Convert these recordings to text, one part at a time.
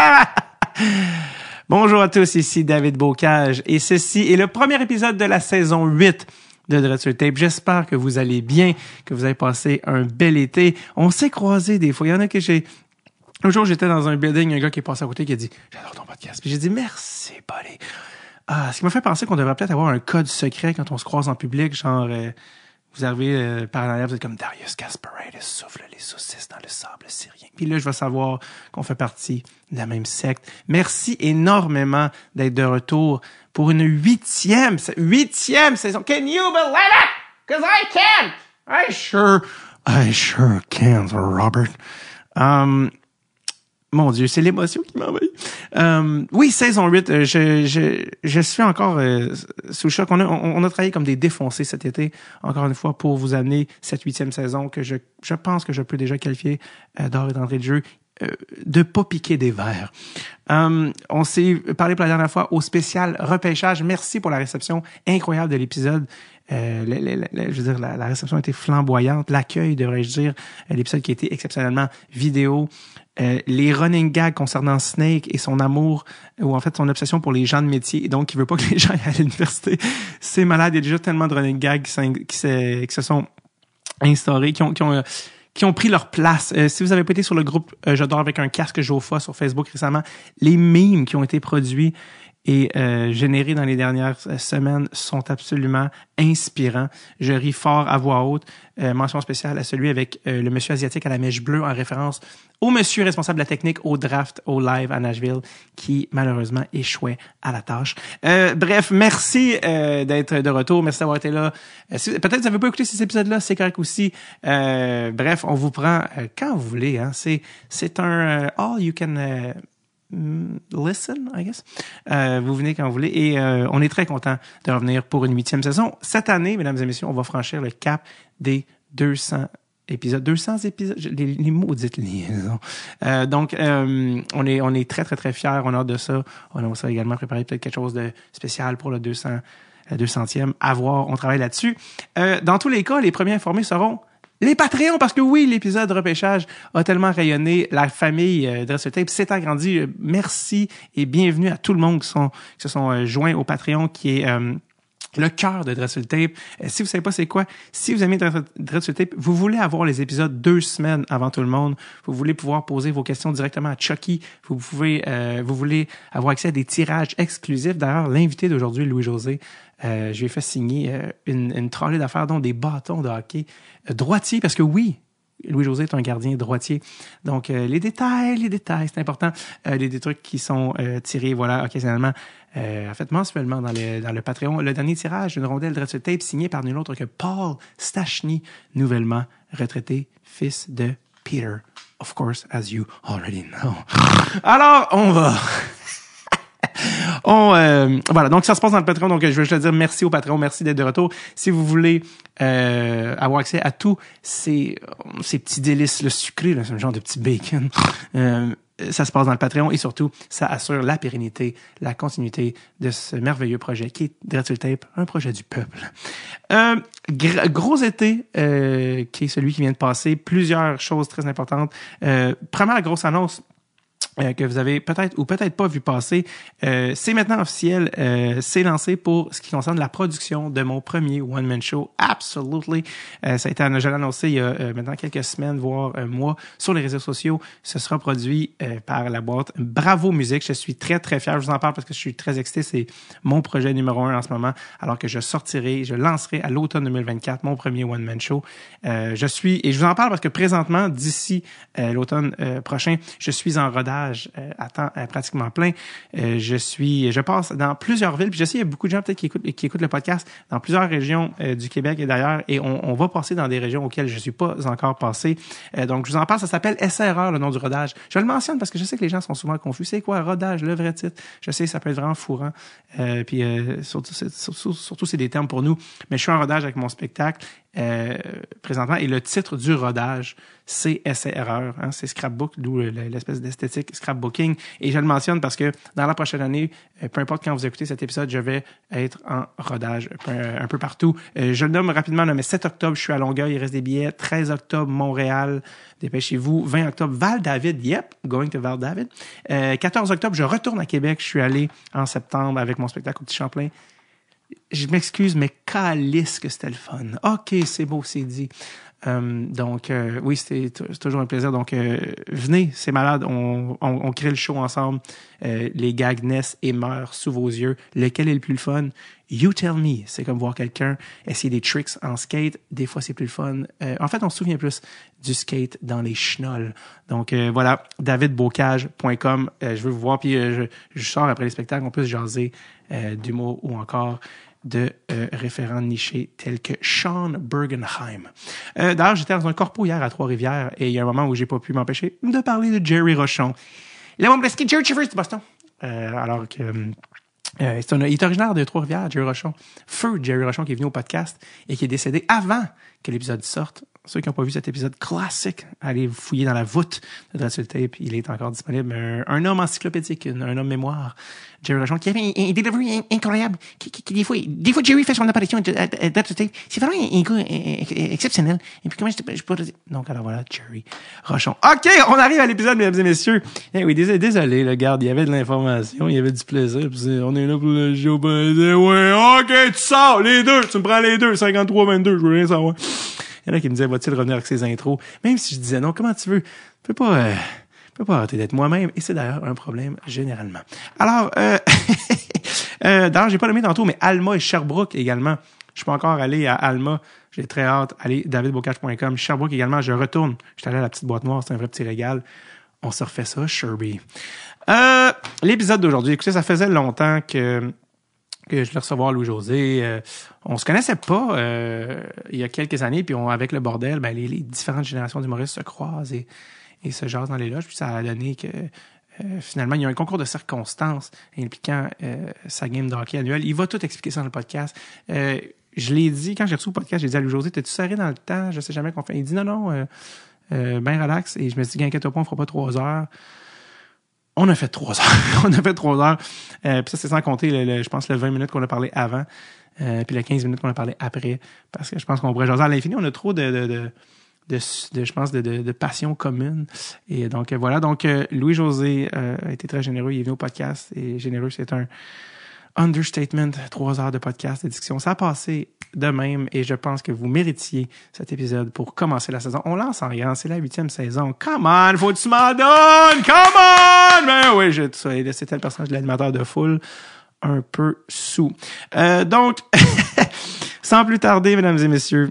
Bonjour à tous, ici David Bocage et ceci est le premier épisode de la saison 8 de Dreadful Tape. J'espère que vous allez bien, que vous avez passé un bel été. On s'est croisés des fois. Il y en a que j'ai un jour, j'étais dans un building, un gars qui est passé à côté qui a dit J'adore ton podcast. Puis j'ai dit Merci, buddy. Ah, ce qui m'a fait penser qu'on devrait peut-être avoir un code secret quand on se croise en public, genre euh, vous arrivez euh, par derrière, vous êtes comme Darius Kasparidis souffle les saucisses dans le sable syrien. Puis là, je vais savoir qu'on fait partie de la même secte. Merci énormément d'être de retour pour une huitième, huitième saison. Can you believe it? Cause I can! I sure, I sure can, Robert. Um, mon Dieu, c'est l'émotion qui m'envahit. Euh, oui, saison 8, euh, je, je, suis encore euh, sous choc. On a, on a travaillé comme des défoncés cet été, encore une fois, pour vous amener cette huitième saison que je, pense que je peux déjà qualifier d'or et d'entrée de jeu de pas piquer des verres. on s'est parlé pour la dernière fois au spécial repêchage. Merci pour la réception incroyable de l'épisode. je veux dire, la, la réception a été flamboyante. L'accueil, devrais-je dire, l'épisode qui a été exceptionnellement vidéo. Euh, les running gags concernant Snake et son amour, ou en fait son obsession pour les gens de métier, et donc il veut pas que les gens aillent à l'université. C'est malade, il y a déjà tellement de running gags qui, se, sont instaurés, qui ont, qui ont euh, pris leur place. Euh, si vous avez pété sur le groupe J'adore avec un casque Geoffa sur Facebook récemment, les mimes qui ont été produits et euh, générés dans les dernières euh, semaines sont absolument inspirants. Je ris fort à voix haute. Euh, mention spéciale à celui avec euh, le monsieur asiatique à la mèche bleue en référence au monsieur responsable de la technique au draft au live à Nashville qui malheureusement échouait à la tâche. Euh, bref, merci d'être de retour. Merci d'avoir été là. Peut-être que vous n'avez pas écouté cet épisode là c'est correct aussi. bref, on vous prend quand vous voulez. Hein. C'est un all you can Mm, listen, I guess. Euh, vous venez quand vous voulez. Et euh, on est très content de revenir pour une huitième saison. Cette année, mesdames et messieurs, on va franchir le cap des 200 épisodes. 200 épisodes, les, maudites liaisons. Euh, donc, on, est, on est très, très, très fiers. On a de ça. On va également préparé peut-être quelque chose de spécial pour le 200, 200e. À voir, on travaille là-dessus. dans tous les cas, les premiers informés seront les Patreons, parce que oui, l'épisode repêchage a tellement rayonné la famille euh, Tape, s'est agrandie. Euh, merci et bienvenue à tout le monde qui, sont, qui se sont euh, joints au Patreon, qui est euh, le cœur de Dressel Tape. si vous savez pas c'est quoi, si vous aimez Dressel Tape, vous voulez avoir les épisodes deux semaines avant tout le monde. Vous voulez pouvoir poser vos questions directement à Chucky. Vous pouvez, vous voulez avoir accès à des tirages exclusifs. D'ailleurs, l'invité d'aujourd'hui, Louis José, euh, je lui ai fait signer euh, une, une d'affaires, dont des bâtons de hockey euh, droitier, parce que oui, Louis-José est un gardien droitier. Donc, les détails, les détails, c'est important. les, des trucs qui sont tirés, voilà, occasionnellement, en fait, mensuellement dans le, dans le Patreon. Le dernier tirage, une rondelle de tape signée par nul autre que Paul Stachny, nouvellement retraité, fils de Peter. Of course, as you already know. Alors, on va... On, euh, voilà, donc ça se passe dans le Patreon. Donc, je veux juste dire merci au Patreon, merci d'être de retour. Si vous voulez euh, avoir accès à tous ces, ces petits délices, le sucré, là, ce genre de petit bacon, euh, ça se passe dans le Patreon et surtout, ça assure la pérennité, la continuité de ce merveilleux projet qui est Dreadful Tape, un projet du peuple. Euh, gros été qui est celui qui vient de passer, plusieurs choses très importantes. Euh, première grosse annonce, euh, que vous avez peut-être ou peut-être pas vu passer. Euh, c'est maintenant officiel, euh, c'est lancé pour ce qui concerne la production de mon premier one-man show, Absolutely. Euh, ça a été, je annoncé il y a maintenant quelques semaines, voire un mois, sur les réseaux sociaux. Ce sera produit par la boîte Bravo Musique. Je suis très, très fier. Je vous en parle parce que je suis très excité. C'est mon projet numéro un en ce moment, alors que je sortirai, je lancerai à l'automne 2024 mon premier one-man show. je suis, et je vous en parle parce que présentement, d'ici l'automne prochain, je suis en rodage euh, à temps euh, pratiquement plein. Euh, je suis, je passe dans plusieurs villes. Puis je sais, il y a beaucoup de gens peut-être qui écoutent, qui le podcast dans plusieurs régions du Québec et d'ailleurs. Et on, va passer dans des régions auxquelles je suis pas encore passé. donc, je vous en parle. Ça s'appelle SRR, le nom du rodage. Je le mentionne parce que je sais que les gens sont souvent confus. C'est quoi rodage, le vrai titre? Je sais, ça peut être vraiment fourrant. puis surtout, surtout, surtout c'est des termes pour nous. Mais je suis en rodage avec mon spectacle euh, présentement. Et le titre du rodage, c'est Essai Erreur. Hein. c'est Scrapbook, d'où l'espèce d'esthétique scrapbooking. Et je le mentionne parce que dans la prochaine année, euh, peu importe quand vous écoutez cet épisode, je vais être en rodage un peu partout. Euh, je le nomme rapidement, mais 7 octobre, je suis à Longueuil, il reste des billets. 13 octobre, Montréal, dépêchez-vous. 20 octobre, Val-David, yep, going to Val-David. 14 euh, octobre, je retourne à Québec, je suis allé en septembre avec mon spectacle au Petit Champlain je m'excuse, mais calisse que c'était le fun. OK, c'est beau, c'est dit. Euh, donc, euh, oui, c'est toujours un plaisir. Donc, euh, venez, c'est malade. On, crée le show ensemble. les gags naissent et meurent sous vos yeux. Lequel est le plus fun? You tell me. C'est comme voir quelqu'un essayer des tricks en skate. Des fois, c'est plus le fun. en fait, on se souvient plus du skate dans les chenolles. Donc, voilà, davidbocage.com. je veux vous voir. Puis, je, sors après les spectacles. On peut se jaser d'humour ou encore de euh, référents nichés tels que Sean Bergenheim. Euh, d'ailleurs, j'étais dans un corpo hier à Trois-Rivières et il y a un moment où j'ai pas pu m'empêcher de parler de Jerry Rochon. Le de Jerry Chivers de Boston. Euh, alors que. Euh, est un, il est originaire de Trois-Rivières, Jerry Rochon. Feu Jerry Rochon qui est venu au podcast et qui est décédé avant que l'épisode sorte ceux qui n'ont pas vu cet épisode classique, allez fouiller dans la voûte de Dracul Tape. Il est encore disponible. Un, homme encyclopédique, un, homme mémoire, Jerry Rochon qui avait un, un incroyable. Qui, qui, des, fois, des fois, Jerry fait son apparition à, Tape. C'est vraiment un, gars exceptionnel. Et puis, comment je, je peux dire? Donc, alors voilà, Jerry Rochon. OK, on arrive à l'épisode, mesdames et messieurs. Eh oui, désolé, désolé le garde, il y avait de l'information, il y avait du plaisir. on est là pour le jeu. Ben, eh ouais, OK, tu sors, les deux, tu me prends les deux, 53-22, je veux rien savoir. Il y en a qui me disaient, va-t-il revenir avec ses intros? Même si je disais non, comment tu veux? Je peux pas, euh, peux pas arrêter d'être moi-même. Et c'est d'ailleurs un problème généralement. Alors, euh, euh, d'ailleurs, j'ai pas nommé tantôt, mais Alma et Sherbrooke également. Je peux encore aller à Alma. J'ai très hâte. Allez, davidbocage.com. Sherbrooke également, je retourne. Je suis allé à la petite boîte noire. C'est un vrai petit régal. On se refait ça, Sherby. Euh, l'épisode d'aujourd'hui, écoutez, ça faisait longtemps que que je vais recevoir Louis-José. Euh, on se connaissait pas euh, il y a quelques années, puis on, avec le bordel, ben, les, différentes générations d'humoristes se croisent et, se jasent dans les loges. Puis ça a donné que euh, finalement, il y a un concours de circonstances impliquant sa game de hockey annuelle. Il va tout expliquer ça dans le podcast. je l'ai dit, quand j'ai reçu le podcast, j'ai dit à Louis-José, t'es-tu serré dans le temps? Je sais jamais qu'on fait. Il dit non, non, ben relax. Et je me suis dit, inquiète-toi on fera pas trois heures. On a fait trois heures. on a fait trois heures. Euh, puis ça, c'est sans compter, je pense, le 20 minutes qu'on a parlé avant, euh, puis les 15 minutes qu'on a parlé après. Parce que je pense qu'on pourrait jaser à l'infini. On a trop de, de, de je pense, de, de, de, passion commune. Et donc, euh, voilà. Donc, euh, Louis-José a été très généreux. Il est venu au podcast. Et généreux, c'est un understatement. Trois heures de podcast de discussion. Ça a passé de même et je pense que vous méritiez cet épisode pour commencer la saison. On lance en rien, c'est la huitième saison. Come on, faut que tu m'en donnes! Come on! Ben oui, je c'était le personnage de l'animateur de foule un peu sous. Euh, donc, sans plus tarder, mesdames et messieurs,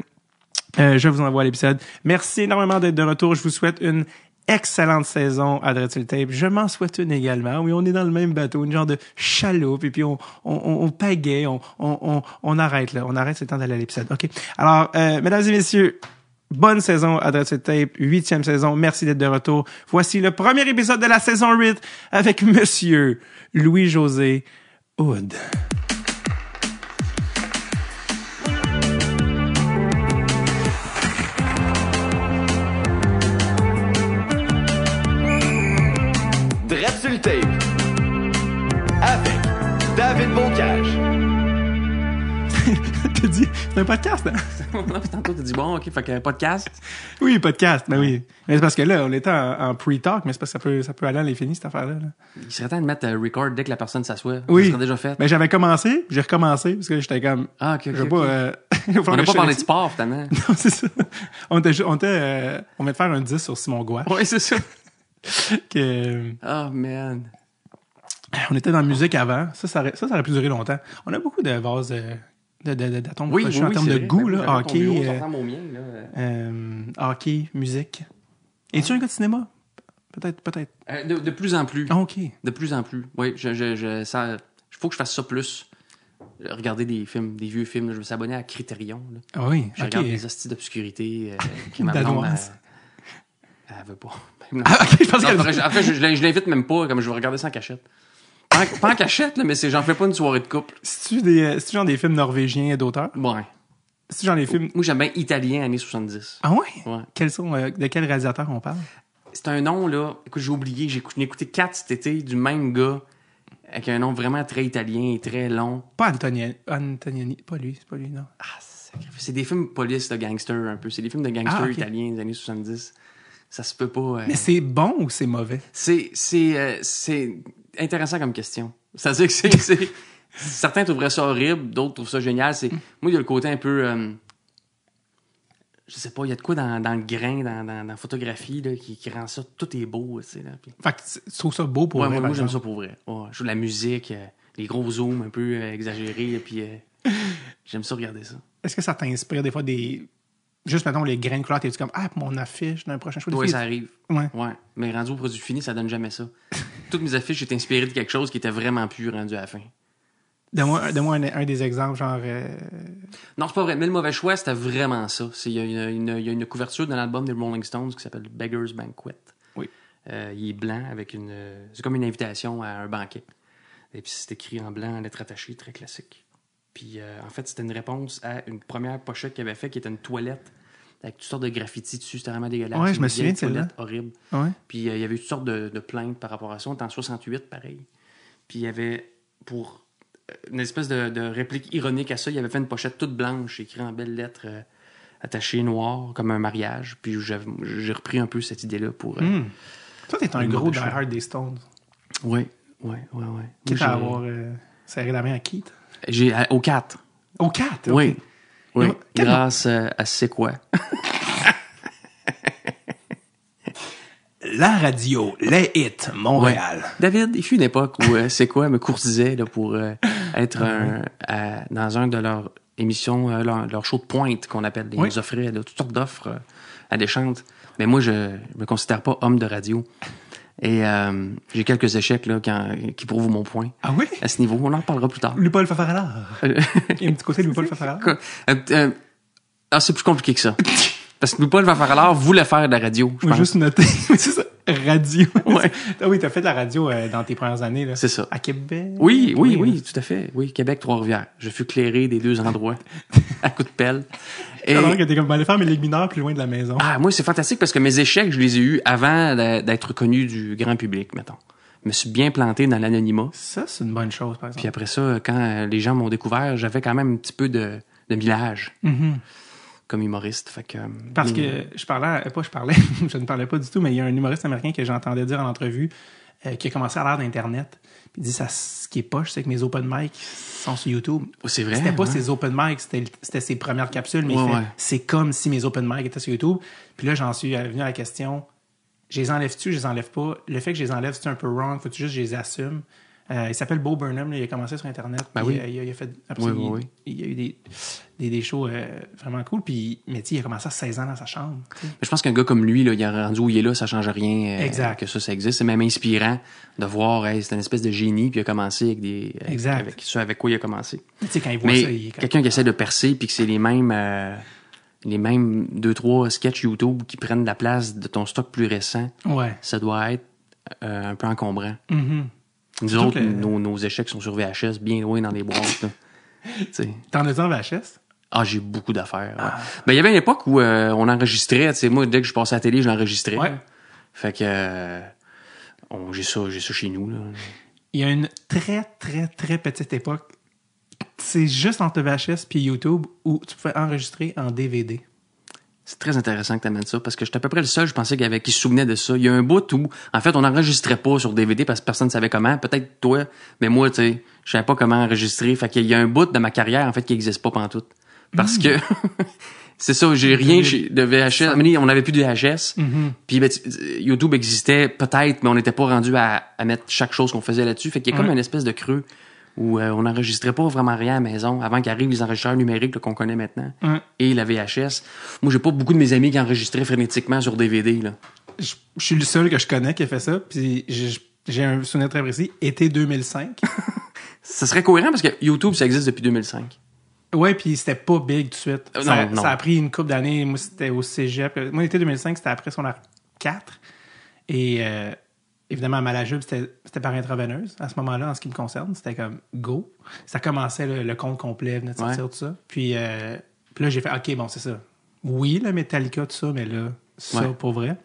euh, je vous envoie l'épisode. Merci énormément d'être de retour. Je vous souhaite une excellente saison à Tape. Je m'en souhaite une également. Oui, on est dans le même bateau, une genre de chaloupe, et puis on, on, on, on, arrête là. On arrête, c'est temps d'aller à l'épisode. OK. Alors, euh, mesdames et messieurs, Bonne saison à Tape, huitième saison. Merci d'être de retour. Voici le premier épisode de la saison 8 avec Monsieur Louis-José Hood. avec David Bocage. t'as dit, c'est un podcast, hein? tantôt, t'as dit, bon, OK, fait que podcast. Oui, podcast, ben oui. Mais c'est parce que là, on était en, pre-talk, mais c'est parce que ça peut, ça peut aller à l'infini, cette affaire-là. Il serait temps de mettre euh, record dès que la personne s'assoit. Oui. Ça déjà fait. Mais ben, j'avais commencé, j'ai recommencé, parce que j'étais comme. Ah, ok, ok. Euh, on n'a pas parlé de sport, finalement. Non, c'est ça. On était, on était, euh, on faire un 10 sur Simon Gouache. Oui, c'est ça. Oh man. On était dans la musique avant. Ça, ça, ça, aurait pu durer longtemps. On a beaucoup de vases euh, de, de, d'atomes en termes de goût, ben, là, euh, euh, hockey. musique. Es-tu un gars de cinéma? Peut-être, peut-être. de, plus en plus. Ah, OK. De plus en plus. Oui, je, je, je faut que je fasse ça plus. Regarder des films, des vieux films. Je me suis à Criterion. Ah oui, Je regarde des hosties d'obscurité. qui je l'invite même pas, comme je vais regarder sans cachette. Pas, en, cachette, mais c'est j'en fais pas une soirée de couple. C'est-tu des, euh, -tu genre des films norvégiens d'auteurs? Ouais. C'est genre des films. Moi, j'aime bien Italien, années 70. Ah ouais? Quels sont, euh, de quel réalisateur on parle? C'est un nom, là, que j'ai oublié. J'ai écouté quatre cet été du même gars, avec un nom vraiment très italien et très long. Pas Antonioni. Pas lui, c'est pas lui, non. Ah, c'est des films police de gangster, un peu. C'est des films de gangsters ah, italiens des années 70 ça se peut pas. Euh. Mais c'est bon ou c'est mauvais? C'est, c'est, euh, intéressant comme question. C'est-à-dire que certains trouveraient ça horrible, d'autres trouvent ça génial. C'est, Moi, il y a le côté un peu. Euh, je sais pas, il y a de quoi dans, le grain, dans, la photographie, là, qui, rend ça tout est beau. Tu là, Fait que tu trouves ça beau pour vrai, Moi, moi j'aime ça pour vrai. je joue la musique, les gros zooms un peu exagérés, puis j'aime ça regarder ça. Est-ce que ça t'inspire des fois des juste, maintenant les graines couleur, t'es-tu comme, ah, mon affiche d'un prochain show de Oui, ça arrive. Ouais. Mais rendu au produit fini, ça donne jamais ça. Toutes mes affiches, j'étais inspiré de quelque chose qui était vraiment plus rendu à la fin. Donne-moi, un, des exemples, genre. Euh, non, c'est pas vrai. Mais le mauvais choix, c'était vraiment ça. Il y, a une couverture d'un album des Rolling Stones qui s'appelle Beggar's Banquet. Oui. Euh, il est blanc avec une. C'est comme une invitation à un banquet. Et puis c'est écrit en blanc, lettre attachée, très classique. Puis euh, en fait, c'était une réponse à une première pochette qu'il avait faite, qui était une toilette avec toutes sortes de graffitis dessus. C'était vraiment dégueulasse. Ouais, je me souviens de celle-là. horrible. Ouais. Puis euh, il y avait eu toutes sortes de, plaintes par rapport à ça. On était en 68, pareil. Puis il y avait, pour euh, une espèce de, réplique ironique à ça, il avait fait une pochette toute blanche, écrite en belles lettres attachée, noire, comme un mariage. Puis j'ai repris un peu cette idée-là pour. Hmm. Toi, t'es un gros die-hard des Stones. Oui, oui, oui. oui. Quitte t'a avoir serré la main à qui, j'ai, euh, au 4. Au 4? Oui. oui. Grâce euh, à C'est quoi? la radio, les hits, Montréal. David, il fut une époque où euh, C'est quoi me courtisait là, pour être dans un de leurs émissions, leur, leur, show de pointe qu'on appelle. Ils nous offraient toutes sortes d'offres à des chantes. Mais moi, je, je me considère pas homme de radio. Et euh, j'ai quelques échecs là, qui prouvent mon point. Ah oui? À ce niveau, on en parlera plus tard. Louis-Paul Fafaralard. Euh, Il y a un petit côté Louis-Paul Euh, ah, c'est plus compliqué que ça. Parce que Louis-Paul vous voulait faire de la radio, je juste noter. c'est ça. Radio. Ouais. ah oui, t'as fait de la radio euh, dans tes premières années. là. C'est ça. À Québec? Oui, oui, oui, tout à fait. Oui, Québec, Trois-Rivières. Je fus clairé des deux endroits à coups de pelle. Alors que comme, ben, plus loin de la maison. Ah, moi, c'est fantastique parce que mes échecs, je les ai eus avant d'être connu du grand public, mettons. Je me suis bien planté dans l'anonymat. Ça, c'est une bonne chose, par exemple. Puis après ça, quand euh, les gens m'ont découvert, j'avais quand même un petit peu de, de mm-hmm. Comme humoriste. Euh, parce mm. que je parlais, euh, pas je parlais, je ne parlais pas du tout, mais il y a un humoriste américain que j'entendais dire en entrevue qui a commencé à l'ère d'Internet il dit, ça, ce qui est poche, c'est que mes open mic sont sur YouTube. Oh, c'était pas ses hein? open mic, c'était ses premières capsules, mais c'est comme si mes open mic étaient sur YouTube. Puis là, j'en suis venu à la question, je les enlève-tu, je les enlève pas? Le fait que je les enlève, c'est un peu wrong, faut que tu juste je les assume. Euh, il s'appelle Bo Burnham, il a commencé sur Internet. Ben euh, il, a fait. il, a eu des, des, shows euh, vraiment cool. Puis, mais il a commencé à 16 ans dans sa chambre. Je pense qu'un gars comme lui, là, il a rendu où il est là, ça change rien que ça, ça existe. C'est même inspirant de voir, c'est une espèce de génie, puis il a commencé avec des. Exact. Avec ce avec quoi il a commencé. Quelqu'un qui essaie de percer, puis que c'est les mêmes les mêmes deux trois sketchs YouTube qui prennent la place de ton stock plus récent, ouais. ça doit être un peu encombrant. Mm-hmm. Nous autres, nos, échecs sont sur VHS, bien loin dans les boîtes. T'en as en VHS? Ah, j'ai beaucoup d'affaires. mais ah. ben, il y avait une époque où euh, on enregistrait, tu moi, dès que je passais à la télé, je l'enregistrais. Fait que euh, j'ai ça, ça chez nous. Il y a une très, très, très petite époque. C'est juste entre VHS et YouTube où tu pouvais enregistrer en DVD. C'est très intéressant que tu amènes ça parce que j'étais à peu près le seul, je pensais qu'il y avait qui se souvenait de ça. Il y a un bout où, en fait, on n'enregistrait pas sur DVD parce que personne ne savait comment. Peut-être toi, mais moi, tu sais, je savais pas comment enregistrer. Fait qu'il y a un bout de ma carrière, en fait, qui n'existe pas tout Parce hmm. que, c'est ça, j'ai rien de VHS. On n'avait plus de VHS. Mm-hmm. Puis ben, YouTube existait peut-être, mais on n'était pas rendu à, mettre chaque chose qu'on faisait là-dessus. Fait qu'il y a comme une espèce de creux où euh, on n'enregistrait pas vraiment rien à la maison avant qu'arrivent les enregistreurs numériques qu'on connaît maintenant et la VHS. Moi, j'ai pas beaucoup de mes amis qui enregistraient frénétiquement sur DVD. Là. Je, suis le seul que je connais qui a fait ça, puis j'ai un souvenir très précis, été 2005. Ce serait cohérent parce que YouTube, ça existe depuis 2005. Ouais, puis c'était pas big tout de suite. Euh, ça, a pris une couple d'années. Moi, c'était au cégep. Moi, l'été 2005, c'était après son art 4. Et euh, évidemment, jupe, c'était par intraveineuse à ce moment-là, en ce qui me concerne. C'était comme go. Ça commençait le, compte complet, venait de sortir, tout ça. Euh, puis, là, j'ai fait OK, bon, c'est ça. Oui, le Metallica, tout ça, mais là, ça, pour vrai.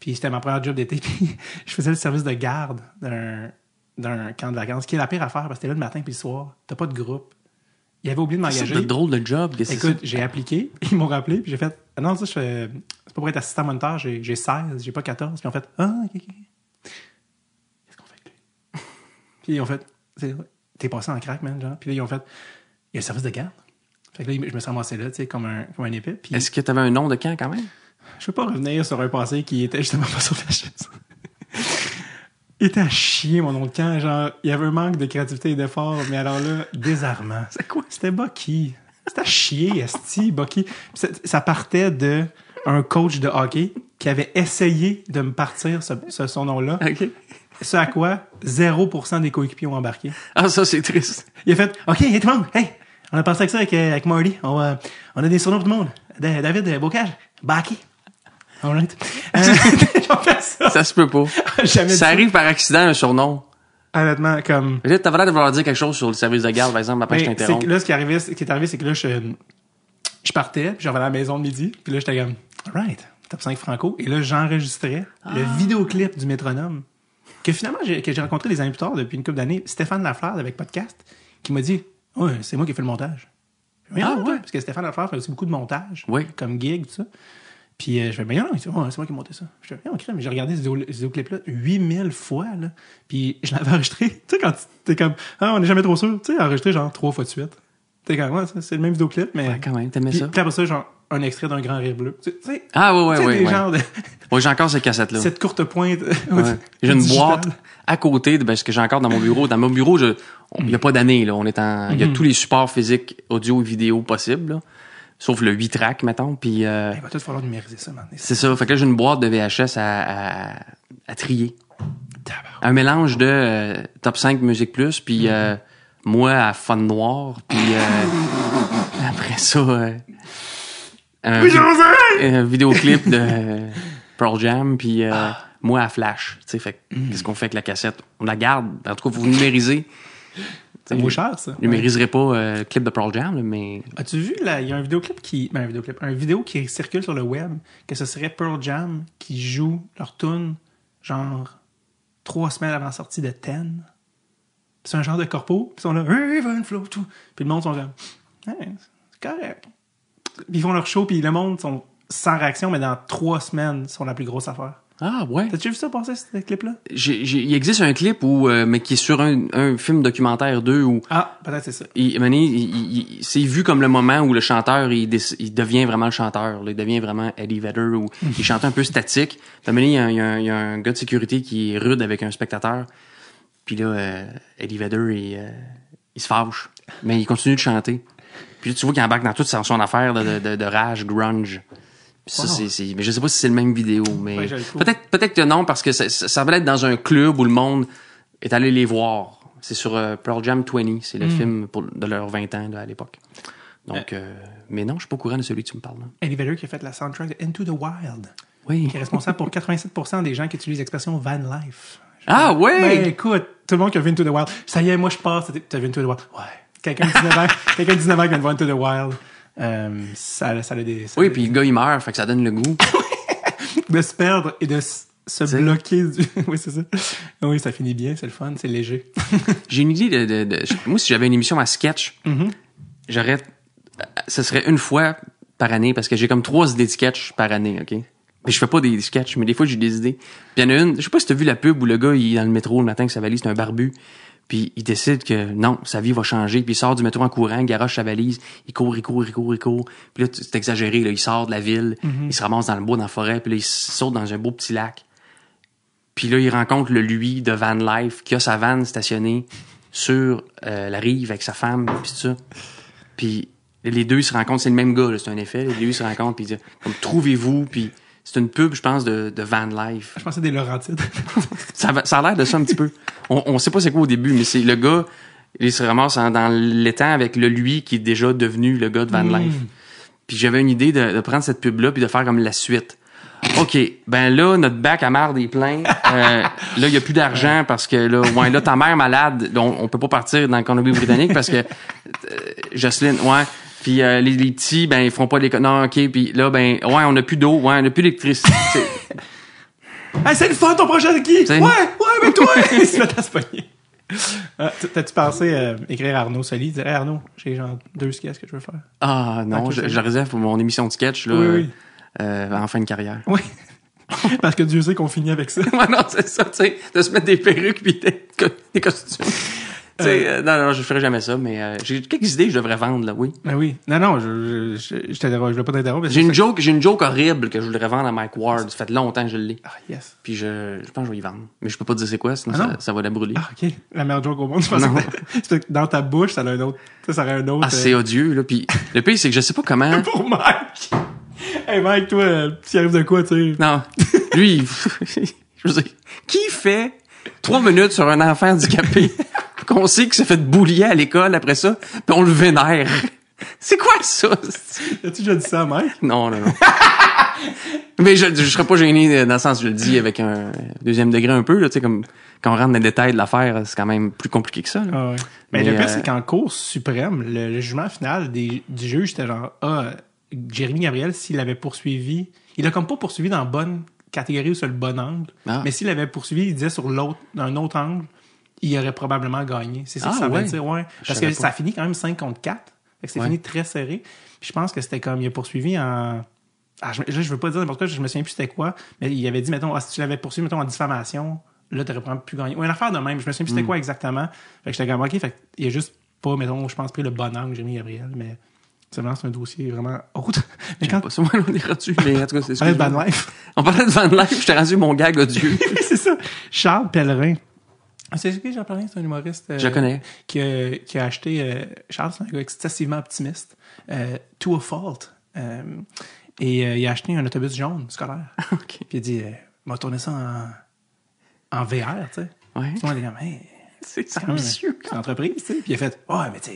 Puis c'était ma première job d'été. Puis je faisais le service de garde d'un camp de vacances, qui est la pire affaire parce que t'es là le matin puis le soir. T'as pas de groupe. Il avait oublié de m'engager. C'est drôle de job. Écoute, j'ai appliqué, ils m'ont rappelé, puis j'ai fait ah Non, ça, je c'est pas pour être assistant moniteur, j'ai 16, j'ai pas 14. Puis en fait Ah, ok, ok. Puis ils ont fait, t'es passé en crack, man, genre. Puis là, ils ont fait, il y a le service de garde. Fait que là, je me sens ramassé là, tu sais, comme un, un épée. Est-ce que t'avais un nom de camp quand même? Je peux pas revenir sur un passé qui était justement pas sur la chaise. il était à chier, mon nom de camp. Genre, il y avait un manque de créativité et d'effort, mais alors là, désarmant. C'est quoi? C'était Bucky. C'était à chier, Esti, Bucky. Ça partait de un coach de hockey qui avait essayé de me partir ce, son nom-là. Ok. Ce à quoi 0% des coéquipiers ont embarqué. Ah, ça, c'est triste. Il a fait, OK, hey, tout le monde, hey, on a pensé avec ça avec, euh, avec Marty. On, on a des surnoms pour tout le monde. David euh, Bocage, Baki. Alright. Euh, ça. se peut pas. Jamais ça arrive par accident, un surnom. Honnêtement, comme. Là, t'avais l'air de vouloir dire quelque chose sur le service de garde, par exemple, après Mais ben, je t'interromps. Là, ce qui, ce qui est arrivé, c'est que là, je, je partais, puis je revenais à la maison de midi, puis là, j'étais comme, alright, top 5 franco. Et là, j'enregistrais le ah. vidéoclip du métronome que finalement, j'ai, que j'ai rencontré des années plus tard, depuis une couple d'années, Stéphane Lafleur avec Podcast, qui m'a dit Ouais, c'est moi qui ai fait le montage. ah, ah ouais? Parce que Stéphane Lafleur fait aussi beaucoup de montage, comme gig, tout ça. Puis euh, je fais, ben non, oh, c'est moi qui ai monté ça. Je fais, oh, mais j'ai regardé ce vidéoclip-là 8000 fois, là. Puis je l'avais enregistré. Tu sais, quand t'es comme, ah, on n'est jamais trop sûr. Tu sais, enregistré genre trois fois de suite. T'es comme, c'est le même vidéoclip, mais. quand même, t'aimais ça un extrait d'un grand rire bleu. Tu sais, ah oui, oui, ouais. j'ai encore cette cassettes là Cette courte pointe. Euh, j'ai une boîte à côté de ben, ce que j'ai encore dans mon bureau. Dans mon bureau, il n'y a pas d'année. Là. On est en... Il y a mm-hmm. tous les supports physiques, audio et vidéo possibles. Sauf le 8 track, mettons. Puis, euh, Il va tout falloir numériser ça C'est ça. Fait que j'ai une boîte de VHS à, trier. Un mélange de euh, Top 5 Musique Plus, puis moi à Fun Noir, puis après ça un, euh, oui, euh, vidéoclip de Pearl Jam, puis euh, ah. moi à Flash. Tu sais, mm. qu'est-ce qu'on fait avec la cassette? On la garde. En tout cas, vous numérisez. C'est beau cher, ça. Je pas le clip de Pearl Jam, mais. As-tu vu, il y a un vidéoclip qui. Ben, un vidéo qui circule sur le web que ce serait Pearl Jam qui joue leur tune, genre, trois semaines avant la sortie de Ten. C'est un genre de corpo, puis ils sont là, Raven Flow, tout. Puis le monde sont comme, c'est correct ils font leur show, puis le monde sont sans réaction, mais dans trois semaines, ils sont la plus grosse affaire. Ah ouais. T'as-tu vu ça passer, ce clip-là? Il existe un clip où, euh, mais qui est sur un, film documentaire d'eux où. Ah, peut-être c'est ça. Il, c'est vu comme le moment où le chanteur, il, devient vraiment le chanteur. il devient vraiment Eddie Vedder où il chante un peu statique. Puis il y, a, un gars de sécurité qui est rude avec un spectateur. Puis là, euh, Eddie Vedder, il, euh, il se fâche. Mais il continue de chanter. Puis tu vois qu'il embarque dans toute son, affaire de, de, de, rage, grunge. Puis ça, Mais je sais pas si c'est le même vidéo, mais peut-être peut-être que non, parce que ça, ça, va être dans un club où le monde est allé les voir. C'est sur euh, Pearl Jam 20, c'est le hmm. film de leurs 20 ans à l'époque. Donc, euh. Euh, mais non, je suis pas au courant de celui que tu me parles. Là. Eddie Vedder qui a fait la soundtrack de Into the Wild. Oui. Qui est responsable pour 87% des gens qui utilisent l'expression van life. ah ouais. Ben, écoute, tout le monde qui a vu Into the Wild. Ça y est, moi je passe, t'as vu Into the Wild. Ouais. Quelqu'un de 19 ans, quelqu'un de 19 ans qui vient de voir Into the Wild, euh, ça, ça a des. oui, puis le gars, il meurt, fait que ça donne le goût. de se perdre et de se bloquer du. oui, c'est ça. Oui, ça finit bien, c'est le fun, c'est léger. J'ai une idée de, de- Moi, si j'avais une émission à sketch, mm-hmm. j'aurais... Euh, ce serait une fois par année, parce que j'ai comme trois idées de sketch par année, OK? Mais je fais pas des sketchs, mais des fois, j'ai des idées. il y en a une... Je sais pas si t'as vu la pub où le gars, il est dans le métro le matin que sa valise, c'est un barbu. Puis il décide que non, sa vie va changer. Puis il sort du métro en courant, garoche sa valise, il court, il court, il court, il court. Puis là, c'est exagéré, il sort de la ville, mhm. il se ramasse dans le bois, dans la forêt, puis là, il saute dans un beau petit lac. Puis là, il rencontre le lui de Van Life qui a sa van stationnée sur euh, la rive avec sa femme, puis ça. Puis les deux se rencontrent, c'est le même gars, c'est un effet. Les deux se rencontrent, puis il dit, trouvez-vous, puis c'est une pub, je pense, de, Van Life. Je pensais des Laurentides. ça, ça, a l'air de ça un petit peu. On, on sait pas c'est quoi au début, mais c'est le gars, il se ramasse dans l'étang avec le lui qui est déjà devenu le gars de Van hmm. Life. Puis j'avais une idée de, prendre cette pub-là puis de faire comme la suite. OK, ben là, notre bac à marde est plein. Euh, là, il n'y a plus d'argent parce que là, ouais, là, ta mère malade, on, on peut pas partir dans le Colombie-Britannique parce que Jocelyn, euh, Jocelyne, ouais, puis euh, les, les, petits, ben, ils feront pas les Non, OK. Puis là, ben, ouais, on n'a plus d'eau. Ouais, on n'a plus d'électricité. hey, c'est le fun, ton projet qui? Ouais, ouais, mais toi! Ils se mettent à ah, T'as-tu pensé euh, écrire Arnaud Soli? Dire, Arnaud, j'ai genre deux sketchs que je veux faire. Ah non, je, je, réserve pour mon émission de sketch là, euh, en fin de carrière. Oui. Parce que Dieu sait qu'on finit avec ça. ouais, non, c'est ça, tu sais, de se mettre des perruques puis des, des costumes. Euh. Euh, non, non, je ferai jamais ça, mais euh, j'ai quelques idées que je devrais vendre, là, oui. Ben oui. Non, non, je, je, je, je veux pas t'interrompre. J'ai une, joke, j'ai une joke horrible que je voudrais vendre à Mike Ward. Ça fait longtemps que je l'ai. Ah, yes. Puis je, je pense que je vais y vendre. Mais je peux pas te dire c'est quoi, sinon ah ça, ça, va la brûler. Ah, OK. La meilleure joke au monde, je que dans ta bouche, ça a un autre. Ça, ça un autre. Ah, c'est euh, odieux, là. Puis le pire, c'est que je sais pas comment. Pour Mike! Hey, Mike, toi, tu arrives de quoi, tu sais? Non. Lui, je veux dire, qui fait trois minutes sur un enfant handicapé? qu'on sait qu'il s'est fait boulier à l'école après ça, puis on le vénère. C'est quoi ça? As-tu déjà dit ça à Mike? Non, non, non. Mais je, je serais pas gêné euh, dans le sens, je le dis avec un deuxième degré un peu, tu sais, comme quand on rentre dans les détails de l'affaire, c'est quand même plus compliqué que ça. Ah mais, le pire, euh, c'est qu'en cours suprême, le, jugement final du juge, c'était genre, ah, Jérémy Gabriel, s'il avait poursuivi, il a comme pas poursuivi dans la bonne catégorie ou sur le bon angle. Ah. Mais s'il avait poursuivi, il disait sur l'autre, un autre angle il aurait probablement gagné. C'est ça que ah, ça veut dire, ouais. Parce que ça finit quand même 5 contre 4. c'est fini très serré. Puis je pense que c'était comme, il a poursuivi en. Ah, je, je, veux pas dire n'importe quoi, je me souviens plus c'était quoi, mais il avait dit, mettons, ah, si tu l'avais poursuivi, mettons, en diffamation, là, t'aurais probablement pu gagner. Ou une affaire de même, je me souviens plus c'était hmm. quoi exactement. Fait que j'étais comme, ok, fait il a juste pas, mettons, je pense, pris le bon angle, j'ai Gabriel, mais c'est vraiment un dossier vraiment autre Mais quand. Pas ça, on est rendu, mais en tout cas, c'est On parlait de Van Life. On parlait de t'ai rendu mon gag odieux. c'est ça. Charles Pellerin. Ah, c'est ce que j'ai parlé, c'est un humoriste. Euh, je connais. Qui, a acheté. Euh, Charles, c'est un gars excessivement optimiste. Euh, to a fault. et il a acheté un autobus jaune scolaire. Puis il dit on va tourner ça en, VR, tu sais. Ouais. Tout le monde C'est ambitieux. C'est une entreprise, tu sais. Puis il a fait Ah, oh, mais tu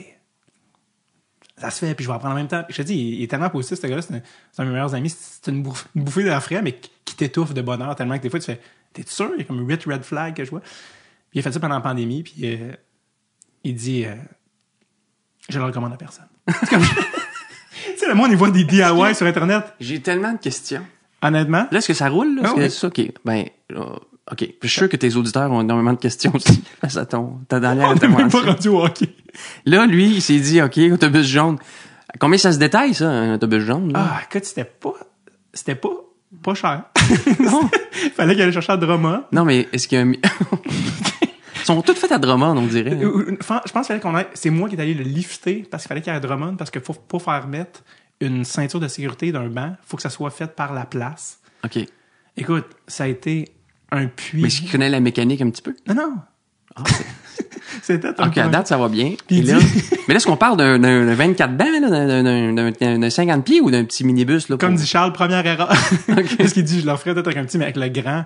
Ça se fait, puis je vais apprendre en même temps. je te dis, il, est tellement positif, ce gars-là, c'est un, de mes meilleurs amis. C'est une, bouffée d'air frais, mais qui t'étouffe de bonheur tellement que des fois, tu fais T'es sûr Il y a comme 8 red flag que je vois il a fait ça pendant la pandémie, puis euh, il dit euh, Je le recommande à personne. C'est comme. tu sais, le monde, il voit des DIY sur Internet. J'ai tellement de questions. Honnêtement. Là, est-ce que ça roule? Là? Ah ça? OK. Ben, euh, OK. je suis sûr que tes auditeurs ont énormément de questions aussi. ça tombe. T'as dans l'air même pas rendu au Là, lui, il s'est dit OK, autobus jaune. Combien ça se détaille, ça, un autobus jaune? Là? Ah, écoute, c'était pas. C'était pas. Pas cher. non. Fallait qu'il allait chercher un drama Non, mais est-ce qu'il y a un sont toutes faites à Drummond, on dirait. Je pense qu'il fallait qu'on C'est moi qui est allé le lifter parce qu'il fallait qu'il y ait Drummond parce que faut pour faire mettre une ceinture de sécurité d'un banc, faut que ça soit fait par la place. OK. Écoute, ça a été un puits. Mais je connais la mécanique un petit peu? Non, non. Ah, C'était un OK, à date, ça va bien. mais là, est-ce qu'on parle d'un, 24 bancs, d'un 50 pieds ou d'un petit minibus? Comme dit Charles, première erreur. Qu'est-ce qu'il dit? Je leur ferais peut-être un petit, mais avec le grand,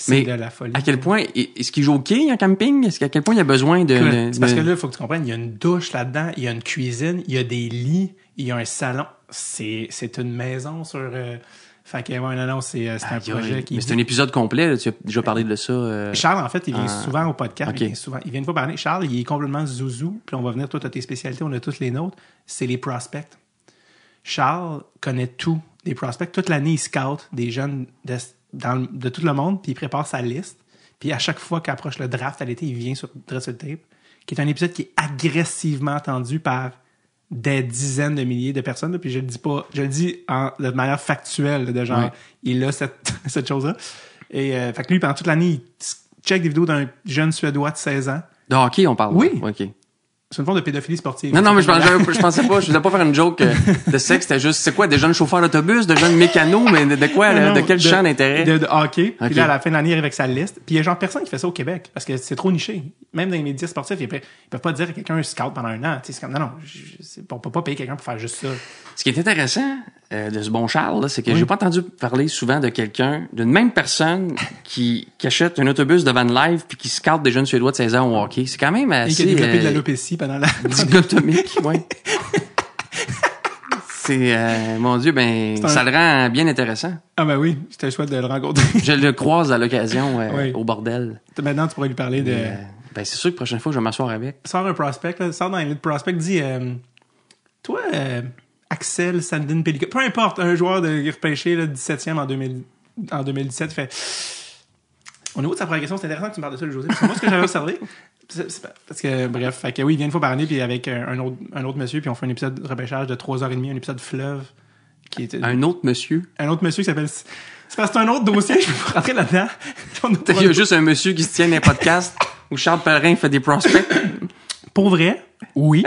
c'est de la folie. À quel point est-ce qu'il joue au quai en camping Est-ce qu'à quel point il y a besoin de, parce que là, il faut que tu comprennes, il y a une douche là-dedans, il y a une cuisine, il y a des lits, il y a un salon. C'est une maison sur. Euh... Fait que, a non, non, c'est euh, un projet qui. Mais c'est un épisode complet, tu as déjà parlé de ça. Euh, Charles, en fait, il vient souvent au podcast. Il, vient souvent, il vient une fois parler. Charles, il est complètement zouzou, puis on va venir, toi, tu as tes spécialités, on a toutes les nôtres. C'est les prospects. Charles connaît tout des prospects. Toute l'année, il scout des jeunes de de tout le monde, puis il prépare sa liste. Puis à chaque fois qu'approche le draft à l'été, il vient sur Dress Tape, qui est un épisode qui est agressivement attendu par des dizaines de milliers de personnes. puis je le dis pas, je le dis en, de manière factuelle, de genre, il a cette, cette chose-là. Et euh, fait que lui, pendant toute l'année, il check des vidéos d'un jeune Suédois de 16 ans. De hockey, on parle. Oui. OK. C'est une forme de pédophilie sportive. Non, non, mais je, je, pensais pas, je voulais pas faire une joke euh, de sexe, c'était juste, c'est quoi, des jeunes chauffeurs d'autobus, des jeunes mécanos, mais de, quoi, de quel genre champ d'intérêt? De, hockey. Puis là, à la fin de l'année, il arrive avec sa liste. Puis il y a genre personne qui fait ça au Québec, parce que c'est trop niché. Même dans les médias sportifs, ils, peuvent pas dire à quelqu'un scout pendant un an. c'est comme, non, non, on peut pas payer quelqu'un pour faire juste ça. Ce qui est intéressant euh, de ce bon Charles, c'est que j'ai pas entendu parler souvent de quelqu'un, d'une même personne qui, achète un autobus de van Life puis qui scout des jeunes Suédois de 16 ans au hockey. C'est quand même assez... Euh, a pendant la. Dichotomique, oui. C'est, euh, mon Dieu, ben, ça le rend bien intéressant. Ah, ben oui, c'était chouette de le rencontrer. je le croise à l'occasion euh, au bordel. Maintenant, tu pourrais lui parler de. Euh, ben, c'est sûr que la prochaine fois, je vais m'asseoir avec. Sors un prospect, là, sors dans les prospect, dis, toi, Axel, Sandin, Pellicot peu importe, un joueur de repêché, là, 17e en, 2000, en 2017, fait. Au niveau de sa progression, c'est intéressant que tu me parles de ça, José. Parce moi, ce que j'avais observé, parce que, bref, oui, il vient une fois par année, puis avec un, autre, un autre monsieur, puis on fait un épisode de repêchage de 3h30, un épisode fleuve. Qui était... Un autre monsieur? Un autre monsieur qui s'appelle. C'est parce que c'est un autre dossier, je vais rentrer là-dedans. il y a juste un monsieur qui se tient un podcast où Charles Perrin fait des prospects. Pour vrai? Oui.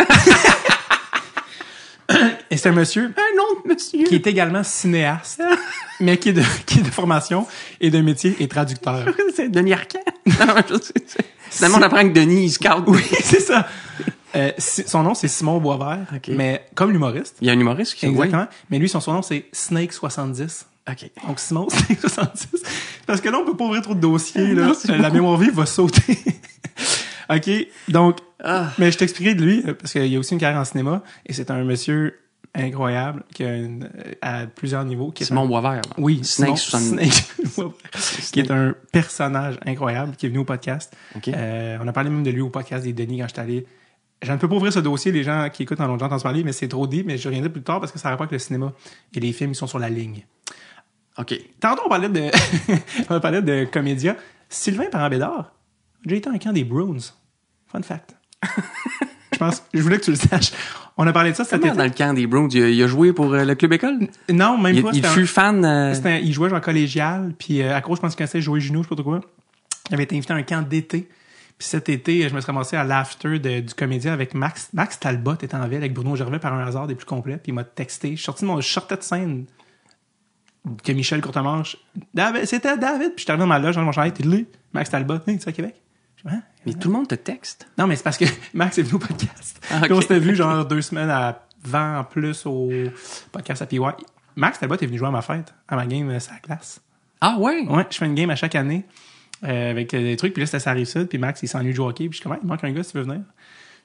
Et c'est un monsieur. Un autre monsieur. Qui est également cinéaste, mais qui est, de, qui de formation et de métier et traducteur. c'est Denis Arcand. Finalement, on apprend que Denis, il se calme. Oui, c'est ça. Euh, son nom, c'est Simon Boisvert, mais comme l'humoriste. Il y a un humoriste qui Exactement. Mais lui, son nom, c'est Snake70. OK. Donc, Simon, Snake70. Parce que là, on peut pas ouvrir trop de dossiers. Là. La mémoire vive va sauter. OK. Donc, ah. mais je t'expliquerai de lui, euh, parce qu'il y a aussi une carrière en cinéma, et c'est un monsieur incroyable qui a euh, à plusieurs niveaux. Qui est Simon Boisvert. Oui, Snake, Simon, Snake qui est un personnage incroyable qui est venu au podcast. Euh, on a parlé même de lui au podcast des Denis quand je suis allé. Je ne peux pas ouvrir ce dossier, les gens qui écoutent en ont déjà entendu parler, mais c'est trop dit, mais je reviendrai plus tard parce que ça rapporte le cinéma et les films ils sont sur la ligne. OK. Tantôt, on parlait de, on parlait de comédia. Sylvain Parent-Bédard j'ai été un camp des Bruins. Fun fact. je pense, je voulais que tu le saches. On a parlé de ça cet été. dans le camp des Browns, il, a, joué pour euh, le club école? Non, même pas. Il fut un, fan. Euh, il jouait genre collégial, puis euh, à cause, je pense qu'il connaissait jouer Juno, je sais pas trop quoi. Il avait été invité à un camp d'été. Puis cet été, je me suis ramassé à l'after du comédien avec Max. Max Talbot était en ville avec Bruno Gervais par un hasard des plus complets. Puis il m'a texté. Je suis sorti de mon sortais de scène que Michel Courtemanche. C'était David. Puis je suis arrivé dans ma loge, dans mon chalet. « t'es lui, Max Talbot, tu es à Québec. Hein? Mais tout le monde te texte. Non, mais c'est parce que Max est venu au podcast. Ah, on s'était vu genre deux semaines avant en plus au podcast à PY. Max Talbot est venu jouer à ma fête, à ma game euh, sa classe. Ah ouais? Ouais, je fais une game à chaque année euh, avec euh, des trucs. Puis là, c'était ça sud. Puis Max, il s'ennuie au hockey. Puis je suis comme, il manque un gars si tu veux venir.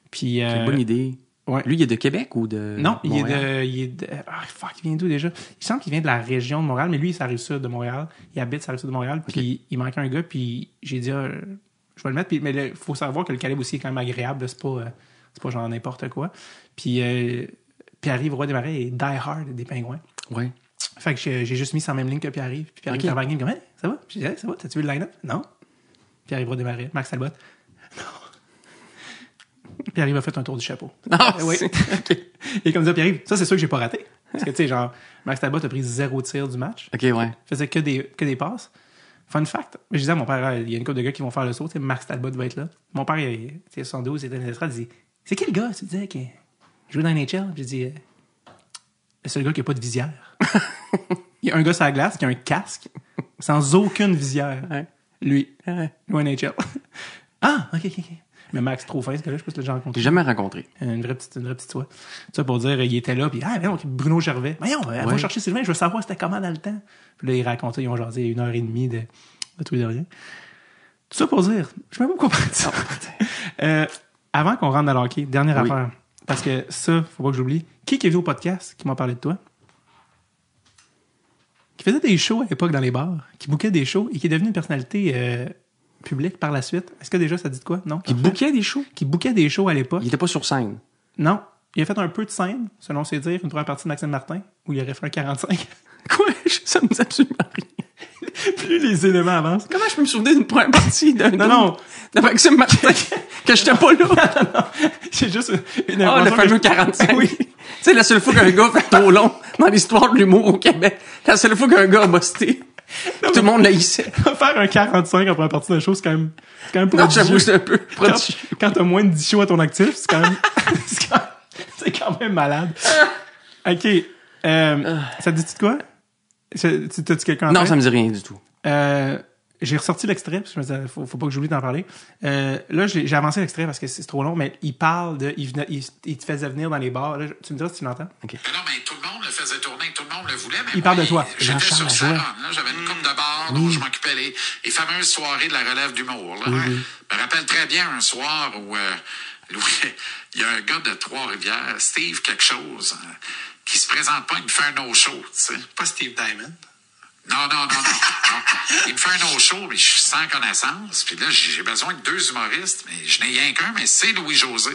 Puis. une bonne idée. Ouais. Lui, il est de Québec ou de. Non, il est de, il est de. Ah, fuck, il vient d'où déjà? Il semble qu'il vient de la région de Montréal, mais lui, il s'arrive sud de Montréal. Il habite sur la sud de Montréal. Puis il manque un gars. Puis j'ai dit, ah, je vais le mettre. Puis, mais il faut savoir que le calibre aussi est quand même agréable. C'est pas, euh, c'est pas genre n'importe quoi. Puis euh, Pierre-Yves Roy marais est Die Hard des Pingouins. Oui. Fait que j'ai juste mis sur la même ligne que Pierre-Yves. Puis Pierre-Yves okay. comme hey, ça va? ça va? T'as-tu vu le line-up? Non. Pierre-Yves Roy Desmarais, Max Talbot. Non. Pierre-Yves a fait un tour du chapeau. Non, ah, oui. Et comme ça, Pierre-Yves, ça c'est sûr que j'ai pas raté. Parce que tu sais, genre, Max Talbot a pris zéro tir du match. OK, ouais. Il faisait que des, que des passes. Fun fact, je disais à mon père, il y a une couple de gars qui vont faire le saut, c'est Max Talbot va être là. Mon père, il, 72, il était dans il dit C'est quel le gars Tu disais qui joue dans NHL J'ai dit euh, Le seul gars qui n'a pas de visière. il y a un gars sur la glace qui a un casque sans aucune visière. Lui, loin NHL. ah, ok, ok, ok. Mais Max, trop fin, que là je peux le si déjà rencontré. J'ai jamais rencontré. Une vraie petite, une vraie petite toi. Ça pour dire, il était là, puis ah, non, Bruno Gervais. Voyons, on euh, va chercher Sylvain, je veux savoir c'était comment dans le temps. Puis là, ils racontaient, ils ont a une heure et demie de, de tout et de rien. Tout ça pour dire, je vais même pas comprendre ça. Euh, avant qu'on rentre dans le hockey, dernière affaire. Parce que ça, faut pas que j'oublie. Qui qui est venu au podcast qui m'a parlé de toi? Qui faisait des shows à l'époque dans les bars, qui bouquait des shows et qui est devenu une personnalité euh, public par la suite. Est-ce que déjà ça dit de quoi? Non. Qui ah. bouquait des shows. Qui bouquait des shows à l'époque. Il était pas sur scène. Non. Il a fait un peu de scène, selon ses dires, une première partie de Maxime Martin, où il aurait fait un 45. quoi? Ça me dit absolument rien. Plus les éléments avancent. Comment je peux me souvenir d'une première partie d'un non, non. de Maxime Martin que j'étais pas là? non, non, juste une Ah, le fameux 45. oui. tu sais, la seule fois qu'un gars fait trop long dans l'histoire de l'humour au Québec, la seule fois qu'un gars a bossé tout le monde l'haïssait. Faire un 45 après la partie de chose c'est quand même, quand même prodigieux. Non, c'est un peu Quand, tu t'as moins de 10 shows à ton actif, c'est quand même, c'est quand, même malade. Ah. ok. Euh, ça te dit-tu de quoi? Non, ça me dit rien du tout. Euh, j'ai ressorti l'extrait parce que je me disais, faut, pas que j'oublie d'en parler. Euh, là, j'ai avancé l'extrait parce que c'est trop long, mais il parle de, il, te faisait venir dans les bars. tu me diras si tu l'entends. Ok. Ah non, mais tout le monde le faisait tourner le voulait. Mais il parle de toi. J'étais sur J'avais une coupe de bord dont je m'occupais les, fameuses soirées de la relève d'humour. Je me rappelle très bien un soir où euh, il y a un gars de Trois-Rivières, Steve quelque chose, qui euh, qui se présente pas, il me fait un autre show Pas Steve Diamond. Non, non, non, non. Il me fait un autre show, mais je suis sans connaissance. Puis là, j'ai besoin de deux humoristes, mais je n'ai rien qu'un, mais c'est Louis-José.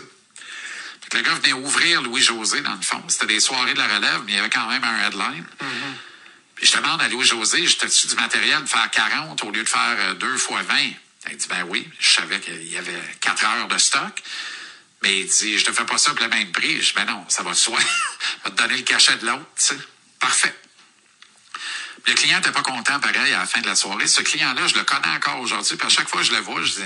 Le gars venait ouvrir Louis-José, dans le fond. C'était des soirées de la relève, mais il y avait quand même un headline. Mm-hmm. Puis je demande à Louis-José, j'étais-tu du matériel de faire 40 au lieu de faire 2 euh, fois 20? Il dit, ben oui, je savais qu'il y avait 4 heures de stock. Mais il dit, je te fais pas ça pour le même prix. Je dis, ben non, ça va te donner le cachet de l'autre, Parfait. Le client n'était pas content, pareil, à la fin de la soirée. Ce client-là, je le connais encore aujourd'hui. Puis à chaque fois que je le vois, je dis,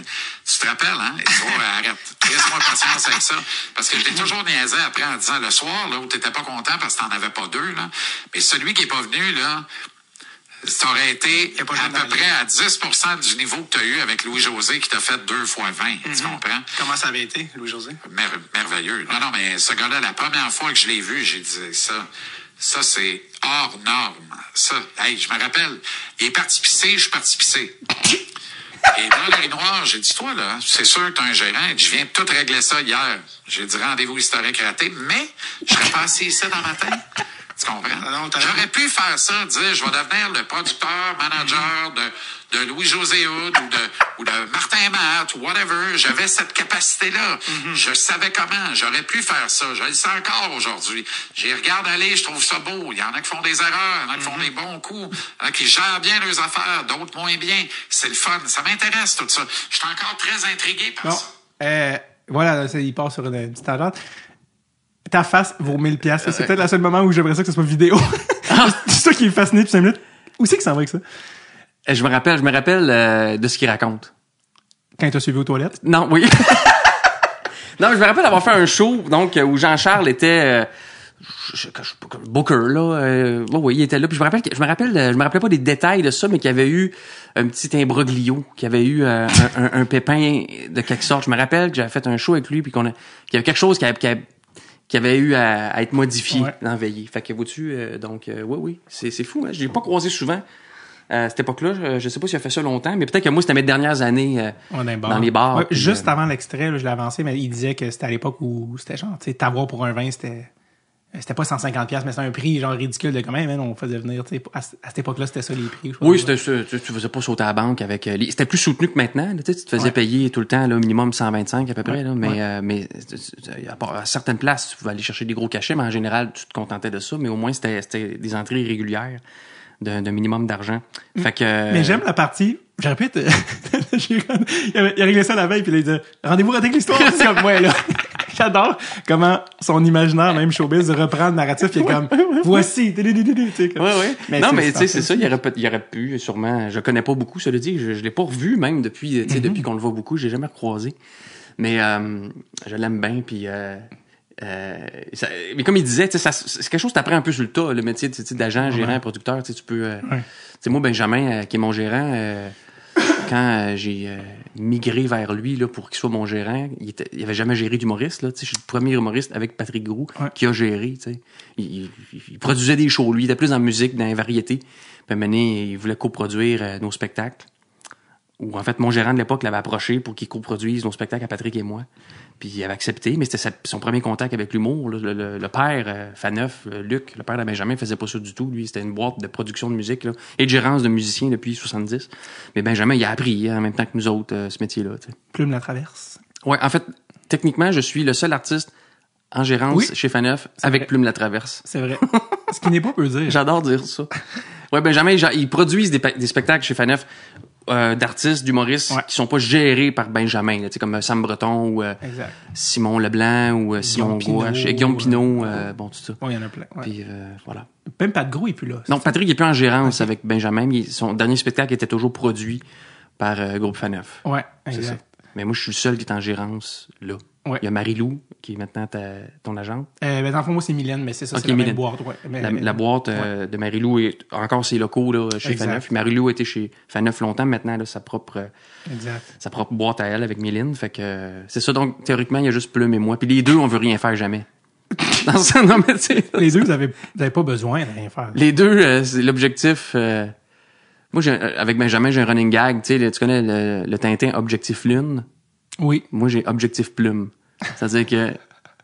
tu te rappelles, hein? Il dit, oh, arrête. Laisse-moi patience avec ça. Parce que je l'ai toujours niaisé après en disant, le soir, là, où n'étais pas content parce que n'en avais pas deux, là. Mais celui qui n'est pas venu, là, ça aurait été à peu près à 10 du niveau que tu as eu avec Louis-José qui t'a fait deux fois 20. Tu mm-hmm. comprends? Comment ça avait été, Louis-José? merveilleux. Non, non, mais ce gars-là, la première fois que je l'ai vu, j'ai dit ça. Ça, c'est hors norme. Ça, hey, je me rappelle, Et est parti pisser, je suis parti pisser. Et dans l'œil noir, j'ai dit, toi, là, c'est sûr que es un gérant, je viens tout régler ça hier. J'ai dit rendez-vous historique raté, mais je serais passé ici dans ma tête. Tu comprends? J'aurais pu faire ça, dire je vais devenir le producteur, manager de, de Louis-José Hood ou de, ou de Martin Matt ou whatever. J'avais cette capacité-là. Mm-hmm. Je savais comment. J'aurais pu faire ça. Je le sais encore aujourd'hui. J'y regarde aller, je trouve ça beau. Il y en a qui font des erreurs, il y en a qui font mm-hmm. des bons coups, il y en a qui gèrent bien leurs affaires, d'autres moins bien. C'est le fun. Ça m'intéresse tout ça. Je suis encore très intrigué par ça. Euh, voilà, il part sur une petite ta face vaut 1000 pièces. C'est peut-être le seul moment où j'aimerais ça que ce soit vidéo. Ah! c'est ça qui est fascinant depuis 5 minutes. Où c'est que ça va avec ça? Euh, je me rappelle, je me rappelle euh, de ce qu'il raconte. Quand il t'a suivi aux toilettes? Non, oui. non, je me rappelle avoir fait un show donc euh, où Jean-Charles était Booker là, oui, il était là. Puis je me rappelle, je me rappelle, je me rappelais pas des détails de ça, mais qu'il y avait eu un petit imbroglio, qu'il y avait eu un, pépin de quelque sorte. Je me rappelle que j'avais fait un show avec lui, puis qu'on a, qu'il y avait quelque chose qui qui qui avait eu à, être modifié dans Fait que vois-tu, euh, donc, euh, oui, oui, c'est, c'est fou. Hein? Je l'ai pas croisé souvent à cette époque-là. Je, sais pas s'il a fait ça longtemps, mais peut-être que moi, c'était mes dernières années euh, dans, les bars. juste avant l'extrait, je l'ai avancé, mais il disait que c'était à l'époque où c'était genre, tu sais, t'avoir pour un vin, c'était euh, c'était pas 150 mais c'était un prix genre ridicule de quand même on faisait venir tu sais à, cette époque-là c'était ça les prix oui c'était tu, tu faisais pas sauter à la banque avec euh, c'était plus soutenu que maintenant tu, te faisais payer tout le temps là minimum 125 à peu près là, mais euh, mais à, certaines places tu pouvais aller chercher des gros cachets mais en général tu te contentais de ça mais au moins c'était des entrées régulières d'un minimum d'argent mm. fait mais j'aime la partie je répète il, a réglé ça la veille puis il a dit rendez-vous avec l'histoire J'adore comment son imaginaire, même showbiz, reprend le narratif. Il est comme, voici. Oui, oui. non, mais tu sais, c'est ça. Il aurait, il aurait pu, sûrement. Je connais pas beaucoup, cela dit. Je, ne l'ai pas revu, même depuis, mm-hmm. depuis qu'on le voit beaucoup. J'ai jamais croisé. Mais euh, je l'aime bien. Puis. Euh, euh, mais comme il disait, c'est quelque chose que tu apprends un peu sur le tas, le métier d'agent, gérant, producteur. Tu peux. Moi, Benjamin, qui est mon gérant, quand j'ai migrer vers lui là, pour qu'il soit mon gérant. Il n'avait jamais géré d'humoriste. Je suis le premier humoriste avec Patrick Groux qui a géré. Il, produisait des shows, lui. Il était plus en musique, dans les variétés. il voulait coproduire euh, nos spectacles. Ou en fait, mon gérant de l'époque l'avait approché pour qu'il coproduise nos spectacles à Patrick et moi. Puis il avait accepté, mais c'était son premier contact avec l'humour. Le, père, euh, Faneuf, euh, Luc, le père de Benjamin, faisait pas ça du tout. Lui, c'était une boîte de production de musique et de gérance de musiciens depuis 70. Mais Benjamin, il a appris hein, en même temps que nous autres euh, ce métier-là. Plume la traverse. Ouais, en fait, techniquement, je suis le seul artiste en gérance chez Faneuf avec Plume la traverse. C'est vrai. ce qui n'est pas peu dire. J'adore dire ça. Ouais, Benjamin, ils produisent des, des spectacles chez Faneuf euh, d'artistes, d'humoristes qui sont pas gérés par Benjamin, comme euh, Sam Breton ou euh, Simon Leblanc ou Simon Guillaume Pinault bon, tout ça. il y en a plein. Puis, voilà. Même Pat Gros est plus là. Non, Patrick est plus en gérance avec Benjamin. son dernier spectacle était toujours produit par Groupe Faneuf. Ouais, exact. Mais moi, je suis le seul qui est en gérance là. Il y a Marie-Lou, qui est maintenant ta, ton agente. Euh, ben dans le fond, moi, c'est Mylène, mais c'est ça, c'est la même boîte. Ouais. la, boîte euh, de Marilou est encore ses locaux là, chez Faneuf. Marie-Lou était chez Faneuf longtemps, maintenant, elle a sa propre, euh, exact. sa propre boîte à elle avec Mylène. Fait que euh, c'est ça, donc théoriquement, il y a juste Plume et moi. Puis les deux, on veut rien faire jamais. dans non, mais les deux, vous avez, vous avez, pas besoin de rien faire. Les deux, c'est l'objectif. moi, avec Benjamin, j'ai un running gag. Tu connais le, le Tintin Objectif Lune? Oui. Moi, j'ai Objectif Plume. C'est-à-dire que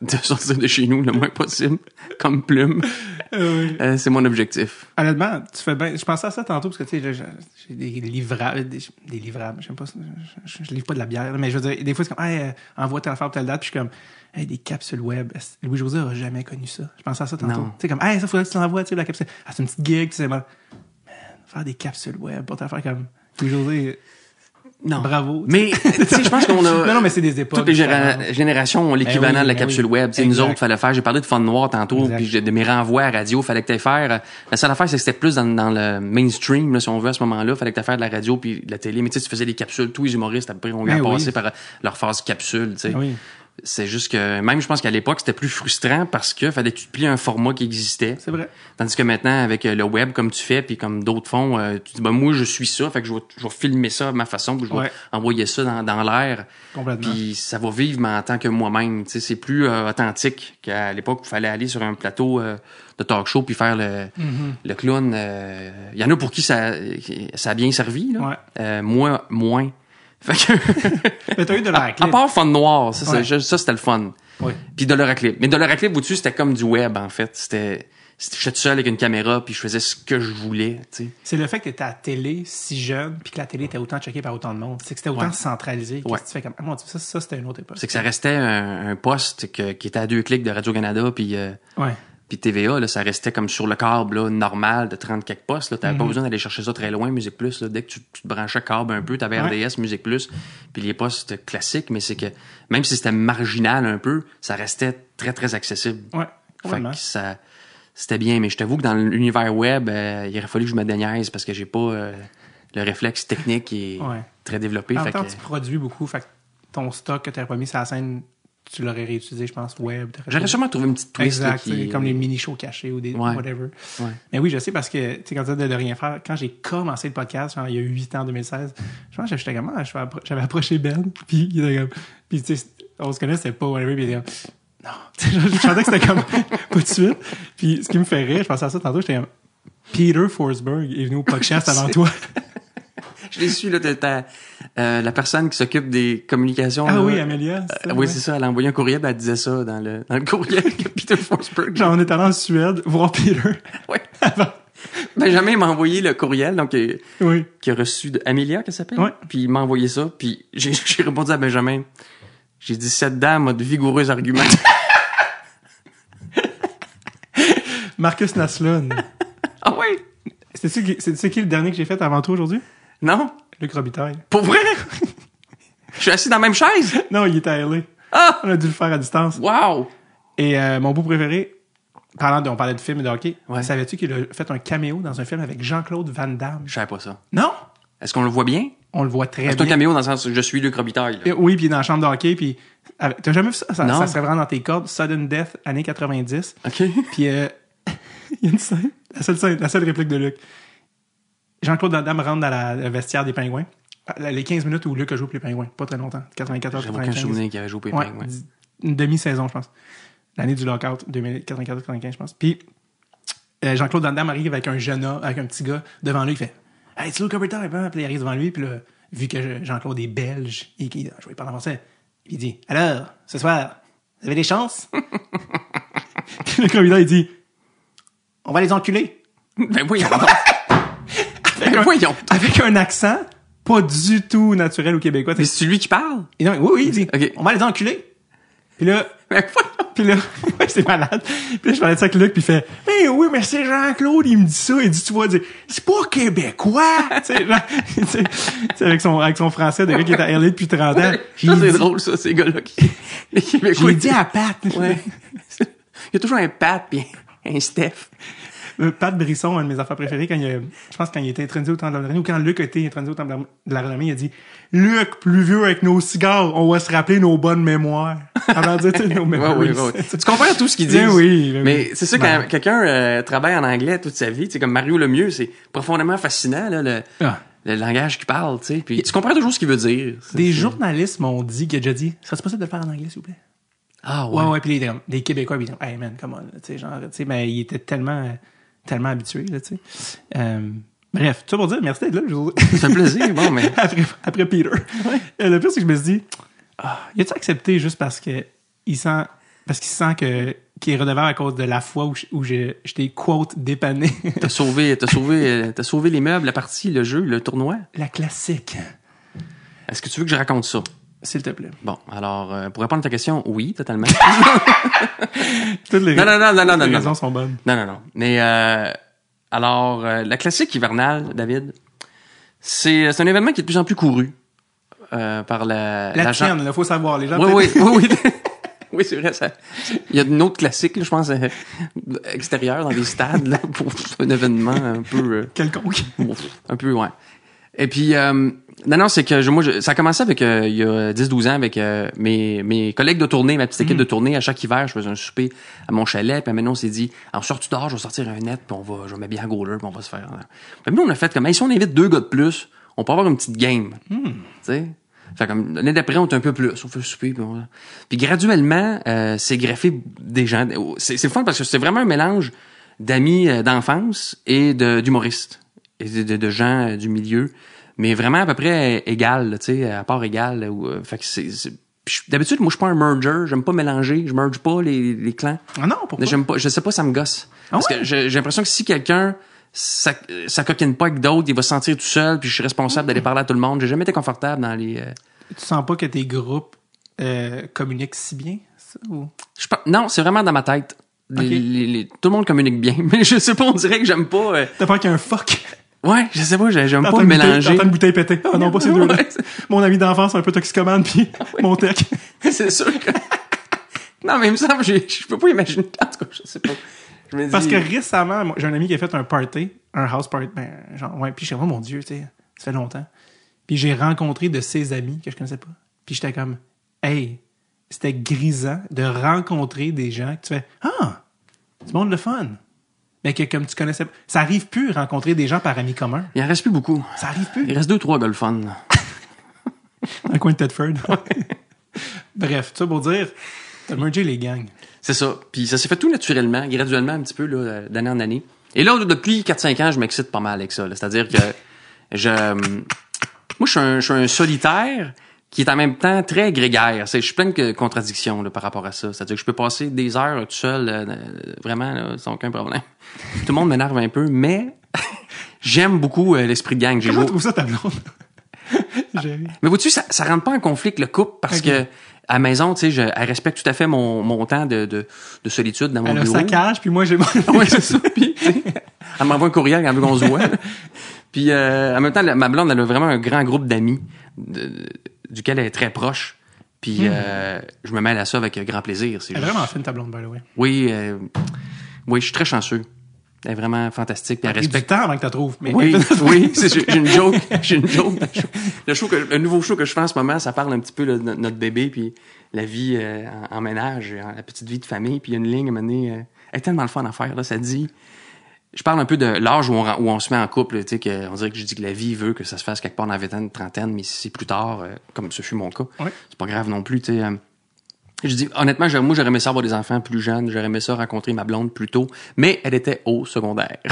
de sortir de chez nous le moins possible, comme plume. Ah euh, c'est mon objectif. Honnêtement, tu fais bien. Je pensais à ça tantôt parce que, tu sais, j'ai des livrables. Des, livrables, je pas. livre pas de la bière, mais je veux dire, des fois, c'est comme, hey, euh, envoie telle affaire pour telle date, puis je suis comme, hey, des capsules web. Louis-José n'aurait jamais connu ça. Je pensais à ça tantôt. Tu sais, comme, hey, ça, faudrait que tu l'envoies, tu la capsule. Ah, c'est une petite gig, tu sais, man. faire des capsules web pour t'en faire comme. Louis-José. Non. Bravo. Mais je pense qu'on a. non, mais c'est des époques. Toutes les générations ont l'équivalent ben de la ben capsule web. nous autres, fallait faire. J'ai parlé de fond noir tantôt, puis de mes renvois à radio, fallait que tu faire. Euh, la seule affaire, c'est que c'était plus dans, le mainstream, si on veut, à ce moment-là, fallait que tu faire de la radio puis de la télé. Mais tu sais, tu faisais des capsules, tous les humoristes, après, on ben a passé par euh, leur phase capsule. tu sais. Ben c'est juste que même je pense qu'à l'époque c'était plus frustrant parce que fallait tu te plies un format qui existait. C'est vrai. Tandis que maintenant avec euh, le web comme tu fais puis comme d'autres font, euh, tu dis ben, moi je suis ça, fait que je vais, filmer ça à ma façon, puis je vais envoyer ça dans, l'air. Complètement. Puis ça va vivre en tant que moi-même, tu sais c'est plus euh, authentique qu'à l'époque où fallait aller sur un plateau de talk show puis faire le, mm-hmm. le clown. Il y en a pour qui ça ça a bien servi là. moi moins. Fait que. Mais t'as eu de l'oraclip. À, à, part fun noir, ça, ça, c'était le fun. Oui. Puis de l'oraclip. Mais de l'oraclip au-dessus, c'était comme du web, en fait. C'était. J'étais tout seul avec une caméra, puis je faisais ce que je voulais. C'est le fait que tu à télé si jeune, puis que la télé était autant checkée par autant de monde. C'est que c'était autant centralisé. Ouais. Que comme, ah, ça, c'était une autre époque. C'est que ça restait un, poste qui était à deux clics de Radio-Canada, puis euh, ouais. TVA, ça restait comme sur le câble normal de 30 quelques postes. Tu n'avais pas mhm. besoin d'aller chercher ça très loin, Musique Plus. dès que tu, te branchais câble un peu, tu avais RDS, Musique Plus, puis les postes classiques, mais c'est que même si c'était marginal un peu, ça restait très, très accessible. Ouais. c'était bien, mais je t'avoue que dans l'univers web, euh, il aurait fallu que je me déniaise parce que j'ai pas euh, le réflexe technique et très développé. En tu produis beaucoup, fait ton stock que tu as mis sur la scène tu l'aurais réutilisé, je pense, web. J'aurais sûrement trouvé une petite twist. Exact, comme les mini-shows cachés ou des whatever. Mais oui, je sais parce que, tu sais, quand tu de, de rien faire, quand j'ai commencé le podcast, il y a 8 ans, en 2016, je pense que j'étais comme, ah, j'avais approché Ben, puis il était comme, puis tu sais, on se connaissait pas, whatever, puis il était comme, non. je pensais que c'était comme, pas de suite. Puis ce qui me fait rire, je pensais à ça tantôt, j'étais comme, Peter Forsberg est venu au podcast avant toi je l'ai su, euh, la personne qui s'occupe des communications. Ah oui, Amelia. Euh, oui, c'est ça. Elle a envoyé un courriel, elle disait ça dans le, dans le courriel que Peter Forsberg. Genre, on est allé en Suède voir Peter. Oui. Benjamin m'a envoyé le courriel donc euh, oui. qui a reçu de Amelia qu'elle s'appelle. Oui. Puis il m'a envoyé ça, puis j'ai, répondu à Benjamin. J'ai dit cette dame a de vigoureux arguments. Marcus Naslund. ah oui. C'est tu c'est, qui le dernier que j'ai fait avant toi aujourd'hui non? Luc Robitaille. Pour vrai? Je suis assis dans la même chaise? Non, il était à LA. Ah! On a dû le faire à distance. Wow! Et euh, mon bout préféré, parlant on parlait de films et de hockey, ouais. savais-tu qu'il a fait un caméo dans un film avec Jean-Claude Van Damme? Je savais pas ça. Non? Est-ce qu'on le voit bien? On le voit très bien. C'est un caméo dans le sens je suis Luc Robitaille. oui, puis il est dans la chambre de hockey, puis t'as jamais vu ça? Ça, non. ça serait vraiment dans tes cordes. Sudden Death, année 90. OK. Puis euh, il y a une scène, la seule, scène, la seule réplique de Luc. Jean-Claude Dandam rentre dans la, vestiaire des Pingouins. Les 15 minutes où Luc a joué pour les Pingouins, pas très longtemps, 94 95 souvenir qu'il avait joué pour les Pingouins. Une demi-saison, je pense. L'année du lockout, 94-95, je pense. Puis euh, Jean-Claude Dandam Damme arrive avec un jeune homme, avec un petit gars devant lui, il fait Hey, tu Luke va il arrive devant lui, puis là, vu que Jean-Claude est belge et qu'il a joué par français, il dit Alors, ce soir, vous avez des chances le candidat, il dit On va les enculer. Ben oui, avec, un, voyons. avec un accent pas du tout naturel au québécois. Mais c'est celui qui parle? Et non, oui, oui, il dit, on va les enculer. Puis là, puis là, c'est malade. Puis là, je parlais de ça avec Luc, puis il fait, mais oui, mais c'est Jean-Claude, il me dit ça, il dit, tu vois, c'est pas québécois, tu sais, avec son, avec son français, de gars qui est à L.A. depuis 30 ans. Ça, c'est drôle, ça, ces gars-là les Québécois. dit à Pat. Ouais. il y a toujours un Pat, puis un Steph. Euh, Pat Brisson, un de mes affaires préférées, quand il a, je pense quand il était introduit au temps de la ou quand Luc a été introduit au temps de la renommée, il a dit Luc, plus vieux avec nos cigares, on va se rappeler nos bonnes mémoires. tu nos mémoires. tu comprends tout ce qu'il ben dit. Oui, ben Mais c'est sûr, ben. quand quelqu'un euh, travaille en anglais toute sa vie, tu sais, comme Mario Lemieux, c'est profondément fascinant, là, le. Ah. le langage qu'il parle, tu sais. Puis tu comprends toujours ce qu'il veut dire. Des journalistes m'ont dit, qui a déjà dit, serait-ce possible de le faire en anglais, s'il vous plaît? Ah ouais. Ouais, Puis les, Québécois, ils disent, hey man, come on, tu sais, genre, tu sais, mais il était tellement. Euh, tellement habitué, là, tu sais. Euh, bref, tout ça pour dire merci d'être là. C'est un plaisir, bon, mais. Après, après Peter. Euh, le pire, c'est que je me suis dit, ah, a tu accepté juste parce que il sent, parce qu'il sent que qu'il est redevable à cause de la fois où je, où t'ai quote dépanné. t'as sauvé, t'as sauvé, t'as sauvé les meubles, la partie, le jeu, le tournoi. La classique. Est-ce que tu veux que je raconte ça? S'il te plaît. Bon, alors, euh, pour répondre à ta question, oui, totalement. Toutes les, non, non, non, non, non, les raisons sont bonnes. Non, non, non. Mais euh, alors, euh, la classique hivernale, David, c'est un événement qui est de plus en plus couru par la... La, il faut savoir. Les gens oui, oui, oui, c'est vrai. Ça... Il y a une autre classique, je pense, euh, dans des stades pour un événement un peu. Quelconque. Un peu, ouais. Et puis, non, non, c'est que moi, ça a commencé avec, euh, il y a 10-12 ans, avec euh, mes, mes collègues de tournée, ma petite équipe mm-hmm. de tournée. À chaque hiver, je faisais un souper à mon chalet. Puis maintenant, on s'est dit, en tu dehors, je vais sortir un net, puis on va, je vais m'habiller en goaler, puis on va se faire. Puis hein. nous, on a fait comme, si on invite deux gars de plus, on peut avoir une petite game. Mm. Tu sais? Fait comme l'année d'après, on est un peu plus, on fait souper. Puis, graduellement, euh, c'est greffé des gens. C'est, c'est fun parce que c'est vraiment un mélange d'amis d'enfance et d'humoristes et de gens du milieu mais vraiment à peu près égal, tu sais, à part égal. ou euh, fait que c'est, d'habitude, moi, je suis pas un merger. J'aime pas mélanger. Je merge pas les, les clans. Ah non, pourquoi? J'aime pas, je sais pas, ça me gosse. Ah parce que j'ai l'impression que si quelqu'un ça, ça coquine pas avec d'autres, il va se sentir tout seul, puis je suis responsable d'aller ah. parler à tout le monde. J'ai jamais été confortable dans les... Euh, tu sens pas que tes groupes euh, communiquent si bien, ça, ou... je Non, c'est vraiment dans ma tête. Les, tout le monde communique bien, mais je sais pas, on dirait que j'aime pas... Euh... T'as pas qu'un fuck Ouais, je sais pas, j'aime pas le mélanger. T'entends une bouteille péter. Ah, non, pas ces deux-là. mon ami d'enfance, un peu toxicomane, puis mon tech. C'est sûr que... non, mais il me semble, je, peux pas imaginer. En tout cas, je sais pas. Je me Parce que récemment, j'ai un ami qui a fait un party, un house party, ben, genre, ouais, puis je sais pas, mon Dieu, tu sais, ça fait longtemps. Puis j'ai rencontré de ses amis que je connaissais pas. Puis j'étais comme, hey, c'était grisant de rencontrer des gens que tu fais, ah, c'est monde le fun mais que comme tu connaissais Ça arrive plus rencontrer des gens par amis communs. Il en reste plus beaucoup. Ça arrive plus. Il reste deux, trois golf Un coin de Tedford. Bref, ça pour dire, t'as mergé les gangs. C'est ça. Puis ça s'est fait tout naturellement, graduellement, un petit peu, d'année en année. Et là, depuis 4-5 ans, je m'excite pas mal avec ça. C'est-à-dire que je. Moi, je suis un solitaire qui est en même temps très grégaire. C'est, je suis plein de contradictions par rapport à ça. C'est-à-dire que je peux passer des heures tout seul, euh, euh, vraiment, sans aucun problème. tout le monde m'énerve un peu, mais j'aime beaucoup euh, l'esprit de gang. J'ai Comment ça mais vous tu ça, ça rentre pas en conflit avec le couple parce que à la maison, tu sais, elle respecte tout à fait mon, mon temps de, de, solitude dans mon elle bureau. Elle cage, puis moi j'ai mon... Puis, elle m'envoie un courriel quand se voit. Puis en même temps, ma blonde, elle a vraiment un grand groupe d'amis duquel elle est très proche. Puis hmm. euh, je me mêle à ça avec grand plaisir. C'est elle vraiment fine, ta blonde, by the way. Oui, euh, oui, je suis très chanceux. Elle est vraiment fantastique. Puis elle respecte. Du avant que tu trouves. Oui, oui j'ai une joke. une joke. Le, que, le nouveau show que je fais en ce moment, ça parle un petit peu de notre bébé, puis la vie euh, en, ménage, la petite vie de famille. Puis il y a une ligne à mener. elle est tellement le fun à faire. Là, ça dit je parle un peu de l'âge où on, où on se met en couple, tu sais, que, on dirait que je dis que la vie veut que ça se fasse quelque part dans la vingtaine, trentaine, mais si c'est plus tard, euh, comme ce fut mon cas, c'est pas grave non plus, tu sais. Euh. je dis, honnêtement, moi, j'aurais aimé ça avoir des enfants plus jeunes, j'aurais aimé ça rencontrer ma blonde plus tôt, mais elle était au secondaire.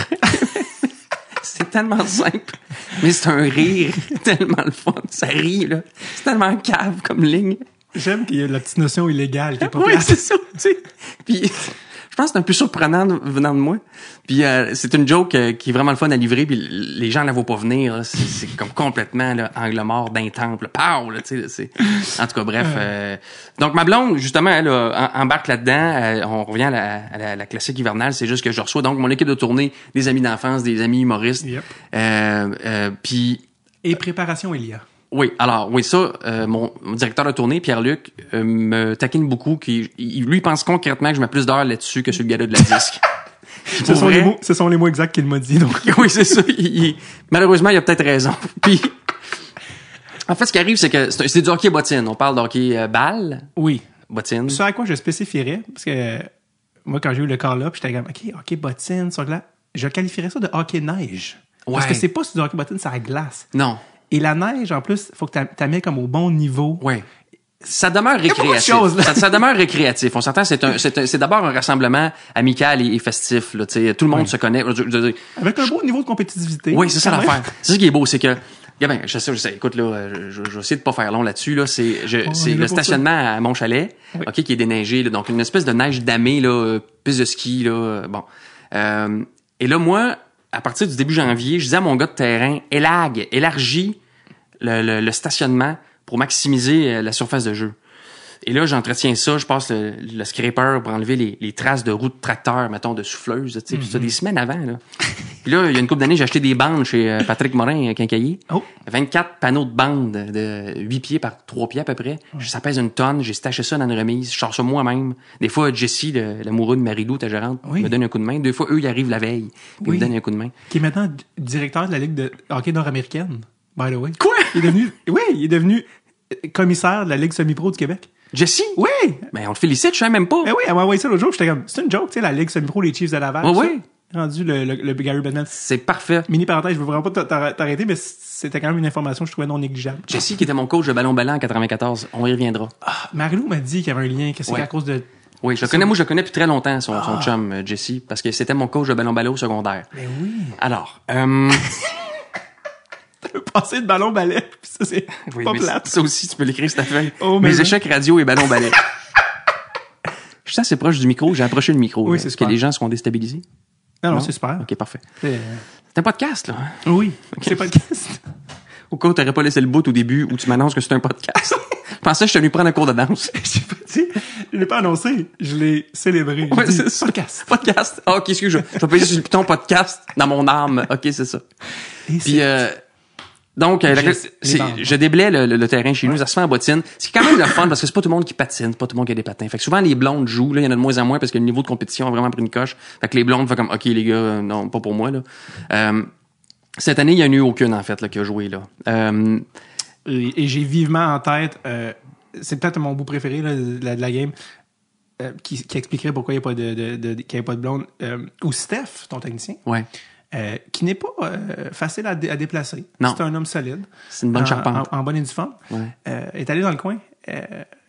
c'est tellement simple, mais c'est un rire tellement le fun, ça rit, là. C'est tellement cave comme ligne. J'aime qu'il y ait la petite notion illégale qui est pas Oui, c'est ça, tu sais. Puis je pense que c'est un peu surprenant venant de moi. Puis euh, c'est une joke euh, qui est vraiment le fun à livrer, puis les gens la voient pas venir. C'est comme complètement là, angle mort d'un temple. Pow! En tout cas, bref. Euh, donc ma blonde, justement, elle embarque là-dedans. on revient à la, classique hivernale. C'est juste que je reçois donc mon équipe de tournée, des amis d'enfance, des amis humoristes. puis... Et préparation, il y a. Oui, alors oui, ça, euh, mon, directeur de tournée, Pierre-Luc, euh, me taquine beaucoup. Qui, lui pense concrètement que je mets plus d'heures là-dessus que sur le gala de la disque. ce, sont les mots, exacts qu'il m'a dit. Donc. oui, c'est ça. Il, malheureusement, il a peut-être raison. Puis, en fait, ce qui arrive, c'est que c'est du hockey bottine. On parle d'hockey euh, balle. Oui. Bottine. Ce à quoi je spécifierais, parce que moi, quand j'ai eu le là là j'étais comme, OK, hockey bottine, sur glace. Je qualifierais ça de hockey neige. Parce que c'est pas du hockey bottine, c'est à glace. Non. Et la neige, en plus, faut que tu la comme au bon niveau. Oui. Ça demeure récréatif. ça, ça, demeure récréatif. On s'entend, c'est un, c'est, c'est d'abord un rassemblement amical et, festif. Là, t'sais. tout le monde se connaît. Avec un beau niveau de compétitivité. Oui, c'est ça l'affaire. C'est ce qui est beau, c'est que eh ben, je sais, je écoute, là, je, je de pas faire long là-dessus. Là. C'est, oh, c'est le stationnement à mon chalet, ok, qui est déneigé. Là, donc, une espèce de neige damée, là, piste de ski. Là, bon. Euh, et là, moi, à partir du début janvier, je disais à mon gars de terrain, élague, élargis le, le, stationnement pour maximiser euh, la surface de jeu. Et là, j'entretiens ça, je passe le, le scraper pour enlever les, les traces de roues de tracteur, mettons, de souffleuse, tu sais, ça mhm. des semaines avant. Là. Puis là, il y a une couple d'années, j'ai acheté des bandes chez euh, Patrick Morin à euh, Quincaillier. Oh. 24 panneaux de bandes de 8 pieds par 3 pieds à peu près. Ça pèse une tonne, j'ai staché ça dans une remise, je sors ça moi-même. Des fois, Jessie, l'amoureux de Marie-Lou, ta gérante, me donne un coup de main. Deux fois, eux, ils arrivent la veille, puis ils me donnent un coup de main. Qui est maintenant directeur de la Ligue de hockey nord-américaine by the way. Quoi? Il est devenu, oui, il est devenu euh, commissaire de la Ligue semi-pro du Québec. Jesse? Oui! Mais ben, on le félicite, je sais même pas. Mais ben oui, elle m'a envoyé ça l'autre jour, j'étais comme, c'est une joke, tu sais, la Ligue semi-pro, les Chiefs de Laval. Oui, oui. Rendu le, le, le Gary Bennett. C'est parfait. Mini parenthèse, je veux vraiment pas t'arrêter, mais c'était quand même une information que je trouvais non négligeable. Jesse, qui était mon coach de ballon ballon en 94, on y reviendra. Ah, Marilou m'a dit qu'il y avait un lien, que c'est à cause de oui, je le connais, moi, je connais depuis très longtemps, son, ah. chum, euh, Jesse, parce que c'était mon coach de ballon ballon au secondaire. Mais ben oui. Alors, euh, passer de ballon ballet. Puis ça, c'est pas Ça aussi, tu peux l'écrire c'est ta oh, mais Mes échecs radio et ballon ballet. je suis assez proche du micro. J'ai approché le micro. Oui, euh, Est-ce que les gens seront déstabilisés? Non, non, c'est super. OK, parfait. C'est un podcast, là. Hein? Euh, oui, c'est un podcast. Au cas où t'aurais pas laissé le bout au début où tu m'annonces que c'est un podcast. je pensais que je suis venu prendre un cours de danse. je ne l'ai pas annoncé, je l'ai célébré. c'est un Podcast. Podcast. Ah, ok, excuse-moi. Je vais sur le bouton podcast dans mon âme. Ok, c'est ça. Et Puis, euh, donc, euh, je déblais le, terrain chez nous, ça se fait en bottine. C'est quand même le fun parce que c'est pas tout le monde qui patine, pas tout le monde qui a des patins. Fait que souvent les blondes jouent, là, il y en a de moins en moins parce que le niveau de compétition a vraiment pris une coche. Fait que les blondes font comme OK les gars, euh, non, pas pour moi là. Euh, cette année, il n'y en a eu aucune en fait là, qui a joué là. et, j'ai vivement en tête c'est peut-être mon bout préféré de, la, game. Qui, qui, expliquerait pourquoi il n'y a, pas de, de, y pas de blonde. ou Steph, ton technicien. Ouais. Euh, qui n'est pas euh, facile à, déplacer. C'est un homme solide. C'est une bonne charpente. En, bonne et euh, est allé dans le coin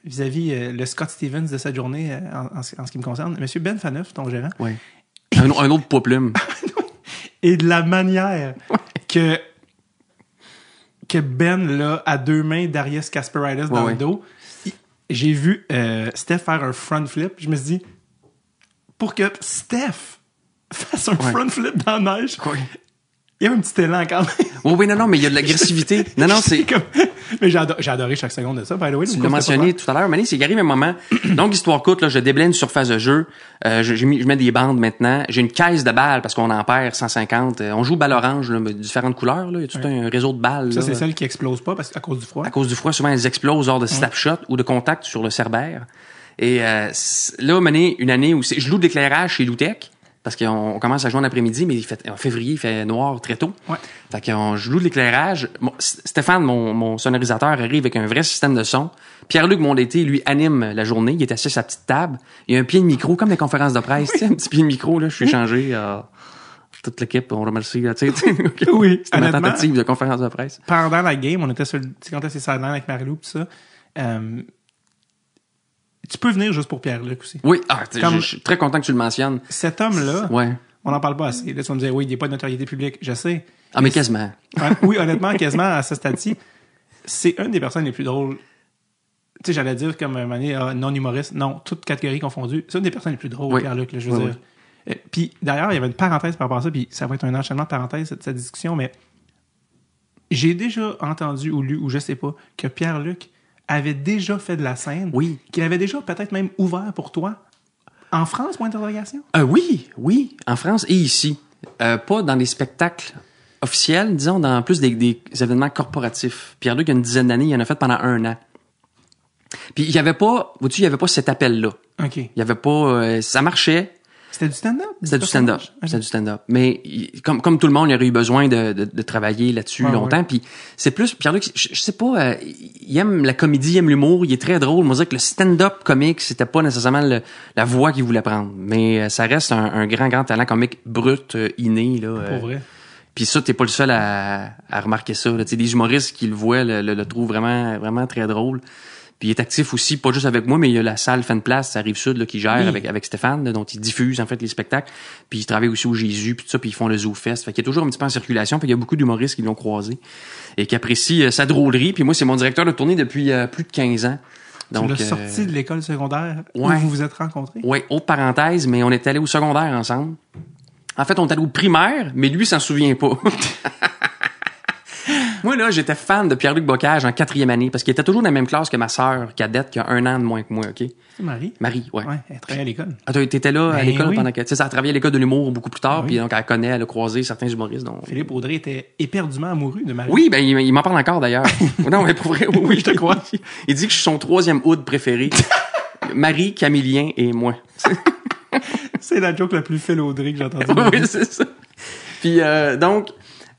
vis-à-vis le Scott Stevens de cette journée en, ce qui me concerne. Monsieur Ben Faneuf, ton gérant. Oui. Un, autre problème et de la manière que que Ben, là, à deux mains d'Arias Kasparaitis dans le dos, j'ai vu Steph faire un front flip. Je me suis dit, pour que Steph fasse un front flip dans la neige. Il y a un petit élan quand même. Oui, oui, non, non, mais il y a de l'agressivité. non, non, c'est. Mais j'ai adoré, chaque seconde de ça. By the way, tu l'as mentionné tout à l'heure, Mané, c'est arrive un moment. Donc, histoire courte, là, je déblaye une surface de jeu. Euh, je, je, mets des bandes maintenant. J'ai une caisse de balles parce qu'on en perd 150. Euh, on joue balle orange, là, différentes couleurs. Là. Il y a tout un réseau de balles. Ça, c'est celle qui explose pas parce à cause du froid. À cause du froid, souvent, elles explosent lors de snapshot ou de contact sur le cerbère. Et euh, là, Mané, une année où je loue de l'éclairage chez parce qu'on commence à jouer en après-midi, mais il fait, en février, il fait noir très tôt. Ouais. Fait qu'on joue de l'éclairage. Stéphane, mon, mon, sonorisateur, arrive avec un vrai système de son. Pierre-Luc Mondeté, lui, anime la journée. Il est assis à sa petite table. Il a un pied de micro, comme des conférences de presse. Un petit pied de micro, là, je suis changé. toute l'équipe, on remercie. Là, t'sais, Oui, C'était tentative de conférence de presse. Pendant la game, on était sur le petit ça avec Marilou, tout ça. Euh, tu peux venir juste pour Pierre-Luc aussi. Oui, ah, je suis très content que tu le mentionnes. Cet homme-là, on n'en parle pas assez. Là, tu vas me dire, oui, il n'est pas de notoriété publique. Je sais. Ah, mais, quasiment. oui, honnêtement, quasiment à ce stade-ci. C'est une des personnes les plus drôles tu sais, j'allais dire comme un manier ah, non humoriste, non, toutes catégories confondues. C'est une des personnes les plus drôles, Pierre-Luc, je veux dire. Euh, puis d'ailleurs, il y avait une parenthèse par rapport à ça, puis ça va être un enchaînement de parenthèse, cette, cette discussion, mais j'ai déjà entendu ou lu, ou je sais pas, que Pierre-Luc avait déjà fait de la scène. Oui. Qu'il avait déjà peut-être même ouvert pour toi. En France, point d'interrogation? Euh, oui, oui, en France et ici. Euh, pas dans les spectacles officiels, disons, dans plus des, événements corporatifs. Pierre-Luc, il y a une dizaine d'années, il en a fait pendant un an. Puis il n'y avait pas, vous il n'y avait pas cet appel-là. OK. Il n'y avait pas, euh, ça marchait, c'était du stand-up? C'était du stand-up. C'était du stand-up. Mais comme, comme tout le monde, il aurait eu besoin de, de, de travailler là-dessus ah, longtemps. Puis c'est plus, Pierre-Luc, je, je, sais pas, euh, il aime la comédie, il aime l'humour, il est très drôle. Moi, je que le stand-up comique, c'était pas nécessairement la voix qu'il voulait prendre. Mais euh, ça reste un, un, grand, grand talent comique brut, euh, inné. Là, Pour vrai. Puis ça, t'es pas le seul à, à remarquer ça. Là. des humoristes qui le voient le, le, le, trouvent vraiment, vraiment très drôle il est actif aussi, pas juste avec moi, mais il y a la salle Fan Place, ça arrive sud, là, qui gère avec, avec Stéphane, dont il diffuse en fait les spectacles. Puis il travaille aussi au Jésus, puis tout ça, puis ils font le Zoo Fest. Fait qu'il a toujours un petit peu en circulation, puis il y a beaucoup d'humoristes qui l'ont croisé et qui apprécient euh, sa drôlerie. Puis moi, c'est mon directeur de tournée depuis euh, plus de 15 ans. Donc, tu l'as euh, sorti de l'école secondaire où vous vous êtes rencontrés? Oui, autre parenthèse, mais on est allé au secondaire ensemble. En fait, on est allé au primaire, mais lui s'en souvient pas. Moi, là, j'étais fan de Pierre-Luc Bocage en quatrième année parce qu'il était toujours dans la même classe que ma sœur cadette qui a un an de moins que moi, OK? C'est Marie? Marie, ouais. ouais elle travaillait à l'école. Ah, t'étais là à ben l'école pendant que. Tu sais, ça a travaillé à l'école de l'humour beaucoup plus tard, puis donc elle connaît, elle a croisé certains humoristes. Donc... Philippe Audrey était éperdument amoureux de Marie. Oui, ben il, m'en parle encore d'ailleurs. non, mais pour vrai, oui, je te crois. Il dit que je suis son troisième hood préféré. Marie, Camillien et moi. c'est la joke la plus fait Audrey que j'ai entendue. oui, c'est ça. Puis euh, donc,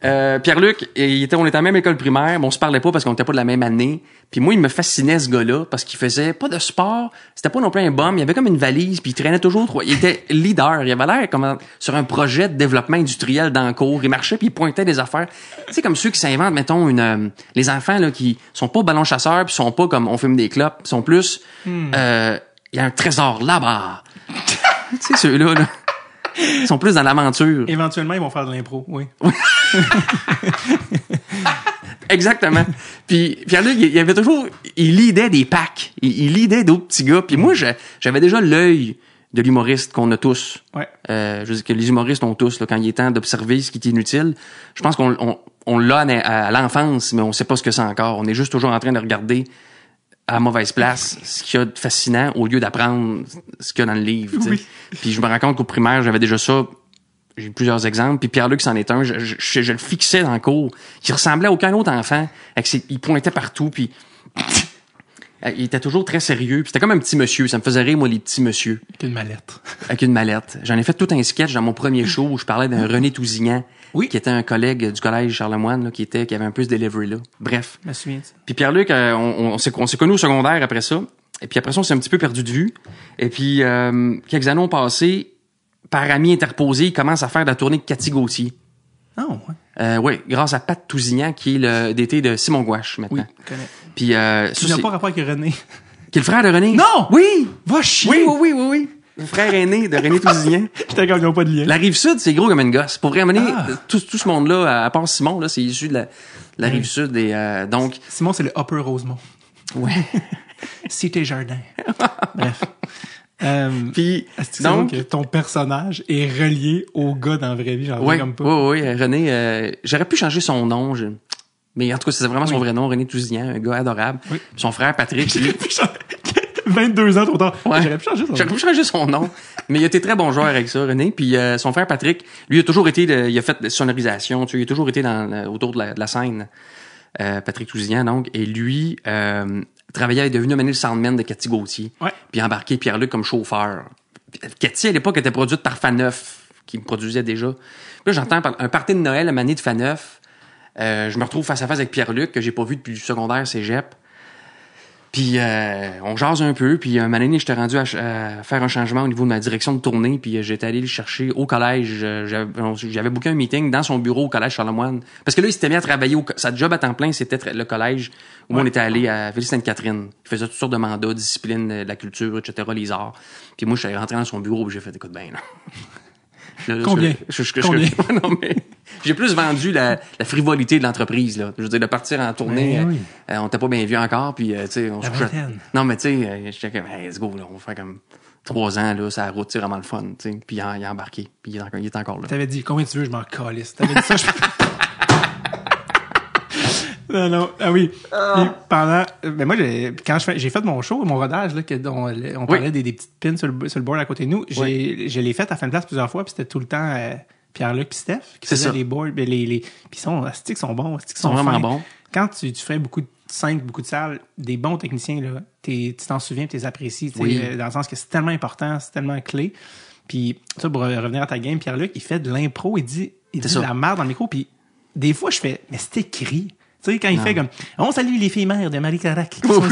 euh, Pierre-Luc, était, on était en même école primaire, mais on se parlait pas parce qu'on était pas de la même année. Puis moi, il me fascinait ce gars-là parce qu'il faisait pas de sport, c'était pas non plus un bum, il avait comme une valise, puis il traînait toujours. Il était leader, il avait l'air comme sur un projet de développement industriel dans cours. Il marchait puis il pointait des affaires. C'est comme ceux qui s'inventent, mettons une, euh, les enfants là qui sont pas ballons chasseurs, puis sont pas comme on filme des clopes, sont plus, hmm. euh, il y a un trésor là-bas. C'est sais ceux-là. là. Ils sont plus dans l'aventure. Éventuellement, ils vont faire de l'impro, oui. Exactement. Puis Pierre-Luc, il, y avait toujours... Il lidait des packs. Il, lidait d'autres petits gars. Puis moi, j'avais déjà l'œil de l'humoriste qu'on a tous. Ouais. Euh, je veux dire que les humoristes ont tous, quand il est temps d'observer ce qui est inutile. Je pense qu'on l'a à, l'enfance, mais on sait pas ce que c'est encore. On est juste toujours en train de regarder à mauvaise place ce qu'il y a de fascinant au lieu d'apprendre ce qu'il y a dans le livre. Puis je me rends compte qu'au primaire, j'avais déjà ça. J'ai plusieurs exemples. Puis Pierre-Luc, c'en est un. Je, le fixais dans le cours. Il ressemblait à aucun autre enfant. Avec il pointait partout. Puis il était toujours très sérieux. C'était comme un petit monsieur. Ça me faisait rire, moi, les petits monsieur. Avec une mallette. Avec une mallette. J'en ai fait tout un sketch dans mon premier show où je parlais d'un René Tousignan oui. qui était un collègue du collège Charlemagne, qui était, qui avait un peu ce delivery-là. Bref. Je me Puis Pierre-Luc, euh, on, s'est connus au secondaire après ça. Et puis après ça, on s'est un petit peu perdu de vue. Et puis, euh, quelques années ont passé, par ami interposé, il commence à faire la tournée de Cathy Gauthier. Ah, oh, ouais. Euh, oui, grâce à Pat Tousignan, qui est le DT de Simon Gouache, maintenant. Oui, connais. Puis, euh, ça, n'a pas rapport avec René. Qui est le frère de René? Non! Oui! Va Oui, oui, oui, oui. oui frère aîné de René Tousilien. J'étais comme, ils pas de lien. La rive sud, c'est gros comme une gosse. Pour ramener ah. tout, tout ce monde-là, à part Simon, là, c'est issu de la, rive sud. Et, euh, donc... Simon, c'est le Upper Rosemont. Ouais. Cité Jardin. Bref. Euh, Puis, donc, que ton personnage est relié au gars dans la vraie vie, j'en comme pas. Oui, oui, René, euh, j'aurais pu changer son nom, mais en tout cas, c'est vraiment son vrai nom, René Tousignan, un gars adorable. Son frère Patrick. Lui... 22 ans trop tard. J'aurais pu changer son nom. Mais il était très bon joueur avec ça, René. Puis euh, son frère Patrick, lui, a toujours été, il a fait des sonorisations, tu il a toujours été dans, autour de la, scène. Euh, Patrick Touzian, donc. Et lui, euh, travaillait, est devenu le soundman de Cathy Gauthier. Ouais. Puis embarqué Pierre-Luc comme chauffeur. Cathy, à l'époque, était produite par Faneuf, qui me produisait déjà. Puis là, j'entends un party de Noël à Mané de Faneuf. Euh, je me retrouve face à face avec Pierre-Luc, que j'ai pas vu depuis le secondaire cégep. Puis euh, on jase un peu. Puis un année j'étais rendu à, faire un changement au niveau de ma direction de tournée. Puis euh, j'étais allé le chercher au collège. J'avais booké un meeting dans son bureau au collège Charlemagne. Parce que là, il s'était mis à travailler. Au, sa job à temps plein, c'était le collège où on était allé à Ville-Sainte-Catherine. Il faisait toutes sortes de mandats, discipline, euh, la culture, etc., les arts. Puis moi, je suis rentré dans son bureau. Puis j'ai fait, écoute, bien, là. Combien? Je, je, Combien? non, mais j'ai plus vendu la, frivolité de l'entreprise, là. Je veux dire, de partir en tournée, ben euh, on t'a pas bien vu encore, puis, euh, tu sais, Non, mais tu sais, je disais, « let's go, là, on va faire comme trois ans, là, ça route, c'est vraiment le fun, tu sais. Puis il a, embarqué, puis il est, encore, là. Tu avais là. T'avais dit, combien tu veux, je m'en calisse. T'avais dit ça, je... Euh, non, Ah oui. Ah. pendant. mais euh, ben moi, quand j'ai fait mon show, mon rodage, là, que, euh, on, on parlait des, petites pins sur le, sur board à côté de nous, je l'ai fait à fin de place plusieurs fois, puis c'était tout le temps Pierre-Luc et Steph qui faisaient les boards. Ben, les, les... Puis ah, sont, sont bons. Ils sont, vraiment bons. Quand tu, fais beaucoup de cinq beaucoup de salles, des bons techniciens, là, tu t'en souviens, tu les apprécies, dans le sens que c'est tellement important, c'est tellement clé. Puis, ça, pour revenir à ta game, Pierre-Luc, il fait de l'impro, il dit, il dit de la merde dans le micro, puis des fois, je fais, mais c'est écrit. Tu sais, quand il fait comme On salue les filles mères de Marie Carac. non, non,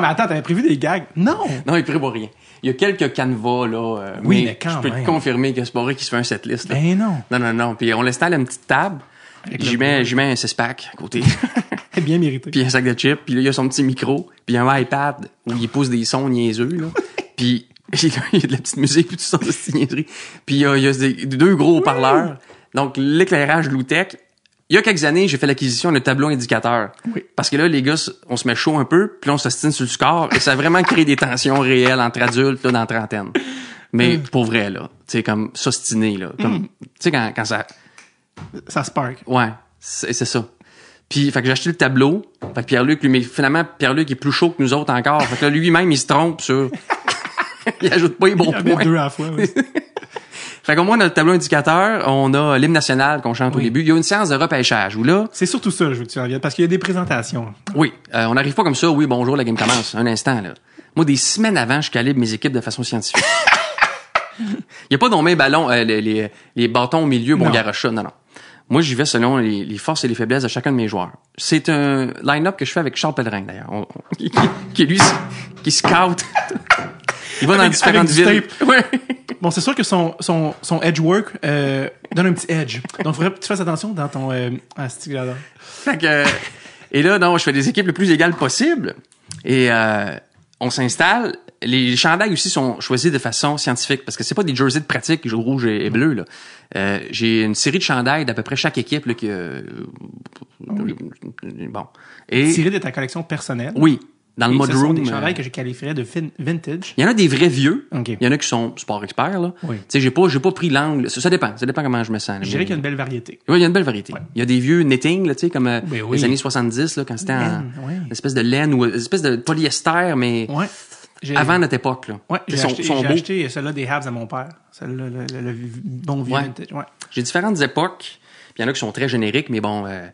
mais attends, t'avais prévu des gags. Non. Non, il prévoit rien. Il y a quelques canevas, là. Euh, oui, mais, mais quand Je peux te confirmer que c'est pas vrai qu'il se fait un setlist. ben non. Non, non, non. Puis on l'installe à une petite table. J'y mets, j'y mets un six-pack à côté. Bien mérité. Puis un sac de chips. Puis là, il y a son petit micro. Puis un iPad où il pousse des sons niaiseux, là. puis il y a de la petite musique, puis tout ça, de niaiserie. Puis il y a, deux gros parleurs. Donc, l'éclairage loutec il y a quelques années, j'ai fait l'acquisition d'un tableau indicateur. Parce que là, les gars, on se met chaud un peu, puis on s'ostine sur le score, et ça a vraiment créé des tensions réelles entre adultes, là, dans la trentaine. Mais mm. pour vrai, là, tu sais, comme s'ostiner, là. Comme, mm. Tu sais, quand, ça. Ça spark. Ouais, c'est ça. Puis, fait que j'ai acheté le tableau. Fait que Pierre-Luc, lui, mais finalement, Pierre-Luc est plus chaud que nous autres encore. Fait que lui-même, il se trompe sur. il ajoute pas les bons points. deux à la fois, oui. Fait qu'au moins, notre le tableau indicateur, on a l'hymne national qu'on chante au début. Il y a une séance de repêchage où là. C'est surtout ça, je veux que tu parce qu'il y a des présentations. Oui. Euh, on n'arrive pas comme ça, oui, bonjour, la game commence. Un instant, là. Moi, des semaines avant, je calibre mes équipes de façon scientifique. Il n'y a pas dans mes ballons, euh, les, les, les, bâtons au milieu, mon garocha. Non, non. Moi, j'y vais selon les, les, forces et les faiblesses de chacun de mes joueurs. C'est un line-up que je fais avec Charles Pellerin, d'ailleurs, qui, qui, qui, lui, qui scout il va dans avec, Bon, c'est sûr que son, son, son edge work euh, donne un petit edge. Donc, faudrait que tu fasses attention dans ton euh, ah, euh et là, non, je fais des équipes le plus égales possible. Et euh, on s'installe. Les chandails aussi sont choisis de façon scientifique parce que c'est pas des jerseys de pratique rouge et, bleu là. Euh, j'ai une série de chandails d'à peu près chaque équipe là, série ah bon. Et de ta collection personnelle. Oui, dans le Et mode room. des euh, que je qualifierais de vintage. Il y en a des vrais vieux. Il y en a qui sont sport experts là. Oui. Tu sais, j'ai pas j'ai pas pris l'angle. Ça, dépend, ça dépend comment je me sens. je dirais qu'il y a une belle variété. Oui, il y a une belle variété. Il y a des vieux knitting là, tu sais comme euh, ben les années 70 là quand c'était une espèce de laine ou une espèce de polyester mais Avant notre époque, là. Ouais, j'ai acheté, acheté celle-là des halves à mon père. Celle-là, le, bon vieux vintage. J'ai différentes époques. Il y en a qui sont très génériques, mais bon, euh,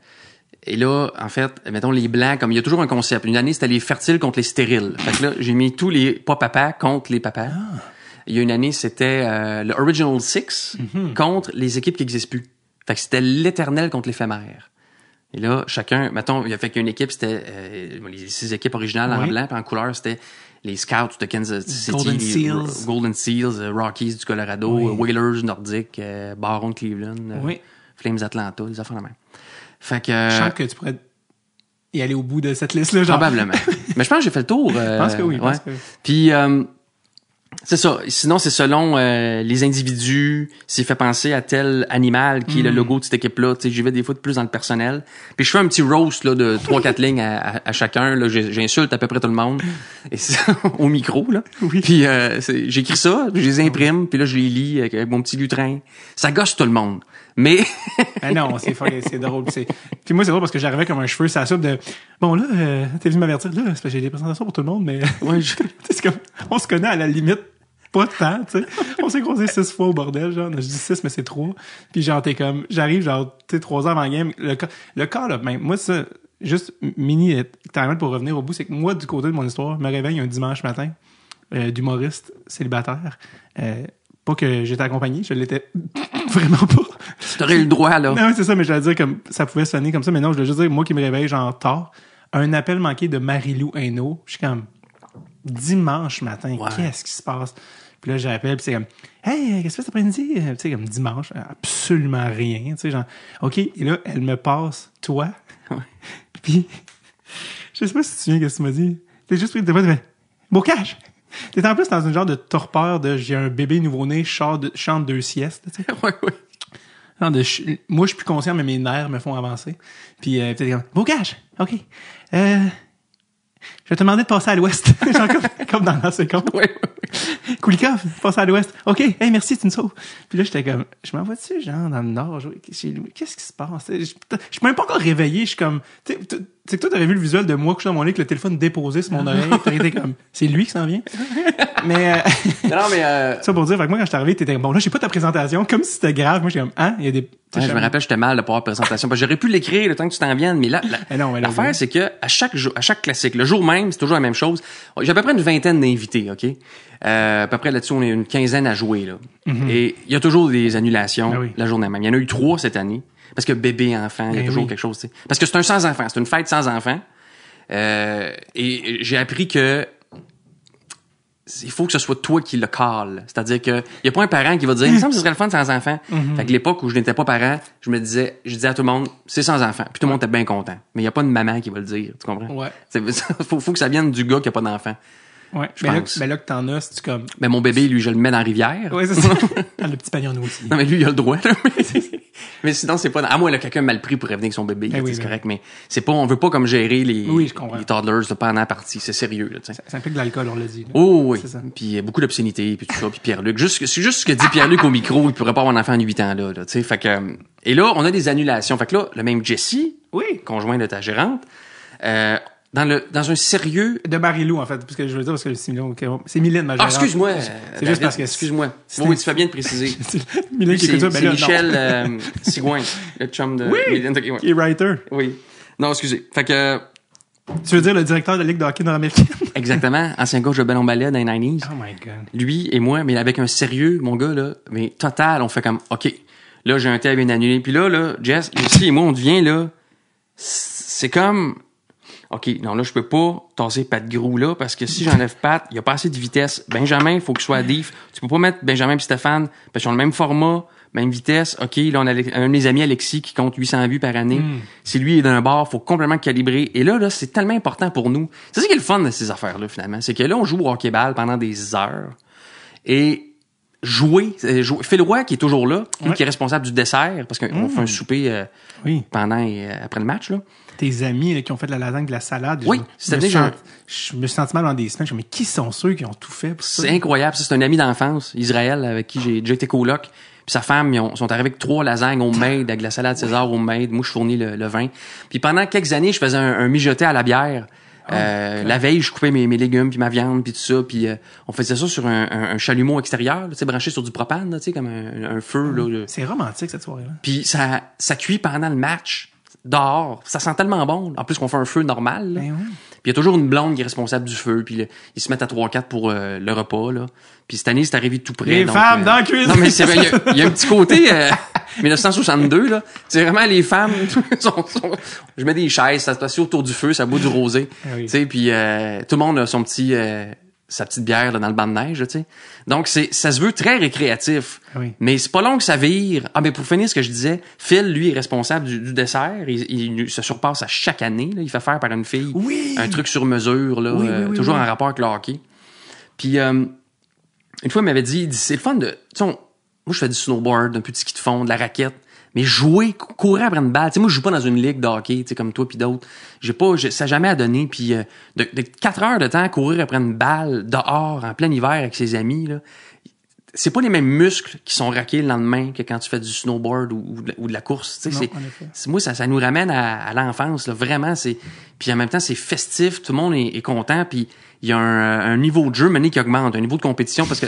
et là, en fait, mettons les blancs, comme il y a toujours un concept. Une année, c'était les fertiles contre les stériles. Fait que là, j'ai mis tous les pas papas contre les papas. Ah. Il y a une année, c'était euh, le Original Six mhm. contre les équipes qui n'existent plus. Fait que c'était l'éternel contre l'éphémère. Et là, chacun, mettons, il y a fait qu'une équipe, c'était euh, les six équipes originales en blanc, puis en couleur, c'était les Scouts de Kansas City, Golden Seals, Golden Seals euh, Rockies du Colorado, oui. Whalers nordiques, Baron, Cleveland, Flames Atlanta, les affaires la même. Fait que. Je sens euh, que tu pourrais y aller au bout de cette liste-là, genre. Probablement. Mais je pense que j'ai fait le tour. Euh, je pense que oui. Puis, euh, c'est ça. Sinon, c'est selon les individus, s'il fait penser à tel animal qui est le hmm. logo de cette équipe-là. Tu sais, j'y vais des fois de plus dans le personnel. Puis je fais un petit roast là, de trois quatre lignes à, chacun. Là, j'insulte à peu près tout le monde et au micro là. Puis j'écris ça, je les imprime, puis là je les lis avec mon petit lutrin. Ça gosse tout le monde. Mais. Ah non, c'est, c'est drôle. C'est... Puis moi, c'est drôle parce que j'arrivais comme un cheveu, ça soupe de. Bon, là, euh, t'es venu m'avertir, là, c'est parce que j'ai des présentations pour tout le monde, mais. ouais, c'est comme. On se connaît à la limite pas de temps, tu sais. On s'est croisés six fois au bordel, genre. Je dis six, mais c'est trois. Puis genre, t'es comme, j'arrive, genre, tu sais, trois heures avant la game. Le, le là, là, ben, Moi, ça, juste mini euh, timer pour revenir au bout, c'est que moi, du côté de mon histoire, je me réveille un dimanche matin euh, d'humoriste célibataire. Euh, pas que j'étais accompagné, je l'étais vraiment pas. Tu aurais eu le droit, là. Non, c'est ça, mais je voulais dire comme ça pouvait sonner comme ça, mais non, je voulais juste dire, moi qui me réveille, genre tard, un appel manqué de Marie-Lou Hainaut. Je suis comme, dimanche matin, qu'est-ce qui se passe? Puis là, j'appelle, puis c'est comme, hey, euh, qu'est-ce que tu passe cet après-midi? Euh, tu sais, comme dimanche, absolument rien. Tu sais, genre, OK, et là, elle me passe, toi. puis, je sais pas si tu viens qu'est-ce que tu m'as dit. T'es juste pris de bocage! T'es en plus dans une genre de torpeur de j'ai un bébé nouveau-né, chante, chante deux siestes. ouais, ouais. moi, je suis plus conscient, mais mes nerfs me font avancer. Puis euh, peut-être comme, beau gage, OK. Euh, je vais te demander de passer à l'ouest. genre comme, dans la seconde. Ouais, ouais. Koulikov, passe à l'ouest. OK, hey, merci, tu me sauves. Puis là, j'étais comme, je m'en vais-tu, genre, dans le nord, Qu'est-ce qui se passe? Je, suis même pas encore réveillé. Je suis comme, tu sais que toi, t'avais vu le visuel de moi couché dans mon lit avec le téléphone déposé sur mon oreille. été comme, c'est lui qui s'en vient. mais. Euh... non, mais. Euh, Ça pour dire, fait que moi, quand je t'arrivais arrivé, t'étais bon, là, j'ai pas ta présentation, comme si c'était grave. Moi, j'étais comme, hein, il y a des. je me rappelle, j'étais mal de pas avoir présentation. J'aurais pu l'écrire le temps que tu t'en viennes, mais là, eh l'affaire, c'est que à chaque jour, à chaque classique, le jour même, c'est toujours la même chose. J'ai à peu près une vingtaine d'invités, OK? Euh, à peu près là-dessus, on est une quinzaine à jouer, là. Mm-hmm. Et il y a toujours des annulations ben la journée même. Il y en a eu trois cette année. Parce que bébé, enfant, il y a ben toujours quelque chose. Parce que c'est un sans enfant, c'est une fête sans enfant. Euh, et j'ai appris que il faut que ce soit toi qui le cale. C'est-à-dire que il a pas un parent qui va dire, il me semble que ce serait le fun sans enfant. Mm-hmm. Fait que l'époque où je n'étais pas parent, je me disais, je disais à tout le monde, c'est sans enfant. Puis tout le monde était bien content. Mais il y a pas de maman qui va le dire, tu comprends? Ouais. Faut, faut, que ça vienne du gars qui a pas d'enfant. Ouais. Je mais, ben ben Là, que t'en as, c'est comme. Mais ben, mon bébé, lui, je le mets dans la rivière. Oui, c'est ça. dans le petit panier en eau aussi. Non, mais lui, il a le droit, là. mais sinon, c'est pas. À moins, là, quelqu'un mal pris pour revenir avec son bébé. oui, c'est correct, mais c'est pas. On veut pas comme gérer les, les toddlers là, pendant la partie. C'est sérieux, là, ça, ça, implique de l'alcool, on l'a dit. Oh, oui. Ça. Puis euh, beaucoup d'obscénité, puis tout ça. Puis Pierre-Luc. Juste, c'est juste ce que dit Pierre-Luc au micro. Il pourrait pas avoir un enfant en 8 ans, là. là fait que, euh, et là, on a des annulations. Fait que là, le même Jesse, oui. conjoint de ta gérante, euh, dans le dans un sérieux de Marilou en fait parce que je veux dire parce que c'est Mylène c'est Mylène ma ah excuse-moi c'est juste parce que excuse-moi oui, tu fais bien de préciser Mylène qui écoute ça c'est ben Michel euh, Sigouin le chum de oui, Mylène Oui! qui est writer oui non excusez fait que euh, tu veux dire le directeur de la Ligue de hockey nord-américaine? Exactement. Ancien coach de ballon ballet dans les 90s. Oh my God. Lui et moi, mais avec un sérieux, mon gars, là, mais total, on fait comme, OK, là, j'ai un thème bien annulé. Puis là, là, Jess, Lucie et moi, on devient, là, c'est comme, OK, non, là, je peux pas tasser Pat Grou là parce que si j'enlève Pat, il y a pas assez de vitesse. Benjamin, il faut que soit à diff. Tu peux pas mettre Benjamin et Stéphane parce qu'ils ont le même format, même vitesse. OK, là, on a un de mes amis, Alexis, qui compte 800 vues par année. Hmm. Si lui est dans bar, il faut complètement calibrer. Et là, là, c'est tellement important pour nous. C'est ça qui est le fun de ces affaires-là, finalement. C'est que là, on joue au hockey-ball pendant des heures. Et jouer. Euh, jouer. Phil Roy, qui est toujours là, qui est responsable du dessert, parce qu'on hmm. fait un souper euh, pendant et euh, après le match, là tes amis qui ont fait de la lasagne, de la salade. Oui, je, me je me suis senti mal dans des semaines. Je me mais qui sont ceux qui ont tout fait pour ça? C'est incroyable. C'est un ami d'enfance, Israël, avec qui j'ai déjà été coloc. Puis sa femme, ils sont arrivés avec trois lasagnes maïd, avec la salade César au maïs. Moi, je fournis le, vin. Puis pendant quelques années, je faisais un, mijoté à la bière. Ah, euh, la veille, je coupais mes, légumes, puis ma viande, puis tout ça. Puis euh, on faisait ça sur un, chalumeau extérieur, tu sais, branché sur du propane, tu sais, comme un, feu. Ah, là. C'est romantique, cette soirée-là. Puis ça, ça cuit pendant le match d'or. Ça sent tellement bon. En plus qu'on fait un feu normal. Ben puis il y a toujours une blonde qui est responsable du feu. Puis ils se mettent à 3-4 pour euh, le repas. Là. Puis cette année, c'est arrivé tout près. Les femmes euh, dans la cuisine. Non, mais il y, a un petit côté 1962. Euh, là. C'est vraiment les femmes. sont, je mets des chaises, ça se passe autour du feu, ça bout du rosé. Ah tu sais Puis tout le monde a son petit sa petite bière là, dans le banc de neige, tu sais. Donc c'est ça se veut très récréatif. Ah oui. Mais c'est pas long que ça vire. Ah mais pour finir ce que je disais, Phil lui est responsable du, dessert, il, se surpasse à chaque année, il fait faire par une fille un truc sur mesure là, euh, toujours en rapport avec le hockey. Puis euh, une fois il m'avait dit, c'est le fun de moi je fais du snowboard, un petit ski de fond, de la raquette. Mais jouer, courir après une balle. sais, moi, je joue pas dans une ligue de hockey, comme toi puis d'autres. J'ai pas, ça jamais à donner. Puis euh, de, de, heures de temps à courir après une balle dehors en plein hiver avec ses amis, là, c'est pas les mêmes muscles qui sont raqués le lendemain que quand tu fais du snowboard ou, de, la, course. moi, ça, ça nous ramène à, l'enfance. Vraiment, c'est. Puis en même temps, c'est festif. Tout le monde est, content. Puis il y a un, niveau de jeu mené qui augmente, un niveau de compétition parce que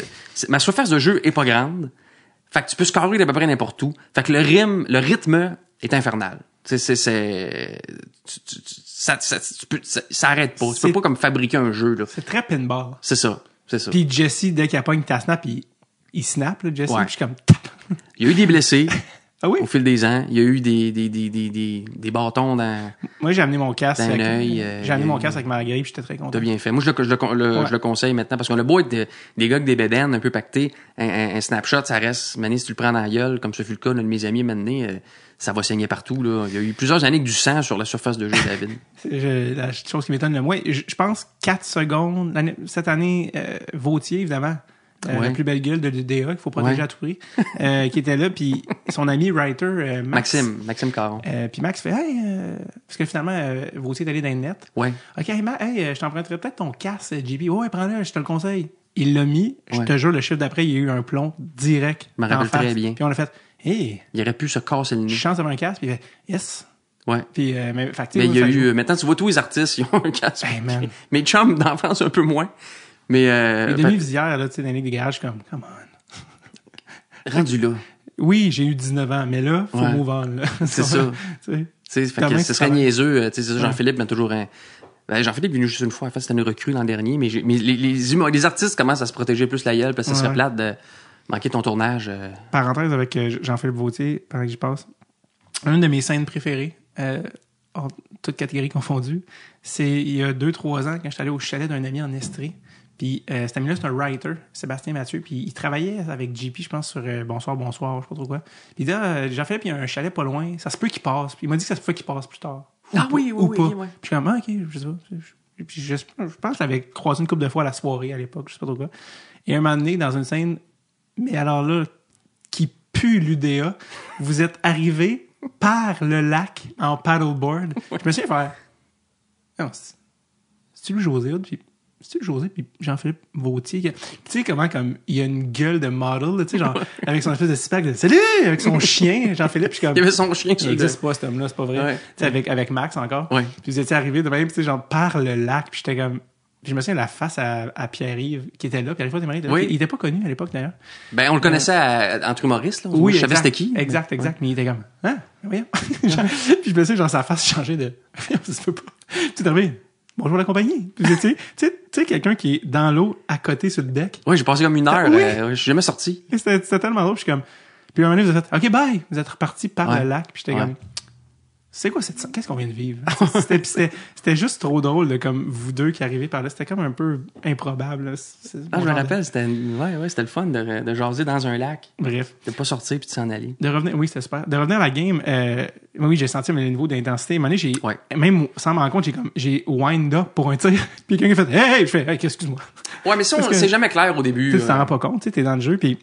ma surface de jeu est pas grande. Fait que tu peux scorer à peu près n'importe où. Fait que le rythme, le rythme est infernal. C'est, ça, ça, tu ça, arrête pas. Tu peux pas comme fabriquer un jeu, là. C'est très pinball. C'est ça. C'est ça. Puis Jesse, dès qu'il une ta snap, il, il snap, Jesse. Puis je suis comme, Il y a eu des blessés. Ah oui? Au fil des ans, il y a eu des, des, des, des, des, des bâtons dans. Moi, j'ai amené mon casque. Avec, euh, j'ai amené mon casque avec Marguerite, puis j'étais très content. T'as bien fait. Moi, je le, je le, je le conseille maintenant parce qu'on a beau être des gars avec des bédaines un peu pactés. Un, snapshot, ça reste. Mané, si tu le prends dans la gueule, comme ce fut le cas de mes amis Mané, euh, ça va saigner partout. Là. Il y a eu plusieurs années que du sang sur la surface de jeu, David. je, la chose qui m'étonne le moins, je, pense 4 secondes. Cette année, euh, Vautier, évidemment. Euh, la plus belle gueule de DDA qu'il faut protéger à tout prix, qui était là, puis son ami writer euh, Maxime, Maxime Caron. Euh, puis Max fait hey, parce que finalement vous aussi êtes allé dans le net. Ouais. Ok, hey, hey je t'emprunterais peut-être ton casse, JB. Ouais, prends-le, je te le conseille. Il l'a mis. Je te jure, le chiffre d'après, il y a eu un plomb direct. Je me rappelle très bien. Puis on l'a fait. Hey, il aurait pu se casser le nez. Chance d'avoir un casse Puis il fait yes. Ouais. Puis, mais, il y a eu. Maintenant, tu vois tous les artistes, ils ont un casque. mais Chum, France un peu moins. Mais. Euh, les demi-visières, là, tu sais, dans les ligues je comme, come on. Rendu là. Oui, j'ai eu 19 ans, mais là, faut ouais. move on, C'est ça. Tu sais, ce serait niaiseux. Euh, tu Jean-Philippe a toujours un. Euh, ben, Jean-Philippe est venu juste une fois. En fait, c'était une recrue l'an dernier, mais, les, artistes commencent à se protéger plus la gueule parce que ça serait plate de manquer ton tournage. Euh. Parenthèse avec Jean-Philippe Vautier, pendant que j'y passe. Une de mes scènes préférées, en toutes catégories confondues, c'est il y a 2-3 ans, quand suis allé au chalet d'un ami en Estrie. Puis euh, cet ami-là, c'est un writer, Sébastien Mathieu. Puis il travaillait avec JP, je pense, sur euh, Bonsoir, Bonsoir, je sais pas trop quoi. Puis là, ah, Jean-Philippe, il y a un chalet pas loin. Ça se peut qu'il passe. Puis il m'a dit que ça se peut qu'il passe plus tard. ah oui, oui, oui, Puis je suis comme, ah, ok, je sais pas. Puis je, pense que j'avais croisé une couple de fois à la soirée à l'époque, je sais pas trop quoi. Et un moment donné, dans une scène, mais alors là, qui pue l'UDA, vous êtes arrivé par le lac en paddleboard. Je me suis fait faire. c'est-tu lui, José? Puis c'est José puis Jean-Philippe Vautier tu sais comment comme il a une gueule de model tu sais genre avec son espèce de six salut avec son chien Jean-Philippe je comme il avait son chien qui existe pas cet homme-là c'est pas vrai tu sais avec avec Max encore ouais. puis vous arrivé de même tu sais genre par le lac puis j'étais comme je me souviens la face à, à Pierre-Yves qui était là. Pierre-Yves était là. Oui. Il était pas connu à l'époque d'ailleurs. Ben on le euh, connaissait à, entre humoristes. Là, oui, je savais c'était qui. Exact, exact. Mais... il était comme hein, voyons. puis je me souviens genre sa face changeait de. ça se peut pas. Tout Bonjour la compagnie. Tu sais, quelqu'un qui est dans l'eau à côté sur le deck. Oui, j'ai passé comme une heure. Ah, euh, je suis jamais sorti. C'était tellement drôle. Je suis comme. Puis un moment donné, vous êtes OK, bye. Vous êtes reparti par le lac. Puis j'étais comme c'est quoi cette qu'est-ce qu'on vient de vivre c'était juste trop drôle comme vous deux qui arrivez par là c'était comme un peu improbable ah, je me rappelle c'était ouais, ouais, c'était le fun de, de, jaser dans un lac bref de pas sortir puis de s'en aller de revenir oui c'était super de revenir à la game euh, oui j'ai senti le niveau d'intensité j'ai même sans m'en rendre compte j'ai comme j'ai wind up pour un tir puis quelqu'un fait hey, hey je fais hey, excuse-moi ouais mais ça on c'est jamais clair au début tu t'en euh. rends pas compte tu es dans le jeu puis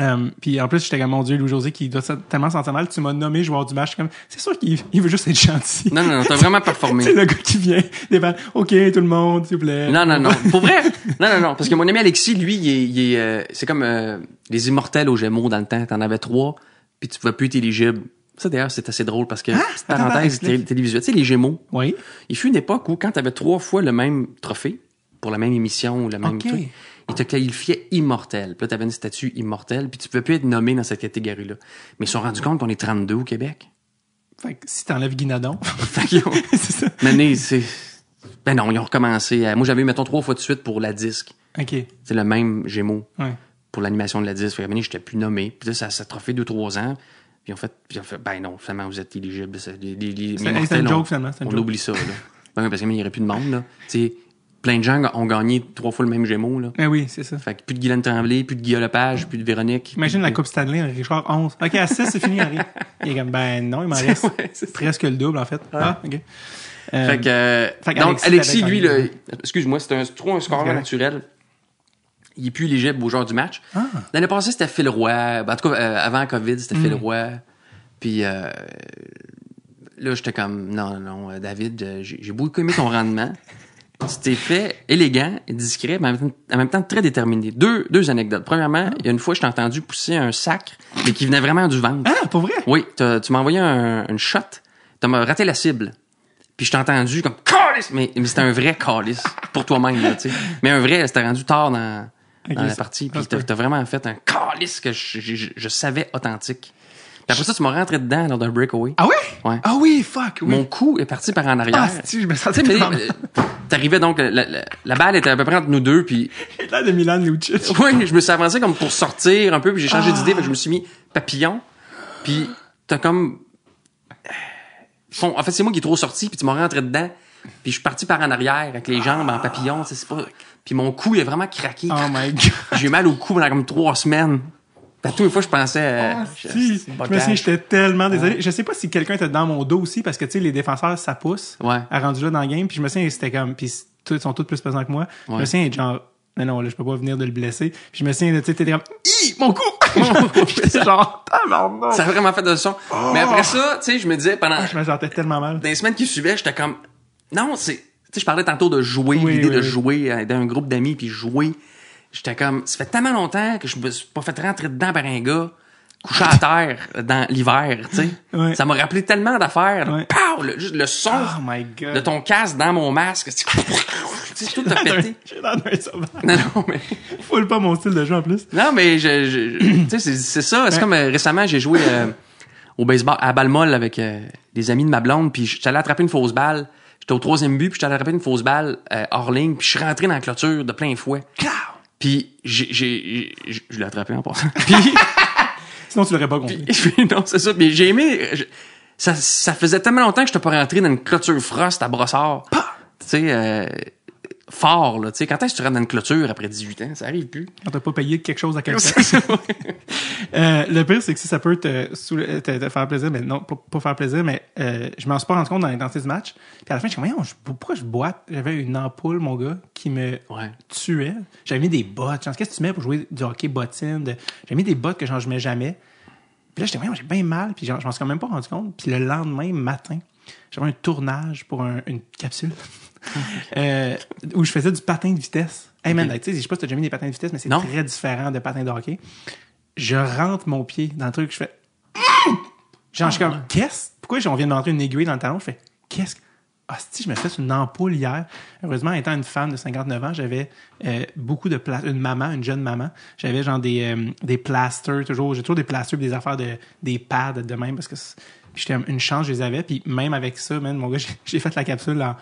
euh, puis en plus, j'étais comme, mon Dieu, Louis-José, qui doit tellement sentir mal, tu m'as nommé joueur du match. comme, c'est sûr qu'il veut juste être gentil. Non, non, non, t'as vraiment performé. c'est le gars qui vient, des OK, tout le monde, s'il vous plaît. Non, non, non. Pour vrai? Non, non, non. Parce que mon ami Alexis, lui, il est, euh, c'est comme euh, les immortels aux Gémeaux dans le temps. T'en avais trois, puis tu pouvais plus être éligible. Ça, d'ailleurs, c'est assez drôle parce que, ah, parenthèse télévisuelle, tu sais, les Gémeaux. Oui. Il fut une époque où, quand t'avais trois fois le même trophée, pour la même émission, ou la même okay. truc, il te qualifiait immortel. Puis là, t'avais une statue immortelle, puis tu pouvais plus être nommé dans cette catégorie-là. Mais ils se sont rendus compte qu'on est 32 au Québec. Fait que si t'enlèves Guinadon. fait que... c'est ça. Mais Ben non, ils ont recommencé. Moi, j'avais mettons, trois fois de suite pour la disque. OK. C'est le même Gémeaux ouais. pour l'animation de la disque. Fait que, j'étais plus nommé. Puis là, ça, ça trophée deux, trois ans. Puis en fait, puis fait, ben non, finalement, vous êtes éligible. C'est, c'est, un joke, finalement. on oublie ça, là. ben, parce qu'il n'y aurait plus de monde, là plein de gens ont gagné trois fois le même Gémeaux. Là. Ben oui, c'est ça. Fait que plus de Guylaine Tremblay, plus de Guillaume Lepage, plus de Véronique. Imagine la Coupe Stanley, Richard 11. OK, à 6, c'est fini, Harry. Il est comme, ben non, il m'en reste C'est presque le double, en fait. Ah, OK. Euh, fait que, donc, Alexis, lui, le, excuse-moi, c'est un, trop un score naturel. Il est plus léger, au genre du match. Ah. L'année passée, c'était Phil Roy. Ben, en tout cas, avant euh, avant COVID, c'était Phil mm. Roy. Puis euh, là, j'étais comme, non, non, David, j'ai, beaucoup aimé ton rendement. C'était fait élégant, et discret, mais en même temps très déterminé. Deux, deux anecdotes. Premièrement, il y a une fois, je t'ai entendu pousser un sac, mais qui venait vraiment du ventre. Ah, pas vrai? Oui, tu m'as envoyé un, une shot, tu m'as raté la cible. Puis je t'ai entendu comme CALIS! mais, c'était un vrai calice pour toi-même, tu sais. Mais un vrai, c'était rendu tard dans, dans la partie. Puis t'as vraiment fait un calice que je, savais authentique. Puis après ça, tu m'as rentré dedans lors d'un breakaway. Ah oui? Ouais. Ah oui, fuck, oui. Mon cou est parti par en arrière. Ah, je me sentais T'arrivais donc, la, la, balle était à peu près entre nous deux, puis. là de Milan oui, je me suis avancé comme pour sortir un peu, puis j'ai changé d'idée, d'idée, je me suis mis papillon, puis t'as comme. Euh, en fait, c'est moi qui ai trop sorti, puis tu m'as rentré dedans, puis je suis parti par en arrière avec les jambes en papillon, c'est pas. Puis mon cou, il a vraiment craqué. Oh my god. J'ai eu mal au cou pendant comme trois semaines. À tous les fois, je pensais. Ah, je, si. j'étais tellement désolé. Je sais pas si quelqu'un était dans mon dos aussi, parce que, tu sais, les défenseurs, ça pousse. Ouais. À rendu là dans le game. Puis je me souviens, c'était comme. Puis ils sont tous plus pesants que moi. Je me souviens, genre, non, là, je peux pas venir de le blesser. Puis je me souviens, tu sais, t'étais comme, mon cou! genre, tabarnak! Ça a vraiment fait de son. Ah. Mais après ça, tu sais, je me disais pendant. Ah, je me sentais tellement mal. Dans les semaines qui suivaient, j'étais comme, non, c'est, tu sais, je parlais tantôt de jouer, l'idée de jouer euh, dans un groupe d'amis puis jouer j'étais comme, ça fait tellement longtemps que je me suis pas fait rentrer dedans par un gars couché à terre dans l'hiver, tu sais. Ça m'a rappelé tellement d'affaires. Le, juste le son oh de ton casque dans mon masque. Tu sais, tout temps pété. Non, non, mais... Foule pas mon style de jeu, en plus. Non, mais je... tu sais, c'est ça. C'est comme euh, récemment, j'ai joué euh, au baseball à Balmol avec euh, des amis de ma blonde, puis j'allais attraper une fausse balle. J'étais au troisième but, puis j'étais allé attraper une fausse balle hors ligne, puis je suis rentré dans la clôture de plein fouet. Puis j'ai, je l'ai attrapé en passant. Puis, Sinon, tu l'aurais pas compris. non, c'est ça. Mais j'ai aimé. ça, ça faisait tellement longtemps que je t'ai pas rentré dans une clôture frost à brossard. Tu sais, euh, fort. Là, quand est-ce que tu rentres dans une clôture après 18 ans? Ça arrive plus. Quand t'as pas payé quelque chose à quelqu'un. Euh, le pire, c'est que si ça peut te, faire plaisir, mais non, pas, faire plaisir, mais euh, je m'en suis pas rendu compte dans l'intensité du match. Puis à la fin, je suis comme, pourquoi je boite? J'avais une ampoule, mon gars, qui me tuait. J'avais mis des bottes. Qu'est-ce que tu mets pour jouer du hockey bottine? J'avais mis des bottes que genre, je mets jamais. Puis là, j'étais, voyons, j'ai bien mal. Puis je m'en suis quand même pas rendu compte. Puis le lendemain matin, j'avais un tournage pour une capsule. Euh, où je faisais du patin de vitesse. Hey man, tu sais, je sais pas si t'as déjà mis des patins de vitesse, mais c'est très différent de patin de hockey. Je rentre mon pied dans le truc, je fais. Genre, je suis comme, ah. qu'est-ce? Pourquoi on vient de rentrer une aiguille dans le talon? Je fais, qu'est-ce que. Ah, si, je me fais une ampoule hier. Heureusement, étant une femme de 59 ans, j'avais euh, beaucoup de place. Une maman, une jeune maman. J'avais genre des, euh, des plasters, toujours. J'ai toujours des plasters des affaires de des pads de même parce que j'étais une chance, je les avais. Puis même avec ça, mon gars, j'ai fait la capsule en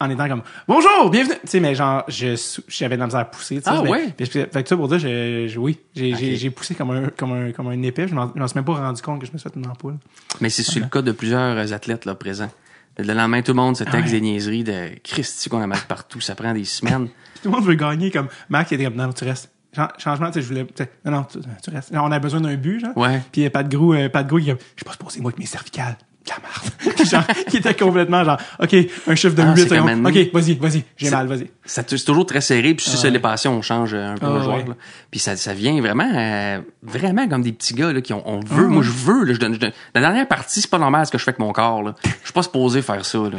en étant comme bonjour bienvenue tu sais mais genre je j'avais de la misère à pousser tu sais ah, ouais? fait que ça pour dire je, oui j'ai j'ai poussé comme un comme un comme un épée je m'en suis même pas rendu compte que je me suis fait une ampoule mais c'est le cas de plusieurs euh, athlètes là présents le lendemain tout le monde se taxe des niaiseries de Christy qu'on a mal partout ça prend des semaines tout le monde veut gagner comme Marc il était comme non tu restes changement, tu sais, je voulais, non, non, tu, restes. on a besoin d'un but, genre. Ouais. Puis, pas de gros, pas de gros, je sais pas supposé, moi, avec mes cervicales. Qui était complètement genre, OK, un chiffre de ah, 8 OK, vas-y, vas-y, j'ai mal, vas-y. C'est toujours très serré, puis si ça les passions, on change un peu ah, le joueur. Puis ça, ça vient vraiment euh, vraiment comme des petits gars là, qui ont, on veut, ah, moi je veux, là, je donne, La dernière partie, c'est pas normal ce que je fais avec mon corps. Là. Je suis pas supposé faire ça. Là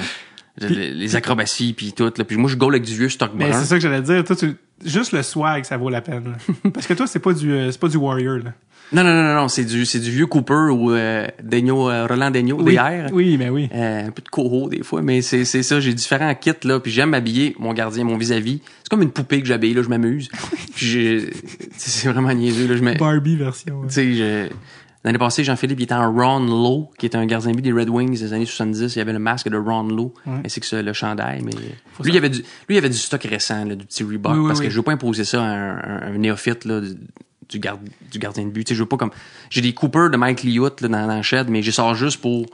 les, acrobaties puis tout là. puis moi je gole avec du vieux stock mais ben, c'est ça que j'allais dire toi tu, juste le swag ça vaut la peine parce que toi c'est pas du euh, c'est pas du warrior là non non non non c'est du c'est du vieux Cooper ou euh, euh, Roland Daigneau oui. oui mais ben oui un peu de Coho des fois mais c'est c'est ça j'ai différents kits là puis j'aime m'habiller mon gardien mon vis-à-vis c'est comme une poupée que j'habille là je m'amuse c'est vraiment niaiseux là je mets Barbie version tu sais L'année passée, Jean-Philippe était un Ron Lowe, qui était un gardien de but des Red Wings des années 70. Il y avait le masque de Ron Lowe, ainsi que le chandail. Mais lui, il avait du, lui, il avait du stock récent, du petit Reebok, parce que je veux pas imposer ça à un, néophyte du, du, gardien de but. je veux pas comme j'ai des Cooper de Mike Liotte dans, dans mais je sors juste pour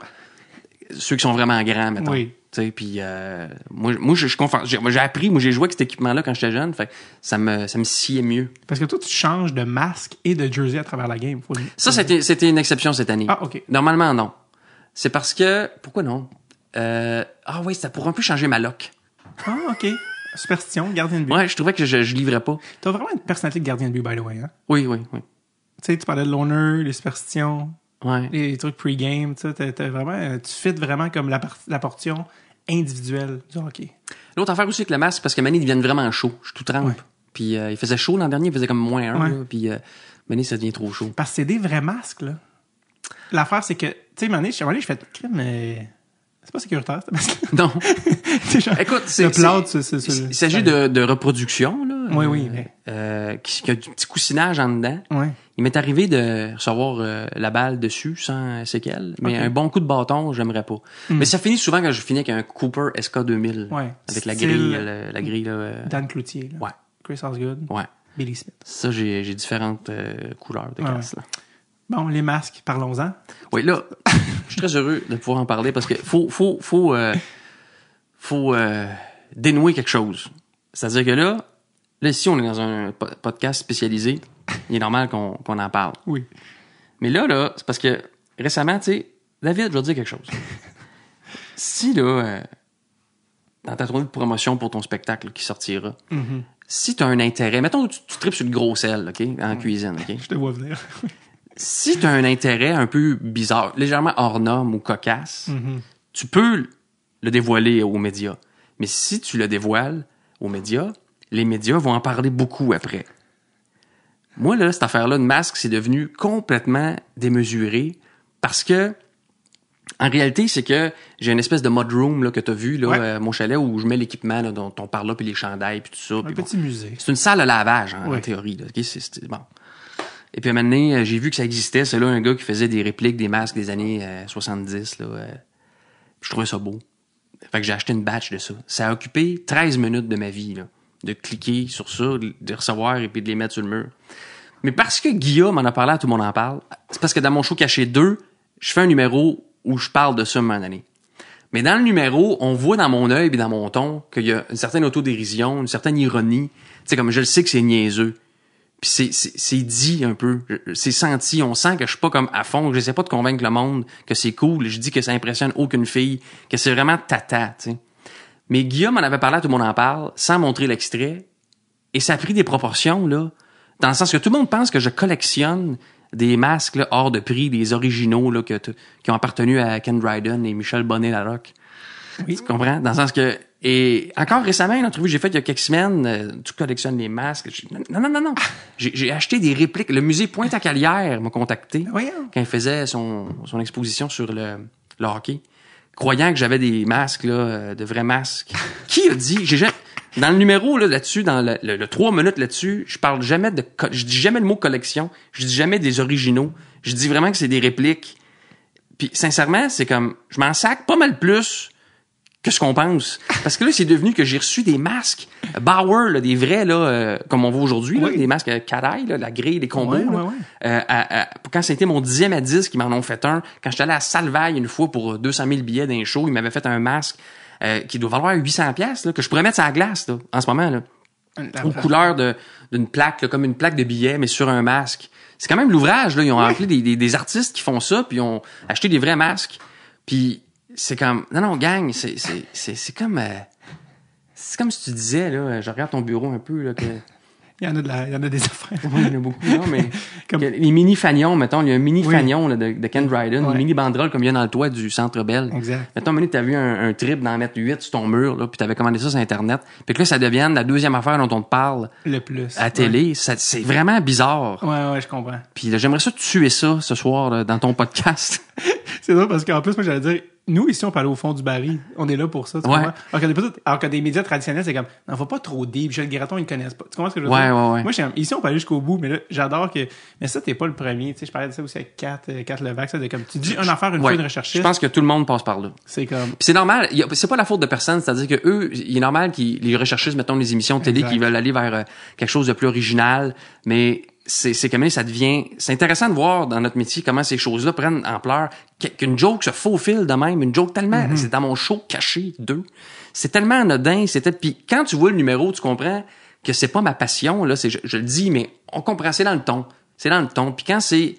ceux qui sont vraiment grands, maintenant. Oui. Puis euh, moi, moi, je, J'ai appris, moi, j'ai joué avec cet équipement-là quand j'étais jeune. Fait ça me, ça me sciait mieux. Parce que toi, tu changes de masque et de jersey à travers la game. Faut... Ça, c'était une exception cette année. Ah, OK. Normalement, non. C'est parce que. Pourquoi non? Euh, ah oui, ça pourrait un peu changer ma lock. Ah, OK. Superstition, gardien de but. Ouais, je trouvais que je, je livrais pas. T'as vraiment une personnalité de gardien de but, by the way. Hein? Oui, oui, oui. Tu sais, tu parlais de l'honneur, les superstitions. Les trucs pre-game, tu vraiment, euh, tu fites vraiment comme la, la portion individuelle du hockey. L'autre affaire aussi avec le masque, parce que Mané, devient vraiment chaud. Je tout trempe. Puis euh, il faisait chaud l'an dernier, il faisait comme moins un. Puis euh, Mané, ça devient trop chaud. Parce que c'est des vrais masques, là. L'affaire, c'est que, tu sais, Mané, je suis je fais, mais c'est pas sécuritaire, parce que... Non. genre, Écoute, c'est. Le plâtre, c'est. Il s'agit de, de, reproduction, là. Oui, oui. Euh, euh qui, a du petit coussinage en dedans. Oui. Il m'est arrivé de recevoir euh, la balle dessus sans séquelles, mais un bon coup de bâton, j'aimerais pas. Hmm. Mais ça finit souvent quand je finis avec un Cooper SK2000. Oui. Avec la grille, la grille, là, euh, Dan Cloutier, là. Chris Osgood. Ouais. Billy Smith. Ça, j'ai différentes couleurs de casse, là. Bon, les masques, parlons-en. Oui, là, je suis très heureux de pouvoir en parler parce que faut, faut, faut, euh, euh, dénouer quelque chose. C'est-à-dire que là, là, si on est dans un podcast spécialisé, il est normal qu'on en parle. Oui. Mais là, là, c'est parce que récemment, tu sais, David, je vais te dire quelque chose. si là, euh, dans ta tournée de promotion pour ton spectacle qui sortira, mm-hmm. si tu as un intérêt, mettons tu, tu tripes sur le gros sel, OK, en mm. cuisine, OK? Je te vois venir si tu as un intérêt un peu bizarre, légèrement hors norme ou cocasse, mm-hmm. tu peux le dévoiler aux médias. Mais si tu le dévoiles aux médias, les médias vont en parler beaucoup après. Moi, là, cette affaire-là de masque, c'est devenu complètement démesuré parce que, en réalité, c'est que j'ai une espèce de mudroom là, que tu as vu, là, euh, mon chalet, où je mets l'équipement dont on parle là, puis les chandails, puis tout ça. Un petit musée. C'est une salle à lavage, hein, en théorie. Là. Et puis à un moment donné, euh, j'ai vu que ça existait. C'est là un gars qui faisait des répliques des masques des années 70. Euh, là, euh, je trouvais ça beau. Fait que j'ai acheté une batch de ça. Ça a occupé 13 minutes de ma vie, là, de cliquer sur ça, de recevoir et puis de les mettre sur le mur. Mais parce que Guillaume en a parlé, à tout le monde en parle, c'est parce que dans mon show Caché 2, je fais un numéro où je parle de ça à un moment donné. Mais dans le numéro, on voit dans mon œil et dans mon ton qu'il y a une certaine autodérision, une certaine ironie. Tu sais, comme je le sais que c'est niaiseux c'est dit un peu, c'est senti, on sent que je suis pas comme à fond, que j'essaie pas de convaincre le monde que c'est cool, je dis que ça impressionne aucune fille, que c'est vraiment tata, tu sais. Mais Guillaume en avait parlé, tout le monde en parle, sans montrer l'extrait, et ça a pris des proportions, là, dans le sens que tout le monde pense que je collectionne des masques hors de prix, des originaux là, qui ont appartenu à Ken Dryden et Michel Bonnet-Larocque. Oui. tu comprends? Dans le sens que, et encore récemment, une entrevue que j'ai faite il y a quelques semaines, euh, tu collectionnes les masques. non, non, non, non. Ah! J'ai acheté des répliques. Le musée Pointe-à-Calière m'a contacté ben quand il faisait son, son exposition sur le, le hockey, croyant que j'avais des masques, là, euh, de vrais masques. Qui a dit? J'ai Dans le numéro là-dessus, dans le, trois minutes là-dessus, je parle jamais de je dis jamais le mot collection, je dis jamais des originaux, je dis vraiment que c'est des répliques. Puis sincèrement, c'est comme je m'en sac pas mal plus que ce qu'on pense. Parce que là, c'est devenu que j'ai reçu des masques Bauer, là, des vrais, là, euh, comme on voit aujourd'hui, des masques Kadai, euh, la grille, les combos. Euh, quand c'était mon dixième à dix, qui m'en ont fait un, quand j'étais allé à Salvaille une fois pour 200 000 billets d'un show, ils m'avaient fait un masque qui doit valoir 800 pièces que je pourrais mettre sur la glace en ce moment. Là. Une couleur d'une plaque, comme une plaque de billets, mais sur un masque. C'est quand même l'ouvrage. Ils ont appelé des, artistes qui font ça, puis ils ont acheté des vrais masques. Puis c'est comme non non gang c'est c'est c'est c'est comme euh, c'est comme si tu disais là je regarde ton bureau un peu là que il y en a de la, il y en a des affaires y en a beaucoup non mais les mini fanions, mettons il y a un mini fagnon de, Ken Dryden une mini banderole comme il y a dans le toit du centre Bell exact mettons tu t'as vu un, trip d'en mettre 8 sur ton mur là puis t'avais commandé ça sur internet puis que là ça devienne la deuxième affaire dont on te parle le plus à télé c'est vraiment bizarre ouais ouais je comprends puis j'aimerais ça tuer ça ce soir dans ton podcast c'est drôle parce qu'en plus moi j'allais dire nous, ici, on parle au fond du baril. On est là pour ça. alors, que, des médias traditionnels, c'est comme, on va pas trop deep. le Graton, ils ne connaissent pas. Tu comprends ce que je veux dire? Ouais, Moi, ici, on parle jusqu'au bout, mais là, j'adore que, mais ça, t'es pas le premier. Tu sais, je parlais de ça aussi avec Kat, euh, Kat Levac, ça, comme, tu dis un affaire, une fois une recherche. Je pense que tout le monde passe par là. C'est comme. c'est normal. C'est pas la faute de personne. C'est-à-dire que eux, il est normal qu'ils, les recherchistes, mettons, les émissions télé, qu'ils veulent aller vers euh, quelque chose de plus original, mais c'est c'est ça devient c'est intéressant de voir dans notre métier comment ces choses-là prennent ampleur qu'une joke se faufile de même une joke tellement mm-hmm. c'est dans mon show caché deux c'est tellement anodin c'était puis quand tu vois le numéro tu comprends que c'est pas ma passion là c'est je, le dis mais on comprend c'est dans le ton c'est dans le ton puis quand c'est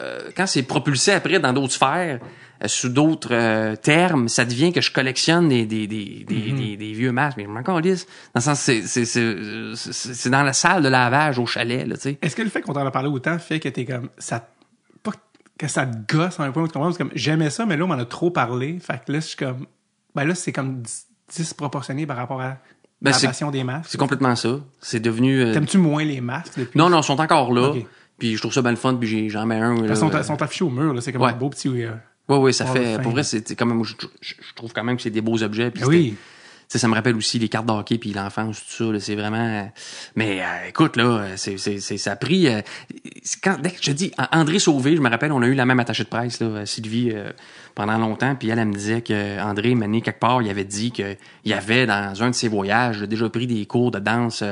euh, quand c'est propulsé après dans d'autres sphères euh, sous d'autres euh, termes, ça devient que je collectionne des, mm-hmm. des, des, vieux masques. Mais je m'en calisse. Dans le sens, c'est dans la salle de lavage au chalet, là, tu sais. Est-ce que le fait qu'on t'en a parlé autant fait que t'es comme, ça pas que ça te gosse à un point tu comprends, comme j'aimais ça, mais là, on m'en a trop parlé. Fait que là, je suis comme. Ben là, c'est comme disproportionné par rapport à ben, la passion des masques. C'est complètement ça. C'est devenu. Euh, T'aimes-tu moins les masques depuis? Non, non, ils sont encore là. Puis je trouve ça bien le fun, puis j'en mets un. Ils sont, affichés au mur, c'est comme un beau petit. Oui, oui, ça fait. Pour vrai, c'est quand même. Je, trouve quand même que c'est des beaux objets. Puis ben oui. ça me rappelle aussi les cartes d'hockey puis l'enfance, tout ça. C'est vraiment. Euh, mais euh, écoute, là, euh, c'est, c'est, ça a pris. quand, dès que je dis André Sauvé, je me rappelle, on a eu la même attachée de presse, là, Sylvie, pendant longtemps. Puis elle, elle me disait que André Mané, quelque part, il avait dit qu'il avait dans un de ses voyages, déjà pris des cours de danse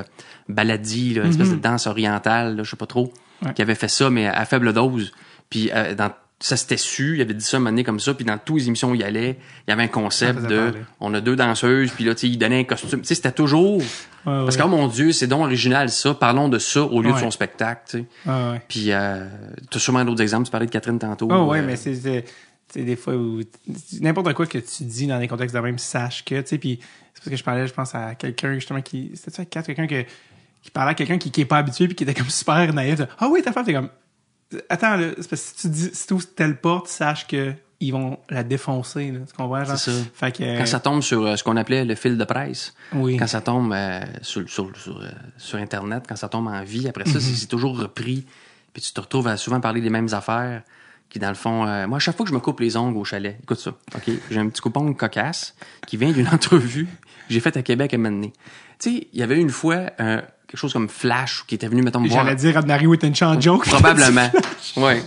baladie, là, espèce de mhm. danse orientale, je sais pas trop, qui avait fait ça, mais à faible dose. Puis dans ça s'était su, il avait dit ça un comme ça, puis dans toutes les émissions où il allait, il y avait un concept de on a deux danseuses, puis là, tu sais, il donnait un costume. Tu sais, c'était toujours. parce que, oh mon Dieu, c'est donc original ça, parlons de ça au lieu de son spectacle, tu sais. puis, euh, tu as sûrement d'autres exemples, tu parlais de Catherine tantôt. Oh, ouais, euh, mais c'est. des fois où n'importe quoi que tu dis dans des contextes de même sache que tu sais puis c'est parce que je parlais je pense à quelqu'un justement qui c'était ça quelqu'un que qui parlait à quelqu'un qui, n'est pas habitué puis qui était comme super naïf. Ah oui, ta femme, t'es comme Attends, là, parce que si tu ouvres telle porte, sache que ils vont la défoncer. C'est Quand ça tombe sur euh, ce qu'on appelait le fil de presse, quand ça tombe euh, sur, euh, sur, Internet, quand ça tombe en vie, après ça, mhm. c'est toujours repris. Puis tu te retrouves à souvent parler des mêmes affaires qui, dans le fond... moi, à chaque fois que je me coupe les ongles au chalet, écoute ça, OK? J'ai un petit coupon cocasse qui vient d'une entrevue que j'ai faite à Québec à un Tu sais, il y avait une fois quelque chose comme Flash qui était venu, mettons, me voir. J'allais dire Abnari Wittenshaw joke. Probablement. ouais.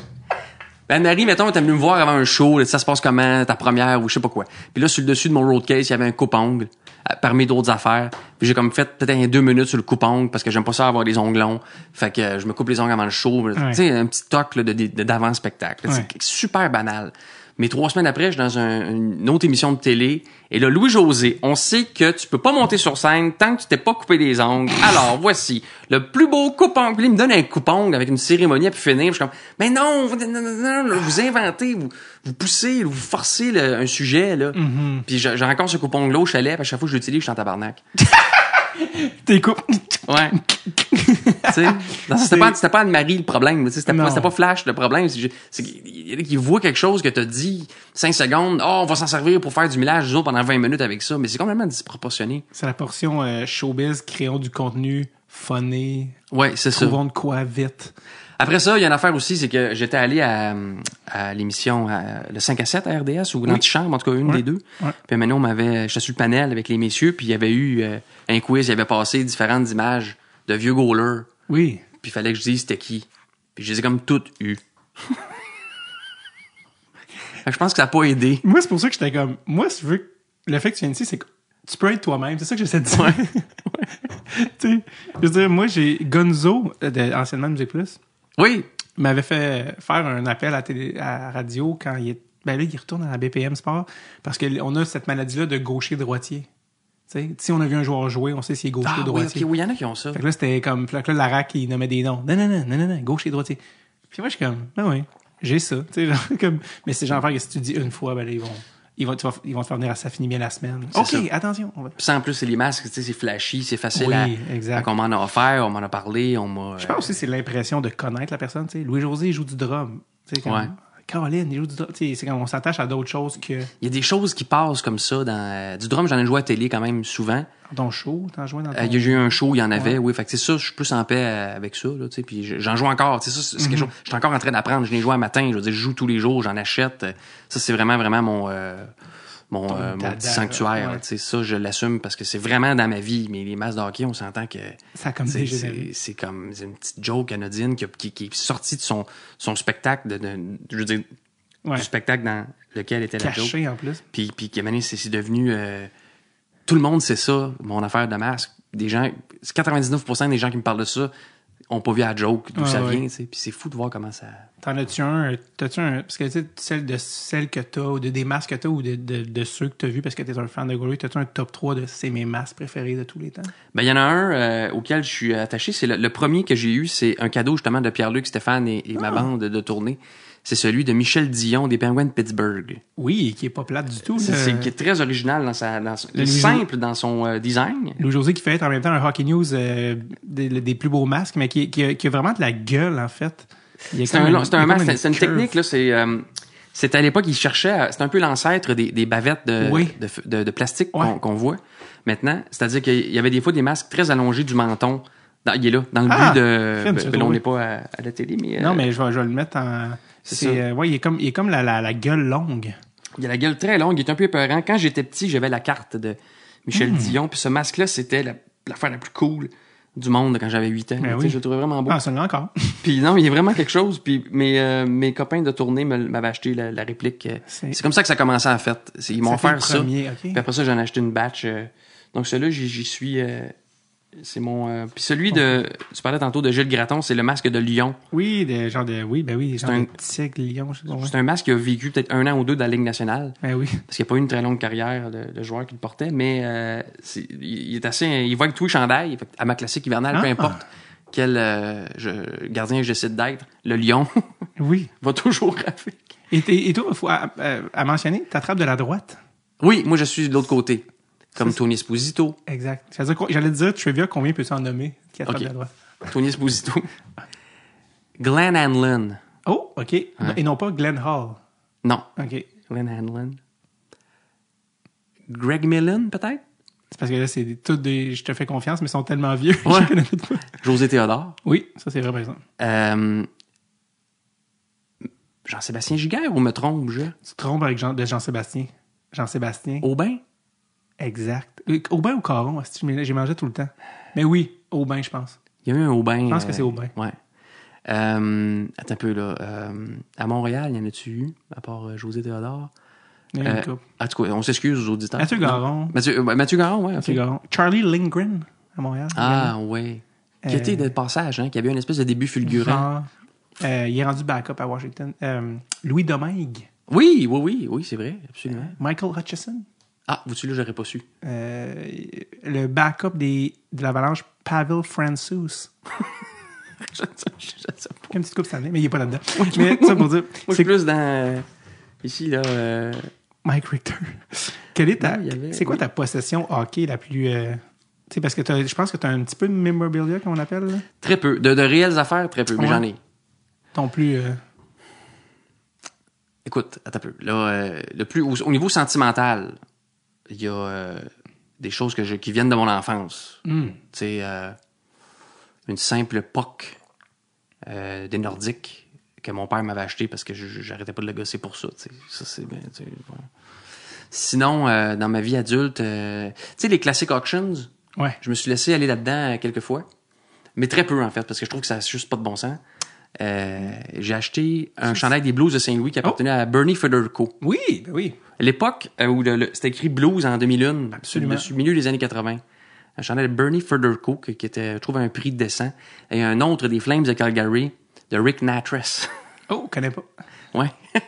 Ben, Marie, mettons, était venu me voir avant un show, ça se passe comment, ta première ou je sais pas quoi. Puis là, sur le dessus de mon road case, il y avait un coupe ongles euh, parmi d'autres affaires. Puis j'ai comme fait peut-être deux minutes sur le coupe ongles parce que j'aime pas ça avoir des longs. Fait que euh, je me coupe les ongles avant le show. Tu sais, un petit toc d'avant-spectacle. C'est super banal. Mais trois semaines après, je suis dans une autre émission de télé. Et là, Louis-José, on sait que tu peux pas monter sur scène tant que tu t'es pas coupé les ongles. Alors, voici le plus beau coupon. Il me donne un coupon avec une cérémonie à finir. Je suis comme, mais non, vous, inventez, vous, poussez, vous forcez un sujet. là. Mm-hmm. Puis j'ai encore ce coupon-là au chalet. à chaque fois que je l'utilise, je suis en tabarnak. T'es Ouais. c'était pas, pas Anne-Marie le problème. C'était pas, pas Flash le problème. C'est qu'il voit quelque chose que t'as dit 5 secondes. Oh, on va s'en servir pour faire du millage du pendant 20 minutes avec ça. Mais c'est complètement disproportionné. C'est la portion euh, showbiz, créons du contenu, funny. Ouais, c'est ça. Trouvons de quoi vite. Après ça, il y a une affaire aussi, c'est que j'étais allé à, l'émission le 5 à 7 à RDS ou l'antichambre, en tout cas une des deux. Puis maintenant, on m'avait, j'étais sur le panel avec les messieurs, puis il y avait eu euh, un quiz, il y avait passé différentes images de vieux goalers. Oui. Puis il fallait que je dise c'était qui. Puis je les ai comme toutes eues. je pense que ça n'a pas aidé. Moi, c'est pour ça que j'étais comme, moi, si veux, le fait que tu viennes ici, c'est que tu peux être toi-même. C'est ça que j'essaie de dire. tu sais, je veux moi, j'ai Gonzo, euh, de, anciennement Plus. Oui, il m'avait fait faire un appel à, télé, à radio quand il est. Ben là, il retourne à la BPM Sport parce qu'on a cette maladie-là de gaucher-droitier. sais, si on a vu un joueur jouer, on sait s'il est gaucher ah ou droitier. Oui, il y en a qui ont ça. Fait que là, c'était comme. Fait que là, la RAC, il nommait des noms. Non, non, non, non, non, non gaucher, droitier. Puis moi, je suis comme, ben oui, j'ai ça. tu genre, comme, mais c'est genre, que si tu dis une fois, ben là, ils vont ils vont, ils vont te faire venir à ça finit bien la semaine. OK, attention. ça, en plus, c'est les masques, tu sais c'est flashy, c'est facile oui, à. Exact. On m'en a offert, on m'en a parlé, on m'a. Je pense aussi c'est l'impression de connaître la personne. tu sais Louis-José joue du drum. Quand ouais. Caroline, C'est quand on s'attache à d'autres choses que. Il y a des choses qui passent comme ça dans. Euh, du drum, j'en ai joué à télé quand même souvent. Dans ton show, t'en jouais dans euh, ton... y a eu un show, il y en avait, oui. Fait que c'est ça, je suis plus en paix euh, avec ça, là, tu sais. Puis j'en joue encore, C'est ça, c'est quelque mhm. chose. Je suis encore en train d'apprendre. Je les joue à matin, je veux dire, je joue tous les jours, j'en achète. Ça, c'est vraiment, vraiment mon mon, euh, petit sanctuaire. tu Ça, je l'assume parce que c'est vraiment dans ma vie. Mais les masses de on s'entend que comme c'est comme une petite joke anodine qui, est sortie de son, son spectacle, de, je veux dire, du spectacle dans lequel était la joke. en plus. Puis, puis c'est devenu... Euh, tout le monde sait ça, mon affaire de masque. Des gens, 99% des gens qui me parlent de ça on pas vu la joke, d'où ah ça vient, Puis c'est fou de voir comment ça. T'en as-tu un, euh, t'as-tu un, parce que tu celle, de, celle que t'as, ou de, des masques que t'as, ou de, de, ceux que t'as vus parce que t'es un fan de Glory, t'as-tu un top 3 de c'est mes masques préférés de tous les temps? Ben, il y en a un euh, auquel je suis attaché. C'est le, premier que j'ai eu, c'est un cadeau justement de Pierre-Luc, Stéphane et, ma ah. bande de tournée c'est celui de Michel Dion des Penguins de Pittsburgh. Oui, qui est pas plate du tout. C'est qui est très original dans sa, dans simple dans son euh, design. Louis José qui fait être en même temps un Hockey News euh, des, plus beaux masques, mais qui, qui, a, vraiment de la gueule en fait. C'est un, masque, c'est une technique là, c'est euh, c'est à l'époque, ils cherchaient, c'est un peu l'ancêtre des, des, bavettes de, de, plastique qu'on voit maintenant. C'est-à-dire qu'il y avait des fois des masques très allongés du menton. Dans, il est là, dans le ah! but de. Ben, ben, on n'est pas à, la télé, mais. Non, mais je je vais, le mettre en. C'est euh, ouais, il est comme, il est comme la, la, la, gueule longue. Il a la gueule très longue, il est un peu épeurant. Quand j'étais petit, j'avais la carte de Michel hmm. Dion, puis ce masque-là, c'était la la, la plus cool du monde quand j'avais 8 ans. Ben je le trouvais vraiment beau. Ah, ça encore. puis non, il est vraiment quelque chose. Puis mes, euh, mes copains de tournée m'avaient acheté la, réplique. Euh. C'est comme ça que ça commençait en fait. Ils m'ont fait ça. Premier, Puis après ça, j'en ai acheté une batch. Euh. donc celui-là, j'y suis... C'est mon. Euh, puis celui de. Tu parlais tantôt de Gilles Graton, c'est le masque de Lyon. Oui, de, genre de. Oui, ben oui, c'est un sec lion. C'est un masque qui a vécu peut-être un an ou deux dans la Ligue nationale. Ben oui. Parce qu'il n'y a pas eu une très longue carrière de, joueur qui le portait, mais euh, il est assez. Il voit que tous en chandail. à ma classique hivernale, peu ah. importe. Quel euh, gardien je décide d'être, le Lyon oui. va toujours avec. Et, toi, faut à, mentionner, tu attrapes de la droite. Oui, moi je suis de l'autre côté. Comme Tony Esposito. Exact. J'allais dire, Trivia, combien peut tu en nommer qui Tony Esposito. Glenn Hanlon. Oh, OK. Et non pas Glenn Hall. Non. OK. Glenn Hanlon. Greg Millen, peut-être? C'est parce que là, c'est tous des. Je te fais confiance, mais ils sont tellement vieux. Ouais. connais pas. José Théodore. Oui, ça, c'est vrai, par exemple. Euh, Jean-Sébastien Giguère ou me trompe, je? Tu te trompes avec Jean-Sébastien. Jean Jean-Sébastien. Aubin? Exact. Euh, Aubin ou Caron, j'ai mangé tout le temps. Mais ben oui, Aubin, je pense. Il y a eu un Aubin. Je pense que euh, c'est Aubin. Oui. ouais. Euh, attends un peu, là. à Montréal, il y en a-tu eu, à part José Théodore? Euh, en tout cas, on s'excuse aux auditeurs. Mathieu Garon. Mathieu, ben, Garon, oui. Mathieu Garon. Charlie Lindgren, à Montréal. Ah, oui. Qui était de passage, hein, qui avait une espèce de début fulgurant. il est rendu backup à Washington. Louis Domingue. Oui, oui, oui, oui, c'est vrai, absolument. Michael Hutchison. Ah, vous tu là, j'aurais pas su. Euh, le backup des, de l'avalanche, Pavel Francis. je, ça, Une petite coupe mais il est pas là-dedans. mais ça pour dire. c'est plus dans. Euh, ici, là. Euh, Mike Richter. Quelle est ta. C'est quoi ta possession hockey la plus. Tu sais, parce que je pense que tu as un petit peu de memorabilia, comme on appelle. Très peu. De, de, réelles affaires, très peu, mais j'en ai. Ton plus. Écoute, attends un peu. Là, le plus, au niveau sentimental, il y a euh, des choses que qui viennent de mon enfance. Hmm. Euh, une simple POC euh, des Nordiques que mon père m'avait acheté parce que j'arrêtais pas de le gosser pour ça. c'est Sinon, dans ma vie adulte, tu les classiques auctions, ouais. je me suis laissé aller là-dedans quelques fois. Mais très peu, en fait, parce que je trouve que ça n'a juste pas de bon sens. Euh, j'ai acheté un chandail des Blues de Saint-Louis qui oh! appartenait à Bernie Federico. Oui, ben oui. L'époque euh, où c'était écrit Blues en 2001, absolument, au milieu des années 80. Un chandail de Bernie Federico qui, était, je trouve, un prix de décent. Et un autre des Flames de Calgary de Rick Natress. Oh, connais pas. Ouais.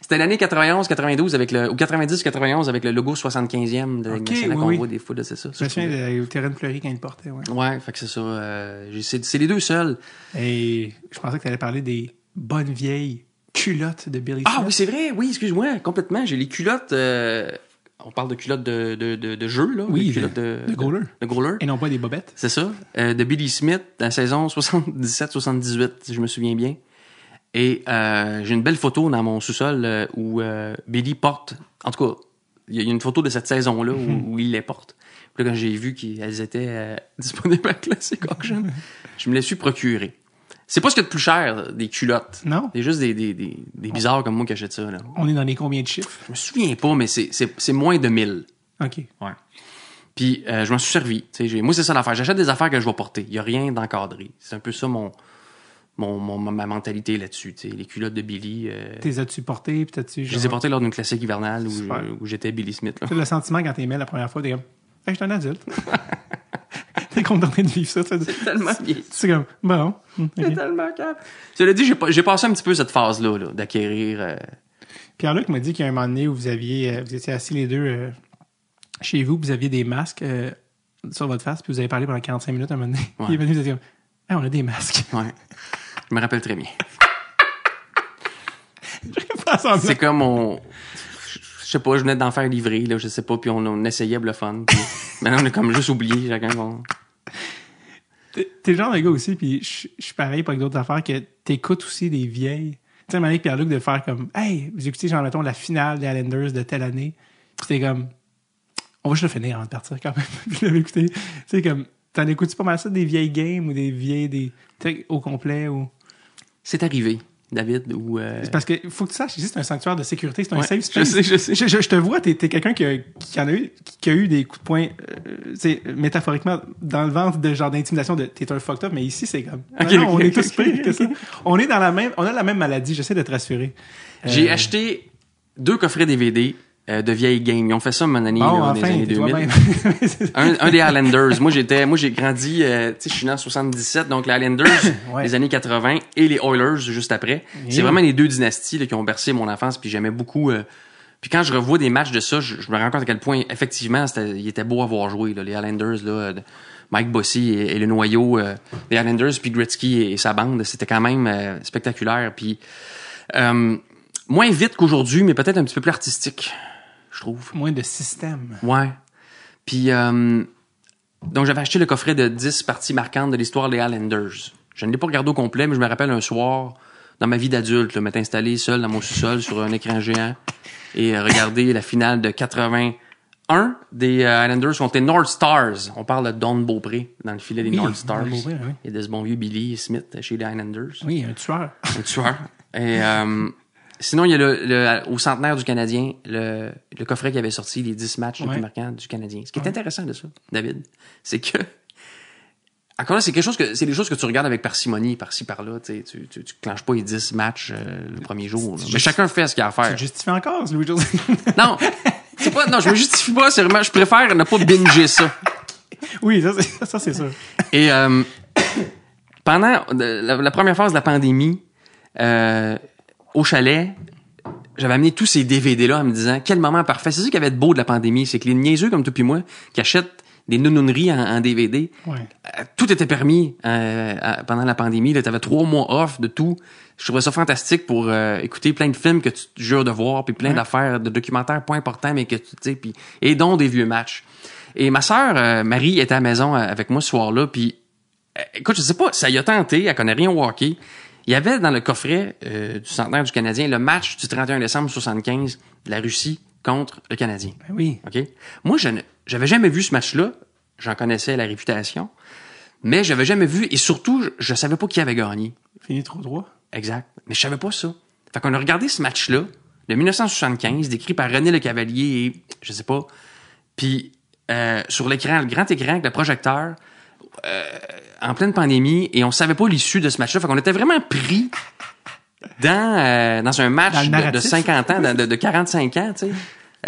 C'était l'année 91-92 avec le, ou 90-91 avec le logo 75e de la okay, oui, des fois, c'est ça. Je me souviens euh, Terrain Fleury quand il portait, ouais. Ouais, c'est ça. Euh, c'est les deux seuls. Et je pensais que tu allais parler des bonnes vieilles culottes de Billy Ah oui, c'est vrai, oui, excuse-moi, complètement. J'ai les culottes. Euh, on parle de culottes de, de, de, jeu, là. Oui, de, de, de, Et non pas des bobettes. C'est ça. de Billy Smith, la saison 77-78, si je me souviens bien. Et euh, j'ai une belle photo dans mon sous-sol euh, où euh, Billy porte, en tout cas, il y a une photo de cette saison-là où, mhm. il les porte. quand j'ai vu qu'elles étaient euh, disponibles à Classic je me les suis procurées. C'est pas ce qu'il y a de plus cher, des culottes. Non. C'est juste des, des, des, bizarres comme moi qui achètent ça. Là. On est dans les combien de chiffres? Je me souviens pas, mais c'est moins de 1000. OK. Ouais. Puis euh, je m'en suis servi. Moi, c'est ça l'affaire. J'achète des affaires que je vais porter. Il n'y a rien d'encadré. C'est un peu ça mon, mon, mon, ma mentalité là-dessus. Les culottes de Billy. Tu euh, T'es as-tu portées? Je les ai portées lors d'une classique hivernale où, euh, j'étais Billy Smith. Là. le sentiment quand t'es aimé la première fois, t'es comme, je suis un adulte. t'es content de vivre ça. C'est tellement bien. C'est comme, bon. C'est tellement calme. Cela dit, j'ai passé un petit peu cette phase-là d'acquérir. Euh, Pierre-Luc m'a dit qu'il y a un moment donné où vous, aviez, vous étiez assis les deux chez vous, vous aviez des masques sur votre face, puis vous avez parlé pendant 45 minutes à un moment donné. Il est venu, vous comme, on a des masques. Je me rappelle très bien. c'est comme on. Je sais pas, je venais d'en faire livrer, là, je sais pas, puis on, essayait le fun. maintenant, on a comme juste oublié chacun. T'es le genre de gars aussi, puis je suis pareil pour d'autres affaires, que t'écoutes aussi des vieilles. Tu sais, Malik Pierre-Luc de faire comme Hey, vous écoutez, genre, mettons, la finale des allenders de telle année. Puis comme On va juste le finir avant de partir quand même. je l'avais écouté. Tu sais, comme T'en écoutes pas mal ça, des vieilles games ou des vieilles. des au complet ou. C'est arrivé. David, ou... Euh, c'est parce qu'il faut que tu saches, c'est un sanctuaire de sécurité, c'est un safe space. Je sais, je sais. Je, te vois, t'es es, quelqu'un qui, a, en a eu, qui a eu des coups de poing, euh, métaphoriquement, dans le ventre de genre d'intimidation de t'es un fucked up, mais ici, c'est comme... on est tous pris. que ça. On est dans la même... On a la même maladie, j'essaie de te rassurer. J'ai euh, acheté deux coffrets DVD euh, de vieilles games. Ils ont fait ça mon ami les années 2000. un, un, des Highlanders. moi, j'étais, moi, j'ai grandi, euh, tu sais, je suis né en 77, donc les Highlanders, les années 80 et les Oilers juste après. C'est vraiment les deux dynasties qui ont bercé mon enfance, puis j'aimais beaucoup. Euh, puis quand je revois des matchs de ça, je, me rends compte à quel point, effectivement, c'était, il était beau à voir jouer, là, les Highlanders, là, euh, Mike Bossy et, le noyau des Highlanders, puis Gretzky et, et, sa bande. C'était quand même spectaculaire. Puis moins vite qu'aujourd'hui, mais peut-être un petit peu plus artistique trouve. Moins de système. Ouais. Puis, euh, donc j'avais acheté le coffret de 10 parties marquantes de l'histoire des Highlanders. Je ne l'ai pas regardé au complet, mais je me rappelle un soir, dans ma vie d'adulte, m'être installé seul dans mon sous-sol sur un écran géant et euh, regarder la finale de 81 des euh, Highlanders contre les North Stars. On parle de Don Beaupré dans le filet des North Stars. oui. Et de ce bon vieux Billy Smith chez les Highlanders. Oui, un tueur. Un tueur. Et Sinon, il y a le, au centenaire du Canadien, le, le coffret qui avait sorti les 10 matchs les plus marquants du Canadien. Ce qui est intéressant de ça, David, c'est que encore là, c'est quelque chose que c'est des choses que tu regardes avec parcimonie, par-ci par-là. Tu, tu, clenches pas les 10 matchs euh, le premier jour. Mais chacun fait ce qu'il a à faire. Tu te justifies encore, Louis joseph non, c'est pas. Non, je me justifie pas. C'est je préfère ne pas binger ça. Oui, ça c'est ça. Et euh, pendant la, première phase de la pandémie, euh, au chalet, j'avais amené tous ces DVD-là en me disant quel moment parfait. C'est ça qui avait de beau de la pandémie, c'est que les niaiseux comme toi puis moi qui achètent des nounouneries en, DVD, euh, tout était permis euh, pendant la pandémie. Tu avais trois mois off de tout. Je trouvais ça fantastique pour euh, écouter plein de films que tu te jures de voir, puis plein d'affaires, de documentaires pas importants, mais que tu sais, puis et dont des vieux matchs. Et ma sœur Marie était à la maison avec moi ce soir-là, puis écoute, je sais pas, ça y a tenté, elle connaît rien au hockey. Il y avait dans le coffret euh, du centenaire du Canadien le match du 31 décembre 75 de la Russie contre le Canadien. Ben oui. OK? Moi, je n'avais jamais vu ce match-là. J'en connaissais la réputation. Mais j'avais jamais vu, et surtout, je savais pas qui avait gagné. Fini trop droit. Exact. Mais je savais pas ça. Fait qu'on a regardé ce match-là, de 1975, décrit par René Le Cavalier et je sais pas. Puis euh, sur l'écran, le grand écran avec le projecteur, euh, en pleine pandémie et on savait pas l'issue de ce match-là. Fait qu'on était vraiment pris dans, euh, dans un match de, 50 ans, de, 45 ans, tu sais.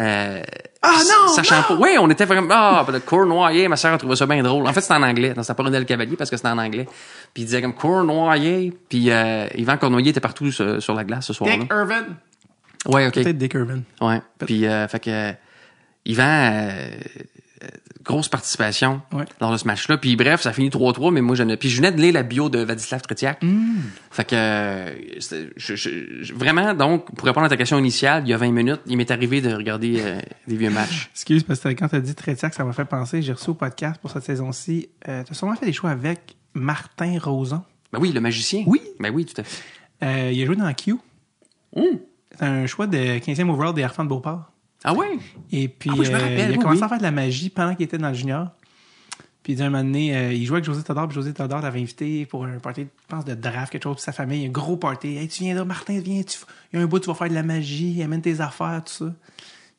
Euh, ah non! Sachant pas. Oui, on était vraiment. Ah, le Cournoyer, ma soeur a trouvé ça bien drôle. En fait, c'était en anglais. C'était pas pas le cavalier parce que c'était en anglais. Puis il disait comme Cournoyer. Puis euh, Yvan Cournoyer était partout sur, la glace ce soir-là. Dick Irvin. Ouais, ok. Peut-être Dick Irvin. Ouais. Puis, euh, fait que. Yvan euh, grosse participation dans ce match-là. Puis bref, ça finit 3-3, mais moi, je ne... Puis je venais de lire la bio de Vladislav Tretiak. Mm. Fait que... Euh, vraiment, donc, pour répondre à ta question initiale, il y a 20 minutes, il m'est arrivé de regarder euh, des vieux matchs. Excuse, parce que quand tu as dit Tretiak, ça m'a fait penser, j'ai reçu au podcast pour cette saison-ci, tu as sûrement fait des choix avec Martin Rosan. Ben oui, le magicien. Oui. Ben oui, tout à fait. il a joué dans Q. C'est un choix de 15e overall des Harfans de Beauport. Ah, ah oui? Et euh, puis, il a commencé à faire de la magie pendant qu'il était dans le junior. Puis d'un moment donné, euh, il jouait avec José Todor, puis José Todor l'avait invité pour un party, je pense, de draft, quelque chose, pour sa famille, un gros party. Hey, tu viens là, Martin, viens, tu... il y a un bout, tu vas faire de la magie, amène tes affaires, tout ça.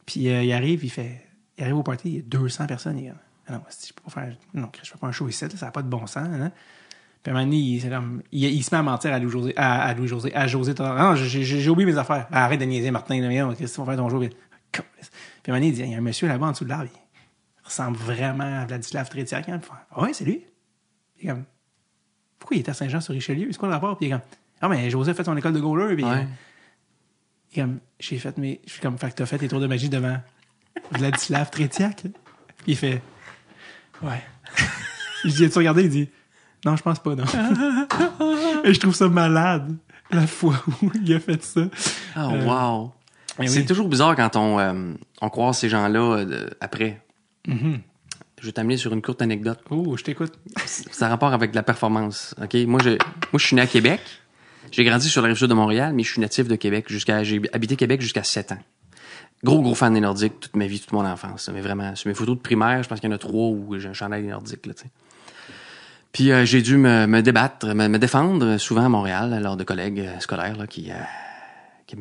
Puis euh, il arrive, il fait. Il arrive au party, il y a 200 personnes, il ah non, je peux pas faire. Non, je fais pas un show ici, là, ça n'a pas de bon sens, hein. Puis à un moment donné, il, se met à mentir à Louis-José, à, Louis-José, ah, Non, j'ai oublié mes affaires. arrête de niaiser, Martin, qu'est-ce qu'ils vont faire ton jour? Puis un moment, il dit, il y a un monsieur là-bas en dessous de l'arbre, il ressemble vraiment à Vladislav Tretiak. Hein. Ah ouais, c'est lui. Il est comme, pourquoi il est à Saint-Jean-sur-Richelieu? C'est quoi le rapport? Puis il est comme, ah, mais Joseph a fait son école de goaler. Puis il est comme, j'ai fait mes. Je suis comme, fait t'as fait tes tours de magie devant Vladislav Tretiak. Puis il fait, ouais. je dis, tu regardé? Il dit, non, je pense pas, non. Et je trouve ça malade, la fois où il a fait ça. Oh, wow. C'est toujours bizarre quand on, euh, on croise ces gens-là euh, après. Mm-hmm. Je vais t'amener sur une courte anecdote. Oh, je t'écoute. ça a rapport avec la performance. Ok, Moi, je, moi, je suis né à Québec. J'ai grandi sur la rive sud de Montréal, mais je suis natif de Québec. jusqu'à J'ai habité Québec jusqu'à 7 ans. Gros, gros fan des Nordiques toute ma vie, toute mon enfance. Mais vraiment, sur mes photos de primaire, je pense qu'il y en a trois où j'ai un chandail nordique. Là, Puis euh, j'ai dû me, me débattre, me, me, défendre souvent à Montréal lors de collègues scolaires là, qui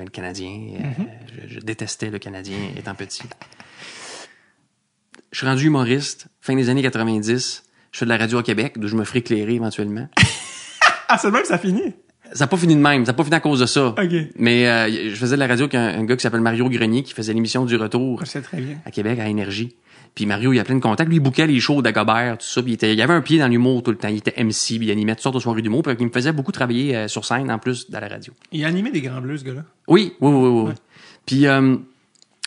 le Canadien. Euh, mhm. je, détestais le Canadien étant petit. Je suis rendu humoriste, fin des années 90. Je fais de la radio à Québec, d'où je me ferai éclairer éventuellement. ah, c'est même ça finit? Ça n'a pas fini de même. Ça n'a pas fini à cause de ça. Mais euh, je faisais de la radio avec un, gars qui s'appelle Mario Grenier, qui faisait l'émission du retour. Ah, très bien. À Québec, à Énergie. Puis Mario, il a plein de contacts. Lui, il bouquait les shows d'Agobert, tout ça. Puis il, était, avait un pied dans l'humour tout le temps. Il était MC, puis il animait toutes sortes de soirées d'humour. Puis il me faisait beaucoup travailler euh, sur scène, en plus, dans la radio. Il animait des grands bleus, ce gars-là? Oui, oui, oui, oui. Puis, euh,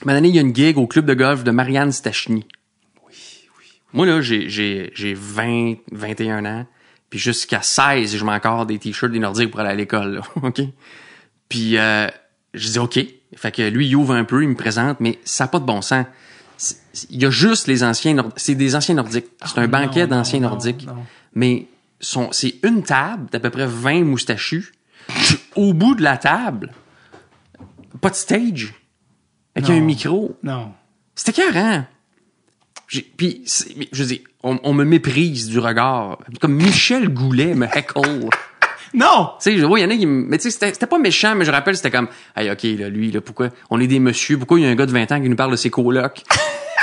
il y a une gig au club de golf de Marianne Stachny. Oui, oui. Moi, là, j'ai 20, 21 ans. Puis jusqu'à 16, je mets des t-shirts des Nordiques pour aller à l'école, OK? Puis, euh, je dis OK. Fait que lui, il ouvre un peu, il me présente, mais ça n'a pas de bon sens il y a juste les anciens Nordiques. c'est des anciens nordiques. Ah, c'est un banquet d'anciens nordiques. Mais c'est une table d'à peu près 20 moustachus. Au bout de la table, pas de stage. Avec un micro. Non. C'était carré. Puis, je veux dire, on, me méprise du regard. Comme Michel Goulet me heckle. Non! Tu sais, je il y en a qui Mais tu sais, c'était pas méchant, mais je rappelle, c'était comme, hey, OK, là, lui, là, pourquoi, on est des messieurs, pourquoi il y a un gars de 20 ans qui nous parle de ses colocs?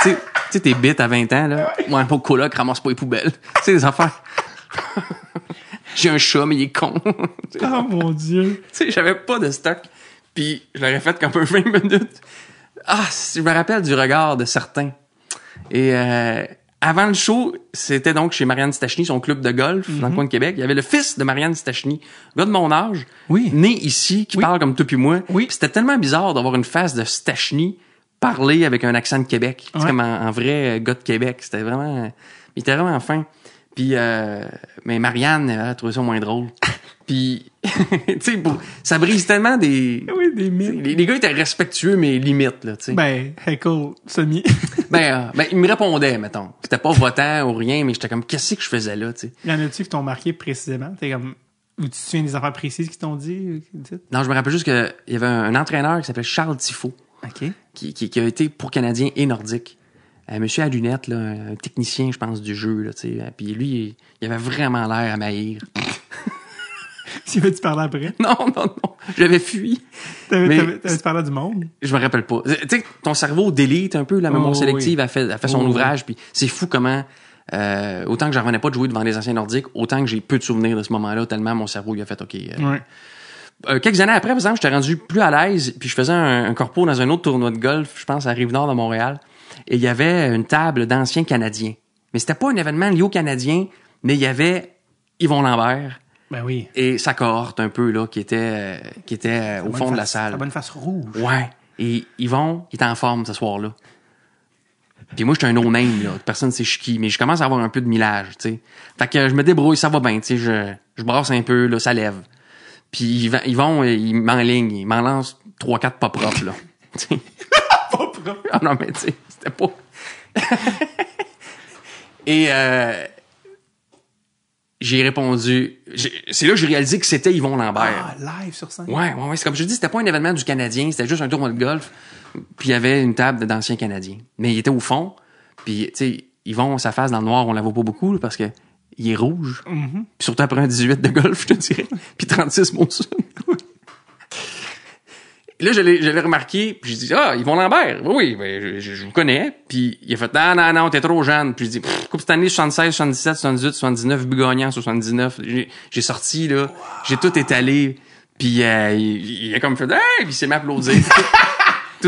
Tu sais, t'es bite à 20 ans, là. Moi, un coloc ramasse pas les poubelles. Tu sais, des affaires. J'ai un chat, mais il est con. oh mon Dieu. Tu sais, j'avais pas de stock. Puis je l'aurais fait comme peu 20 minutes. Ah, je me rappelle du regard de certains. Et euh, avant le show, c'était donc chez Marianne Stachny, son club de golf dans le mhm. coin de Québec. Il y avait le fils de Marianne Stachny, gars de mon âge, oui. né ici, qui parle comme tout puis moi. Oui. C'était tellement bizarre d'avoir une face de Stachny parler avec un accent de Québec. comme en, vrai gars de Québec. C'était vraiment... Il était vraiment fin. Puis, euh, mais Marianne, elle a trouvé ça moins drôle. Puis, tu sais, ça brise tellement des... Les, gars étaient respectueux, mais limites, là, tu sais. Ben, cool, semi. ben, euh, ben, me répondait, mettons. C'était pas votant ou rien, mais j'étais comme, qu'est-ce que je faisais là, tu sais. Y en a-tu qui t'ont marqué précisément? T'es comme... tu te souviens des affaires précises qu'ils t'ont dit? Non, je me rappelle juste qu'il y avait un, entraîneur qui s'appelait Charles Tifo qui, qui, a été pour Canadiens et Nordiques. Euh, monsieur à lunettes, un technicien, je pense, du jeu. Là, euh, puis lui, il, avait vraiment l'air à maïr. tu veux tu parler après? Non, non, non. J'avais fui. T'avais-tu parlé du monde? Je me rappelle pas. ton cerveau délite un peu. La oh, mémoire sélective a, fait, son oh, ouvrage. Puis c'est fou comment... Euh, autant que je revenais pas de jouer devant les anciens nordiques, autant que j'ai peu de souvenirs de ce moment-là, tellement mon cerveau lui a fait OK. Euh, quelques années après, par exemple, j'étais rendu plus à l'aise, puis je faisais un, corpo dans un autre tournoi de golf, je pense à Rive-Nord de Montréal, et il y avait une table d'anciens Canadiens. Mais c'était pas un événement lié aux Canadiens, mais il y avait Yvon Lambert. Ben oui. Et sa cohorte un peu, là, qui était, qui était au fond de la salle. La bonne face rouge. Ouais. Et Yvon, il était en forme ce soir-là. Puis moi, j'étais un no-name, là. Personne ne sait qui. Mais je commence à avoir un peu de millage, tu sais. Fait que je me débrouille, ça va bien, tu sais. Je, je brasse un peu, là, ça lève. Puis ils, ils vont, ils m'enlignent, ils m'en lancent 3-4 pas propres, là. pas propres? Ah non, mais tu sais, c'était pas... Et euh, j'ai répondu. C'est là que j'ai réalisé que c'était Yvon Lambert. Ah, live sur scène. Ouais, ouais, ouais. C'est comme je dis, c'était pas un événement du Canadien, c'était juste un tournoi de golf. Puis il y avait une table d'anciens Canadiens. Mais il était au fond. Puis, tu sais, Yvon, sa face dans le noir, on la voit pas beaucoup parce que il est rouge. Mm Puis surtout après un 18 de golf, je te dirais. Puis 36 son là, je l'ai remarqué, puis j'ai dit, ah, ils vont oui, oui, ben, je, je, vous connais. Puis il a fait, non, non, non, t'es trop jeune. Puis je dit coupe cette année, 76, 77, 78, 79, Bugagnant, 79. J'ai sorti, là, j'ai tout étalé. Puis euh, il, a comme fait, hey, puis il s'est m'applaudir.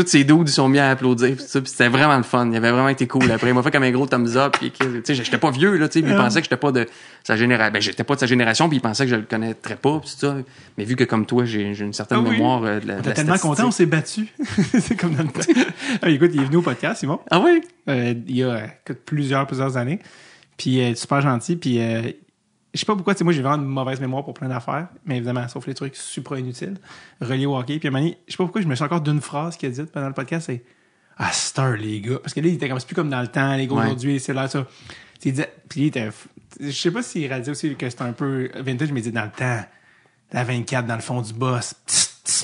tous ces dudes, ils sont mis à applaudir. ça, c'était vraiment le fun. Il avait vraiment été cool. Après, il m'a fait comme un gros thumbs up. Puis, tu sais, j'étais pas vieux, là, tu sais. il pensait que j'étais pas de sa génération. Ben, j'étais pas de sa génération, puis il pensait que je le connaîtrais pas, Mais vu que, comme toi, j'ai, une certaine ah mémoire euh, de la. T'es tellement content, on s'est battu. Ah, écoute, il est venu au podcast, Simon. Ah oui? Euh, il y a, plusieurs, plusieurs années. Puis, euh, super gentil. Puis, je sais pas pourquoi, moi j'ai vraiment une mauvaise mémoire pour plein d'affaires, mais évidemment, sauf les trucs super inutiles, reliés au hockey. Puis à un je sais pas pourquoi je me souviens encore d'une phrase qu'il a dite pendant le podcast, c'est Ah, les gars. Parce que là, il était comme, c'est plus comme dans le temps, les gars, aujourd'hui, c'est là, ça. Puis il était. Je sais pas s'il il réalisait aussi que c'était un peu vintage, mais il dit dans le temps, la 24 dans le fond du boss,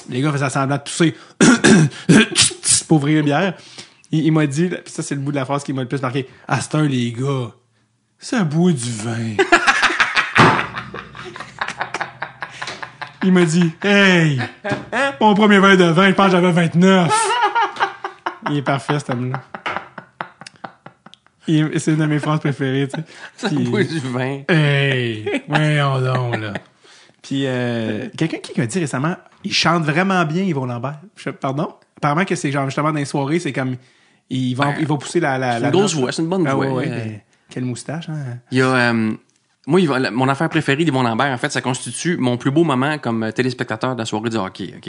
les gars faisaient semblant de tousser pour ouvrir une bière. Il, m'a dit, puis ça, c'est le bout de la phrase qui m'a le plus marqué Ah, star, les gars, c'est un bout du vin. Il m'a dit Hey, mon premier verre de vin, je pense que j'avais 29. Il est parfait, cet homme-là. C'est une de mes phrases préférées, tu sais. Ça Puis- du vin. Hey, voyons donc, là. Puis, euh, quelqu'un qui m'a dit récemment, il chante vraiment bien ils vont Je bas pardon? Apparemment que c'est genre, justement, dans les soirées, c'est comme, il va, ben, pousser la, la, C'est une grosse voix, c'est une bonne ah voix. Quel ben, quelle moustache, hein? Il y a euh, moi, mon affaire préférée d'Yvon Lambert, en fait, ça constitue mon plus beau moment comme euh, téléspectateur de la soirée du hockey. Ok,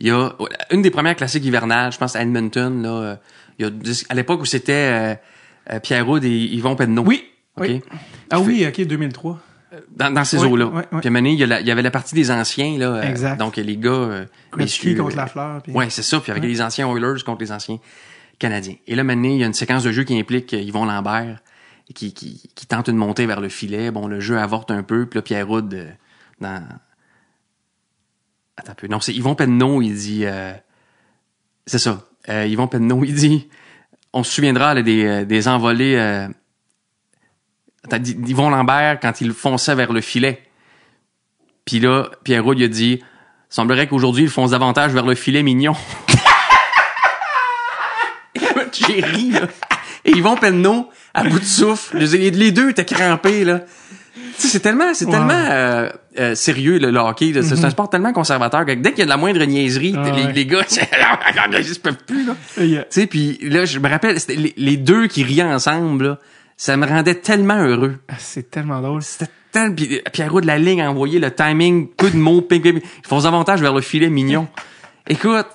Il y a oh, une des premières classiques hivernales, je pense à Edmonton, là, euh, à l'époque où c'était euh, pierre Pierrot et Yvon Pedneau. Oui, oui. Ah oui, OK, 2003. Dans, ces eaux-là. Puis à il, y avait la partie des anciens. Là, exact. donc, les gars... Les skis contre la fleur. Oui, c'est ça. Puis avec les anciens Oilers contre les anciens Canadiens. Et là, maintenant, il y a une séquence de jeu qui implique Yvon Lambert qui, tente une montée vers le filet. Bon, le jeu avorte un peu, puis là, Pierre euh, dans. Attends un peu. Non, c'est Yvon Penneau, il dit. Euh, c'est ça. Euh, Yvon Penneau, il dit. On se souviendra là, des, euh, des envolées. Attends, Yvon Lambert, quand il fonçait vers le filet. Puis là, Pierre il a dit Semblerait qu'aujourd'hui, il fonce davantage vers le filet mignon. J'ai ri, là. Et Yvon Penneau, à bout de souffle. Les, les deux étaient crampés, là. C'est tellement, c'est tellement euh, euh, sérieux le, le hockey. C'est mhm. un sport tellement conservateur que dès qu'il y a de la moindre niaiserie, ah les, gars, ils peuvent plus là. puis là, je me rappelle, les, deux qui riaient ensemble, ça me rendait tellement heureux. Ah, c'est tellement drôle. C'était tellement. Puis Pierrot de la ligne a envoyé le timing, coup de mot ping, ping, ping. Ils font davantage vers le filet mignon. Écoute,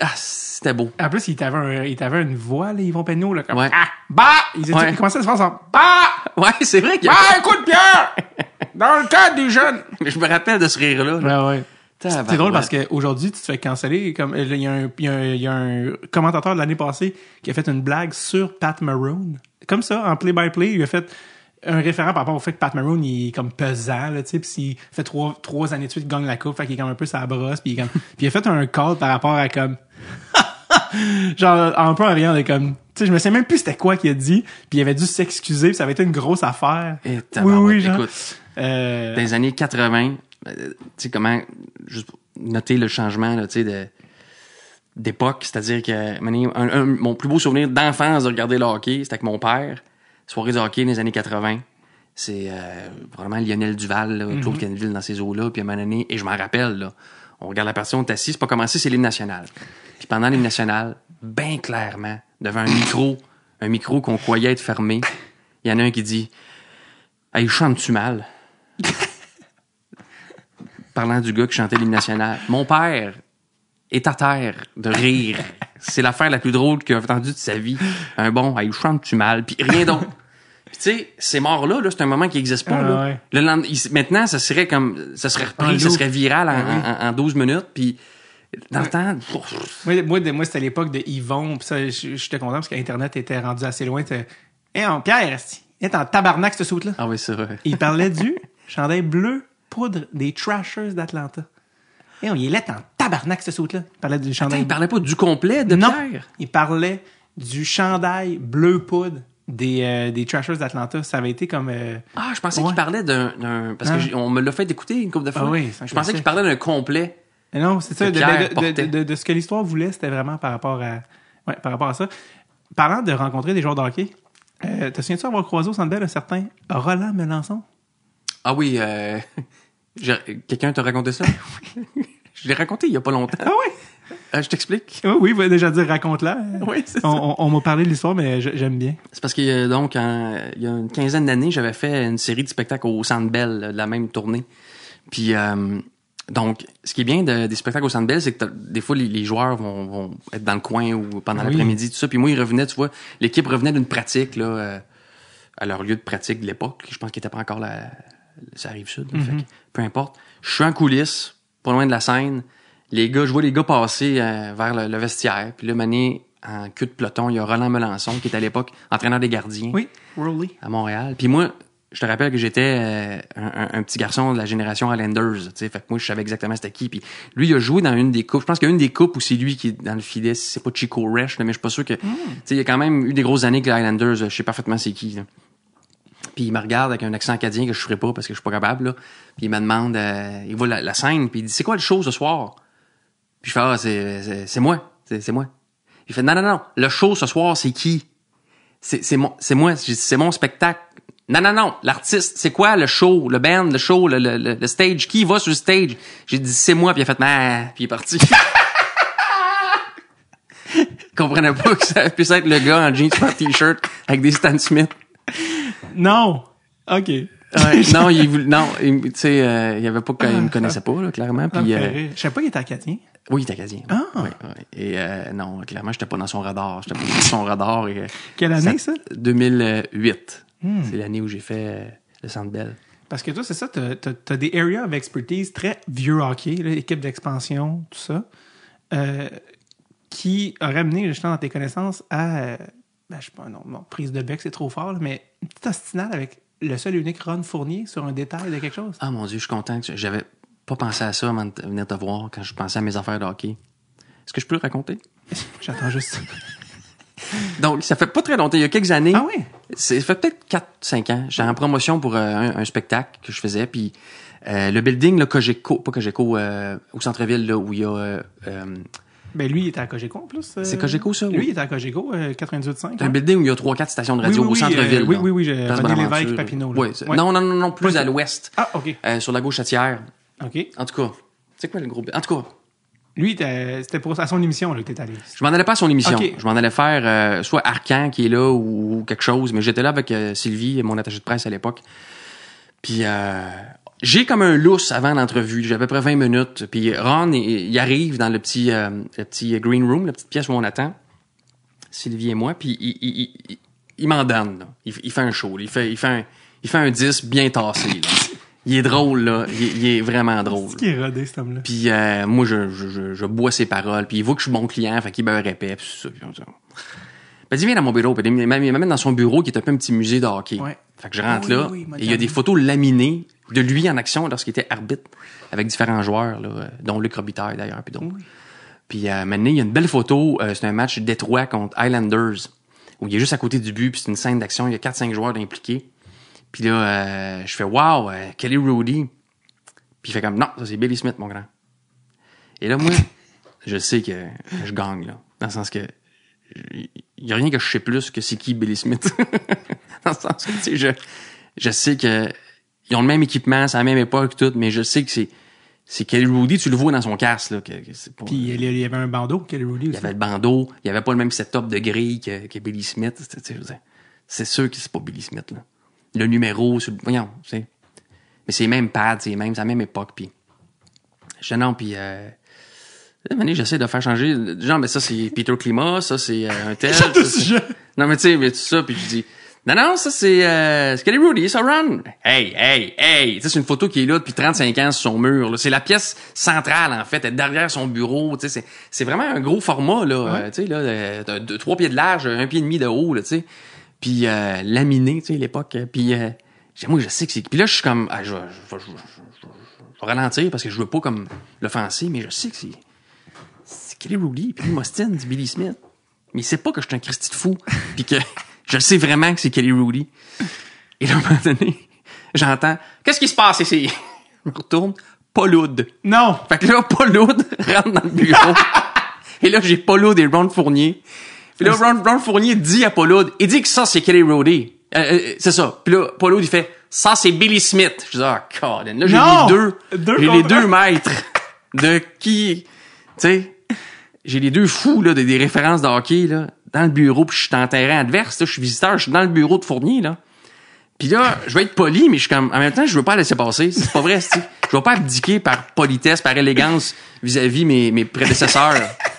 ah, c'était beau. En plus, il t'avait, il t'avait une voix, là, Yvon Penneau, là, comme Ah! Bah! Ils, à se faire ça. Bah! Ouais, c'est vrai qu'il y a... Bah, un coup de pierre! Dans le cadre des jeunes! Je me rappelle de ce rire-là. Ouais, ouais. c'est drôle parce qu'aujourd'hui, tu te fais canceller. Comme, il, y a un, il, y a un, il y a un commentateur de l'année passée qui a fait une blague sur Pat Maroon. Comme ça, en play-by-play, il a fait un référent par rapport au fait que Pat Maroon il est comme pesant là tu sais puis fait trois, trois années de suite gagne la coupe fait qu'il est comme un peu sa brosse puis il comme puis a fait un call par rapport à comme genre un peu en de comme tu sais je me sais même plus c'était quoi qu'il a dit puis il avait dû s'excuser puis ça avait été une grosse affaire eh, oui oui écoute euh... dans les années 80 euh, tu sais comment juste noter le changement là tu sais de d'époque, c'est-à-dire que mon plus beau souvenir d'enfance de regarder le hockey, c'était avec mon père soirée de hockey des années 80. C'est euh, vraiment Lionel Duval, Claude mhm. dans ces eaux-là. Puis à et je m'en rappelle, on regarde la partie, on est assis, c'est pas commencé, c'est l'hymne national. Puis pendant l'hymne national, bien clairement, devant un micro, un micro qu'on croyait être fermé, il y en a un qui dit Hey, chantes-tu mal Parlant du gars qui chantait l'hymne national. Mon père est à terre de rire. C'est l'affaire la plus drôle qu'il a entendue de sa vie. Un bon, hey, chante-tu mal, puis rien d'autre tu sais, ces morts-là, c'est un moment qui n'existe pas. Ah, là. Maintenant, ça serait comme ça serait repris, ça serait viral en, 12 ah, minutes. Puis dans le temps. Moi, moi, moi c'était l'époque de Yvon. Puis ça, j'étais content parce qu'Internet était rendu assez loin. Hé, eh, en on, Pierre, est eh, en tabarnak, ce soute-là. Ah oui, c'est vrai. Il parlait du chandail bleu poudre des Trashers d'Atlanta. Et eh, on il est en tabarnak, ce soute-là. Il parlait du chandail. il parlait pas du complet de Pierre. Il parlait du chandail bleu poudre des, euh, des Trashers d'Atlanta. Ça avait été comme. Euh, ah, je pensais qu'il parlait d'un. Parce qu'on hein? me l'a fait écouter une couple de fois. Ah je pensais qu'il parlait d'un complet. Non, c'est ça. De, ce que l'histoire voulait, c'était vraiment par rapport à. par rapport à ça. Parlant de rencontrer des joueurs de hockey, euh, te souviens-tu avoir croisé au centre un certain Roland Melançon? Ah oui, quelqu'un t'a raconté ça? je l'ai raconté il n'y a pas longtemps. Ah oui? Ah, je t'explique. Ah oui, déjà dit raconte-la. On, m'a parlé de l'histoire, mais j'aime bien. C'est parce que, euh, donc, il y a une quinzaine d'années, j'avais fait une série de spectacles au Centre Bell, euh, la même tournée. Puis, euh, donc, ce qui est bien des spectacles au Centre c'est que des fois, les, joueurs vont, être dans le coin ou pendant l'après-midi, tout ça. Puis moi, ils revenaient, tu vois, l'équipe revenait d'une pratique, là, à leur lieu de pratique de l'époque. Je pense qu'il n'était pas encore la... Ça arrive sud, mm-hmm. peu importe. Je suis en coulisses, pas loin de la scène les gars, je vois les gars passer euh, vers le, vestiaire. Puis là, Mané, en cul de peloton, il y a Roland Melançon, qui est à l'époque entraîneur des gardiens. Oui, À Montréal. Puis moi, je te rappelle que j'étais euh, un, petit garçon de la génération Highlanders. Fait que moi, je savais exactement c'était qui. Puis lui, il a joué dans une des coupes. Je pense qu'il y a une des coupes où c'est lui qui est dans le filet. C'est pas Chico Resch, mais je suis pas sûr que... Hmm. sais, Il y a quand même eu des grosses années que les Highlanders, je sais parfaitement c'est qui. Puis il me regarde avec un accent acadien que je ferais pas parce que je suis pas capable. Là. Puis il me demande... Euh, il voit la, scène, puis il dit « C'est quoi le show ce soir? » Puis je fais, ah, c'est, c'est, moi, c'est, moi. Il fait, non, non, non, le show ce soir, c'est qui? C'est, c'est, mon, c'est moi, c'est mon spectacle. Non, non, non, l'artiste, c'est quoi le show, le band, le show, le, le, le stage? Qui va sur le stage? J'ai dit, c'est moi, puis il a fait, nah, puis il est parti. comprenais pas que ça puisse être le gars en jeans, t-shirt, avec des Stan Smith. Non! OK. non, il voulait, non, tu sais, euh, il avait pas, ah, me connaissait ah. pas, clairement. Ah, puis, ne euh, je savais pas, il était acadien. Oui, il était acadien. Ah. Oui, Et euh, non, clairement, j'étais pas dans son radar. J'étais pas dans son radar. Quelle année ça 2008. Hmm. C'est l'année où j'ai fait le Centre Bell. Parce que toi, c'est ça, tu as, des areas of expertise très vieux hockey, l'équipe d'expansion, tout ça, qui aurait amené, justement dans tes connaissances à, ben, je sais pas, non, prise de bec, c'est trop fort, mais une petite ostinale avec le seul et unique Ron fourni sur un détail de quelque chose? Ah mon Dieu, je suis content. Que j'avais pas pensé à ça avant de venir te voir quand je pensais à mes affaires de hockey. Est-ce que je peux le raconter? J'attends juste. Donc, ça fait pas très longtemps, il y a quelques années. Ah oui? Ça fait peut-être 4-5 ans. J'étais en promotion pour euh, un, spectacle que je faisais. Puis euh, le building, le Cogeco, pas Cogeco, euh, au centre-ville, là, où il y a euh, ben lui, il était à Cogeco en plus. Euh, c'est Cogeco ça? Lui, il était à Cogeco, euh, 98.5. C'est un hein. building où il y a 3-4 stations de radio au centre-ville. Euh, oui, oui, oui, j'ai Lévesque, Papineau. Là. Non, non, non, non, plus à l'ouest. Ah, OK. Euh, sur la gauche à tiers. OK. En tout cas, c'est quoi le groupe? En tout cas. Lui, c'était pour à son émission là, que t'es allé. Je m'en allais pas à son émission. Je m'en allais faire soit Arcan qui est là ou, quelque chose, mais j'étais là avec Sylvie, mon attaché de presse à l'époque. Puis j'ai comme un lousse avant l'entrevue. J'ai à peu près 20 minutes. Puis Ron, il, arrive dans le petit, euh, petit green room, la petite pièce où on attend, Sylvie et moi. Puis il, il, il, m'en donne. Il, fait un show. Il fait, il, fait un, il fait un 10 bien tassé. Il est drôle, là. Il, est vraiment drôle. C'est qui est rodé, cet homme-là. Puis euh, moi, je, bois ses paroles. Puis il voit que je suis bon client, fait qu'il me répète. Puis ça, puis ça. Oh. Ben, viens dans mon bureau. il m'amène dans son bureau qui est un peu un petit musée de hockey. Fait que je rentre ah là. et il y a des photos laminées de lui en action lorsqu'il était arbitre avec différents joueurs, là, dont Luc Robitaille d'ailleurs, puis d'autres. Puis euh, maintenant, il y a une belle photo, euh, c'est un match Détroit contre Islanders, où il est juste à côté du but, puis c'est une scène d'action, il y a 4-5 joueurs impliqués. Puis là, euh, je fais « Wow, Kelly Rudy! » Puis il fait comme « Non, ça c'est Billy Smith, mon grand. » Et là, moi, je sais que je gagne, là, dans le sens que il y a rien que je sais plus que c'est qui Billy Smith. dans le sens que, tu sais, je, je sais que ils ont le même équipement, c'est la même époque, tout, mais je sais que c'est. C'est Kelly Rudy, tu le vois dans son casque. Là, que, Puis il y avait un bandeau, Kelly Rudy Il y avait le bandeau, il n'y avait pas le même setup de grille que, Billy Smith. C'est sûr que c'est pas Billy Smith. Là. Le numéro, c'est le, voyons, tu sais. Mais c'est les mêmes pads, c'est mêmes, c'est la même époque. Puis, je non, puis. Euh, j'essaie de faire changer. Genre, mais ça, c'est Peter Klima, ça, c'est euh, un tel. ça, non, mais tu sais, mais tout ça, puis je dis. Non, non, ça c'est euh, Skelly Rudy, ça run. Hey, hey, hey. C'est une photo qui est là depuis 35 ans sur son mur. C'est la pièce centrale, en fait. derrière son bureau. C'est vraiment un gros format. là. tu sais, là, euh, trois pieds de large, un pied et demi de haut. Là, sais Puis euh, laminé, tu sais, l'époque. Puis euh, moi, je sais que c'est... Puis là, je suis comme... je, vais ralentir parce que je veux pas comme l'offenser, mais je sais que c'est... C'est Kelly Rudy, puis Mustin, Billy Smith. Mais il sait pas que je suis un Christy de fou. Puis que... Je sais vraiment que c'est Kelly Rudy. Et là, à un moment donné, j'entends Qu'est-ce qui se passe ici? Je me retourne, Paul Hood. Non! Fait que là, Paul rentre dans le bureau. et là, j'ai Paul et Ron Fournier. Puis là, Ron, Fournier dit à Paul Hood, il dit que ça, c'est Kelly Rudy. Euh, euh, c'est ça. Puis là, Paul Hood, il fait Ça, c'est Billy Smith. Je dis Ah, oh, Là, j'ai les deux. j'ai les deux maîtres de qui. Tu sais, j'ai les deux fous là, des, des références de hockey. Là dans le bureau, puis je suis en terrain adverse, je suis visiteur, je suis dans le bureau de Fournier, là. Puis là, je vais être poli, mais je suis comme, en même temps, je veux pas laisser passer. C'est pas vrai, si Je vais pas abdiquer par politesse, par élégance vis-à-vis mes, mes prédécesseurs. tu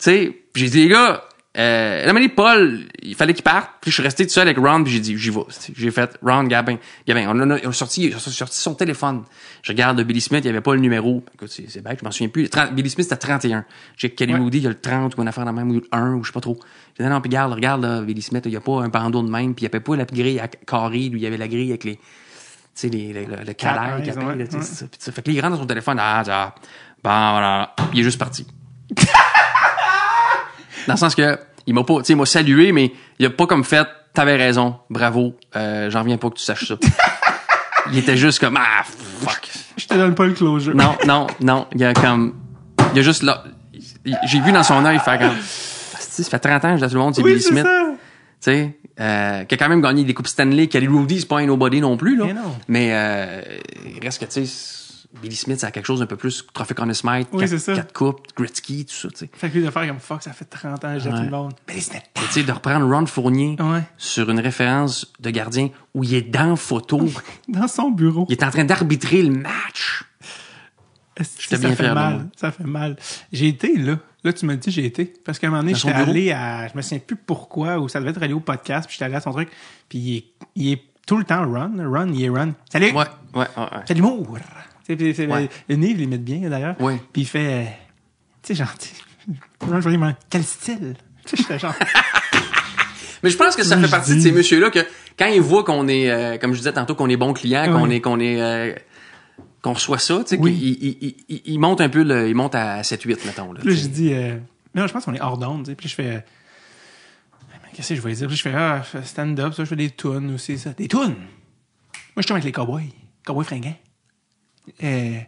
sais, j'ai dit, les gars, euh, la Paul, il fallait qu'il parte. Puis je suis resté tout seul avec Ron, puis j'ai dit, j'y vais. J'ai fait, Ron, Gabin, Gabin. On a, on a sorti, on sorti son téléphone. Je regarde Billy Smith, il n'y avait pas le numéro. Écoute, c'est bête, je m'en souviens plus. Billy Smith, c'était 31. J'ai Kelly il y a le 30, ou une affaire la même, ou le 1, ou je sais pas trop. J'ai dit, non, puis regarde, regarde, là, Billy Smith, il n'y a pas un bandeau de même, puis il n'y avait pas la grille à carré, où il y avait la grille avec les, tu sais, les, le, le tu qui Fait que rentre dans son téléphone, ah, voilà, il est juste parti. Dans le sens que, il m'a pas, tu sais, m'a salué, mais il a pas comme fait, t'avais raison, bravo, euh, j'en reviens pas que tu saches ça. il était juste comme, ah, fuck. Je te donne pas le closure. Non, non, non, il y a comme, il y a juste là, j'ai vu dans son œil faire comme, ça fait 30 ans que je l'ai tout le monde, c'est Billy Smith. Tu sais, euh, qui a quand même gagné des coupes Stanley, qui a les c'est pas un nobody non plus, là. Mais, mais euh, il reste que, tu sais, Billy Smith, ça a quelque chose un peu plus Traffic on a Smite, coupes, Gretzky, tout ça. T'sais. Fait que lui, de faire comme Fox, ça fait 30 ans que j'ai tout le monde. Billy Smith. Tu sais, de reprendre Ron Fournier sur une référence de gardien où il est dans photo. dans son bureau. Il est en train d'arbitrer le match. ça fait mal. Ça fait mal. J'ai été là. Là, tu me dis, j'ai été. Parce qu'à un moment donné, j'étais allé à. Je me souviens plus pourquoi, ou ça devait être allé au podcast, puis j'étais allé à son truc, puis il est, tout le temps run. Run, il est run. Salut! Ouais, ouais, ouais. ouais ouais. Le livre, il met bien, d'ailleurs. Puis il fait, euh, tu sais, gentil. Quel style? Tu sais, genre. Mais je pense que ça fait partie de ces messieurs-là que quand ils voient qu'on est, euh, comme je disais tantôt, qu'on est bon client, qu'on est, qu'on est, euh, qu'on reçoit ça, tu sais, oui. qu'ils ils, montent un peu, le, ils montent à 7-8, mettons. Là, Puis je dis, non, je pense qu'on est hors d'onde, tu sais. Puis je fais, qu'est-ce que je vais dire? Puis ah, je fais, stand-up, ça, je fais des tunes aussi, ça. Des tunes! Moi, je tourne avec les cowboys, cowboys fringants. Euh,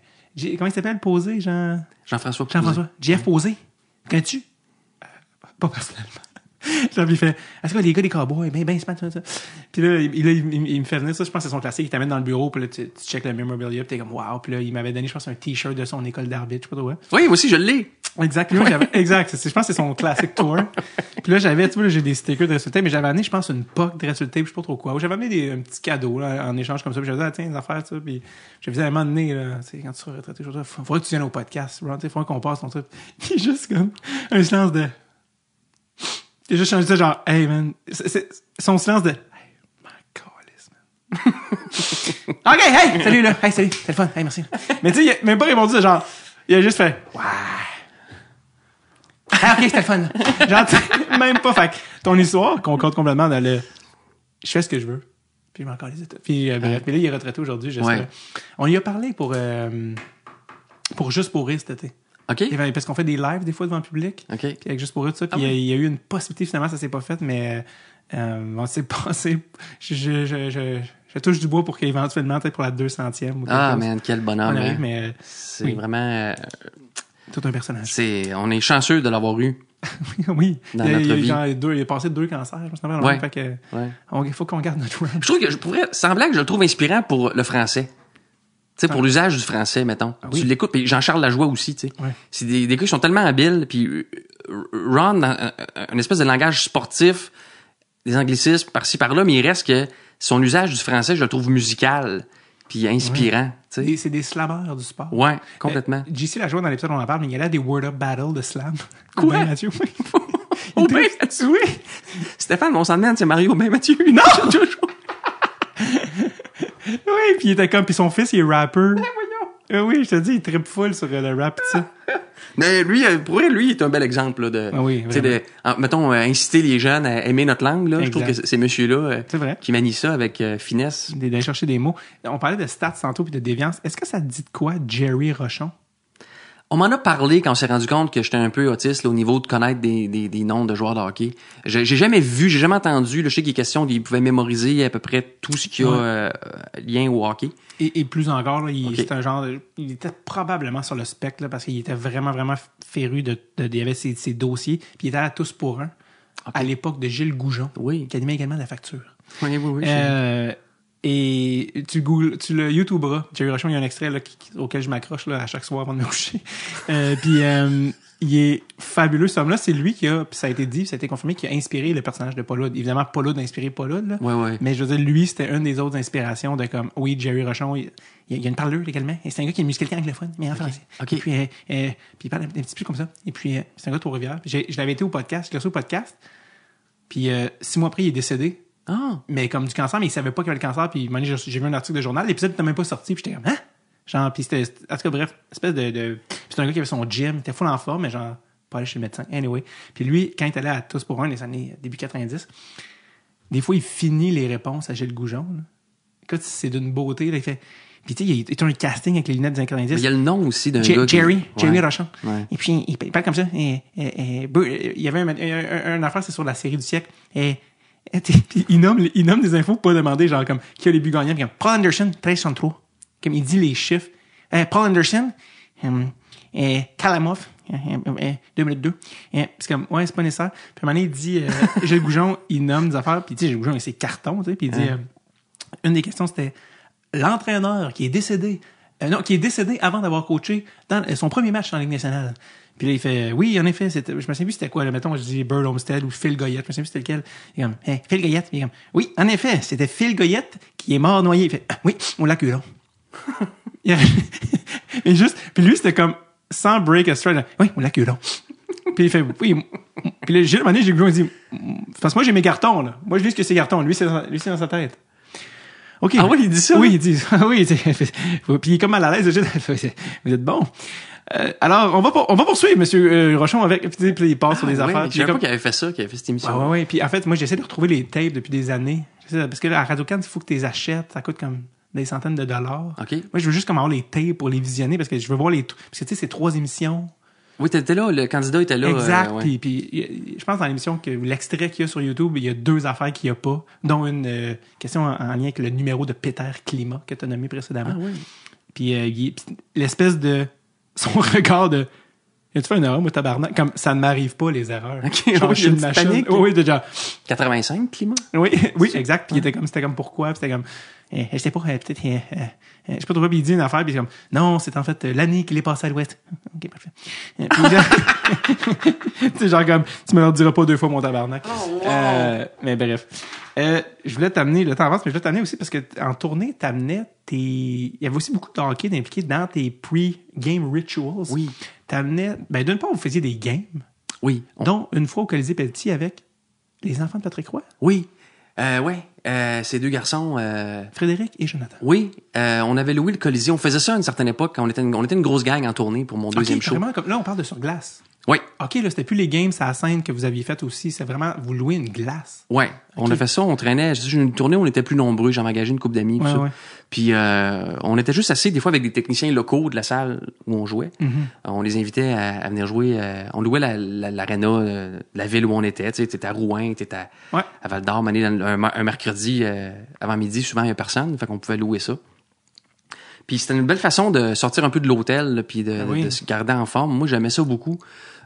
comment il s'appelle Posé, Jean Jean-François Jean-François. Jeff Posé. quand tu euh, Pas personnellement. Genre, il fait Est-ce que les gars des cowboys, ben, ben, c'est ça. Puis là, il, me fait venir ça, je pense que c'est son classique. Il t'amène dans le bureau, puis là, tu, check checkes le memorabilia, puis t'es comme, waouh. Puis là, il m'avait donné, je pense, un t-shirt de son école d'arbitre, je sais pas trop. Oui, moi aussi, je l'ai. Exact. exact. Je pense que c'est son classic tour. puis là, j'avais, tu vois, j'ai des stickers de résultats, mais j'avais amené, je pense, une POC de résultats, puis je sais pas trop quoi. J'avais amené des, un petit cadeau, là, en échange comme ça. Puis j'avais dit, ah, tiens, des affaires, ça. Puis j'avais fait un moment donné, là, tu sais, quand tu seras retraité, il faut que tu viennes au podcast, bro. Tu sais, qu'on passe ton truc. Puis juste comme un silence de. J'ai juste changé ça, genre, hey, man. C est, c est... Son silence de. OK, hey, salut là. Hey, salut, téléphone. Hey, merci. Mais tu sais, il a même pas répondu, genre, il a juste fait, ah, ok, c'était fun. même pas. Fait ton histoire, qu'on compte complètement dans le. Je fais ce que je veux. Puis je m'en Puis, euh, Puis là, il est retraité aujourd'hui, j'espère. On lui a parlé pour, euh, pour Juste pour rire cet été. OK. parce qu'on fait des lives des fois devant le public. OK. Juste pour ça. Puis ah il, y a, eu une possibilité, finalement, ça s'est pas fait, mais euh, euh on s'est passé. je, touche du bois pour qu'éventuellement, peut-être pour la 200e. ah, man, quel bonheur. Hein. mais, euh, c'est vraiment. Tout un personnage. C'est, on est chanceux de l'avoir eu. oui, dans il, notre il, vie. deux, il est passé deux cancers, justement. Ouais. Fait que, ouais. il faut qu'on garde notre rap. Je trouve que je pourrais, sembler que je le trouve inspirant pour le français. Tu sais, pour l'usage du français, mettons. Ah oui. Tu l'écoutes, puis Jean-Charles Lajoie aussi, tu sais. Ouais. C'est des, des gars qui sont tellement habiles, puis Ron, un, un espèce de langage sportif, des anglicismes par-ci par-là, mais il reste que son usage du français, je le trouve musical puis inspirant. C'est des slammers du sport. Ouais, complètement. JC l'a joué dans l'épisode où on en parle, mais il y a là des word-up battle de slam. Quoi? Ben Mathieu. au oh, bain Mathieu! Oui! Stéphane, on s'en c'est Mario Ben Mathieu. Non! oui, puis il était comme, puis son fils, il est rapper. Eh, oui, je te dis, il trip full sur euh, le rap, tu sais. Mais lui, euh, pour lui, il est un bel exemple de, ah mettons, euh, inciter les jeunes à aimer notre langue. Là. Je trouve que euh, c'est monsieur là qui manie ça avec finesse. D'aller chercher des mots. On parlait de stats tantôt puis de déviance. Est-ce que ça dit de quoi, Jerry Rochon? On m'en a parlé quand on s'est rendu compte que j'étais un peu autiste au niveau de connaître des, noms de joueurs de hockey. J'ai jamais vu, j'ai jamais entendu. je sais qu'il est question qu'il pouvait mémoriser à peu près tout ce qui a euh, lien au hockey. Et, plus encore, il, un genre, il était probablement sur le spectre parce qu'il était vraiment, vraiment féru de, de, de avait ses, dossiers. Puis il était à tous pour un à l'époque de Gilles Goujon, oui. qui animait également la facture. Oui, oui, oui. Et tu, Google, tu le YouTuberas. Jerry Rochon, il y a un extrait là, auquel je m'accroche là, à chaque soir avant de me coucher. Euh, puis euh, il est fabuleux, ce homme-là. C'est lui qui a, puis ça a été dit, ça a été confirmé, qui a inspiré le personnage de Paul Évidemment, Paul Hood a inspiré Paul Hood. Là. Mais je veux dire, lui, c'était une des autres inspirations de comme, oui, Jerry Rochon, il, y a une parleuse également. Et c'est un gars qui a une musicalité anglophone, mais en français. puis, euh, puis il parle un, petit peu comme ça. Et puis, c'est un gars de Trois-Rivières. Je l'avais été au podcast, je l'ai reçu au podcast. Puis six mois après, il est décédé. Ah. Mais comme du cancer, mais il savait pas qu'il avait le cancer. Puis j'ai vu un article de journal, l'épisode n'était même pas sorti. Puis j'étais comme, hein? Genre, puis c'était, en tout cas, bref, espèce de. de... c'était un gars qui avait son gym, il était full en forme, mais genre, pas aller chez le médecin. Anyway. Puis lui, quand il est allé à Tous pour un, les années début 90, des fois, il finit les réponses à Gilles Goujon. Là. c'est d'une beauté. Là, il fait. Puis tu sais, il est un casting avec les lunettes des années 90. il y a le nom aussi d'un gars. Jerry, Jerry Rochon. Et puis, il parle comme ça. Et, il y avait un, un, affaire, c'est sur la série du siècle. Et il nomme, il nomme des infos pas demander genre comme qui a les buts gagnants. Comme, Paul Anderson, 13-3 Comme il dit les chiffres. Euh, Paul Anderson, euh, et Kalamov, 2 euh, hum, hum, euh, minutes 2. c'est comme, ouais, c'est pas nécessaire. Puis à un moment donné, il dit, Gilles Goujon, il nomme des affaires. Puis tu sais, Gilles Goujon, il ses carton tu sais. Puis il dit, une des questions, c'était l'entraîneur qui est décédé, non, qui est décédé avant d'avoir coaché dans son premier match dans la Ligue nationale. Puis là, il fait, oui, en effet, c'était, je me souviens plus c'était quoi, là, mettons, je dis Bird Homestead ou Phil Goyette, je me souviens plus c'était lequel. Il est comme, hey, hein, Phil Goyette, il est comme, oui, en effet, c'était Phil Goyette qui est mort noyé. Il fait, ah, oui, on l'a là Mais juste, puis lui, c'était comme, sans break a stride, oui, on l'a là puis il fait, oui, puis là, j'ai demandé, j'ai dit, parce que moi, j'ai mes cartons, là. Moi, je dis que c'est carton. Lui, c'est lui, c'est dans sa tête. OK. Ah oui, il dit ça? Oui, hein? il dit ça. oui, puis il est comme mal à l'aise. Vous êtes bon. Euh, alors, on va, on va poursuivre, Monsieur euh, Rochon, avec. Puis, il part sur des ah, affaires. Je savais pas qu'il avait fait ça, qu'il avait fait cette émission. Ah, oui. Puis en fait, moi, j'essaie de retrouver les tapes depuis des années. Parce que là, à radio il faut que tu les achètes. Ça coûte comme des centaines de dollars. OK. Moi, je veux juste comme avoir les tapes pour les visionner parce que je veux voir les. Parce que tu sais, c'est trois émissions. Oui, t'étais là, le candidat était là. Exact. Et euh, Puis, je pense dans l'émission que l'extrait qu'il y a sur YouTube, il y a deux affaires qu'il n'y a pas, dont une euh, question en, lien avec le numéro de Peter Climat que tu as nommé précédemment. Ah, oui. Puis, euh, l'espèce de. Son regard de et tu fais une erreur, mon tabarnak. Comme, ça ne m'arrive pas, les erreurs. Okay, je une machine. Panique, oui, déjà. 85, climat. Oui, oui, exact. Puis il était comme, c'était comme pourquoi, puis c'était comme, j'étais euh, euh, je sais pas, euh, peut-être, Je je sais pas trop, puis il dit une affaire, puis c'est comme, non, c'est en fait l'année qu'il est passé à l'ouest. OK, parfait. C'est genre comme, tu me le diras pas deux fois, mon tabarnak. Oh, mais bref. je voulais t'amener, le temps avance, mais je voulais t'amener aussi parce que en tournée, t'amenais tes, il y avait aussi beaucoup de hockey impliqué dans tes pre-game rituals. Oui t'amenais. Ben, d'une part, vous faisiez des games. Oui. Donc une fois au Colisée Pelletier avec les enfants de Patrick Roy. Oui. Euh, ouais, euh, ces deux garçons. Euh, Frédéric et Jonathan. Oui, on avait loué le Colisée. On faisait ça à une certaine époque. On était une, on était une grosse gang en tournée pour mon deuxième okay, show. Comme... Là, on parle de sur glace. Oui. OK, là, c'était plus les games à la scène que vous aviez fait aussi. C'est vraiment, vous louez une glace. Oui. On a fait ça, on traînait. J'ai une tournée, où on était plus nombreux. J'ai engagé une couple d'amis. tout ça. Puis, euh, on était juste assis, des fois, avec des techniciens locaux de la salle où on jouait. Mhm. On les invitait à, venir jouer. Euh, on louait l'aréna la, la, euh, la ville où on était. Tu sais, à Rouen, tu à, à Val d'Or. Un, un, mercredi euh, avant midi, souvent, il y a personne. Fait qu'on pouvait louer ça. Puis, c'était une belle façon de sortir un peu de l'hôtel, puis de ben se garder en forme. Moi, j'aimais ça beaucoup.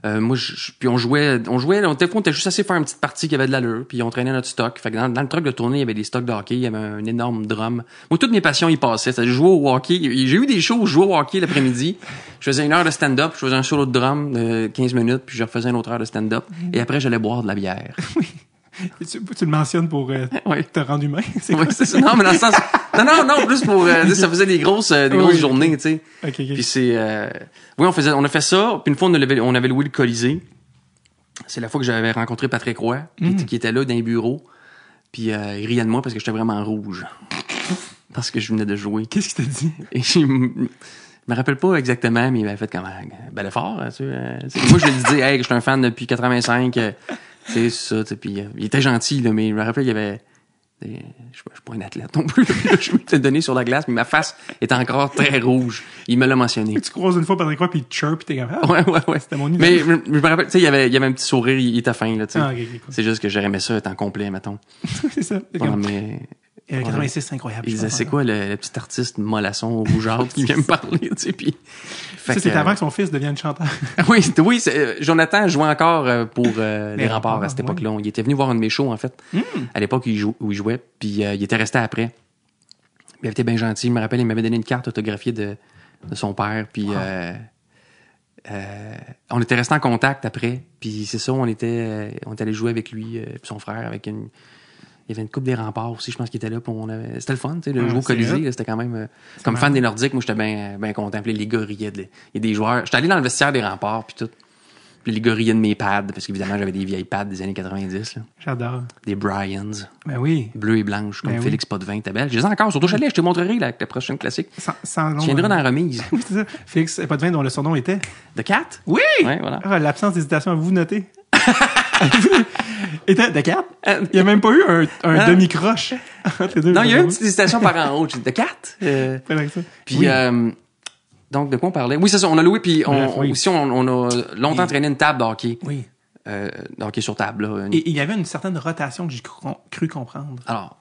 Euh, moi, puis on jouait, on jouait, on était on était juste assez faire une petite partie qui avait de l'allure, puis on traînait notre stock. Fait que dans, le truc de tournée, il y avait des stocks de hockey, il y avait un énorme drum. Moi, toutes mes passions y passaient. J'ai au hockey. J'ai eu des shows où je jouais au hockey l'après-midi. Je faisais une heure de stand-up, je faisais un solo de drum de 15 minutes, puis je refaisais une autre heure de stand-up. Et après, j'allais boire de la bière. Tu, le mentionnes pour euh, eh, te rendre humain. C'est Non, mais dans le sens. Non, non, non, plus pour. Euh, ça faisait des grosses, euh, des grosses journées, tu sais. Puis c'est. Oui, on, faisait, on a fait ça. Puis une fois, on avait, on avait loué le Colisée. C'est la fois que j'avais rencontré Patrick Roy, qui, hmm. était là dans les bureaux. Puis il riait de moi parce que j'étais vraiment rouge. parce que je venais de jouer. Qu'est-ce qu'il t'a dit? Et je me rappelle pas exactement, mais il m'a fait comme. Ben, un ben, hein, tu moi, je lui ai dit, hey, je suis un fan depuis 85 c'est ça, tu puis euh, il était gentil, là, mais je me rappelle, il y avait. Des... Je suis pas un athlète non plus. je suis donné sur la glace, mais ma face était encore très rouge. Il me l'a mentionné. Tu croises une fois Patrick quoi puis il chirp, t'es capable. Ah, ouais, ouais, ouais. C'était mon idée. Mais je, me rappelle, tu sais, il y avait, il y avait un petit sourire, il était fin, là, tu sais. Ah, c'est juste que j'aurais aimé ça être en complet, mettons. c'est ça. Non, mais... 86, euh, c'est incroyable. Il disait, c'est quoi le, petit artiste mollasson rougeâtre qui vient me parler, tu sais, puis c'est avant euh, que son fils devienne chanteur. oui, oui euh, Jonathan jouait encore euh, pour les, remparts, à cette époque-là. Il était venu voir un de mes shows, en fait, hmm. à l'époque où, il jouait, puis il était resté après. Il avait été bien gentil. Je me rappelle, il m'avait donné une carte autographiée de, son père, puis on était resté en contact après. Puis c'est ça, on était, on est allé jouer avec lui, et son frère, avec une il y avait une Coupe des Remparts aussi, je pense, qu'il était là. On euh, C'était le fun, tu sais, le ouais, jeu colisée, c'était quand même. Euh, comme fan des Nordiques, moi, j'étais bien ben content. les gars Il y a des joueurs. J'étais allé dans le vestiaire des Remparts, puis tout. Puis les gars de mes pads, parce qu'évidemment, j'avais des vieilles pads des années 90. J'adore. Des Bryans. Ben oui. Bleu et blanche, comme ben Félix Potvin, t'es belle. Je les ai encore, surtout chalet, je te montrerai la, prochaine classique. Sans, nom. Je hein. dans la remise. Félix Potvin, dont le surnom était. De Cat? Oui! voilà. Ah, l'absence d'hésitation à vous noter. Et de quatre? Euh, il n'y a même pas eu un, ah. demi-croche. non, il y a eu une petite hésitation par en haut. J'ai dit de quatre? Euh, puis, oui. Euh, donc, de quoi on parlait? Oui, c'est ça. On a loué, puis on, aussi, on, a longtemps traîné une table de hockey. Oui. Euh, hockey sur table. Et il y avait une certaine rotation que j'ai cru, cru comprendre. Alors,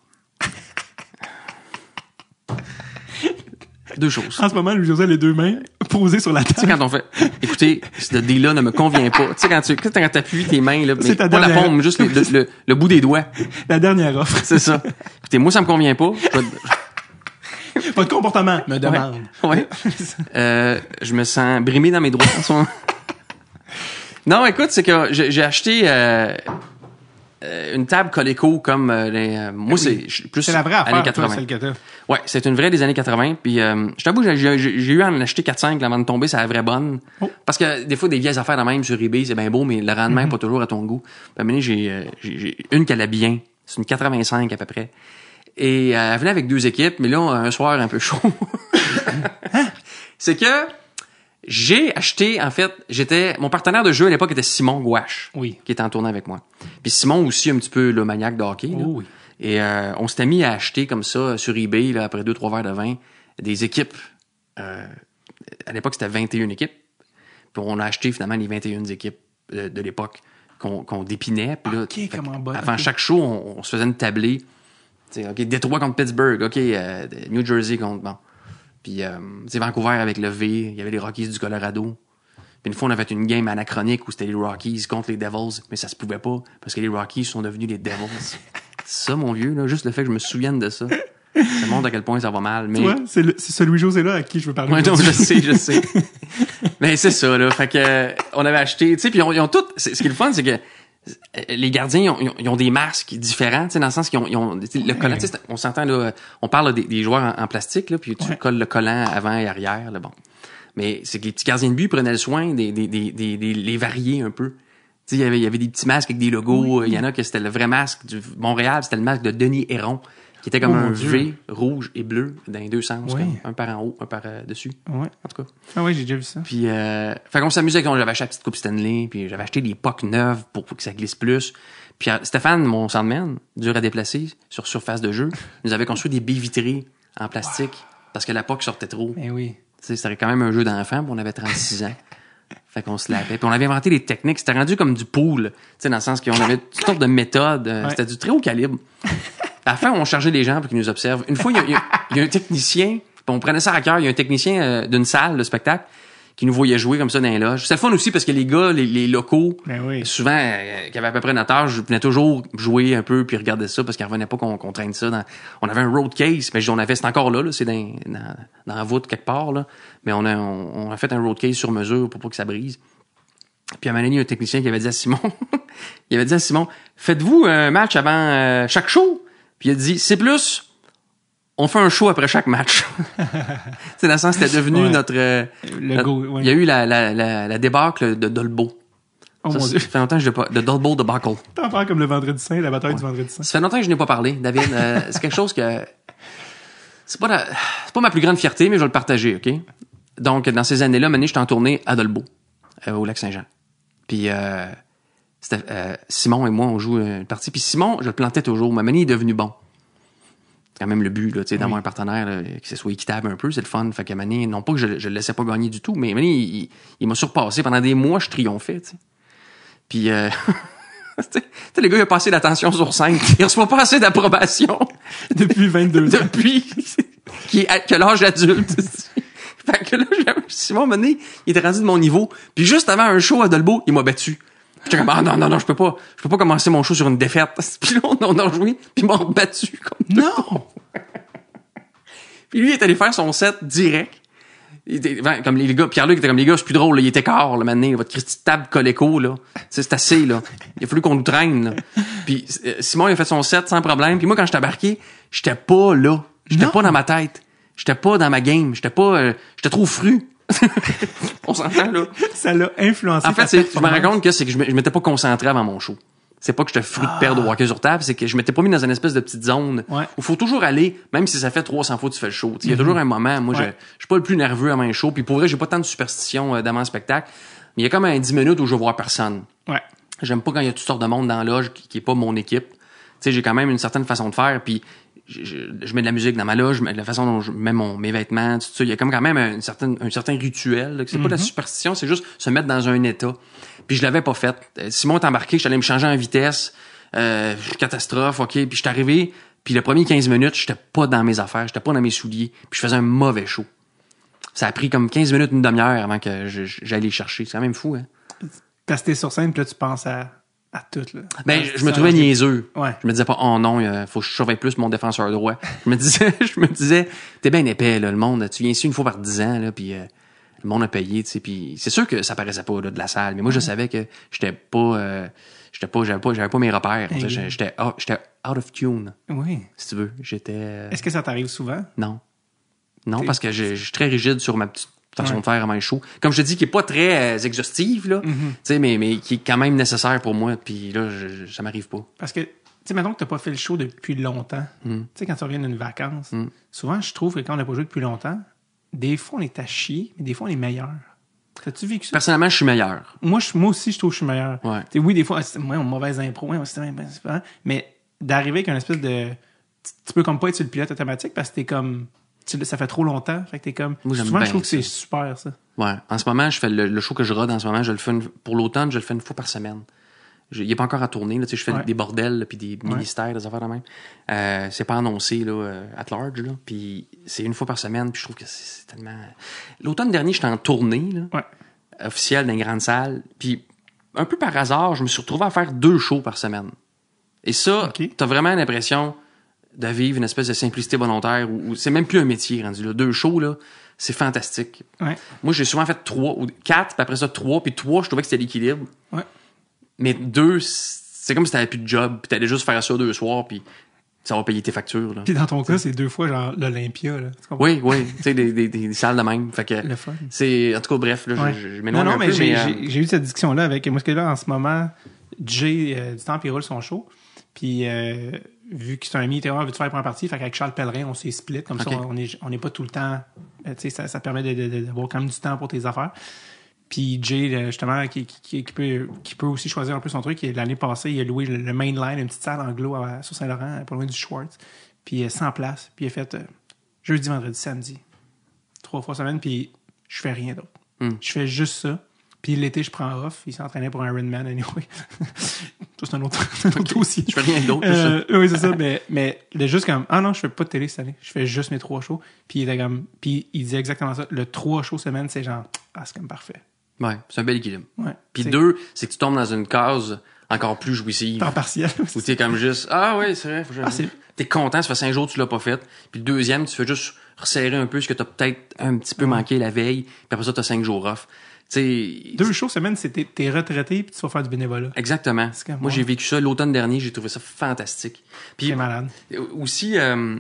deux choses. En ce moment, je josé les deux mains posées sur la table. Tu sais, quand on fait, écoutez, ce deal-là ne me convient pas. Tu sais, quand tu quand appuies tes mains, là, pas la paume, juste le, le, bout des doigts. La dernière offre. C'est ça. Écoutez, moi, ça me convient pas. Votre comportement me demande. Ouais. Euh, je me sens brimé dans mes droits. non, écoute, c'est que j'ai acheté... Euh, euh, une table Coleco comme euh, les, euh, moi c'est plus c'est la vraie affaire, années 80. celle que t'as. Ouais, c'est une vraie des années 80 puis je t'avoue j'ai, j'ai, j'ai eu à en acheter 4 5 avant de tomber c'est la vraie bonne. Oh. Parce que des fois des vieilles affaires la même sur eBay, c'est bien beau mais le rendement n'est mm-hmm. pas toujours à ton goût. Puis j'ai, j'ai une qu'elle a bien, c'est une 85 à peu près. Et elle venait avec deux équipes mais là un soir un peu chaud. Hein? c'est que j'ai acheté, en fait, j'étais, mon partenaire de jeu à l'époque était Simon Gouache. Oui. Qui était en tournée avec moi. Puis Simon aussi, un petit peu le maniaque de hockey. Oh et euh, on s'était mis à acheter comme ça sur eBay, là, après deux, trois verres de vin, des équipes. Euh, à l'époque, c'était 21 équipes. Puis on a acheté finalement les 21 équipes euh, de, l'époque qu'on dépinait. avant chaque show, on, se faisait une tablée. T'sais, OK, Détroit contre Pittsburgh. OK, New Jersey contre... Bon. Puis euh, c'est Vancouver avec le V, il y avait les Rockies du Colorado. Puis une fois, on avait une game anachronique où c'était les Rockies contre les Devils, mais ça se pouvait pas parce que les Rockies sont devenus les Devils. ça, mon vieux, là, juste le fait que je me souvienne de ça. Ça montre à quel point ça va mal. Mais... c'est celui Louis-José-là à qui je veux parler. Ouais, non, je sais, je sais. mais c'est ça, là. Fait que, euh, on avait acheté, tu sais, puis ils ont, Ce qui est le fun, c'est que les gardiens, ils ont, des masques différents, dans le sens qu'ils ont, le collant, on s'entend, on parle des, joueurs en, plastique, là, puis tu colles le collant avant et arrière, là, bon. Mais c'est que les petits gardiens de but prenaient le soin des les varier un peu. Il y, avait, il y avait des petits masques avec des logos. Il y en a que c'était le vrai masque du Montréal, c'était le masque de Denis Héron qui était comme oh un V rouge et bleu dans les deux sens, un par en haut, un par euh, dessus. Ouais. En tout cas. Ah oui, j'ai déjà vu ça. Puis, euh, fait qu'on s'amusait quand j'avais acheté la petite coupe Stanley, puis j'avais acheté des pocs neuves pour, que ça glisse plus. Puis euh, Stéphane, mon sandman, dur à déplacer sur surface de jeu, nous avait construit des baies vitrées en plastique parce que la poc sortait trop. Mais ben oui. C'était quand même un jeu d'enfant, on avait 36 ans. Fait qu'on se lavait. Puis on avait inventé des techniques. C'était rendu comme du pool, tu sais, dans le sens qu'on avait toutes sortes de méthodes. Euh, c'était du très haut calibre. À la fin, on chargeait les gens pour qu'ils nous observent. Une fois, il y, a un technicien, on prenait ça à cœur, il y a un technicien euh, d'une salle de spectacle qui nous voyait jouer comme ça dans les loges. C'était fun aussi parce que les gars, les, locaux, ben souvent, euh, qui avaient à peu près notre je venais toujours jouer un peu puis regarder ça parce qu'ils revenaient pas qu'on qu traîne ça. On avait un road case, mais on avait, c'est encore là, là c'est dans, dans, la voûte quelque part, mais on a, fait un road case sur mesure pour pas que ça brise. Puis à un moment donné, il y a un technicien qui avait dit à Simon, il avait dit à Simon, faites-vous un match avant euh, chaque show? Puis il a dit, c'est plus, on fait un show après chaque match. c'est dans le sens, c'était devenu notre. Euh, go, Il y a eu la, la, la, la débarque de Dolbo. Oh ça, mon Dieu. fait longtemps que je n'ai pas. De Dolbo Debacle. T'en parles comme le vendredi saint, la bataille du vendredi saint. Ça fait longtemps que je n'ai pas parlé, David. Euh, c'est quelque chose que. C'est pas, la... pas ma plus grande fierté, mais je vais le partager, OK? Donc, dans ces années-là, maintenant, j'étais en tournée à Dolbo, euh, au Lac-Saint-Jean. Puis euh, Simon et moi, on joue une partie. Puis Simon, je le plantais toujours. Ma manie est devenu bon. C'est quand même le but, là, tu sais, d'avoir un partenaire que ce soit équitable un peu, c'est le fun. Fait que Mané, non pas que je, le laissais pas gagner du tout, mais Mané, il, m'a surpassé. Pendant des mois, je triomphais, tu Puis, euh, tu sais, le gars, il a passé l'attention sur 5. Il reçoit pas assez d'approbation. Depuis 22 ans. Depuis que que l'âge adulte. fait que là, Simon Mané, il est rendu de mon niveau. Puis juste avant un show à Dolbo il m'a battu. J'étais comme, ah non, non, non, je peux pas, je peux pas commencer mon show sur une défaite. Puis là, on a joué, puis ils m'ont battu comme Non! puis lui, il est allé faire son set direct. Ben, comme les gars, Pierre-Luc était comme les gars, c'est plus drôle, il était quart, le matin, votre Christy Table coléco là. C'est assez, là. Il a fallu qu'on nous traîne, Puis euh, Simon, il a fait son set sans problème. Puis moi, quand j'étais embarqué, j'étais pas là. J'étais pas dans ma tête. J'étais pas dans ma game. J'étais pas, euh, j'étais trop fru. on s'entend, là. Ça l'a influencé. En fait, je me rends que c'est que je m'étais pas concentré avant mon show. C'est pas que j'étais fruit de ah. perdre au hockey sur table, c'est que je m'étais pas mis dans une espèce de petite zone où il faut toujours aller, même si ça fait 300 fois que tu fais le show. Il y a mm-hmm. toujours un moment, moi, je, suis pas le plus nerveux avant un show, puis pour vrai, j'ai pas tant de superstitions d'avant euh, dans spectacle, mais il y a comme un 10 minutes où je vois personne. Ouais. J'aime pas quand il y a toutes sortes de monde dans la loge qui, qui est pas mon équipe. j'ai quand même une certaine façon de faire, puis je, mets de la musique dans ma loge, la façon dont je mets mon, mes vêtements, tout ça. Il y a comme quand même un certain, un certain rituel. C'est pas de la mm-hmm. superstition, c'est juste se mettre dans un état. Puis je l'avais pas fait. Euh, Simon est embarqué, je suis me changer en vitesse. Euh, catastrophe, OK. Puis je suis arrivé, puis le premier 15 minutes, j'étais pas dans mes affaires, j'étais pas dans mes souliers. Puis je faisais un mauvais show. Ça a pris comme 15 minutes, une demi-heure avant que j'aille chercher. C'est quand même fou, hein? Parce que t'es sur scène, puis là, tu penses à à tout. Ben, je, me trouvais niaiseux. Je me disais pas, oh non, il euh, faut que je surveille plus mon défenseur droit. je me disais, je me disais, t'es bien épais, le monde. Tu viens ici une fois par dix ans, là, puis euh, le monde a payé, tu Puis c'est sûr que ça paraissait pas de la salle, mais moi, je savais que j'étais pas. Euh, j'étais pas j'avais pas j'avais pas mes repères j'étais j'étais out of tune oui si tu veux j'étais est-ce que ça t'arrive souvent non non parce que je suis très rigide sur ma petite de faire à le Comme je te dis, qui n'est pas très euh, exhaustive, là, mhm. mais, qui est quand même nécessaire pour moi. Puis là, je, ça m'arrive pas. Parce que, tu sais, maintenant que tu n'as pas fait le show depuis longtemps, mm. tu sais, quand tu reviens d'une vacance, mm. souvent, je trouve que quand on n'a pas joué depuis longtemps, des fois, on est à chier, mais des fois, on est meilleur. T'as-tu vécu ça? Personnellement, je suis meilleur. Moi, moi aussi, je trouve que je suis meilleur. Oui, des fois, moi, une mauvaise impro, mais d'arriver avec une espèce de. Tu peux comme pas être sur le pilote automatique parce que tu es comme ça fait trop longtemps. Fait que t'es comme. Moi, je trouve que c'est super, ça. Ouais. En ce moment, je fais le, show que je rode en ce moment, je le fais pour l'automne, je le fais une fois par semaine. il n'est pas encore à tourner. Là, je fais des bordels, puis des ministères, des affaires de même. Euh, c'est pas annoncé là, euh, at large. Là, puis c'est une fois par semaine, puis je trouve que c'est tellement. L'automne dernier, j'étais en tournée là, ouais. officielle dans une grande salle. Puis un peu par hasard, je me suis retrouvé à faire deux shows par semaine. Et ça, tu as vraiment l'impression de vivre une espèce de simplicité volontaire ou c'est même plus un métier rendu là. Deux shows, là, c'est fantastique. Moi, j'ai souvent fait trois ou quatre, puis après ça, trois, puis trois, je trouvais que c'était l'équilibre. Ouais. Mais deux, c'est comme si t'avais plus de job, puis t'allais juste faire ça deux soirs, puis ça va payer tes factures. Là. Puis dans ton cas, c'est deux fois genre l'Olympia. là Oui, oui. tu sais, des, salles de même. C'est, en tout cas, bref, là, je, non, mais J'ai, eu cette discussion-là avec... Moi, ce en ce moment, Jay euh, du temps, il roule son show. Puis... Euh, vu que c'est un ami, on veux-tu faire la première partie? Fait qu'avec Charles Pellerin, on s'est split. Comme ça, on n'est pas tout le temps. Euh, tu sais, ça, ça, permet d'avoir quand même du temps pour tes affaires. Puis Jay, euh, justement, qui, qui, peut, aussi choisir un peu son truc. L'année passée, il a loué le, mainline, une petite salle anglo à, sur Saint-Laurent, pas loin du Schwartz. Puis il euh, sans place. Puis il a fait jeudi, vendredi, samedi. Trois fois semaine. Puis je fais rien d'autre. Hmm. Je fais juste ça. Puis l'été, je prends off. Il s'entraînait pour un Ironman, anyway. c'est un autre, un autre aussi. Je fais rien d'autre. Euh, oui, c'est ça. Mais, mais il est juste comme, ah non, je fais pas de télé cette année. Je fais juste mes trois shows. Puis il était comme, puis il disait exactement ça. Le trois shows semaine, c'est genre, ah, c'est comme parfait. Ouais, c'est un bel équilibre. Ouais, puis deux, c'est que tu tombes dans une case encore plus jouissive. Temps partiel. Où t'es comme juste, ah oui, c'est vrai. Faut ah, t'es content, ça fait cinq jours que tu l'as pas fait. Puis le deuxième, tu fais juste resserrer un peu ce que t'as peut-être un petit peu manqué la veille. Puis après ça, t'as cinq jours off. Deux shows semaine, c'était t'es retraité puis tu vas faire du bénévolat. Exactement. Moi, j'ai vécu ça l'automne dernier, j'ai trouvé ça fantastique. Puis malade. Euh, aussi, euh,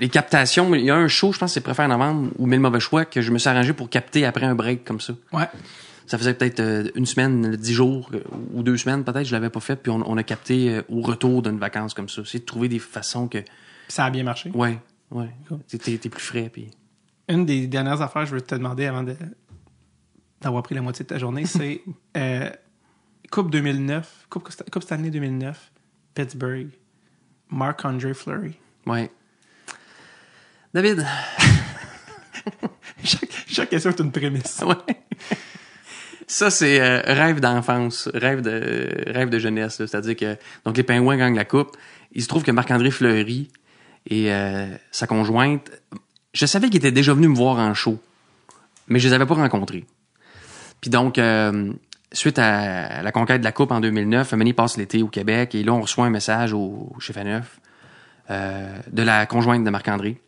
les captations, il y a un show, je pense, c'est en novembre ou Mille mauvais choix que je me suis arrangé pour capter après un break comme ça. Ouais ça faisait peut-être euh, une semaine, dix jours ou deux semaines peut-être, je l'avais pas fait, puis on, a capté au retour d'une vacance comme ça. C'est de trouver des façons que... Ça a bien marché? Ouais, ouais. Cool. T'es, plus frais, puis... Une des dernières affaires je veux te demander avant de d'avoir pris la moitié de ta journée, c'est euh, Coupe 2009, Coupe, Coupe année 2009, Pittsburgh, Marc-André Fleury. Ouais. David. chaque, question est une prémisse. Ouais. Ça, c'est euh, rêve d'enfance, rêve de, rêve de jeunesse. C'est-à-dire que donc les Pingouins gagnent la Coupe. Il se trouve que Marc-André Fleury et euh, sa conjointe, je savais qu'ils étaient déjà venus me voir en show, mais je les avais pas rencontrés. Puis donc, euh, suite à la conquête de la Coupe en 2009, Manny passe l'été au Québec et là, on reçoit un message au chef à neuf euh, de la conjointe de Marc-André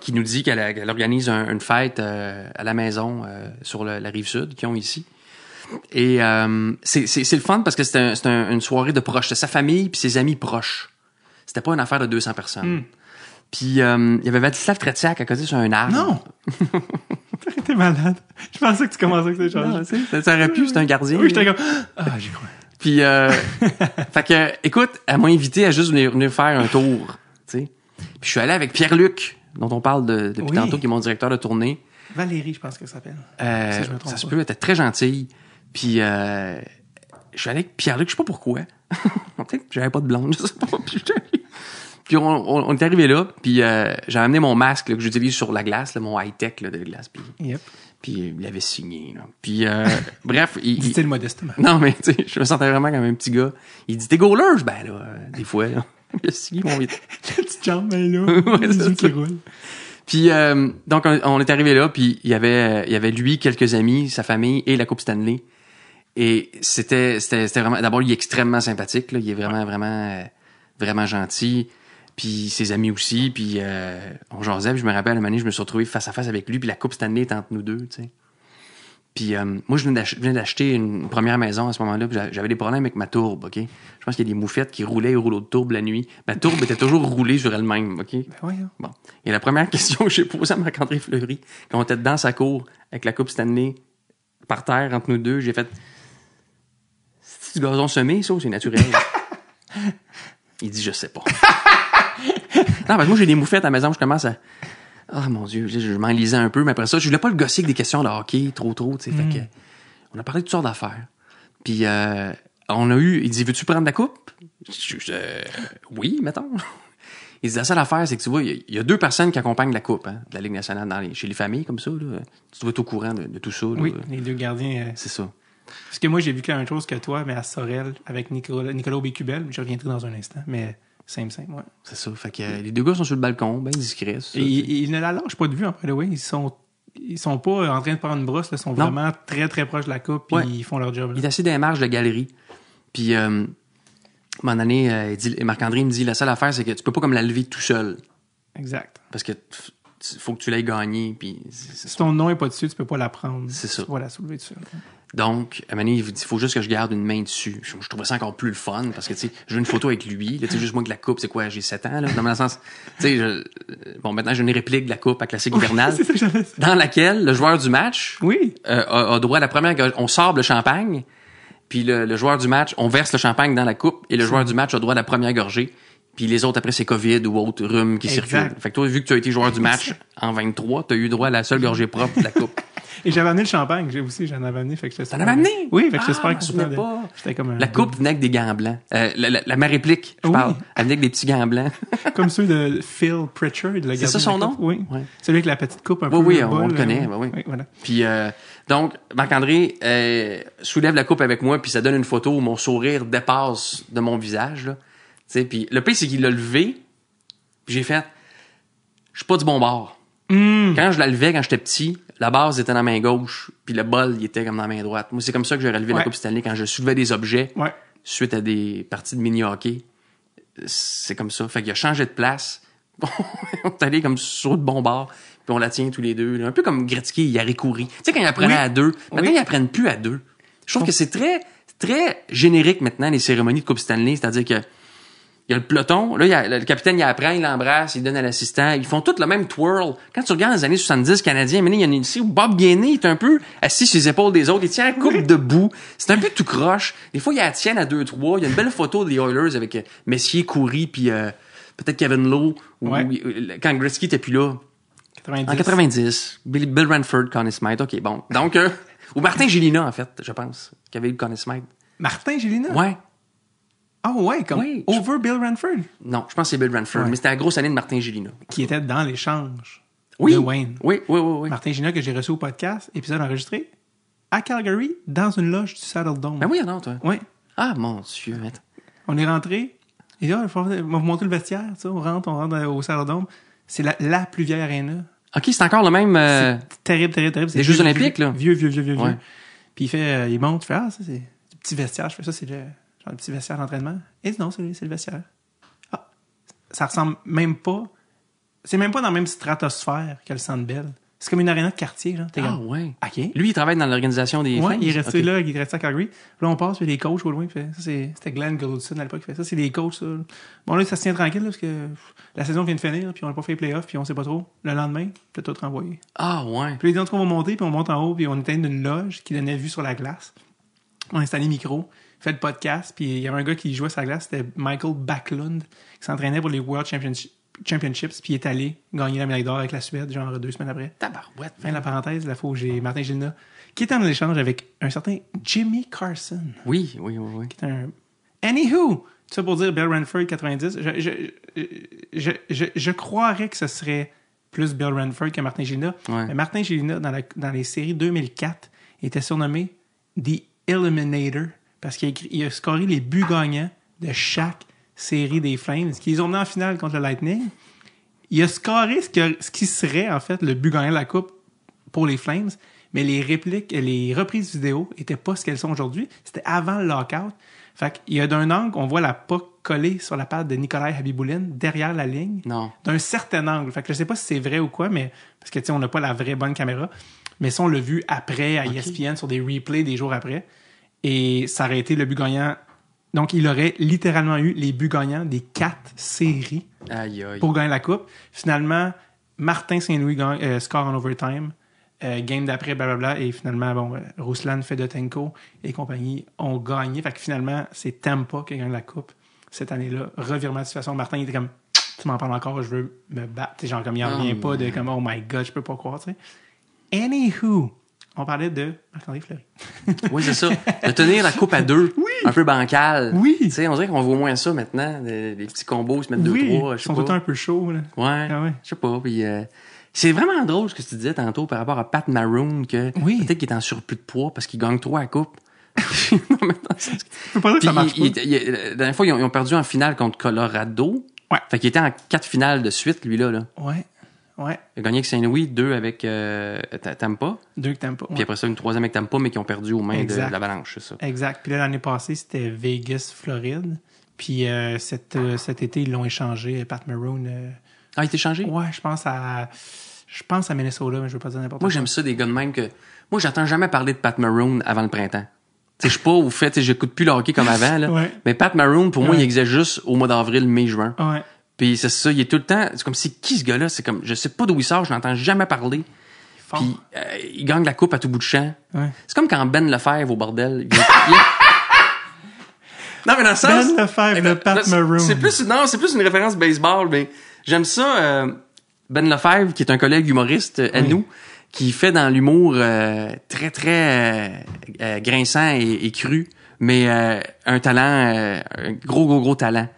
qui nous dit qu'elle organise une fête euh, à la maison sur la rive sud qu'ils ont ici. Et c'est le fun parce que c'est une soirée de proches, de sa famille puis ses amis proches. C'était pas une affaire de 200 personnes. Hmm. Puis il y avait Vladislav Tretiak à côté sur un arbre. Non! T'es malade. Je pensais que tu commençais avec ces choses. Ça, ça aurait pu, c'était un gardien. Oui, j'étais comme, ah, j'y crois. Puis, euh, fait que, écoute, elle m'a invité à juste venir, faire un tour, tu sais. Puis je suis allé avec Pierre-Luc, dont on parle de, depuis tantôt, qui est mon directeur de tournée. Valérie, je pense que ça s'appelle. Euh, ça se peut, elle était très gentille. Puis, euh, je suis allé avec Pierre-Luc, je sais pas pourquoi. Peut-être j'avais pas de blonde, je sais pas. Puis on, est arrivé là, puis euh, j'ai amené mon masque que j'utilise sur la glace, mon high-tech de la glace. Puis, il l'avait signé. Là. Puis euh, bref. Il, dit modestement. Non, mais tu sais, je me sentais vraiment comme un petit gars. Il dit T'es goaler Ben là, euh, des fois. Là. il mon Petite ben, là. qui Puis euh, donc on, est arrivé là, puis il y avait il y avait lui, quelques amis, sa famille et la Coupe Stanley. Et c'était c'était vraiment d'abord il est extrêmement sympathique il est vraiment vraiment vraiment gentil puis ses amis aussi, puis euh, on je me rappelle, une année, je me suis retrouvé face à face avec lui, puis la Coupe Stanley était entre nous deux, tu sais. Puis euh, moi, je venais d'acheter une première maison à ce moment-là, j'avais des problèmes avec ma tourbe, OK? Je pense qu'il y a des moufettes qui roulaient au rouleau de tourbe la nuit. Ma tourbe était toujours roulée sur elle-même, OK? Ben bon. Et la première question que j'ai posée à ma andré Fleury, quand on était dans sa cour avec la Coupe Stanley par terre entre nous deux, j'ai fait « C'est du gazon semé, ça, c'est naturel? » Il dit « Je sais pas. » Non, parce que moi, j'ai des moufettes à la maison, je commence à. Ah mon Dieu, je, m'en lisais un peu, mais après ça, je voulais pas le gosser avec des questions de hockey, trop, trop, tu sais. Fait que, mm. on a parlé de toutes sortes d'affaires. Puis, euh, on a eu. Il dit Veux-tu prendre la coupe je, euh, Oui, mettons. Il dit La seule affaire, c'est que tu vois, il y, a deux personnes qui accompagnent la coupe hein, de la Ligue nationale chez les familles, comme ça. Là. Tu dois être au courant de, tout ça. Oui, les deux gardiens. Euh, c'est ça. Parce que moi, j'ai vu la même chose que toi, mais à Sorel, avec Nicolas, Nicolas Bécubel. Je reviendrai dans un instant. Mais Same, same, ouais. C'est ça. Fait que euh, les deux gars sont sur le balcon, ben discrets. ils, ne la lâchent pas de vue, après le oui. Ils sont ils sont pas en train de prendre une brosse, ils sont vraiment très très proches de la coupe, puis ils font leur job. Là. Il a assis de galerie. Puis, euh, à un moment euh, Marc-André me dit la seule affaire, c'est que tu peux pas comme la lever tout seul. Exact. Parce que faut que tu l'aies gagné. Puis si ton nom est pas dessus, tu peux pas la prendre. C'est ça. Tu vas la soulever dessus. Donc, à un moment il faut juste que je garde une main dessus. Je, trouvais ça encore plus le fun parce que, tu sais, j'ai une photo avec lui. Là, tu juste moi que la coupe, c'est quoi, j'ai 7 ans, là. Dans le sens, tu sais, euh, bon, maintenant, j'ai une réplique de la coupe à classique hivernale. dans laquelle le joueur du match. Oui. Euh, a, droit à la première, on sort le champagne. Puis le, joueur du match, on verse le champagne dans la coupe et le joueur du match a droit à la première gorgée. Puis les autres, après, c'est COVID ou autre rhume qui circule. Fait que toi, vu que tu as été joueur du match en 23, tu as eu droit à la seule gorgée propre de la coupe. Et j'avais amené le champagne, j'ai aussi, j'en avais amené. Fait que T'en avais amené? Oui, fait que j'espère ah, que tu pas. J'étais comme La coupe venait avec des gants blancs. Euh, la, la, la, ma réplique, je parle, elle venait avec des petits gants blancs. comme ceux de Phil Pritchard. C'est ça son nom? Oui. Celui avec la petite coupe un oui, peu. Oui, on, le connaît. oui. voilà. Puis, euh, donc, Marc-André euh, soulève la coupe avec moi, puis ça donne une photo où mon sourire dépasse de mon visage. Là. puis le pire, c'est qu'il l'a levé, puis j'ai fait, je suis pas du bon bord. Hmm. Quand je la levais, quand j'étais petit, la base était dans la main gauche, puis le bol, il était comme dans la main droite. Moi, c'est comme ça que j'ai relevé la Coupe Stanley quand je soulevais des objets suite à des parties de mini-hockey. C'est comme ça. Fait qu'il a changé de place. on est allé comme sur le bon bar, puis on la tient tous les deux. Un peu comme Gretzky il a ricourie. Tu sais, quand ils apprenaient à deux, maintenant, ils apprennent plus à deux. Je trouve que c'est très, très générique maintenant, les cérémonies de Coupe Stanley. C'est-à-dire que il y a le peloton, là, il y a, le capitaine, il apprend, il l'embrasse, il donne à l'assistant. Ils font tout le même twirl. Quand tu regardes les années 70 canadiens, il y en a ici où Bob Gainey est un peu assis sur les épaules des autres. Il tient la coupe debout. C'est un peu tout croche. Des fois, il la tienne à deux, trois. Il y a une belle photo des Oilers avec euh, Messier, Coury, puis euh, peut-être Kevin Lowe, euh, quand Gretzky était plus là. 90. En 90. Bill, Ranford, Connie Smith. OK, bon. Donc, ou Martin Gélina, en fait, je pense, qui avait eu Martin Gélina? Ouais. Ah ouais, comme Over Bill Ranford? Non, je pense que c'est Bill Ranford, mais c'était la grosse année de Martin Gélina. Qui était dans l'échange de Wayne. Oui, oui, oui. oui. Martin Gélina que j'ai reçu au podcast, épisode enregistré, à Calgary, dans une loge du Saddle Dome. Ben oui, non, toi. Oui. Ah mon Dieu, On est rentré, et là, on va vous montrer le vestiaire, tu sais, on rentre, on rentre au Saddle Dome. C'est la, la, plus vieille arena. OK, c'est encore le même... Euh, c'est terrible, terrible, terrible. Les Jeux Olympiques, là. Vieux, vieux, vieux, vieux. vieux. Puis il fait, euh, il monte, il fait, ah, ça c'est petit vestiaire, je fais ça, c'est le un petit vestiaire d'entraînement. Et eh, non, c'est le vestiaire. Ah, ça ressemble même pas. C'est même pas dans la même stratosphère que le Centre C'est comme une aréna de quartier, genre. ah ouais. OK. Lui, il travaille dans l'organisation des. Ouais, il est resté là, il est resté à Calgary. Là, on passe, puis les coachs au loin. Ça, c'était Glenn Goldson à l'époque qui fait ça. C'est des coachs, Bon, là, ça se tient tranquille, parce que la saison vient de finir, puis on n'a pas fait les playoffs, puis on sait pas trop. Le lendemain, peut être tout renvoyé. Ah ouais. Puis les autres on va monter, puis on monte en haut, puis on est dans une loge qui donnait vue sur la glace. On le micro fait le podcast, puis il y avait un gars qui jouait sa glace, c'était Michael Backlund, qui s'entraînait pour les World Championships, puis il est allé gagner la médaille d'or avec la Suède, genre deux semaines après. Tabarouette! Fin de la parenthèse, la fois j'ai Martin Gilna, qui était en échange avec un certain Jimmy Carson. Oui, oui, oui, Qui est un... Anywho! ça pour dire Bill Renford 90. Je, je, je, croirais que ce serait plus Bill Renford que Martin Gilna. Mais Martin Gilna, dans, la, dans les séries 2004, était surnommé The Eliminator parce qu'il a, scoré les buts gagnants de chaque série des Flames, qu'ils ont mené en finale contre le Lightning. Il a scoré ce, qui serait, en fait, le but gagnant de la Coupe pour les Flames, mais les répliques, les reprises vidéo n'étaient pas ce qu'elles sont aujourd'hui. C'était avant le lockout. Fait qu'il y a d'un angle, on voit la POC collée sur la patte de Nicolas Habiboulin derrière la ligne. Non. D'un certain angle. Fait que je sais pas si c'est vrai ou quoi, mais parce que, tu on n'a pas la vraie bonne caméra. Mais ça, on l'a vu après à ESPN sur des replays des jours après. Et ça aurait été le but gagnant. Donc, il aurait littéralement eu les buts gagnants des quatre séries pour gagner la Coupe. Finalement, Martin Saint-Louis euh, score en overtime. Euh, game d'après, blablabla. Et finalement, bon, euh, Ruslan Fedotenko et compagnie ont gagné. Fait que finalement, c'est Tampa qui a gagné la Coupe cette année-là. Revirement de situation. Martin, il était comme, tu m'en parles encore, je veux me battre. T'sais, genre, comme il n'en ah, revient pas de comme, oh my god, je peux pas croire, tu sais. Anywho, on parlait de Marc-André Fleury. oui, c'est ça. De tenir la coupe à deux. Oui. Un peu bancal. Oui. Tu sais, on dirait qu'on voit moins ça maintenant. Les, petits combos se mettent deux, trois. Ils sont tout un peu chauds, là. Ouais. Ah ouais. Je sais pas. Puis, euh, c'est vraiment drôle ce que tu disais tantôt par rapport à Pat Maroon, que oui. peut-être qu'il est en surplus de poids parce qu'il gagne trois à coupe. non, mais non, pas que ça marche la dernière fois, ils ont, perdu en finale contre Colorado. Ouais. Fait qu'il était en quatre finales de suite, lui-là. Là. Ouais. Ouais. Il a gagné avec Saint-Louis, deux avec euh, Tampa. Deux avec Tampa. Puis après ça, une troisième avec Tampa, mais qui ont perdu aux mains de, l'Avalanche, c'est ça. Exact. Puis là, l'année passée, c'était Vegas, Floride. Puis euh, euh, cet, été, ils l'ont échangé, Pat Maroon. Ah, il est échangé? Ouais, je pense à. Je pense à Minnesota, mais je veux pas dire n'importe quoi. Moi, j'aime ça des gars même que. Moi, j'attends jamais parler de Pat Maroon avant le printemps. Je suis pas au fait, j'écoute plus le hockey comme avant. Là. Mais Pat Maroon, pour moi, il existait juste au mois d'avril, mai, juin. Ouais. Puis c'est ça, il est tout le temps. C'est comme si qui ce gars-là? C'est comme je sais pas d'où il sort, je n'entends jamais parler. Puis euh, il gagne la coupe à tout bout de champ. Ouais. C'est comme quand Ben Lefebvre au bordel. non, mais le ben sens. Ben Lefebvre, eh, Pat Maroon. C'est plus, non, c'est plus une référence baseball, mais j'aime ça. Euh, ben Lefebvre, qui est un collègue humoriste euh, à nous, qui fait dans l'humour très, très grinçant et, cru, mais un talent, un gros, gros, gros talent.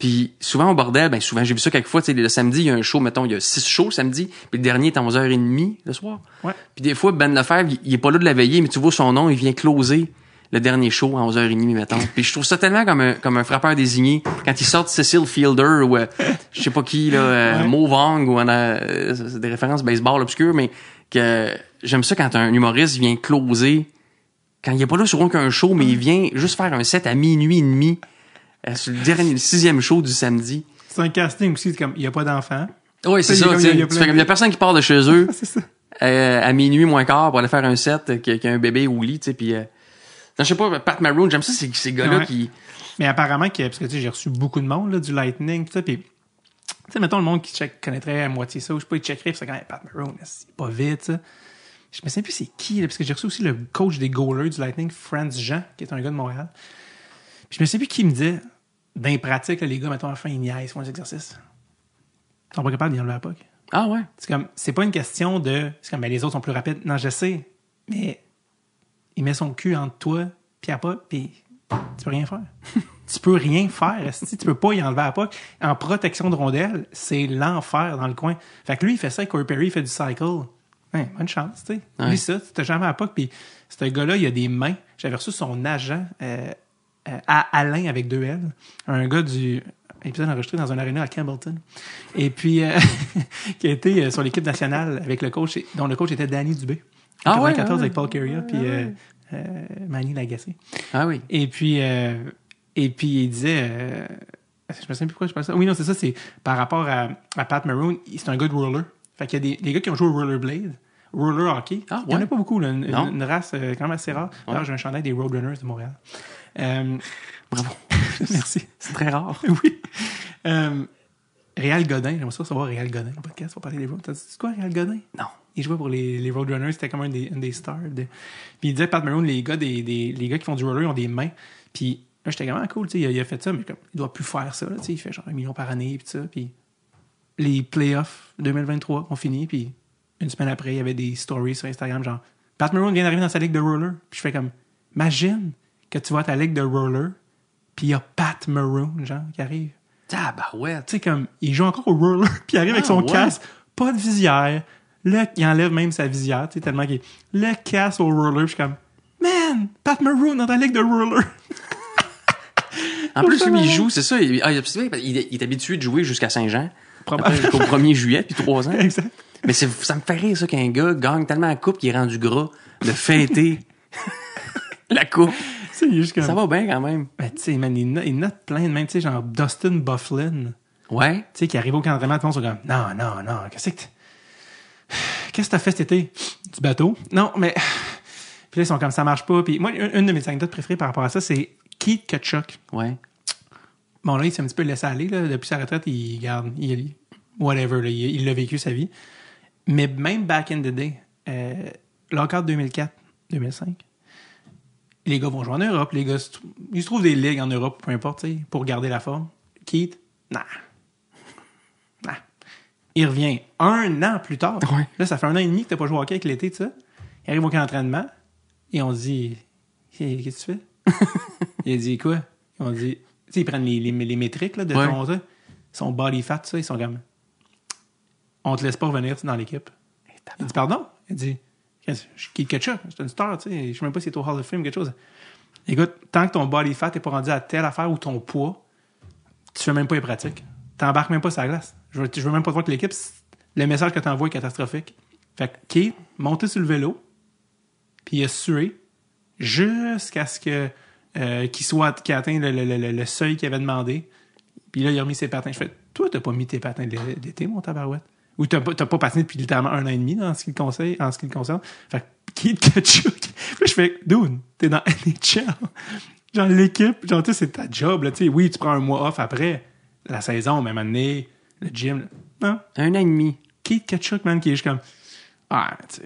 Puis souvent au bordel, ben souvent j'ai vu ça quelques fois, tu sais le samedi, il y a un show, mettons, il y a six shows samedi, puis le dernier est à 11h30 le soir. Ouais. Puis des fois Ben Lefebvre, il, est pas là de la veillée, mais tu vois son nom, il vient closer le dernier show à 11h30 mettons. puis je trouve ça tellement comme un, comme un frappeur désigné quand il sort de Cecil Fielder ou euh, je sais pas qui là, euh, Mo Vang ou euh, c'est des références baseball obscures mais que j'aime ça quand un humoriste vient closer quand il est pas là sur aucun show mais il vient juste faire un set à minuit et demi sur euh, le dernier, le sixième show du samedi. C'est un casting aussi, comme il n'y a pas d'enfant. Oui, c'est ça. ça il y, a personne qui part de chez eux euh, à minuit moins quart pour aller faire un set euh, qui, a un bébé ou lit, tu sais, puis. je sais pas, Pat Maroon, j'aime ça, c'est ces gars-là qui. Mais apparemment, parce que tu sais, j'ai reçu beaucoup de monde, là, du Lightning, tout ça, puis. Tu sais, mettons le monde qui check, connaîtrait à moitié ça, ou je sais pas, il checkerait, pis c'est quand même Pat Maroon, c'est pas vite, Je me sais plus c'est qui, là, parce que j'ai reçu aussi le coach des goalers du Lightning, Franz Jean, qui est un gars de Montréal je me sais plus qui me dit dans les les gars, mettons, à la fin, ils niaisent, font des exercices. Ils sont pas capables d'y enlever la POC. Ah ouais? C'est comme, c'est pas une question de, c'est comme, ben, les autres sont plus rapides. Non, je sais, mais il met son cul entre toi, puis à POC, puis tu peux rien faire. tu peux rien faire. Si tu peux pas y enlever la POC. En protection de rondelle, c'est l'enfer dans le coin. Fait que lui, il fait ça, Corey Perry, il fait du cycle. Hein, bonne chance, tu sais. Lui, ça, tu t'es jamais à POC, puis un gars-là, il a des mains. J'avais reçu son agent euh, euh, à Alain avec deux L, un gars du épisode enregistré dans un aréna à Campbellton. Et puis, euh, qui a été euh, sur l'équipe nationale avec le coach, dont le coach était Danny Dubé. En ah avec Paul Carrier, puis Manny Lagacé. Ah oui. Et puis, et puis il disait. je me souviens plus pourquoi je parle ça. Oui, non, c'est ça, c'est par rapport à, à Pat Maroon, c'est un gars de roller. Fait qu'il y a des, gars qui ont joué au blade roller hockey. Ah, il n'y en a pas beaucoup, une, race quand même assez rare. j'ai un chandail des Roadrunners de Montréal. Euh, bravo. Merci. C'est très rare. oui. Euh, Réal Godin, j'aimerais savoir Réal Godin, le podcast pour parler des vous T'as dit quoi, Réal Godin? Non. Il jouait pour les, les Roadrunners, c'était comme un des, des stars. Puis il disait, Pat Maroon, les gars, des, les gars qui font du roller, ont des mains. Puis là, j'étais vraiment cool, il a, il a fait ça, mais comme, il doit plus faire ça. Là, il fait genre un million par année, puis ça. Puis les playoffs 2023 ont fini, puis une semaine après, il y avait des stories sur Instagram, genre Pat Maroon vient d'arriver dans sa ligue de roller. Puis je fais comme, imagine, que tu vas à ta ligue de roller, puis il y a Pat Maroon, genre, qui arrive. ouais Tu sais, comme, il joue encore au roller, puis il arrive avec ah, son casque, pas de visière. Là, il enlève même sa visière, tu sais, tellement qu'il Le casque au roller, je suis comme, man, Pat Maroon dans ta ligue de roller! en plus, lui, il joue, c'est ça. Ah, il, est habitué de jouer jusqu'à Saint-Jean. Jusqu'au 1er juillet, puis trois ans. Exact. Mais ça me fait rire, ça, qu'un gars gagne tellement la coupe qu'il est rendu gras de fêter la coupe. Ça va bien quand même. mais ben, tu sais, il, note plein de même, tu sais, genre Dustin Bufflin. Ouais. Tu sais, qui arrive au camp de sont comme, non, non, non, qu'est-ce que Qu'est-ce que t'as fait cet été? Du bateau? Non, mais. Puis là, ils sont comme ça marche pas. Puis moi, une, de mes anecdotes préférées par rapport à ça, c'est Keith Kutchuk. Ouais. Bon, là, il s'est un petit peu laissé aller, là. Depuis sa retraite, il garde. Il, whatever, il l'a vécu sa vie. Mais même back in the day, euh, l'encore 2004, 2005, les gars vont jouer en Europe, les gars, ils se trouvent des ligues en Europe, peu importe, pour garder la forme. Keith, nah. Nah. Il revient un an plus tard. Là, ça fait un an et demi que t'as pas joué au hockey avec l'été, tu sais. Il arrive au camp d'entraînement et on dit Qu'est-ce que tu fais Il dit Quoi On dit Tu sais, ils prennent les, les, les métriques là, de ton, Ils son body fat, ça, ils sont comme On te laisse pas revenir dans l'équipe. Il dit Pardon Il dit je suis ketchup, c'est une star, tu sais, je sais même pas si c'est au Hall of Fame, quelque chose. Écoute, tant que ton body fat n'est pas rendu à telle affaire ou ton poids, tu fais même pas les pratiques. T'embarques même pas sa glace. Je veux, veux même pas te voir que l'équipe, le message que tu envoies est catastrophique. Fait que Kate, monté sur le vélo, puis il a sué jusqu'à ce que euh, qu'il soit qu'il atteint le, seuil qu'il avait demandé. Puis là, il a remis ses patins. Je fais, toi, t'as pas mis tes patins d'été, mon tabarouette. Ou t'as pas, pas depuis littéralement un an et demi dans ce qui en ce qui le concerne. Fait que Keith Kachuk. Puis je fais, dude, t'es dans NHL. Genre, l'équipe, genre, c'est ta job, là, tu sais. Oui, tu prends un mois off après la saison, même année, le gym. Non. Hein? Un an et demi. Keith Kachuk, man, qui est juste comme, ah, tu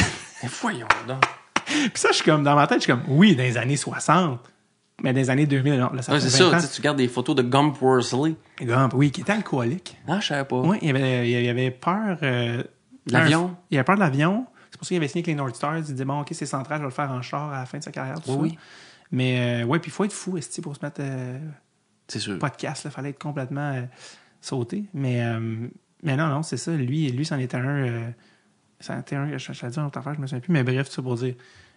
sais. voyons donc. Puis ça, je suis comme, dans ma tête, je suis comme, oui, dans les années 60 mais des années 2000. Là, ça ouais, c'est ça, tu regardes des photos de Gump Worsley. Gump, oui, qui était alcoolique. Ah, je savais pas. Oui, il avait, il avait peur. Euh, l'avion. Il avait peur de l'avion. C'est pour ça qu'il avait signé avec les Nordstars. Il disait, bon, OK, c'est central, je vais le faire en char à la fin de sa carrière. Tout oui, ça. oui. Mais, euh, ouais, puis il faut être fou, esti, pour se mettre. Euh, c'est sûr. Podcast, il fallait être complètement sauté. Mais, mais non, non, c'est ça. Lui, lui c'en était un. c'en était un, je, autre je, je, je me souviens plus, mais bref, tout ça pour dire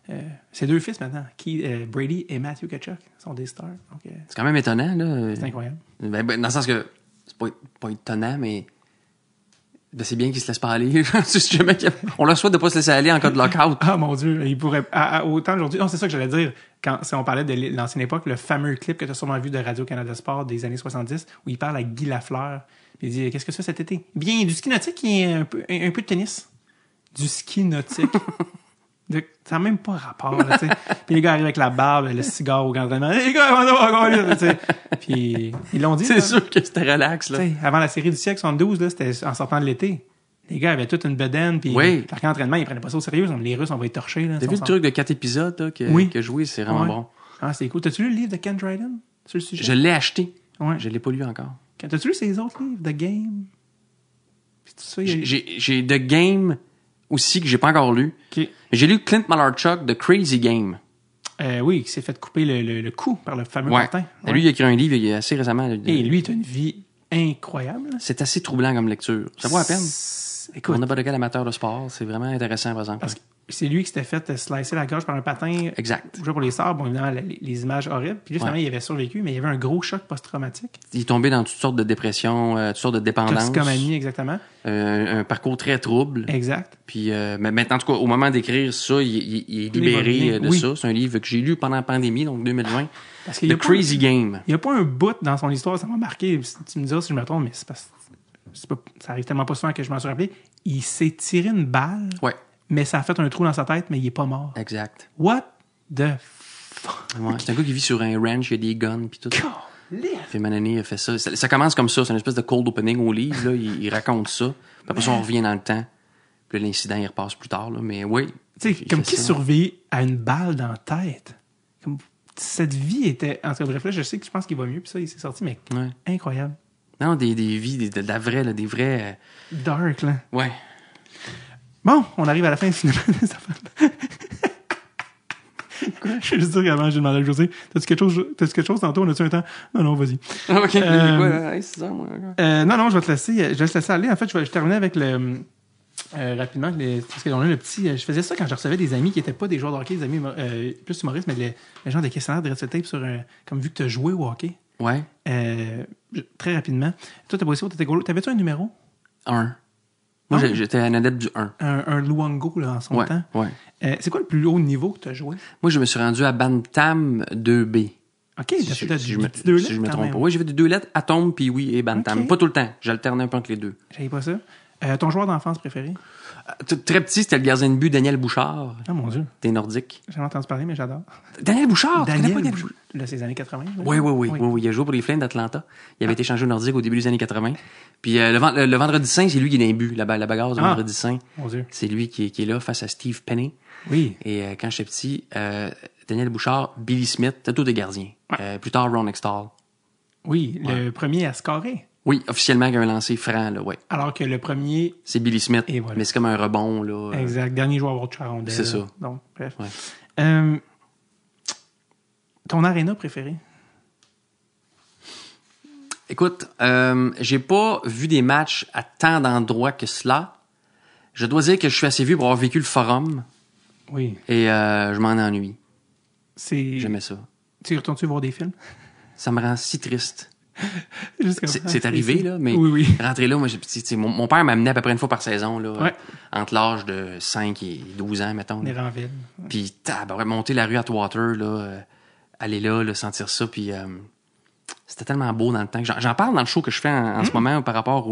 euh, Ces ses deux fils maintenant, euh, Brady et Matthew Kachuk, sont des stars. Euh, c'est quand même étonnant, là. C'est incroyable. Ben, ben, dans le sens que c'est pas, pas, étonnant, mais ben, c'est bien qu'ils se laissent pas aller. on leur souhaite de pas se laisser aller en cas de lockout. ah mon Dieu, ils pourraient. autant aujourd'hui. Non, c'est ça que j'allais dire. Quand si on parlait de l'ancienne époque, le fameux clip que tu as sûrement vu de Radio-Canada Sport des années 70, où il parle à Guy Lafleur. il dit Qu'est-ce que c'est cet été Bien, du ski nautique et un peu, un peu de tennis. Du ski nautique. De... Ça n'a même pas rapport. puis les gars arrivent avec la barbe, le cigare au grand entraînement Les gars, Puis ils l'ont dit. C'est sûr que c'était relax. Là. avant la série du siècle 72, c'était en sortant de l'été. Les gars avaient toute une bedaine, puis par entraînement, ils prenaient pas ça au sérieux. Les Russes, on va les torcher. T'as vu le truc de quatre épisodes que, oui. que joué, c'est vraiment bon. Ah, c'est cool. T'as-tu lu le livre de Ken Dryden sur le sujet? Je l'ai acheté. je Je l'ai pas lu encore. T'as-tu lu ses autres livres? The Game? J'ai The Game aussi que j'ai pas encore lu j'ai lu Clint Malarchuk de Crazy Game. Euh, oui, qui s'est fait couper le, le, cou par le fameux Martin. Lui, il a écrit un livre assez récemment. Et lui, il a une vie incroyable. C'est assez troublant comme lecture. Ça vaut la peine. Écoute, on n'a pas de gars amateur de sport. C'est vraiment intéressant, par exemple. Parce c'est lui qui s'était fait euh, slicer la gorge par un patin. Exact. Pour les sorts, bon, évidemment, les, images horribles. Puis lui, finalement, il avait survécu, mais il y avait un gros choc post-traumatique. Il est tombé dans toutes sortes de dépressions, euh, toutes sortes de dépendances. Toxicomanie, exactement. Euh, un parcours très trouble. Exact. Puis mais maintenant, en tout cas, au moment d'écrire ça, il, est libéré de ça. C'est un livre que j'ai lu pendant la pandémie, donc 2020. The Crazy Game. Il n'y a pas un bout dans son histoire, ça m'a marqué. Tu me diras si je me trompe, mais ça arrive tellement pas souvent que je m'en suis rappelé. Il s'est tiré une balle. Ouais mais ça a fait un trou dans sa tête, mais il est pas mort. Exact. What the fuck? c'est un gars qui vit sur un ranch, il y a des guns, puis tout. Fait Manani a fait ça. ça. commence comme ça, c'est une espèce de cold opening au livre, là. Il, raconte ça. Puis après ça, on revient dans le temps. Puis l'incident, il repasse plus tard, là. Mais oui. Tu sais, comme qui survit à une balle dans la tête? Comme, cette vie était. En tout cas, bref, là, je sais que je pense qu'il va mieux, puis ça, il s'est sorti, mais incroyable. Non, des, des vies, des, de, la vraie, là, des vrais. Euh, Dark, là. Ouais, Bon, on arrive à la fin finalement de je suis juste dire qu'avant, j'ai demandé à José, t'as-tu quelque chose, quelque chose tantôt, on a-tu un temps? Non, non, vas-y. euh, non, non, je vais te laisser, je vais te laisser aller. En fait, je vais, terminer avec le, euh, rapidement, les, parce qu'on a le petit, euh, je faisais ça quand je recevais des amis qui n'étaient pas des joueurs de hockey, des amis euh, plus humoristes, mais les, gens des questionnaires de ce tape sur, comme vu que tu as joué au hockey. Ouais. très rapidement. Toi, t'as bossé où? T'étais T'avais-tu un numéro? Un. Moi, ah. j'étais un adepte du 1. Un, un Luango, là, en son temps. Ouais. Euh, c'est quoi le plus haut niveau que tu as joué? Moi, je me suis rendu à Bantam 2B. OK, si fait deux lettres, je me trompe pas. Oui, j'ai fait des deux lettres, Atom, puis oui, et Bantam. Pas tout le temps. J'alternais un peu entre les deux. J'avais pas ça. Euh, ton joueur d'enfance préféré? Euh, très petit, c'était le gardien de but Daniel Bouchard. Ah mon Dieu. T'es nordique J'ai entendu parler, mais j'adore. Daniel Bouchard! Daniel, Bouchard. c'est les années 80. Oui oui, oui, oui, Il a joué pour les Flames d'Atlanta. Il avait ah. été changé au Nordique au début des années 80. Puis euh, le, vendredi saint, c'est lui qui est dans les buts. La, bagarre du ah. vendredi saint. Mon Dieu. C'est lui qui, est là face à Steve Penny. Oui. Et euh, quand j'étais petit, Daniel Bouchard, Billy Smith, tâteau tous des gardiens. plus tard, Ron Extall. Oui, le premier à scorer. Oui, officiellement il a un lancé franc, là, ouais. Alors que le premier. C'est Billy Smith. Mais c'est comme un rebond, là. Euh. Exact. Dernier joueur à avoir de C'est ça. Donc, bref. Euh, ton aréna préféré? Écoute, euh, j'ai pas vu des matchs à tant d'endroits que cela. Je dois dire que je suis assez vu pour avoir vécu le forum. Oui. Et euh, je m'en ennuie. C'est. J'aimais ça. Tu retournes-tu voir des films? Ça me rend si triste. c'est arrivé, là, mais oui, rentrer là, moi, petit, mon, père m'amenait à peu près une fois par saison, là, entre l'âge de 5 et 12 ans, mettons. la ville. Puis, monter la rue à Water, là, euh, aller là, le sentir ça, puis euh, c'était tellement beau dans le temps. J'en parle dans le show que je fais en, ce mm. moment par rapport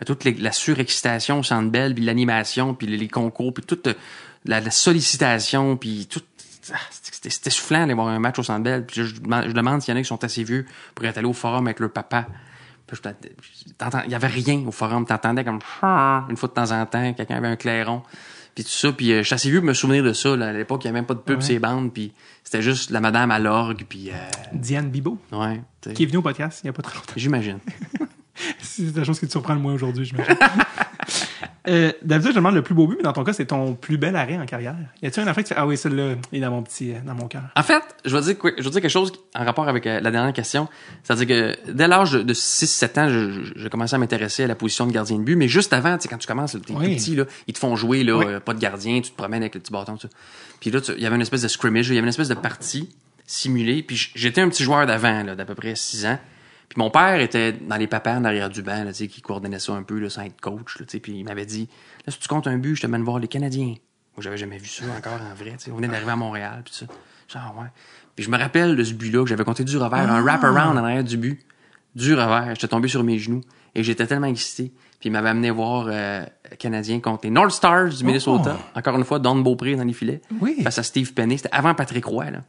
à toute la surexcitation au Centre puis l'animation, puis les, concours, puis toute euh, la, sollicitation, puis tout... Ah, c'était soufflant d'aller voir un match au Centre Puis je, demande s'il y en a qui sont assez vieux pour être allé au forum avec leur papa. Il n'y avait rien au forum. T'entendais comme ah, une fois de temps en temps, quelqu'un avait un clairon. Puis tout ça. Puis euh, je suis assez vieux pour me souvenir de ça. À l'époque, il n'y avait même pas de pub, et ces bandes. Puis c'était juste la madame à l'orgue. Puis. Euh, Diane Bibot. Ouais. Qui est venue au podcast il n'y a pas très longtemps. J'imagine. c'est la chose qui te surprend le moins aujourd'hui, me euh, D'habitude, je demande le plus beau but, mais dans ton cas, c'est ton plus bel arrêt en carrière. Y a-t-il un affaire Ah oui, celui là est dans mon petit, euh, dans mon cœur. En fait, je veux dire, je veux dire quelque chose en rapport avec euh, la dernière question. C'est-à-dire que dès l'âge de 6-7 ans, je, commencé commençais à m'intéresser à la position de gardien de but, mais juste avant, tu sais, quand tu commences, t'es petit, là, ils te font jouer, là, euh, pas de gardien, tu te promènes avec le petit bâton, tout Puis là, il y avait une espèce de scrimmage, il y avait une espèce de partie simulée, puis j'étais un petit joueur d'avant, là, d'à peu près 6 ans. Puis mon père était dans les papas derrière arrière du banc, qui coordonnait ça un peu, le sans être coach. Là, puis il m'avait dit Là, si tu comptes un but, je te voir les Canadiens. Moi, j'avais jamais vu ça encore en vrai. On venait d'arriver à Montréal, puis ça. Genre, ouais. Puis je me rappelle de ce but-là que j'avais compté du revers, un ah! wrap-around en arrière du but. Du revers. J'étais tombé sur mes genoux et j'étais tellement excité. Puis il m'avait amené voir euh, Canadien contre les North Stars du Minnesota. Oh! Encore une fois, Don Beaupré dans les filets. Oui. Face à Steve Penney. C'était avant Patrick Roy, là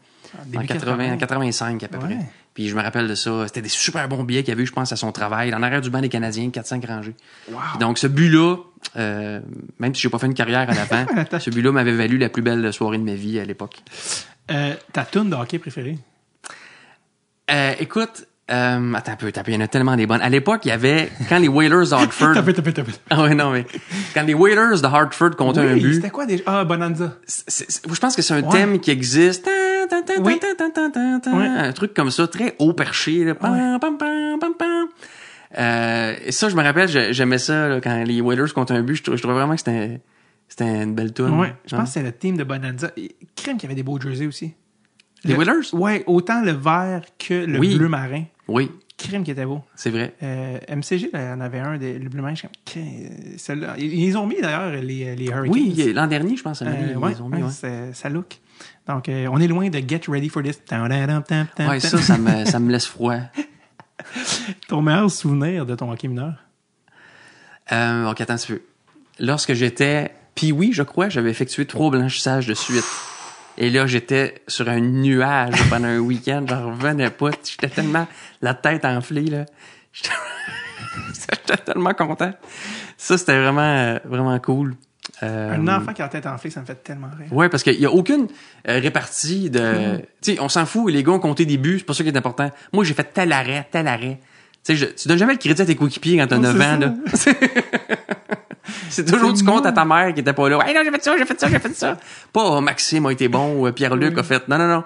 en 80, 85 à peu près. Puis je me rappelle de ça. C'était des super bons billets qu'il y avait eu, je pense, à son travail, en arrière du banc des Canadiens, 4-5 rangées. Donc ce but-là, euh, même si j'ai pas fait une carrière à la l'avant, ce but-là m'avait valu la plus belle soirée de ma vie à l'époque. Euh, ta tune de hockey préférée? Euh, écoute, euh, attends un peu, il y en a tellement des bonnes. À l'époque, il y avait, quand les Whalers de Hartford. attends, Ah ouais, non, mais. Quand les Whalers de Hartford comptaient un but. C'était quoi déjà? Ah, Bonanza. je pense que c'est un thème qui existe. Un truc comme ça, très haut perché. Euh, et ça, je me rappelle, j'aimais ça quand les Whalers comptaient un but. Je, trouvais vraiment que c'était, une belle tune je pense que c'est le team de Bonanza. Crème qui avait des beaux jerseys aussi. Les le, Whalers? Ouais, autant le vert que le bleu marin. Oui. Crème qui était beau. C'est vrai. Euh, MCG, y en avait un, le bleu marin. Euh, ils, ont mis d'ailleurs les, Hurricanes. Oui, l'an dernier, je pense. ils ont mis, ouais. Ça look. Donc, euh, on est loin de Get Ready for This. Oui, ça, ça me, ça me laisse froid. ton meilleur souvenir de ton hockey mineur? Euh, ok, attends un peu. Lorsque j'étais puis oui, je crois, j'avais effectué trois blanchissages de suite. Et là, j'étais sur un nuage pendant un week-end. J'en revenais pas. J'étais tellement la tête enflée, là. J'étais tellement content. Ça, c'était vraiment, euh, vraiment cool. Euh, un enfant qui a la tête enflée, ça me fait tellement rire. Ouais, parce qu'il n'y a aucune euh, répartie de. Tu sais, on s'en fout, les gars ont compté des buts, c'est pas ça qui est important. Moi, j'ai fait tel arrêt, tel arrêt. Tu sais, tu donnes jamais le crédit à tes coéquipiers quand t'as as 9 ans, là. c'est toujours du compte à ta mère qui était pas là. ouais non, j'ai fait ça, j'ai fait ça, j'ai fait ça. Pas oh, Maxime a été bon ou euh, Pierre-Luc a fait. Non, non, non.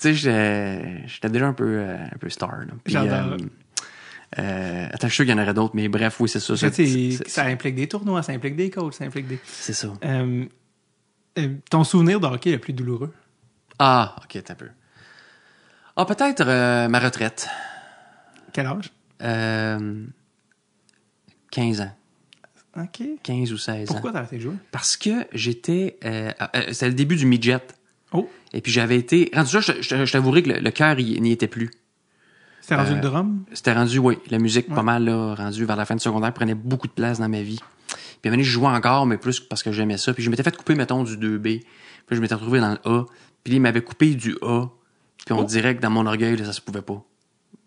Tu sais, j'étais déjà un peu, un peu star. J'adore. Euh, attends, je suis sûr qu'il y en aurait d'autres, mais bref, oui, c'est ça. Ça, implique des tournois, ça implique des coachs, ça implique des. C'est ça. Euh, euh, ton souvenir de hockey le plus douloureux? Ah, ok, un peu. Ah, peut-être ma retraite. Quel âge? 15 ans. OK. 15 ou 16 ans. Pourquoi t'as arrêté de jouer? Parce que j'étais. C'était le début du midget. Oh. Et puis j'avais été. Rendu ça, je, je, que le, le cœur n'y était plus. C'était rendu euh, le drum? C'était rendu, oui. La musique, pas mal, là, rendu vers la fin de secondaire, prenait beaucoup de place dans ma vie. Puis à un moment je jouais encore, mais plus parce que j'aimais ça. Puis je m'étais fait couper, mettons, du 2B. Puis je m'étais retrouvé dans le A. Puis il m'avait coupé du A. Puis on oh! dirait que dans mon orgueil, ça se pouvait pas.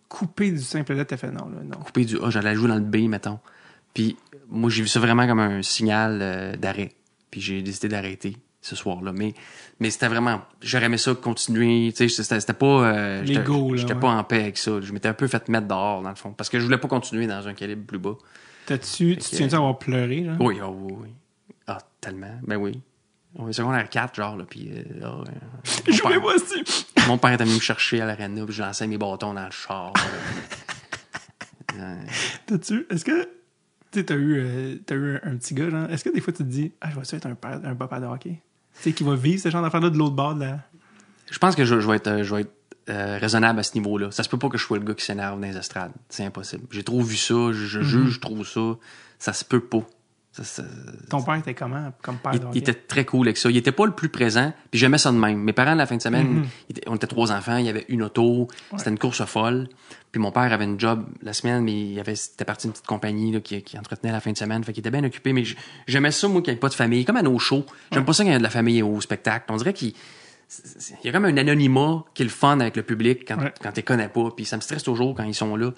Couper du simple t'as fait non, là, non. Couper du A, j'allais jouer dans le B, mettons. Puis moi, j'ai vu ça vraiment comme un signal euh, d'arrêt. Puis j'ai décidé d'arrêter ce soir-là. Mais mais c'était vraiment j'aurais aimé ça continuer tu sais c'était pas euh, j'étais pas en paix avec ça je m'étais un peu fait mettre dehors dans le fond parce que je voulais pas continuer dans un calibre plus bas t'as-tu tu tiens tu avoir pleuré là oui oh, oui oui ah tellement ben oui on est secondaire 4, genre, là, puis... Euh, oh, euh, Jouez moi aussi! mon père était venu me chercher à reine puis je lançais mes bâtons dans le char. T'as-tu... Est-ce que... Tu t'as eu, eu un, petit gars, là. Est-ce que des fois, tu te dis « Ah, je vais être un, père, un papa de hockey? » Tu sais, qui va vivre ce genre d'affaires-là de l'autre bord là Je pense que je, vais être, je vais être euh, euh, raisonnable à ce niveau-là. Ça se peut pas que je sois le gars qui s'énerve dans les estrades. C'est impossible. J'ai trop vu ça, je, je mhm. juge trop ça. Ça se peut pas. Ton père était comment comme père? Il, il, était très cool avec ça. Il était pas le plus présent, puis j'aimais ça de même. Mes parents, la fin de semaine, mhm. on était trois enfants, il y avait une auto, c'était une course folle. Puis mon père avait une job la semaine, mais il avait c'était parti d'une petite compagnie qui, entretenait la fin de semaine, fait qu'il était bien occupé. Mais j'aimais ça, moi, qu'il n'y avait pas de famille, comme à nos shows. J'aime pas ça qu'il y a de la famille au spectacle. On dirait qu'il il y a comme un anonymat qui est le fun avec le public quand, tu quand connais pas. Puis ça me stresse toujours quand ils sont là.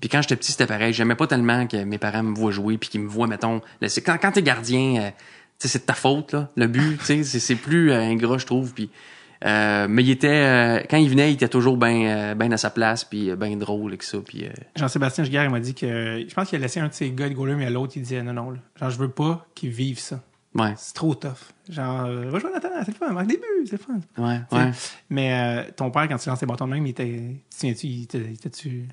Puis quand j'étais petit, c'était pareil. J'aimais pas tellement que mes parents me voient jouer puis qu'ils me voient, mettons... quand tu t'es gardien, euh, c'est de ta faute, Le but, c'est plus un euh, gros je trouve. Puis... Euh, mais il était quand il venait, il était toujours bien ben à sa place puis bien drôle ça Jean-Sébastien Giguère, il m'a dit que je pense qu'il a laissé un de ses gars de mais l'autre il disait non non, genre je veux pas qu'il vive ça. Ouais. C'est trop tough. Genre, rejoins euh, jouer Nathan, c'est le fun. Au début, c'est le fun. Ouais, ouais. Mais euh, ton père, quand tu lances tes bâtons de même, il était. Tu tu il était-tu.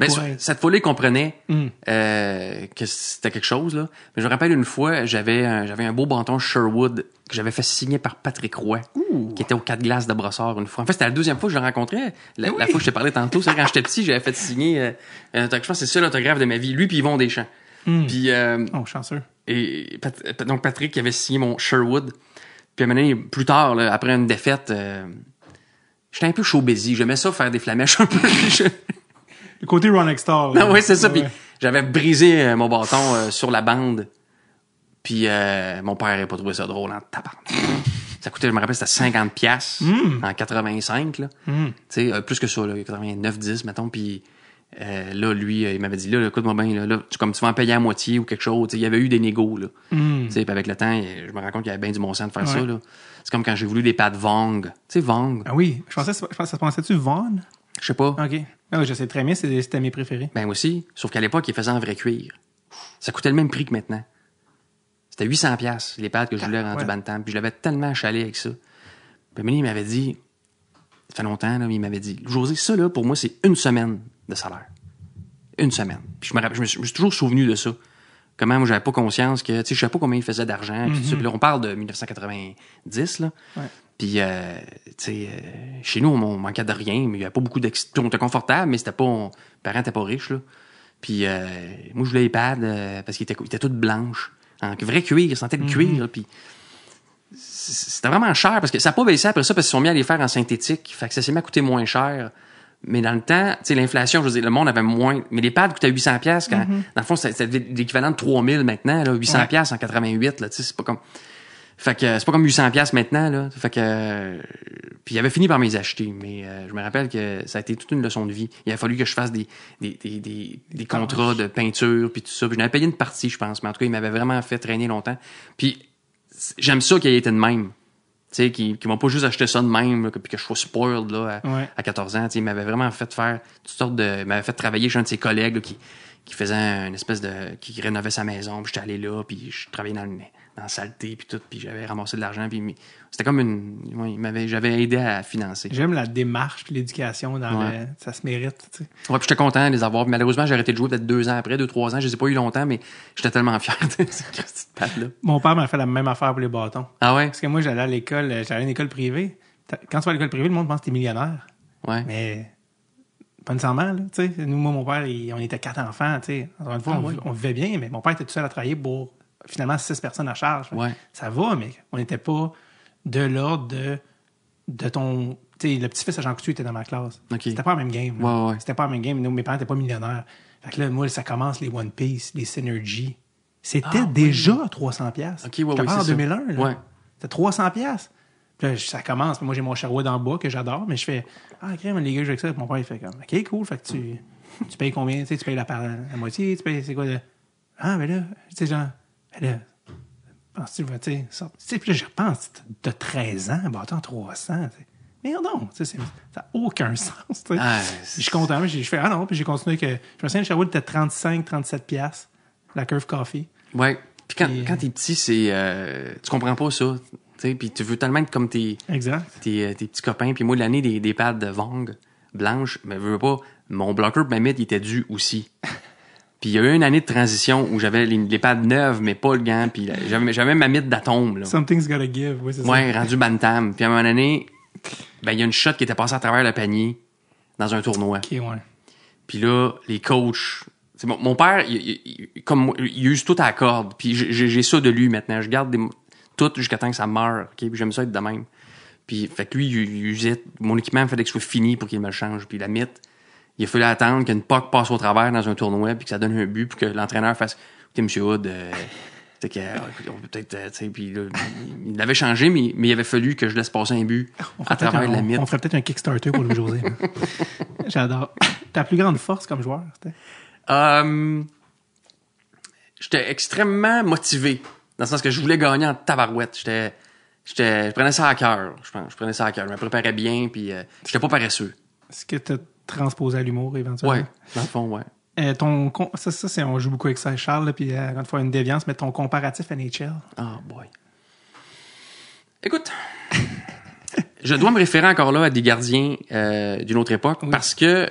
Mais cette folie comprenait hmm. euh, que c'était quelque chose là. Mais je me rappelle une fois, j'avais un, j'avais un beau bâton Sherwood que j'avais fait signer par Patrick Roy, qui était au quatre glaces de Brossard une fois. En fait, c'était la deuxième fois que je le rencontrais. La, ben fois que je t'ai parlé tantôt, c'est quand j'étais petit, j'avais fait signer. Euh, je pense c'est le seul autographe de ma vie. Lui puis Yvon Deschamps. Hmm. Euh, oh, chanceux. Et donc, Patrick avait signé mon Sherwood. Puis à un plus tard, après une défaite, euh, j'étais un peu chaud bêzi. J'aimais ça faire des flamèches un peu. Le côté Ron Star. Non, oui, c'est ça. Puis j'avais brisé euh, mon bâton sur la bande. Puis mon père n'avait pas trouvé ça drôle en ça coûtait, je me rappelle, c'était 50 hmm. en 85. Hmm. Tu sais, plus que ça, 89-10, mettons. Puis euh, là, lui, euh, il m'avait dit, là, écoute-moi bien, là, là, tu, comme tu vas en payer à moitié ou quelque chose. Il y avait eu des négos, là. Hmm. Puis avec le temps, je me rends compte qu'il y avait bien du bon sens de faire ça, là. C'est comme quand j'ai voulu des pâtes Vong. Tu sais, Vong. Ah oui, je pensais, je pensais, ça pensait-tu Vong? Je sais pas. OK. Ah oui, je sais très bien, c'était mes préférés. Ben aussi, sauf qu'à l'époque, il faisait en vrai cuir. Ça coûtait le même prix que maintenant. C'était 800 pièces les pâtes que je voulais rendre ouais. temps. Puis je l'avais tellement chalé avec ça. Puis il m'avait dit, ça fait longtemps, là, il m'avait dit, José, ça, là, pour moi, c'est une semaine de salaire. Une semaine. Puis je me, je me, suis, toujours souvenu de ça. Comment moi, j'avais pas conscience que, tu sais, je savais pas combien il faisait d'argent. Mm-hmm. on parle de 1990, là. Puis, euh, tu sais, euh, chez nous, on, manquait de rien, mais il y avait pas beaucoup d'excès. On était confortable, mais c'était pas. parents t'es pas riches, là. Puis, euh, moi, je voulais les pads parce qu'il était était toutes blanche En vrai cuir, Il sentait le mm-hmm. cuir, Puis, c'était vraiment cher parce que ça n'a pas baissé après ça parce qu'ils sont mis à les faire en synthétique. Fait que ça s'est mis à coûter moins cher. Mais dans le temps, tu sais, l'inflation, je veux dire, le monde avait moins. Mais les pads coûtaient 800 quand, mhm. dans le fond, c'était l'équivalent de 3000 maintenant, là, 800 en 88, là, tu sais, c'est pas comme. Fait que c'est pas comme 800 maintenant là. Fait que puis il avait fini par m'y acheter, mais euh, je me rappelle que ça a été toute une leçon de vie. Il a fallu que je fasse des des, des, des, ah, contrats de peinture puis tout ça. J'en avais payé une partie, je pense, mais en tout cas, il m'avait vraiment fait traîner longtemps. Puis j'aime ça qu'il ait été de même sais, qui, qui m'ont pas juste acheté ça de même, puis que je sois spoiled là, à, 14 ans. sais, il m'avait vraiment fait faire toutes sorte de. m'avait fait travailler chez un de ses collègues qui, faisait une espèce de. qui rénovait sa maison, puis j'étais allé là, puis je travaillais dans le en saleté, puis tout, puis j'avais ramassé de l'argent, puis c'était comme une... j'avais aidé à financer. J'aime la démarche, l'éducation, dans le... ça se mérite, tu sais. Ouais, puis j'étais content de les avoir. Malheureusement, j'ai arrêté de jouer peut-être deux ans après, deux, trois ans, je les ai pas eu longtemps, mais j'étais tellement fier de cette patte-là. Mon père m'a fait la même affaire pour les bâtons. Ah ouais? Parce que moi, j'allais à l'école, euh, j'allais à une école privée. Quand tu vas à l'école privée, le monde pense que t'es millionnaire. Ouais. Mais pas nécessairement, là, tu sais. Nous, moi, mon père, on était quatre enfants, tu sais. Encore une fois, ah on, on vivait bien, mais mon père était tout seul à travailler pour finalement six personnes à charge. Ça va, mais on n'était pas de l'ordre de, de ton. sais, le petit-fils à Jean Coutu était dans ma classe. C'était pas la même game. C'était pas la même game. Nous, mes parents n'étaient pas millionnaires. Fait que là, moi, ça commence les One Piece, les Synergy. C'était ah, déjà 300 pièces. OK, ouais, oui, en 2001. Là. C'était 300 pièces. Puis là, ça commence. Moi, j'ai mon Sherwood en bas que j'adore, mais je fais Ah, crème, les gars, je avec ça. Mon père, il fait comme OK, cool. Fait que tu, mm. tu payes combien Tu, payes la, moitié Tu payes, c'est quoi Ah, mais ben là, tu sais, genre tu sais, puis je repense, de 13 ans, attends 300, Merde non, ça n'a aucun sens. Ah, je suis content, je fais ah non, puis j'ai continué que. Je me souviens, Sherwood était 35, 37 la Curve Coffee. Ouais. Puis quand, t'es euh, petit, c'est ne euh, tu comprends pas ça. Puis tu veux tellement être comme tes, exact. tes, euh, petits copains. Puis moi, l'année des, pâtes de Vong blanches, mais ben, je veux pas, mon blocker, ma mythe, il était dû aussi. Puis il y a eu une année de transition où j'avais les, pads neuves, mais pas le gant. Puis j'avais, même ma mythe d'atome. Là. Something's gotta give, oui, c'est ça. Ouais, rendu bantam. Puis à un moment donné, ben, il y a une shot qui était passée à travers le panier dans un tournoi. Puis là, les coachs. C'est mon père, il, comme, use tout à la corde. Puis j'ai, ça de lui maintenant. Je garde tout jusqu'à temps que ça meure. Puis j'aime ça être de même. Puis, fait lui, il, Mon équipement, il fallait que je soit fini pour qu'il me change. Puis la mythe, il a fallu attendre qu'une POC passe au travers dans un tournoi puis que ça donne un but puis que l'entraîneur fasse Écoutez, M. Hood, euh, que, peut-être, il l'avait changé, mais, mais, il avait fallu que je laisse passer un but à travers la mythe. On ferait peut-être un Kickstarter pour Louis-José. J'adore. Ta plus grande force comme joueur, c'était? Euh, j'étais extrêmement motivé, dans le sens que je voulais gagner en tabarouette. je prenais ça à cœur, je Je prenais ça à cœur. Je me préparais bien, puis je euh, j'étais pas paresseux. Est-ce que tu transposer à l'humour éventuellement. Oui, dans le fond, oui. Euh, ton, ça, c'est, on joue beaucoup avec ça, Charles, puis euh, encore une fois, une déviance, mais ton comparatif à NHL. Ah, oh boy. Écoute, je dois me référer encore là à des gardiens euh, d'une autre époque parce que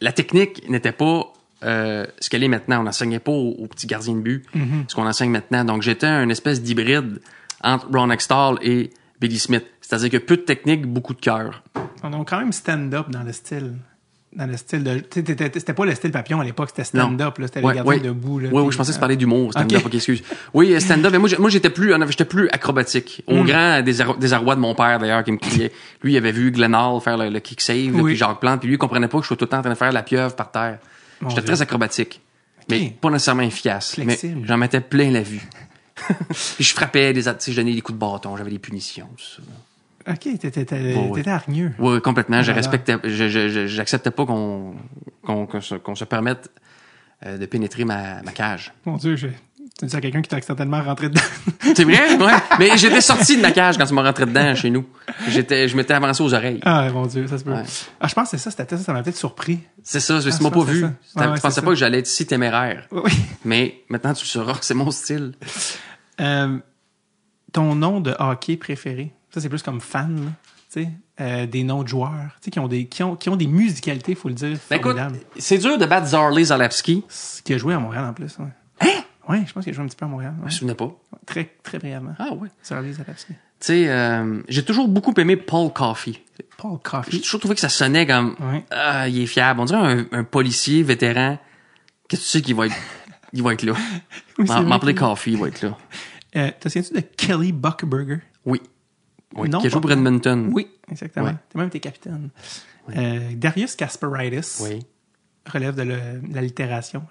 la technique n'était pas ce qu'elle est maintenant. On n'enseignait pas aux, petits gardiens de but mm-hmm. ce qu'on enseigne maintenant. Donc, j'étais un espèce d'hybride entre Ron Extall et Billy Smith. C'est-à-dire que peu de technique, beaucoup de cœur. On a quand même stand-up dans le style. Dans le style de. C'était pas le style papillon à l'époque, c'était stand-up, c'était le gardien debout. Là, oui, oui, je pensais que tu euh, parlais d'humour, stand-up, pas Oui, euh, stand-up, moi j'étais plus, j'étais plus acrobatique. Au mm. grand désarroi de mon père d'ailleurs qui me criait. Lui, il avait vu Glenn Hall faire le, kick save, puis Jacques Plante, puis lui, il comprenait pas que je suis tout le temps en train de faire la pieuvre par terre. J'étais très acrobatique, mais pas nécessairement efficace. Flexible. Mais j'en mettais plein la vue. puis je frappais des, je donnais des coups de bâton, j'avais des punitions, tout ça. OK, t'étais bon, hargneux. Oui, complètement. Je ah, respectais, ah. j'acceptais pas qu'on qu'on qu se, permette euh, de pénétrer ma, ma cage. Mon Dieu, j'ai. Tu dis à quelqu'un qui t'a accidentellement rentré dedans. C'est vrai, ouais. Mais j'étais sorti de ma cage quand tu m'as rentré dedans chez nous. J'étais, je m'étais avancé aux oreilles. Ah mon Dieu, ça se peut. Ah, je pense que c'est ça, c'était ça, ça m'a peut-être surpris. C'est ça, ah, je ne m'as pas vu. Tu pensais pas que j'allais être si téméraire. Oui. Mais maintenant tu le sauras, c'est mon style. Euh, ton nom de hockey préféré? Ça, c'est plus comme fan, sais, Euh, des noms de joueurs qui ont des, qui ont, qui ont des musicalités, il faut le dire. Ben écoute, c'est dur de battre Zarley Zalewski. Qui a joué à Montréal en plus. Ouais. Hein? Ouais, je pense qu'il a joué un petit peu à Montréal. Je me souvenais pas. très, très brièvement. Ah ouais. Zarly Zalewski. Tu sais, euh, j'ai toujours beaucoup aimé Paul Coffey. Paul Coffey. J'ai toujours trouvé que ça sonnait comme. Ah, il est fiable. On dirait un, policier vétéran. Qu'est-ce que tu sais qu'il va être. il va être là. M'appeler Coffee, il va être là. Euh, T'as tu de Kelly Buckberger? Oui. Oui, non, qui joue Oui, exactement. Tu même été capitaine. Euh, Darius Kasparaitis. Oui relève de, je ne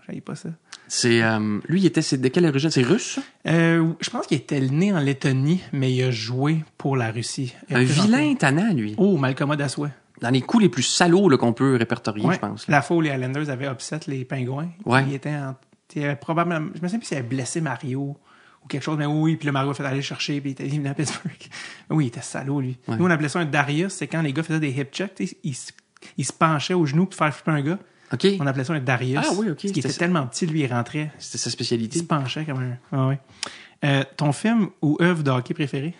savais pas ça. C'est euh, lui, il était de quelle origine C'est russe euh, Je pense qu'il était né en Lettonie, mais il a joué pour la Russie. Un vilain tannant, lui. Oh, malcommode à soi. Dans les coups les plus salauds qu'on peut répertorier, je pense. La fois où les Highlanders avaient upset les pingouins, Oui. il était en... probablement. Je me souviens plus s'il avait blessé Mario quelque chose. Mais oui, puis le Mario a fait aller chercher, puis il était venu à Pittsburgh. oui, il était salaud, lui. Nous, on appelait ça un Darius, c'est quand les gars faisaient des hip checks, ils, ils, se penchaient au genou pour faire flipper un gars. On appelait ça un Darius. Ah oui, ok. Qui était, tellement petit, lui, il rentrait. C'était sa spécialité. Il se penchait quand même. Ah, ouais. Euh, ton film ou œuvre de hockey préférée?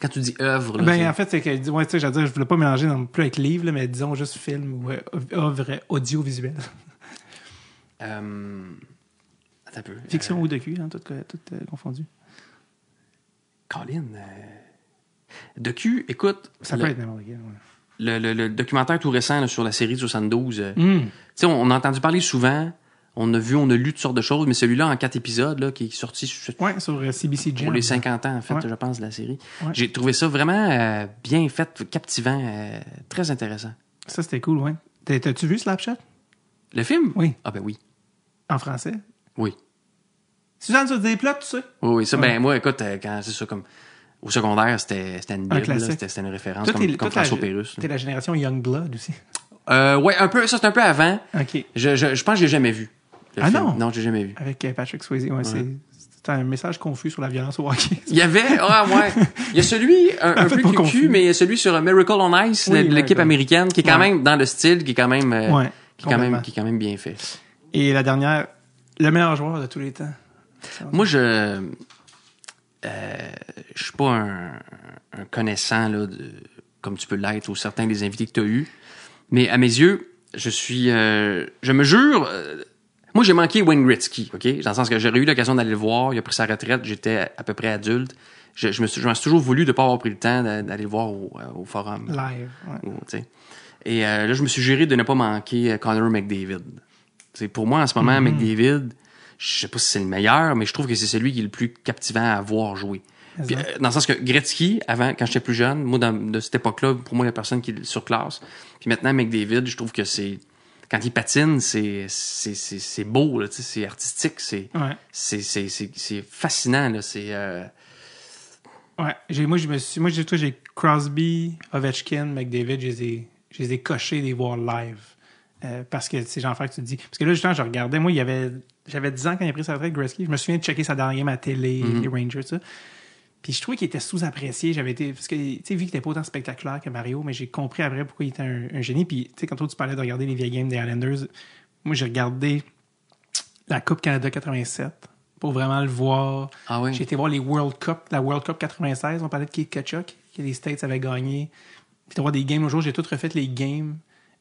Quand tu dis œuvre, ben, en fait, c'est que, ouais, tu sais, j'allais dire, je voulais pas mélanger non plus avec livre, mais disons juste film ou euh, œuvre audiovisuelle. Euh, Fiction euh, ou docu, hein, tout, euh, tout euh, confondu. Colin. cul écoute. Ça le, peut être Le, documentaire tout récent sur la série de 72, hmm. tu on, on, a entendu parler souvent, on a vu, on a lu toutes sortes de choses, mais celui-là en quatre épisodes là, qui est sorti sur, CBC Gym, pour les 50 ans, en fait, je pense, de la série. J'ai trouvé ça vraiment bien fait, captivant, très intéressant. Ça, c'était cool, ouais. T'as-tu vu Slapshot? Le film? Oui. Ah ben oui. En français? Oui. Suzanne ça des plots, tu sais. Oui, oui, ça, ben moi, écoute, euh, quand c'est ça, comme au secondaire, c'était une bible, c'était une référence toi, comme, comme François Pérus. T'es la génération Young Blood aussi. Euh, ouais, un peu, ça c'est un peu avant. Ok. Je, je, pense que j'ai jamais vu. Ah non? non? Non, l'ai jamais vu. Avec euh, Patrick Swayze, ouais, c'est c'était un message confus sur la violence au hockey. Il y avait, ah ouais. Il y a celui, un, peu plus confus, mais il y a celui sur euh, Miracle on Ice, l'équipe américaine, qui est quand même dans le style, qui est quand même, qui est quand même, qui est quand même bien fait. Et la dernière, le meilleur joueur de tous les temps. Moi, je. Euh, je suis pas un, un connaissant, là, de, comme tu peux l'être, ou certains des invités que tu as eus. Mais à mes yeux, je suis. Euh, je me jure. Euh, moi, j'ai manqué Wayne Gretzky, OK? Dans le sens que j'aurais eu l'occasion d'aller le voir. Il a pris sa retraite. J'étais à peu près adulte. Je, me suis, m'en suis toujours voulu de ne pas avoir pris le temps d'aller le voir au, euh, forum. Live. Et là, je me suis juré de ne pas manquer Connor McDavid. C'est pour moi, en ce moment, mm-hmm. McDavid, je sais pas si c'est le meilleur, mais je trouve que c'est celui qui est le plus captivant à voir jouer. Euh, dans le sens que Gretzky, avant, quand j'étais plus jeune, moi, dans, de cette époque-là, pour moi, la personne qui est surclasse. Puis maintenant, David je trouve que c'est. Quand il patine, c'est, c'est, beau, c'est artistique, c'est, fascinant. c'est, euh, moi, je me suis, moi j'ai, Crosby, Ovechkin, McDavid, je les ai, je les ai cochés des voir live. Euh, parce que c'est jean ça que tu dis. Parce que là, justement, je regardais, moi, il y avait j'avais 10 ans quand il a pris sa retraite, Gretzky. Je me souviens de checker sa dernière game à télé, les mhm. Rangers, ça. Puis je trouvais qu'il était sous-apprécié. J'avais été. Parce que, tu sais, vu qu'il n'était pas autant spectaculaire que Mario, mais j'ai compris après pourquoi il était un, génie. Puis, tu sais, quand toi, tu parlais de regarder les vieilles games des Islanders, moi, j'ai regardé la Coupe Canada 87 pour vraiment le voir. Ah j'ai été voir les World Cup, la World Cup 96. On parlait de Keith Kachuk, que les States avaient gagné. Puis, voir des games. Un jour, j'ai tout refait les games.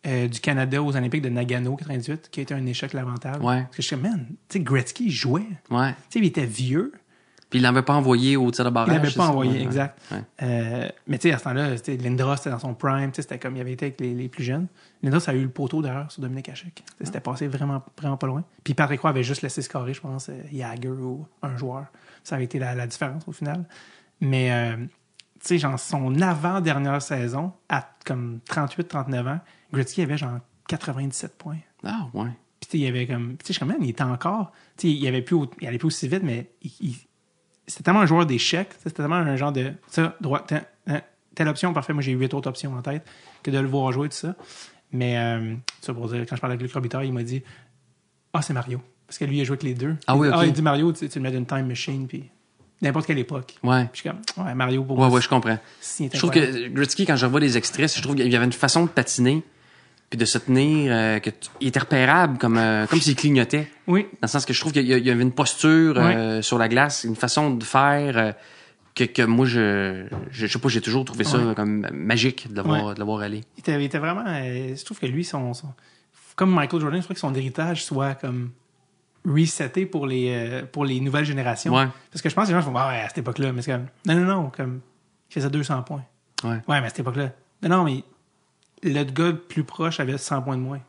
Euh, du Canada aux Olympiques de Nagano 98, qui a été un échec lamentable. Ouais. Parce que je sais, man, tu sais, Gretzky jouait. Ouais. Tu sais, il était vieux. Puis il l'avait pas envoyé au tir de barrage. Il l'avait pas envoyé, exact. Euh, mais tu sais, à ce temps-là, Lindros était dans son prime, c'était comme il avait été avec les, les, plus jeunes. Lindros a eu le poteau d'ailleurs sur Dominique Hachek. C'était ah. passé vraiment, vraiment pas loin. Puis Patrick quoi avait juste laissé scorer, je pense, euh, Jagger ou un joueur. Ça avait été la, différence au final. Mais, tu sais, genre son avant-dernière saison, à comme 38-39 ans, Gretzky avait genre 97 points. Ah, ouais. Puis, il avait comme. Tu sais, je suis il était encore. Tu sais, il avait plus, il allait plus aussi vite, mais il, c'était tellement un joueur d'échecs. C'était tellement un genre de. Ça, droit, hein, hein, telle, option, parfait. Moi, j'ai huit autres options en tête que de le voir jouer, tout ça. Mais, euh, ça pour dire, quand je parlais avec le Robitaille, il m'a dit Ah, c'est Mario. Parce que lui, il a joué avec les deux. Ah, oui, Ah, il dit Mario, tu, tu le mets d'une time machine, puis n'importe quelle époque. Ouais. Puis je suis comme, ouais, Mario Ouais, ouais, je comprends. Je trouve que Gretzky, quand je revois les extraits, je trouve qu'il y avait une façon de patiner puis de se tenir, euh, qu'il il était repérable comme euh, comme s'il clignotait. Oui. Dans le sens que je trouve qu'il y, avait une posture euh, sur la glace, une façon de faire que, que moi je, je, sais pas, j'ai toujours trouvé ça comme magique de l'avoir de l'avoir allé. Il était, vraiment, je trouve que lui son, comme Michael Jordan, je trouve que son héritage soit comme reseté pour les pour les nouvelles générations. Parce que je pense que les gens font ah ouais à cette époque-là, mais c'est comme non non non comme il faisait 200 points. Ouais. Ouais mais à cette époque-là. non mais le gars plus proche avait 100 points de moins.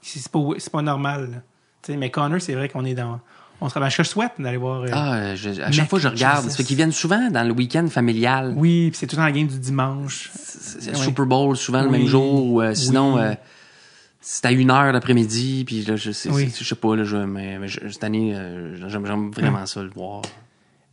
C'est pas, normal. Mais Connor, c'est vrai qu'on est dans. On Je souhaite d'aller voir. Euh, ah, à chaque fois, je regarde. C'est qu'ils viennent souvent dans le week-end familial. Oui, puis c'est tout dans la game du dimanche. Super Bowl, souvent le même jour. Euh, sinon, euh, c'est à une heure l'après-midi. Puis je, sais, pas, mais, cette année, j'aime, vraiment ça le voir.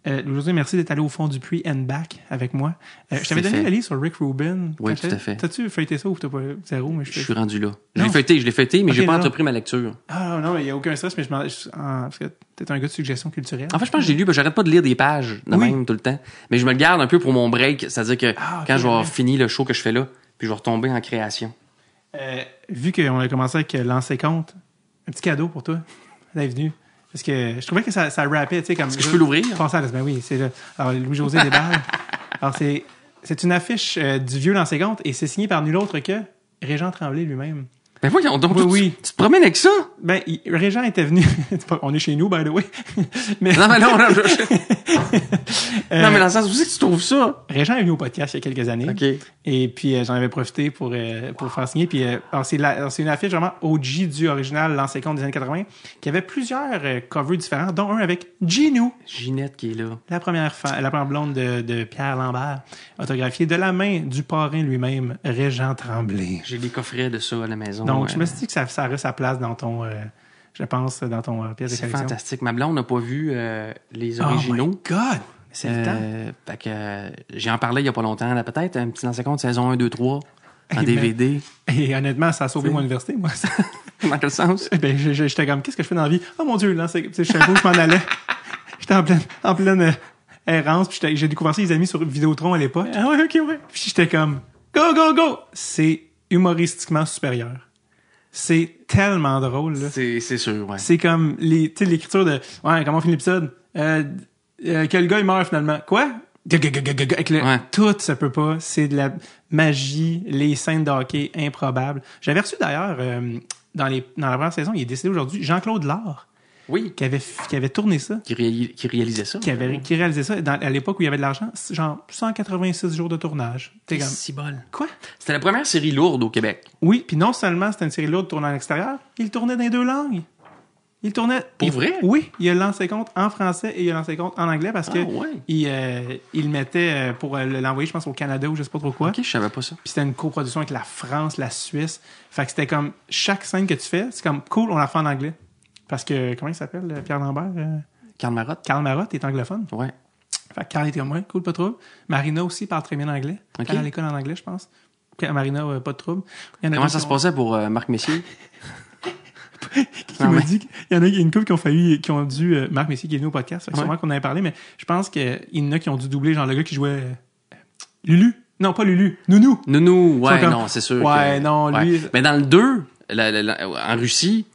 Euh, merci d'être allé au fond du puits and back avec moi. Euh, je t'avais donné la liste sur Rick Rubin. Oui, tout à fait. T'as-tu feuilleté ça ou t'as pas zéro? je, suis rendu là. Je l'ai feuilleté, je l'ai feuilleté, mais j'ai pas entrepris ma lecture. Ah non, il n'y a aucun stress, mais je m'en... Ah, parce t'es un gars de suggestion culturelle. En fait, je pense que j'ai lu, mais j'arrête pas de lire des pages de même tout le temps. Mais je me le garde un peu pour mon break, c'est-à-dire que ah, quand je vais avoir fini le show que je fais là, puis je vais retomber en création. Euh, vu qu'on a commencé avec lancer compte, un petit cadeau pour toi. Bienvenue. Parce que je trouvais que ça, ça rappait, tu sais, comme. Est-ce que je peux l'ouvrir? Pensais à ben oui, c'est là. Alors, Louis-José déballe. Alors, c'est, c'est une affiche euh, du vieux dans ses et c'est signé par nul autre que Régent Tremblay lui-même. Ben voyons donc, oui, tu, oui. tu, te promènes avec ça? Ben, Régent était venu. on est chez nous, by the way. Non, mais non, non, je... non, mais dans le sens, où c'est que tu trouves ça? Régent est venu au podcast il y a quelques années. OK. Et puis, euh, j'en avais profité pour, euh, pour faire signer. Puis, euh, c'est une affiche vraiment OG du original, lancé des années 80, qui avait plusieurs covers différents, dont un avec Ginou. Ginette qui est là. La première, la première blonde de, Pierre Lambert, autographiée de la main du parrain lui-même, Régent Tremblay. J'ai des coffrets de ça à la maison. Donc, je me suis dit que ça, ça sa place dans ton, euh, je pense, dans ton euh, pièce de collection. C'est fantastique. Ma blonde n'a pas vu euh, les oh originaux. Oh my God! C'est le temps. que j'en parlais il n'y a pas longtemps, là, peut-être, un petit dans compte, saison 1, 2, 3, en DVD. et honnêtement, ça a sauvé mon université, moi. dans quel sens? Eh ben, j'étais comme, qu'est-ce que je fais dans la vie? Oh mon Dieu, là, c'est, je savais où je m'en allais. J'étais en pleine, errance, puis j'ai découvert ça, les amis, sur Vidéotron à l'époque. Ah ouais, ok, ouais. Puis j'étais comme, go, go, go! C'est humoristiquement supérieur c'est tellement drôle. C'est sûr, ouais. C'est comme l'écriture de Ouais, comment on finit l'épisode? Euh, euh gars il meurt finalement. Quoi? Tout ça peut pas. C'est de la magie, les scènes de hockey improbables. J'avais reçu d'ailleurs euh, dans, les, dans la première saison, il est décédé aujourd'hui, Jean-Claude Lard oui. Qui avait, qui avait tourné ça. Qui, réalisait ça. Qui, avait, réalisait ça à l'époque où il y avait de l'argent, genre 186 jours de tournage. C'est si Quoi? C'était la première série lourde au Québec. Oui, puis non seulement c'était une série lourde tournée à l'extérieur, il tournait dans les deux langues. Il tournait. Pour vrai? Oui, il a lancé compte en français et il a lancé compte en anglais parce ah, que il, euh, il mettait euh, pour euh, l'envoyer, je pense, au Canada ou je sais pas trop quoi. Ok, je savais pas ça. Puis c'était une coproduction avec la France, la Suisse. Fait que c'était comme chaque scène que tu fais, c'est comme cool, on la fait en anglais. Parce que, comment il s'appelle, euh, Pierre Lambert euh? Karl Marotte. Karl Marotte est anglophone. Ouais. Fait que Karl était moins, cool, pas de trouble. Marina aussi parle très bien anglais. Okay. Elle est à l'école en anglais, je pense. Marina, euh, pas de trouble. Comment ça se passait pour Marc Messier dit il y en a une couple qui ont failli, qui ont dû. Marc Messier qui est venu au podcast, c'est moi qu'on avait parlé, mais je pense qu'il y en a qui ont dû doubler, genre le gars qui jouait Lulu. Non, pas Lulu, Nounou. Nounou, ouais, non, c'est sûr. Ouais, non, lui. Mais dans le 2, en Russie,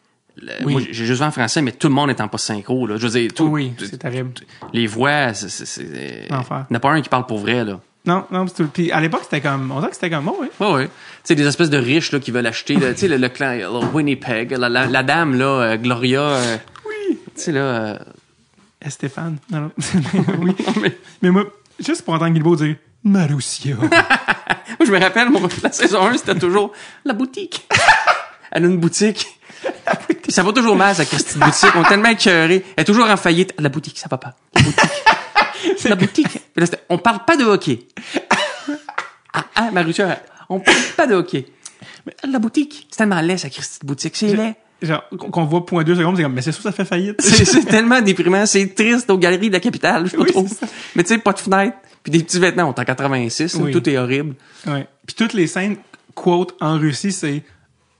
oui. Moi, j'ai juste vu en français, mais tout le monde en pas synchro, là. Je veux dire, tout. Oui, c'est terrible. Les voix, c'est. Euh, il n'y en a pas un qui parle pour vrai, là. Non, non, Puis à l'époque, c'était comme. On dirait que c'était comme. moi oh, oui. Oui, Tu sais, des espèces de riches, là, qui veulent acheter, tu sais, le, clan. Winnipeg, la, dame, là, euh, Gloria. Euh, oui. Tu sais, là. Euh... Eh, Stéphane. Non, non. oui. mais... moi, juste pour entendre Guilbeault dire Marussia. moi, je me rappelle, moi, la saison 1, c'était toujours la boutique. Elle a une boutique. ça va toujours mal, sa Christine boutique. On est tellement écœurés. Elle est toujours en faillite. La boutique, ça va pas. La boutique. la boutique. on parle pas de hockey. ah, ah, marie on parle pas de hockey. Mais la boutique, c'est tellement laid, sa Christine boutique. C'est laid. Genre, on voit point deux secondes, c'est comme, mais c'est sûr ça fait faillite. c'est tellement déprimant. C'est triste aux galeries de la capitale, je sais Mais tu sais, pas de fenêtre. Puis des petits vêtements, on est en 86. Tout est horrible. Ouais. Puis toutes les scènes, quote, en Russie, c'est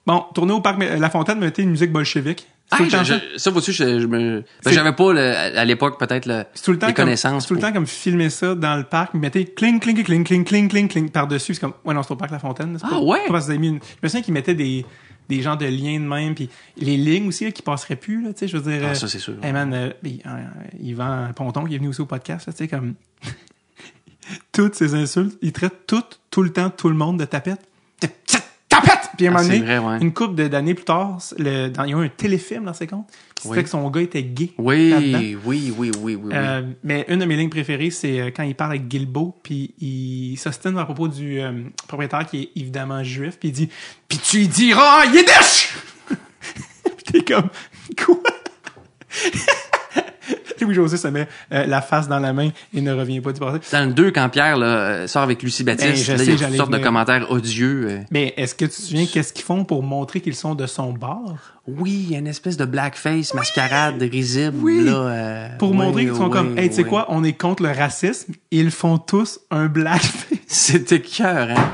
Bon, tourner au parc La Fontaine mettait une musique bolchevique. Ah, ça aussi, je, je me... Ben, j'avais pas à l'époque peut-être le, tout le temps comme, connaissances. Tout le temps comme filmer ça dans le parc, mettez clink, cling cling cling cling cling cling par dessus, c'est comme ouais non c'est au parc La Fontaine. Ah pas, ouais. Pas, Je me souviens qu'ils mettaient des des genres de liens de même puis les lignes aussi qui passeraient plus là, tu sais, je veux dire. Ah euh, ça c'est sûr. Hey, man, euh, ben, euh, Yvan Ponton qui est venu aussi au podcast, tu sais comme toutes ces insultes, il traite tout tout le temps tout le monde de tapette. Puis à un ah, moment donné, une couple d'années plus tard, il y a eu un téléfilm dans ses comptes qui que son gars était gay. Oui, oui, oui, oui, oui, euh, mais une de mes lignes préférées, c'est euh, quand il parle avec Gilbo puis il s'ostine à propos du euh, propriétaire qui est évidemment juif, puis il dit « Puis tu diras Yiddish! » Puis t'es comme « Quoi? » oui, josé se met euh, la face dans la main et ne revient pas du passé. Dans le 2, quand Pierre euh, sort avec Lucie ben, Baptiste, ben, il y a de commentaire odieux. Euh. Mais est-ce que tu te souviens qu'est-ce qu'ils font pour montrer qu'ils sont de son bord? Oui, une espèce de blackface, mascarade risible. Oui. Là, pour montrer qu'ils sont comme, hey, tu sais quoi, on est contre le racisme. Ils font tous un blackface. C'était cœur, hein?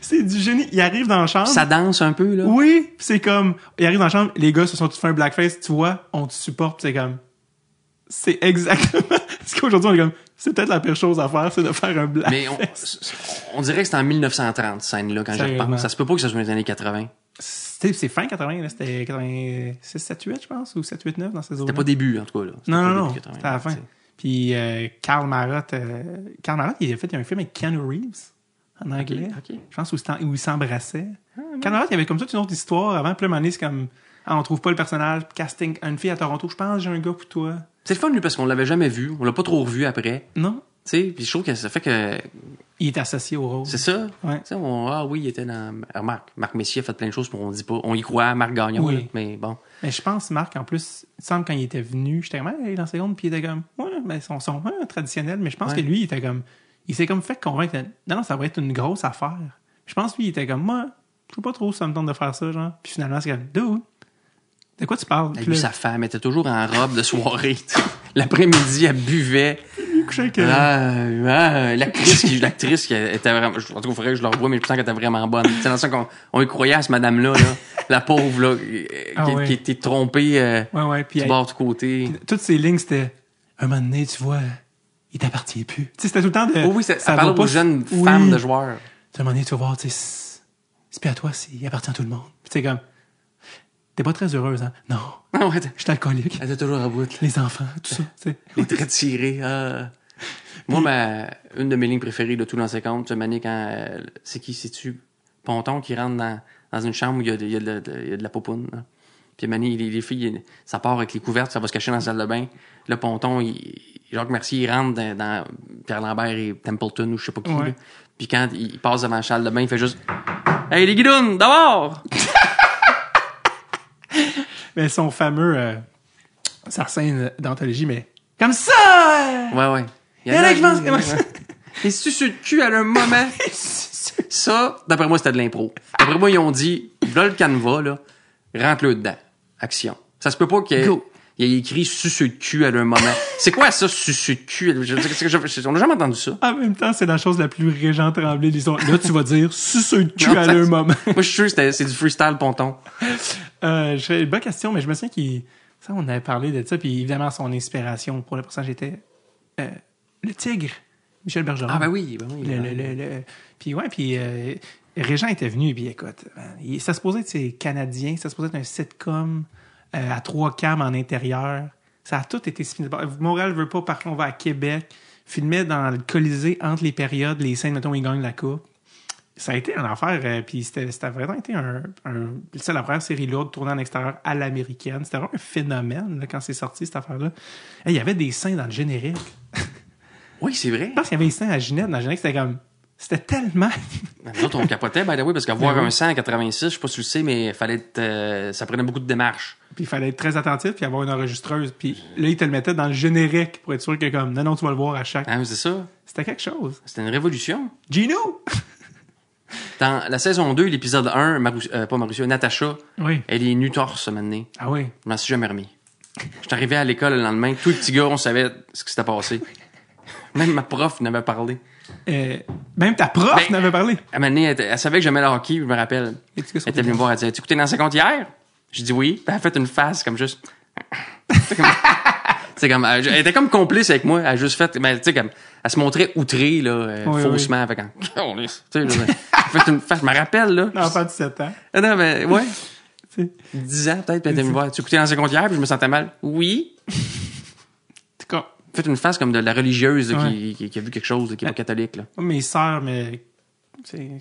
c'est du génie. Il arrive dans la chambre. Ça danse un peu, là. Oui, c'est comme, il arrive dans la chambre, les gars se sont tous fait un blackface, tu vois, on te supporte, c'est comme, c'est exactement ce qu'aujourd'hui on est comme c'est peut-être la pire chose à faire c'est de faire un blague. » mais on, dirait que c'était en 1930 scène là quand je repense ça se peut pas que ça soit dans les années 80 c'est fin 80 c'était 86 7 8 je pense ou 7 8 9 dans ces zones c'était pas début en tout cas là non non non c'était à la fin puis euh, Karl Marotte euh, Marotte il a fait un film avec Ken Reeves en anglais je pense où il s'embrassait ah, Karl Marotte il y avait comme ça une autre histoire avant puis c'est comme ah, on trouve pas le personnage casting une fille à Toronto je pense j'ai un gars pour toi c'est le fun, lui, parce qu'on l'avait jamais vu. On l'a pas trop revu après. Non. Tu sais, puis je trouve que ça fait que. Il est associé au rôle. C'est ça? Ouais. ah oui, il était dans. Ah, Marc, Marc Messier a fait plein de choses, pour on dit pas. On y croit, Marc Gagnon, mais bon. Mais je pense, Marc, en plus, il semble quand il était venu, j'étais comme, est dans seconde, puis il était comme, ouais, mais son son, hein, traditionnel, mais je pense que lui, il était comme. Il s'est comme fait convaincre, non, non, ça va être une grosse affaire. Je pense, lui, il était comme, moi, je trouve pas trop ça me tente de faire ça, genre. Puis finalement, c'est comme, dude, de quoi tu parles? vu sa femme était toujours en robe de soirée. L'après-midi, elle buvait. Avec, euh... ah, l'actrice qui l'actrice qui était vraiment en tout cas faudrait que je la revoie mais je pense qu'elle était vraiment bonne c'est dans qu'on on y croyait à cette madame là, la pauvre là qui, était ah trompée euh, ouais, ouais, puis du bord du côté toutes ces lignes c'était un moment donné tu vois il t'appartient plus c'était tout le temps de oh, oui ça, parle aux jeunes femmes de joueurs un moment donné tu vas voir c'est plus à toi il appartient à tout le monde C'est comme T'es pas très heureuse, hein? Non. Non, ah ouais, je suis alcoolique. Elle était toujours à bout. Les enfants, tout ça. T'sais. est très tirés. Euh... Ah. Moi, ma... une de mes lignes préférées de tout l'an 50, c'est Mané quand. Euh, c'est qui, c'est-tu? Ponton qui rentre dans, dans une chambre où il y a de, il y a de, la popoune. Puis Mané, les, filles, ça part avec les couvertes, ça va se cacher dans la salle de bain. Le Ponton, il... Jacques Mercier, il rentre dans, dans, Pierre Lambert et Templeton ou je sais pas qui. Puis quand il passe devant la salle de bain, il fait juste Hey, les guidounes, d'abord! Mais son fameux Ça euh, d'anthologie, mais comme ça! ouais, ouais. Il y, en a, qui pensent comme sur le cul à un moment. ça, d'après moi, c'était de l'impro. D'après moi, ils ont dit, là, le canevas, là, rentre-le dedans. Action. Ça se peut pas que il a écrit suceux de cul à un moment. c'est quoi ça, suceux de cul? Je, on n'a jamais entendu ça. En même temps, c'est la chose la plus régente tremblée l'histoire. Là, tu vas dire suceux de cul à un moment. Moi, je suis sûr que c'est du freestyle ponton. Euh, je, bonne question, mais je me souviens qu'on on avait parlé de ça, puis évidemment, son inspiration pour le personnage était, euh, le tigre. Michel Bergeron. Ah, ben oui, ben oui. Ben puis ouais, puis euh, Régent était venu, puis écoute, ça se posait que c'est Canadien, ça se posait être un sitcom. Euh, à trois cams en intérieur. Ça a tout été filmé. Montréal veut pas, par contre, on va à Québec, filmer dans le Colisée entre les périodes, les scènes, mettons, ils gagnent la Coupe. Ça a été un affaire, euh, puis c'était vraiment été un. la première série lourde tournée en extérieur à l'américaine. C'était vraiment un phénomène quand c'est sorti, cette affaire-là. Il y avait des scènes dans le générique. oui, c'est vrai. Parce qu'il y avait des scènes à Ginette. Dans le générique, c'était comme c'était tellement. Nous on capotait, by the way, parce qu'avoir ben un 186, à 86, je sais pas si tu le sais, mais fallait euh, ça prenait beaucoup de démarches. Puis il fallait être très attentif, puis avoir une enregistreuse. Puis là, ils te le mettaient dans le générique pour être sûr que, comme, non, non, tu vas le voir à chaque. Ah, c'est ça. C'était quelque chose. C'était une révolution. Gino! dans la saison 2, l'épisode 1, euh, pas Mauricio, Natacha, elle est nue torse maintenant. Ah oui? Je m'en suis jamais remis. Je suis arrivé à l'école le lendemain, tous les petits gars, on savait ce qui s'était passé. Même ma prof n'avait parlé. Euh, même ta prof ben, n'avait parlé. À un elle, savait que j'aimais le hockey, je me rappelle. Elle était venue me voir, elle dit, Tu écoutais dans 50 hier J'ai dit oui. elle a fait une face comme juste. comme, elle, était comme complice avec moi. Elle juste fait. Ben, comme. Elle se montrait outrée, là, euh, faussement. avec un. Tu ben, fait une face. Je me rappelle, là. Non, pas 17 ans. Ah non, mais ouais. 10 ans peut-être, puis elle était venue me voir. Tu écoutais dans 50 hier, je me sentais mal. Oui fait une face comme de la religieuse qui, a vu quelque chose, qui est pas catholique. Là. Mes soeurs, mais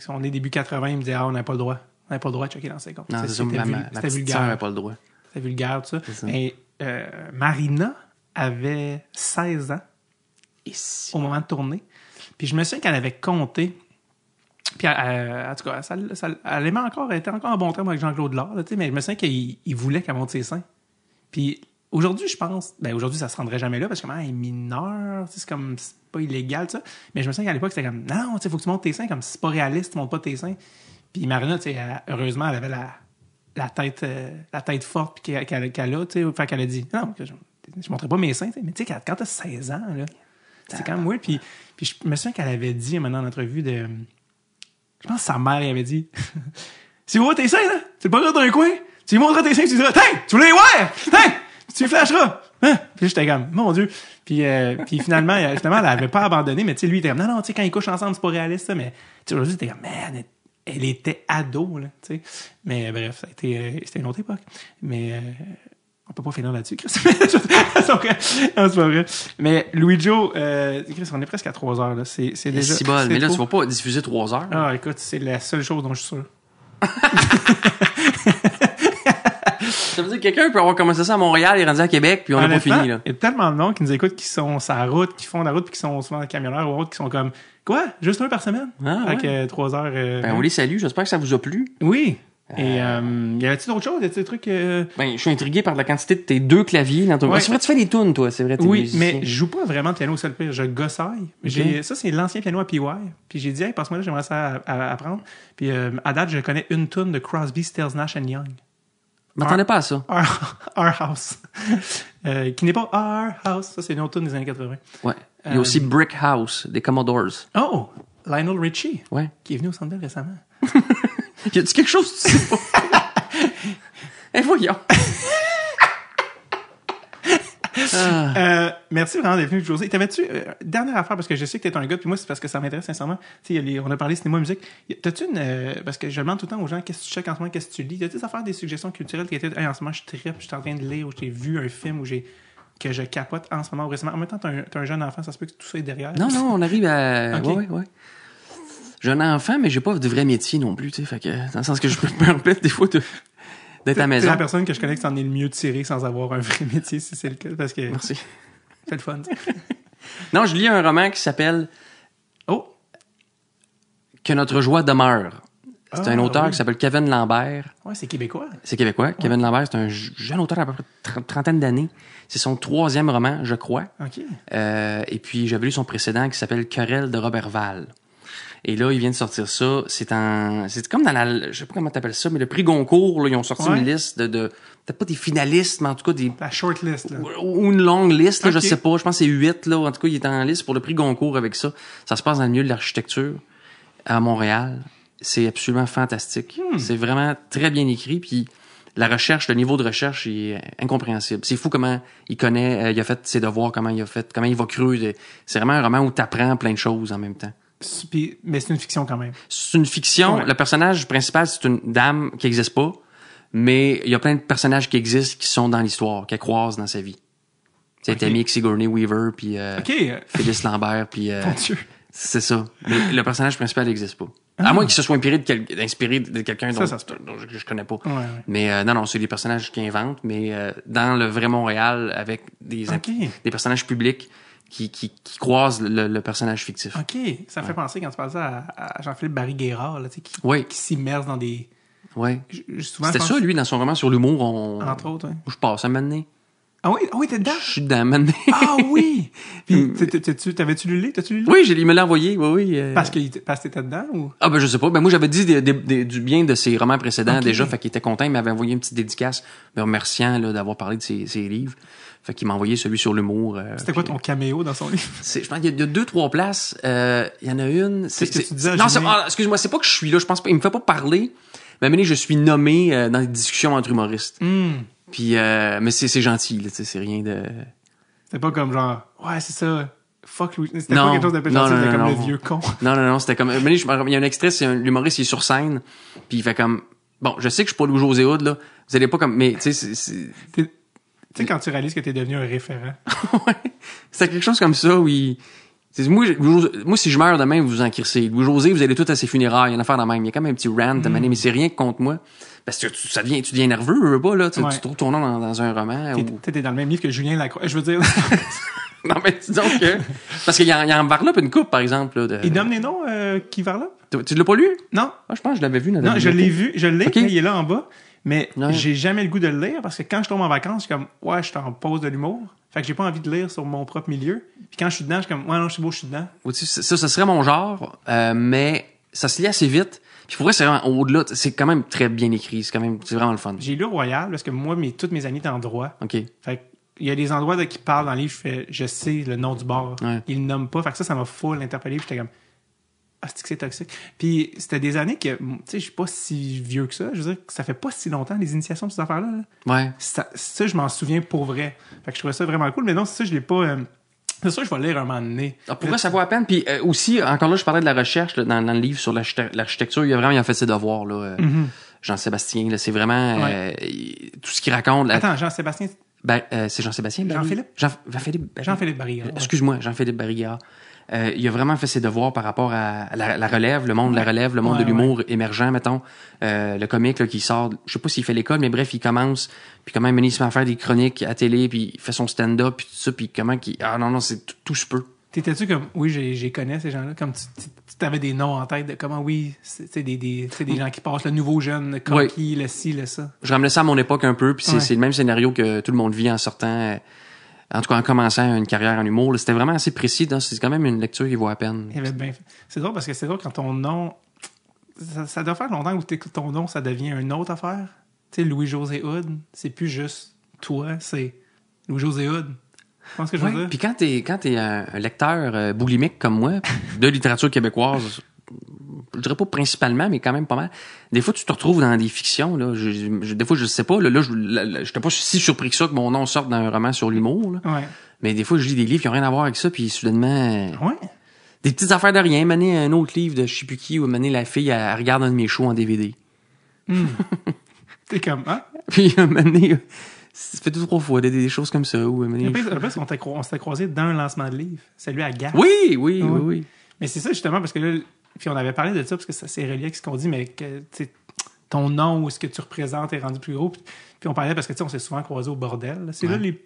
on est début 80, ils me disaient Ah, on n'a pas le droit. On n'a pas le droit de checker dans ses comptes. Non, c'est ma C'était vulgaire. pas le droit. C'était vulgaire, tout ça. Mais euh, Marina avait 16 ans au moment de tourner. Puis je me souviens qu'elle avait compté. Puis, euh, en tout cas, elle aimait encore, était encore en bon terme avec Jean-Claude Lard, mais je me souviens qu'il voulait qu'elle monte ses seins. Puis Aujourd'hui, je pense, ben aujourd'hui, ça se rendrait jamais là parce que, moi ah, elle est mineure, c'est comme, c'est pas illégal, ça. Mais je me souviens qu'à l'époque, c'était comme, non, tu il faut que tu montes tes seins, comme, c'est pas réaliste, tu montes pas tes seins. Puis Marina, tu sais, heureusement, elle avait la, la tête, euh, la tête forte qu'elle a, tu sais, fait qu'elle a dit, non, je, je montrais pas mes seins, mais tu sais, quand t'as 16 ans, là, c'est quand même oui, Puis, je me souviens qu'elle avait dit, maintenant, en entrevue, de, je pense que sa mère, elle avait dit, si vous voyez tes seins, là, tu le prendras dans un coin, tu lui montres tes seins, tu diras, hey, tu voulais les voir, tu flasheras! Hein? Puis j'étais comme, mon Dieu. Puis, euh, puis finalement, justement euh, elle avait pas abandonné, mais tu sais, lui, il était comme, non, non, tu sais, quand ils couchent ensemble, c'est pas réaliste, ça, mais tu aujourd'hui, t'es comme, man, elle, était ado, là, tu sais. Mais euh, bref, ça a été, euh, c'était une autre époque. Mais on peut pas finir là-dessus, Chris. c'est vrai. c'est vrai. Mais Luigi, Joe, Chris, on est presque à 3 heures, là. C'est, c'est déjà. C'est bon, mais là, tu vas pas diffuser 3 heures. Ah, écoute, c'est la seule chose dont je suis sûr. ça veut dire que quelqu'un peut avoir commencé ça à Montréal et rendu à Québec, puis on n'a pas fini. Là. Il y a tellement de gens qui nous écoutent qui sont sur la route, qui font la route, puis qui sont souvent camionneurs ou autres, qui sont comme Quoi? Juste un par semaine? Ah, fait trois heures. Euh, ben, on les salue, j'espère que ça vous a plu. Oui. Euh, et il euh, y avait-tu d'autres choses? Y avait-tu des trucs. Ben, je suis intrigué par la quantité de tes deux claviers dans Ouais. C'est vrai, tu fais des tunes, toi, c'est vrai. oui, mais je joue pas vraiment de piano au seul pire. Je gossaille. Ça, c'est l'ancien piano à PY. Puis j'ai dit, hey, passe-moi j'aimerais ça apprendre. Puis à date, je connais une tune de Crosby, Stills, Nash Young. M'attendais pas à ça. Our, House. Euh, qui n'est pas Our House. Ça, c'est une autre des années 80. Ouais. Il y a euh, aussi Brick House des Commodores. Oh! Lionel Richie. Ouais. Qui est venu au Centre récemment. y a dit quelque chose, tu eh, ah. Euh, merci vraiment d'être venu, José. T'avais-tu, une euh, dernière affaire, parce que je sais que t'es un gars, puis moi, c'est parce que ça m'intéresse sincèrement. Tu sais, on a parlé cinéma, musique. T'as-tu une, euh, parce que je demande tout le temps aux gens, qu'est-ce que tu cherches en ce moment, qu'est-ce que tu lis? T'as-tu des affaires, des suggestions culturelles qui étaient, en ce moment, je tripe, je suis en train de lire, ou j'ai vu un film, ou j'ai, que je capote en ce moment, ou récemment. En même temps, t'es un, jeune enfant, ça se peut que tout ça est derrière. Non, non, on arrive à, okay. ouais, jeune enfant, mais j'ai pas de vrai métier non plus, tu sais. Fait que, dans le sens que je me répète des fois de de ta maison. C'est la personne que je connais qui s'en est le mieux tiré sans avoir un vrai métier, si c'est le cas. Parce que... Merci. C'est le fun. non, je lis un roman qui s'appelle Oh Que notre joie demeure. C'est un ah, auteur qui s'appelle Kevin Lambert. Ouais, c'est québécois. C'est québécois. Kevin Lambert, c'est un jeune auteur à peu près trentaine d'années. C'est son troisième roman, je crois. OK. Euh, et puis, j'avais lu son précédent qui s'appelle Querelle de Robert Val. Et là, ils viennent sortir ça. C'est un, c'est comme dans la, je sais pas comment t'appelles ça, mais le prix Goncourt, là, ils ont sorti une liste de, de peut-être pas des finalistes, mais en tout cas des. La short list, là. Ou une longue liste, là, je sais pas. Je pense que c'est huit, là. En tout cas, il est en liste pour le prix Goncourt avec ça. Ça se passe dans le milieu de l'architecture à Montréal. C'est absolument fantastique. Hmm. C'est vraiment très bien écrit. Puis la recherche, le niveau de recherche est incompréhensible. C'est fou comment il connaît, euh, il a fait ses devoirs, comment il a fait, comment il va creuser. C'est vraiment un roman où tu apprends plein de choses en même temps mais c'est une fiction quand même. C'est une fiction. Le personnage principal, c'est une dame qui n'existe pas, mais il y a plein de personnages qui existent qui sont dans l'histoire, qu'elle croise dans sa vie. C'est Amy Sigourney Weaver, puis euh, Phyllis Lambert, puis... Euh, c'est ça. le personnage principal n'existe pas. À ah. moins qu'il se soit inspiré de, quelqu'un dont, je, je connais pas. Mais euh, non, non, c'est des personnages qui inventent, mais euh, dans le vrai Montréal, avec des, des personnages publics qui, qui, qui le, personnage fictif. OK. Ça me fait penser quand tu penses à, à Jean-Philippe Barry Guérard, là, qui, oui. qui s'immerse dans des. Ouais. C'était ça, lui, dans son roman sur l'humour. On... Entre autres, Où Je passe à Mané. Ah oui, ah oui, t'es dedans? Je suis dedans, Mané. Ah oui! Puis, mm. t'avais-tu lu le T'as-tu lu Oui, je, il me l'a envoyé, oui, oui. Euh. Parce que, parce que t'étais dedans ou? Ah ben, je sais pas. Ben, moi, j'avais dit du bien de ses romans précédents déjà, fait qu'il était content. Il m'avait envoyé une petite dédicace me remerciant, d'avoir parlé de ses, ses livres. Fait qu'il m'a envoyé celui sur l'humour. Euh, c'était quoi ton caméo dans son livre? Je pense qu'il y a deux, trois places. Euh, il y en a une. C'est ce que tu disais Non, ah, excuse-moi, c'est pas que je suis là. Je pense pas. Il me fait pas parler. Mais à je suis nommé euh, dans les discussions entre humoristes. Hmm. Puis, mais c'est c'est gentil, c'est rien de. C'était pas comme genre, ouais, c'est ça. Fuck Louis. C'était pas quelque chose de gentil, c'était comme non, le vieux con. Non, non, non, c'était comme. il y a un extrait, c'est l'humoriste, il est sur scène, puis il fait comme. Bon, je sais que je suis pas Louis José là. Vous allez pas comme. Mais, tu sais, tu sais, quand tu réalises que t'es devenu un référent. ouais. c'est quelque chose comme ça où Moi, moi, si je meurs demain, vous vous encrissez. Vous josé vous allez tout à ses funérailles. Il y en a affaire la même. Il y a quand même un petit rant de mm. mais c'est rien contre moi. Parce que tu, ça devient, tu deviens nerveux, veux pas, là. Tu, ouais. dans, un roman. T'es, dans le même livre que Julien Lacroix. Je veux dire. non, mais donc que. Parce qu'il y a, y a en varlope une coupe, par exemple. Il donne les noms, euh, qui varlope? Tu, tu l'as pas lu? Non. Ah, je pense que je l'avais vu. non, je l'ai vu. Je l'ai, il est là en bas. Mais j'ai jamais le goût de le lire parce que quand je tombe en vacances, je suis comme, ouais, je suis en pause de l'humour. Fait que j'ai pas envie de lire sur mon propre milieu. Puis quand je suis dedans, je suis comme, ouais, non, je suis beau, je suis dedans. Ça, ça serait mon genre, euh, mais ça se lit assez vite. Puis pour vrai, c'est vraiment au-delà. C'est quand même très bien écrit. C'est quand même, vraiment le fun. J'ai lu Royal parce que moi, mes, toutes mes amies étaient en droit. OK. Fait il y a des endroits de, qui parlent dans le livre, je, je sais le nom du bord. Il Ils le nomment pas. Fait que ça, ça m'a full interpellé. J'étais comme, ah, c'est que c'est toxique. Puis c'était des années que, tu sais, je suis pas si vieux que ça. Je veux dire, ça fait pas si longtemps les initiations de ces affaires-là. Ouais. Ça, je m'en souviens pour vrai. Fait que je trouvais ça vraiment cool. Mais non, ça, je l'ai pas. Euh, c'est ça, je vais lire un moment donné. Ah, ça vaut à peine. Puis euh, aussi, encore là, je parlais de la recherche dans, le livre sur l'architecture. Il a vraiment, fait ses devoirs là. Euh, mhm. Jean-Sébastien, c'est vraiment tout ce qu'il raconte. Attends, Jean-Sébastien. Ben, c'est Jean-Sébastien. Jean-Philippe. Jean-Philippe. Jean-Philippe hein, Excuse-moi, Jean-Philippe Barillard euh, il a vraiment fait ses devoirs par rapport à la, relève, le monde de la relève, le monde de l'humour émergent, mettons. Euh, le comique qui sort, je sais pas s'il fait l'école, mais bref, il commence, puis comment il se met à faire des chroniques à télé, puis il fait son stand-up, puis tout ça, puis comment qui Ah non, non, c'est tout, ce peu. peut. T'étais-tu comme, oui, j'ai connais ces gens-là, comme tu, tu, avais des noms en tête de comment, oui, c'est des, des, des mm. gens qui passent, le nouveau jeune, le qui le ci, le ça. Je ramenais ça à mon époque un peu, puis c'est le même scénario que tout le monde vit en sortant euh, en tout cas en commençant une carrière en humour. C'était vraiment assez précis. C'est quand même une lecture qui vaut à peine. c'est drôle parce que c'est drôle quand ton nom. Ça, doit faire longtemps que ton nom, ça devient une autre affaire. Tu sais, Louis-José Hood, c'est plus juste toi, c'est Louis-José Hood. Puis quand t'es quand es un lecteur euh, boulimique comme moi de littérature québécoise, je dirais pas principalement, mais quand même pas mal. Des fois, tu te retrouves dans des fictions. Là. Je, des fois, je sais pas. Là, je n'étais pas si surpris que ça que mon nom sorte dans un roman sur l'humour. Mais des fois, je lis des livres qui n'ont rien à voir avec ça, puis soudainement... Des petites affaires de rien. Mener un autre livre de Chipuki ou mener la fille, à regarder un de mes shows en DVD. Hmm. T'es comme, hein? Puis euh, mener... Euh, ça fait deux trois fois des, choses comme ça. Ou euh, mener... Après, on s'était croisé lancement de livre. Celui à Gap. Oui, oui, oui, oui. oui. Mais c'est ça justement parce que là, puis on avait parlé de ça parce que ça s'est relié avec ce qu'on dit, mais que ton nom ou ce que tu représentes est rendu plus gros. Puis, on parlait parce que tu sais on s'est souvent croisé au bordel. C'est là les,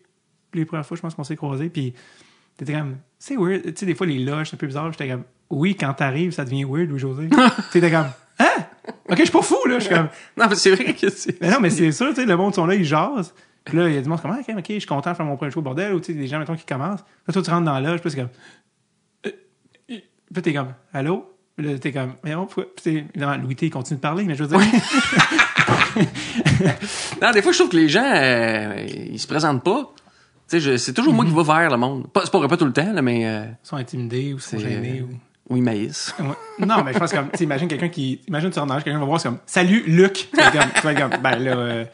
les, premières fois, je pense, qu'on s'est croisés. Puis t'étais comme, c'est weird. Tu sais, des fois, les loges, c'est un peu bizarre. J'étais comme, oui, quand t'arrives, ça devient weird, Louis-José. t'étais comme, hein? Ok, je suis pas fou, là. Je suis comme. non, mais c'est vrai que c'est. non, mais c'est sûr, tu sais, le monde sont là, ils jasent. Puis là, il y a du monde comme, ah, ok, ok, je suis content de faire mon premier show au bordel. Ou tu sais, des gens, mettons, qui commencent. Là, toi, tu rentres dans la loge, puis c'est comme. Euh, euh, puis t'es comme, allô? Là, t'es comme, mais bon, pourquoi. évidemment, Louis T, il continue de parler, mais je veux dire. non, des fois, je trouve que les gens, euh, ils se présentent pas. Tu sais, c'est toujours moi qui mhm. vais vers le monde. Pas, c'est pas, pas tout le temps, mais. Euh, ils sont intimidés ou sont gênés. Euh, ou... Oui, maïs. non, mais je pense comme, tu quelqu'un qui, imagine tu âge quelqu'un va voir, c'est comme, salut, Luc. Tu vas comme, ben là,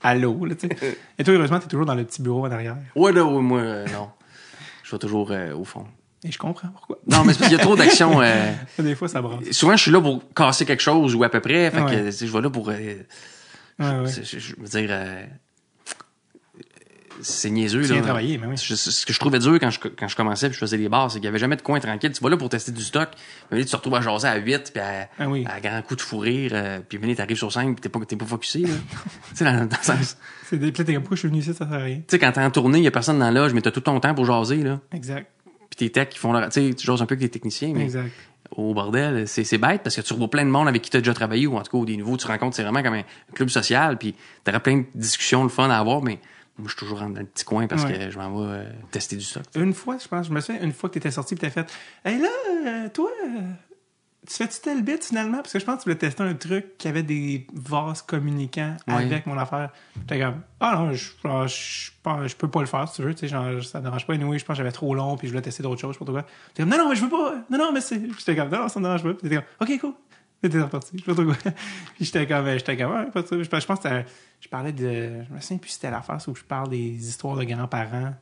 allô, là, tu sais. Et toi, heureusement, t'es toujours dans le petit bureau en arrière. Ouais, là, ouais, moi, non. Je vais toujours au fond. Et je comprends pourquoi. Non, mais c'est parce qu'il y a trop d'action. Euh, des fois, ça brasse. Souvent, je suis là pour casser quelque chose ou à peu près. Fait que je vais là pour. Euh, je, veux dire. Euh, c'est niaiseux. là. travailler, mais oui. ce que je trouvais dur quand je, quand je commençais je faisais des bars, c'est qu'il n'y avait jamais de coin tranquille. Tu vas là pour tester du stock, mais tu te retrouves à jaser à 8 puis ah à, grand coup de fou rire, puis tu arrives sur 5 et t'es pas, pas focusé. tu sais, dans, dans le sens. C'est des pourquoi je suis venu ici, ça sert à rien. Tu sais, quand t'es en tournée, il n'y a personne dans la loge, mais as tout ton temps pour jaser. là. Exact tes techs qui font leur. Tu sais, joues un peu avec les techniciens, mais. Au bordel, c'est bête parce que tu revois plein de monde avec qui tu as déjà travaillé ou en tout cas au des nouveaux, tu rencontres, c'est vraiment comme un club social, puis tu plein de discussions, de fun à avoir, mais je suis toujours dans le petit coin parce que je m'en vais euh, tester du stock. Une fois, je pense, je me souviens, une fois que tu étais sorti, tu as fait Hé là, euh, toi, euh, tu fais-tu tel bit finalement? Parce que je pense que tu voulais tester un truc qui avait des vases communicants avec mon affaire. J'étais comme, ah non, je, ah, je, peux pas le faire si tu veux, tu ça ne dérange pas. Anyway, je pense que j'avais trop long, puis je voulais tester d'autres choses, pour tout pas comme, non, non, mais je veux pas, non, non, mais c'est. J'étais comme, non, non, ça me dérange pas. Puis comme, ok, cool. J'étais reparti, je sais pas quoi. puis j'étais comme, euh, j'étais comme, pas Je, pense que je parlais de. Je me souviens plus si c'était l'affaire où je parle des histoires de grands-parents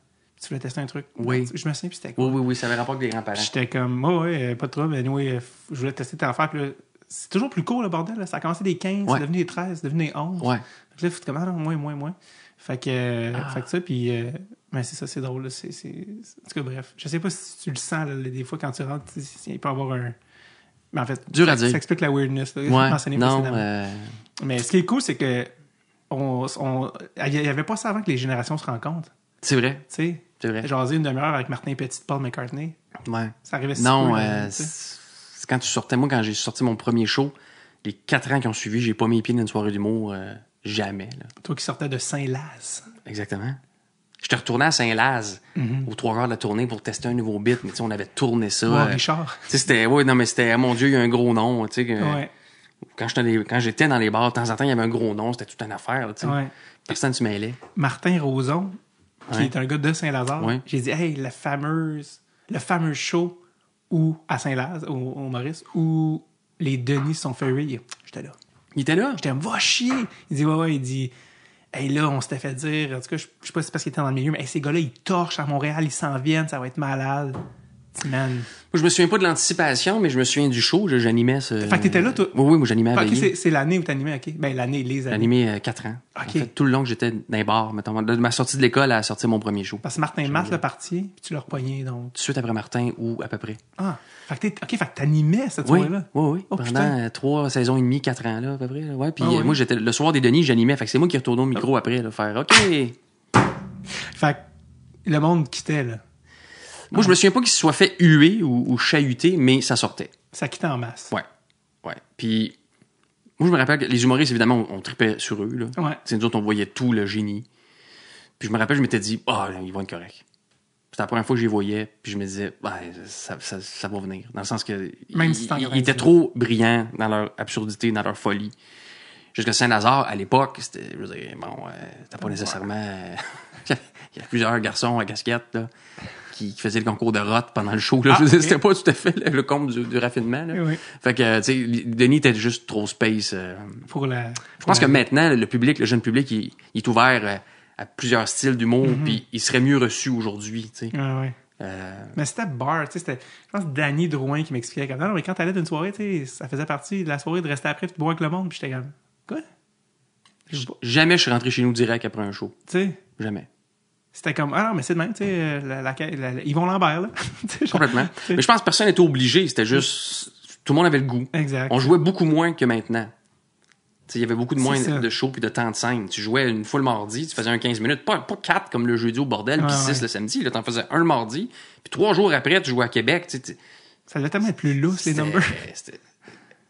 tu voulais tester un truc. Oui. Je me souviens, puis c'était cool. Oui, oui, oui, ça avait rapport avec des grands-parents. J'étais comme, oh, ouais, euh, pas de trouble, anyway, euh, je voulais tester tes affaire, c'est toujours plus court, le bordel, là. Ça a commencé des 15, c'est devenu des 13, c'est devenu des 11. Ouais. Fait que là, faut comment, non, moins, moins, moins. Fait que, euh, ah. fait que ça, puis, mais c'est ça, c'est drôle, En tout cas, bref, je sais pas si tu le sens, là, des fois, quand tu rentres, il peut y avoir un. Mais en fait, ça, explique la weirdness. non, Mais ce qui est cool, c'est que on, il n'y avait pas ça avant que les générations se rencontrent. C'est vrai. Tu sais, j'ai vrai. une demi-heure avec Martin Petit Paul McCartney. Ouais. Ça arrivait si Non, euh, c'est quand tu sortais. Moi, quand j'ai sorti mon premier show, les quatre ans qui ont suivi, j'ai pas mis les pieds dans une soirée d'humour euh, jamais. Là. Toi qui sortais de Saint-Laz. Exactement. J'étais retourné à Saint-Laz mhm. aux trois heures de la tournée pour tester un nouveau beat, mais tu on avait tourné ça. Ouais, euh, Richard. c'était, ouais, non, mais c'était, mon Dieu, il y a un gros nom, tu sais. Ouais. Quand j'étais dans les bars, de temps en temps, il y avait un gros nom, c'était toute une affaire, tu sais. Ouais. Personne ne se mêlait. Martin Roson, qui est un gars de Saint-Lazare. J'ai dit, hey, la fameuse, le fameux show où, à Saint-Lazare, au, Maurice, où les Denis sont fait rire. J'étais là. Il était là? J'étais, va chier! Il dit, ouais, ouais, il dit, hey, là, on s'était fait dire, en tout cas, je, je sais pas si c'est parce qu'il était dans le milieu, mais ces gars-là, ils torchent à Montréal, ils s'en viennent, ça va être malade je me souviens pas de l'anticipation, mais je me souviens du show. J'animais ce. Fait que t'étais là, toi? Oui, oui, moi, j'animais à c'est l'année où t'animais, OK? Ben, l'année, les années. J'animais euh, 4 ans. OK. En tout le long que j'étais dans les bars, mettons. De ma sortie de l'école à sortir mon premier show. Parce que Martin Matt le parti, puis tu l'as repogné, donc. suite après Martin, ou à peu près. Ah. Fait que fait t'animais cette soirée-là. Oui, oui. Oh, Pendant trois saisons et demie, quatre ans, là, à peu près. Ouais, puis ah, euh, moi, j'étais, le soir des Denis, j'animais. Fait que c'est moi qui retournais au micro après, là, faire OK. Fait que le monde quittait, là. Moi, je me souviens pas qu'il se soit fait huer ou, chahuter, mais ça sortait. Ça quittait en masse. Ouais. Ouais. Puis, moi, je me rappelle que les humoristes, évidemment, on, tripait sur eux. Là. Ouais. nous autres, on voyait tout le génie. Puis, je me rappelle, je m'étais dit, ah, oh, ils vont être corrects. C'était la première fois que je les voyais, puis je me disais, bah, ça, va venir. Dans le sens que. Même ils étaient trop brillants dans leur absurdité, dans leur folie. Jusqu'à Saint-Lazare, à l'époque, c'était. Je veux dire, bon, euh, t'as pas nécessairement. Il y a plusieurs garçons à casquette, là qui, faisait le concours de rot pendant le show. Là. Ah, c'était pas tout à fait le, le comble du, raffinement. Fait que, tu sais, Denis était juste trop space. Euh, pour la, Je pense que maintenant, le public, le jeune public, il, est ouvert euh, à plusieurs styles d'humour, mm-hmm. puis il serait mieux reçu aujourd'hui, tu sais. Ah, ouais. Euh, mais c'était bar, tu sais, c'était, je pense, Danny Drouin qui m'expliquait comme, non, mais quand t'allais d'une soirée, tu sais, ça faisait partie de la soirée de rester après de boire avec le monde, puis j'étais comme, quoi? Jamais je suis rentré chez nous direct après un show. Tu sais? Jamais c'était comme ah non mais c'est de même tu sais euh, la, ils vont Lambert là complètement mais je pense que personne n'était obligé c'était juste tout le monde avait le goût exact on jouait beaucoup moins que maintenant Tu il y avait beaucoup de moins de shows puis de temps de scène. Tu jouais une fois le mardi, tu faisais un 15 minutes, pas, pas 4 comme le jeudi au bordel, puis 6 le samedi. Là, t'en faisais un le mardi, puis trois jours après, tu jouais à Québec. tu sais. ça allait tellement être plus lousse, les numbers.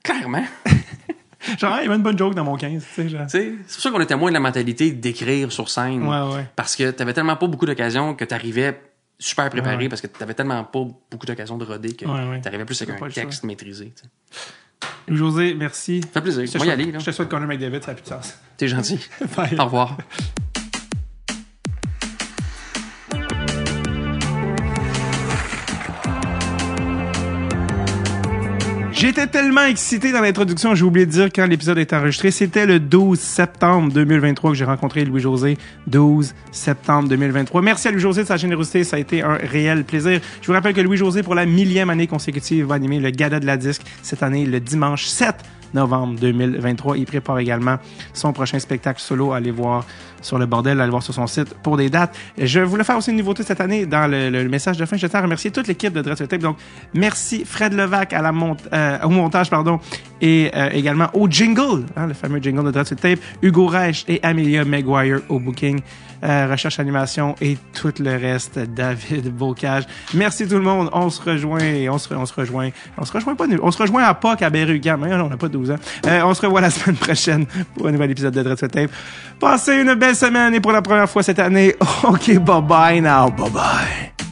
Clairement. genre, il y avait une bonne joke dans mon 15, tu sais. C'est pour ça qu'on était moins de la mentalité d'écrire sur scène. Parce que t'avais tellement pas beaucoup d'occasions que t'arrivais super préparé parce que t'avais tellement pas beaucoup d'occasions de roder que t'arrivais plus avec un texte maîtrisé. José, merci. Ça fait plaisir. Je te, Moi, souhaite, y aller, je souhaite ça a plus de sens. T'es gentil. Au revoir. J'étais tellement excité dans l'introduction, j'ai oublié de dire quand l'épisode est enregistré. C'était le 12 septembre 2023 que j'ai rencontré Louis-José. 12 septembre 2023. Merci à Louis-José de sa générosité, ça a été un réel plaisir. Je vous rappelle que Louis-José, pour la millième année consécutive, va animer le Gada de la Disque cette année, le dimanche 7 novembre 2023. Il prépare également son prochain spectacle solo. Allez voir sur le bordel, allez voir sur son site pour des dates. Je voulais faire aussi une nouveauté cette année dans le, message de fin. Je tiens à remercier toute l'équipe de Dress Tape. Donc, merci Fred Levac à la euh, au montage pardon, et euh, également au jingle, hein, le fameux jingle de Dress Tape, Hugo Reich et Amelia Maguire au booking. Euh, recherche animation et tout le reste, David Bocage. Merci tout le monde. On se rejoint et on se, rejoint. On se rejoint pas On se rejoint à Pâques à Berugam. Mais on n'a pas 12 ans. Euh, on se revoit la semaine prochaine pour un nouvel épisode de of Tape. Passez une belle semaine et pour la première fois cette année, OK, bye bye now. Bye bye.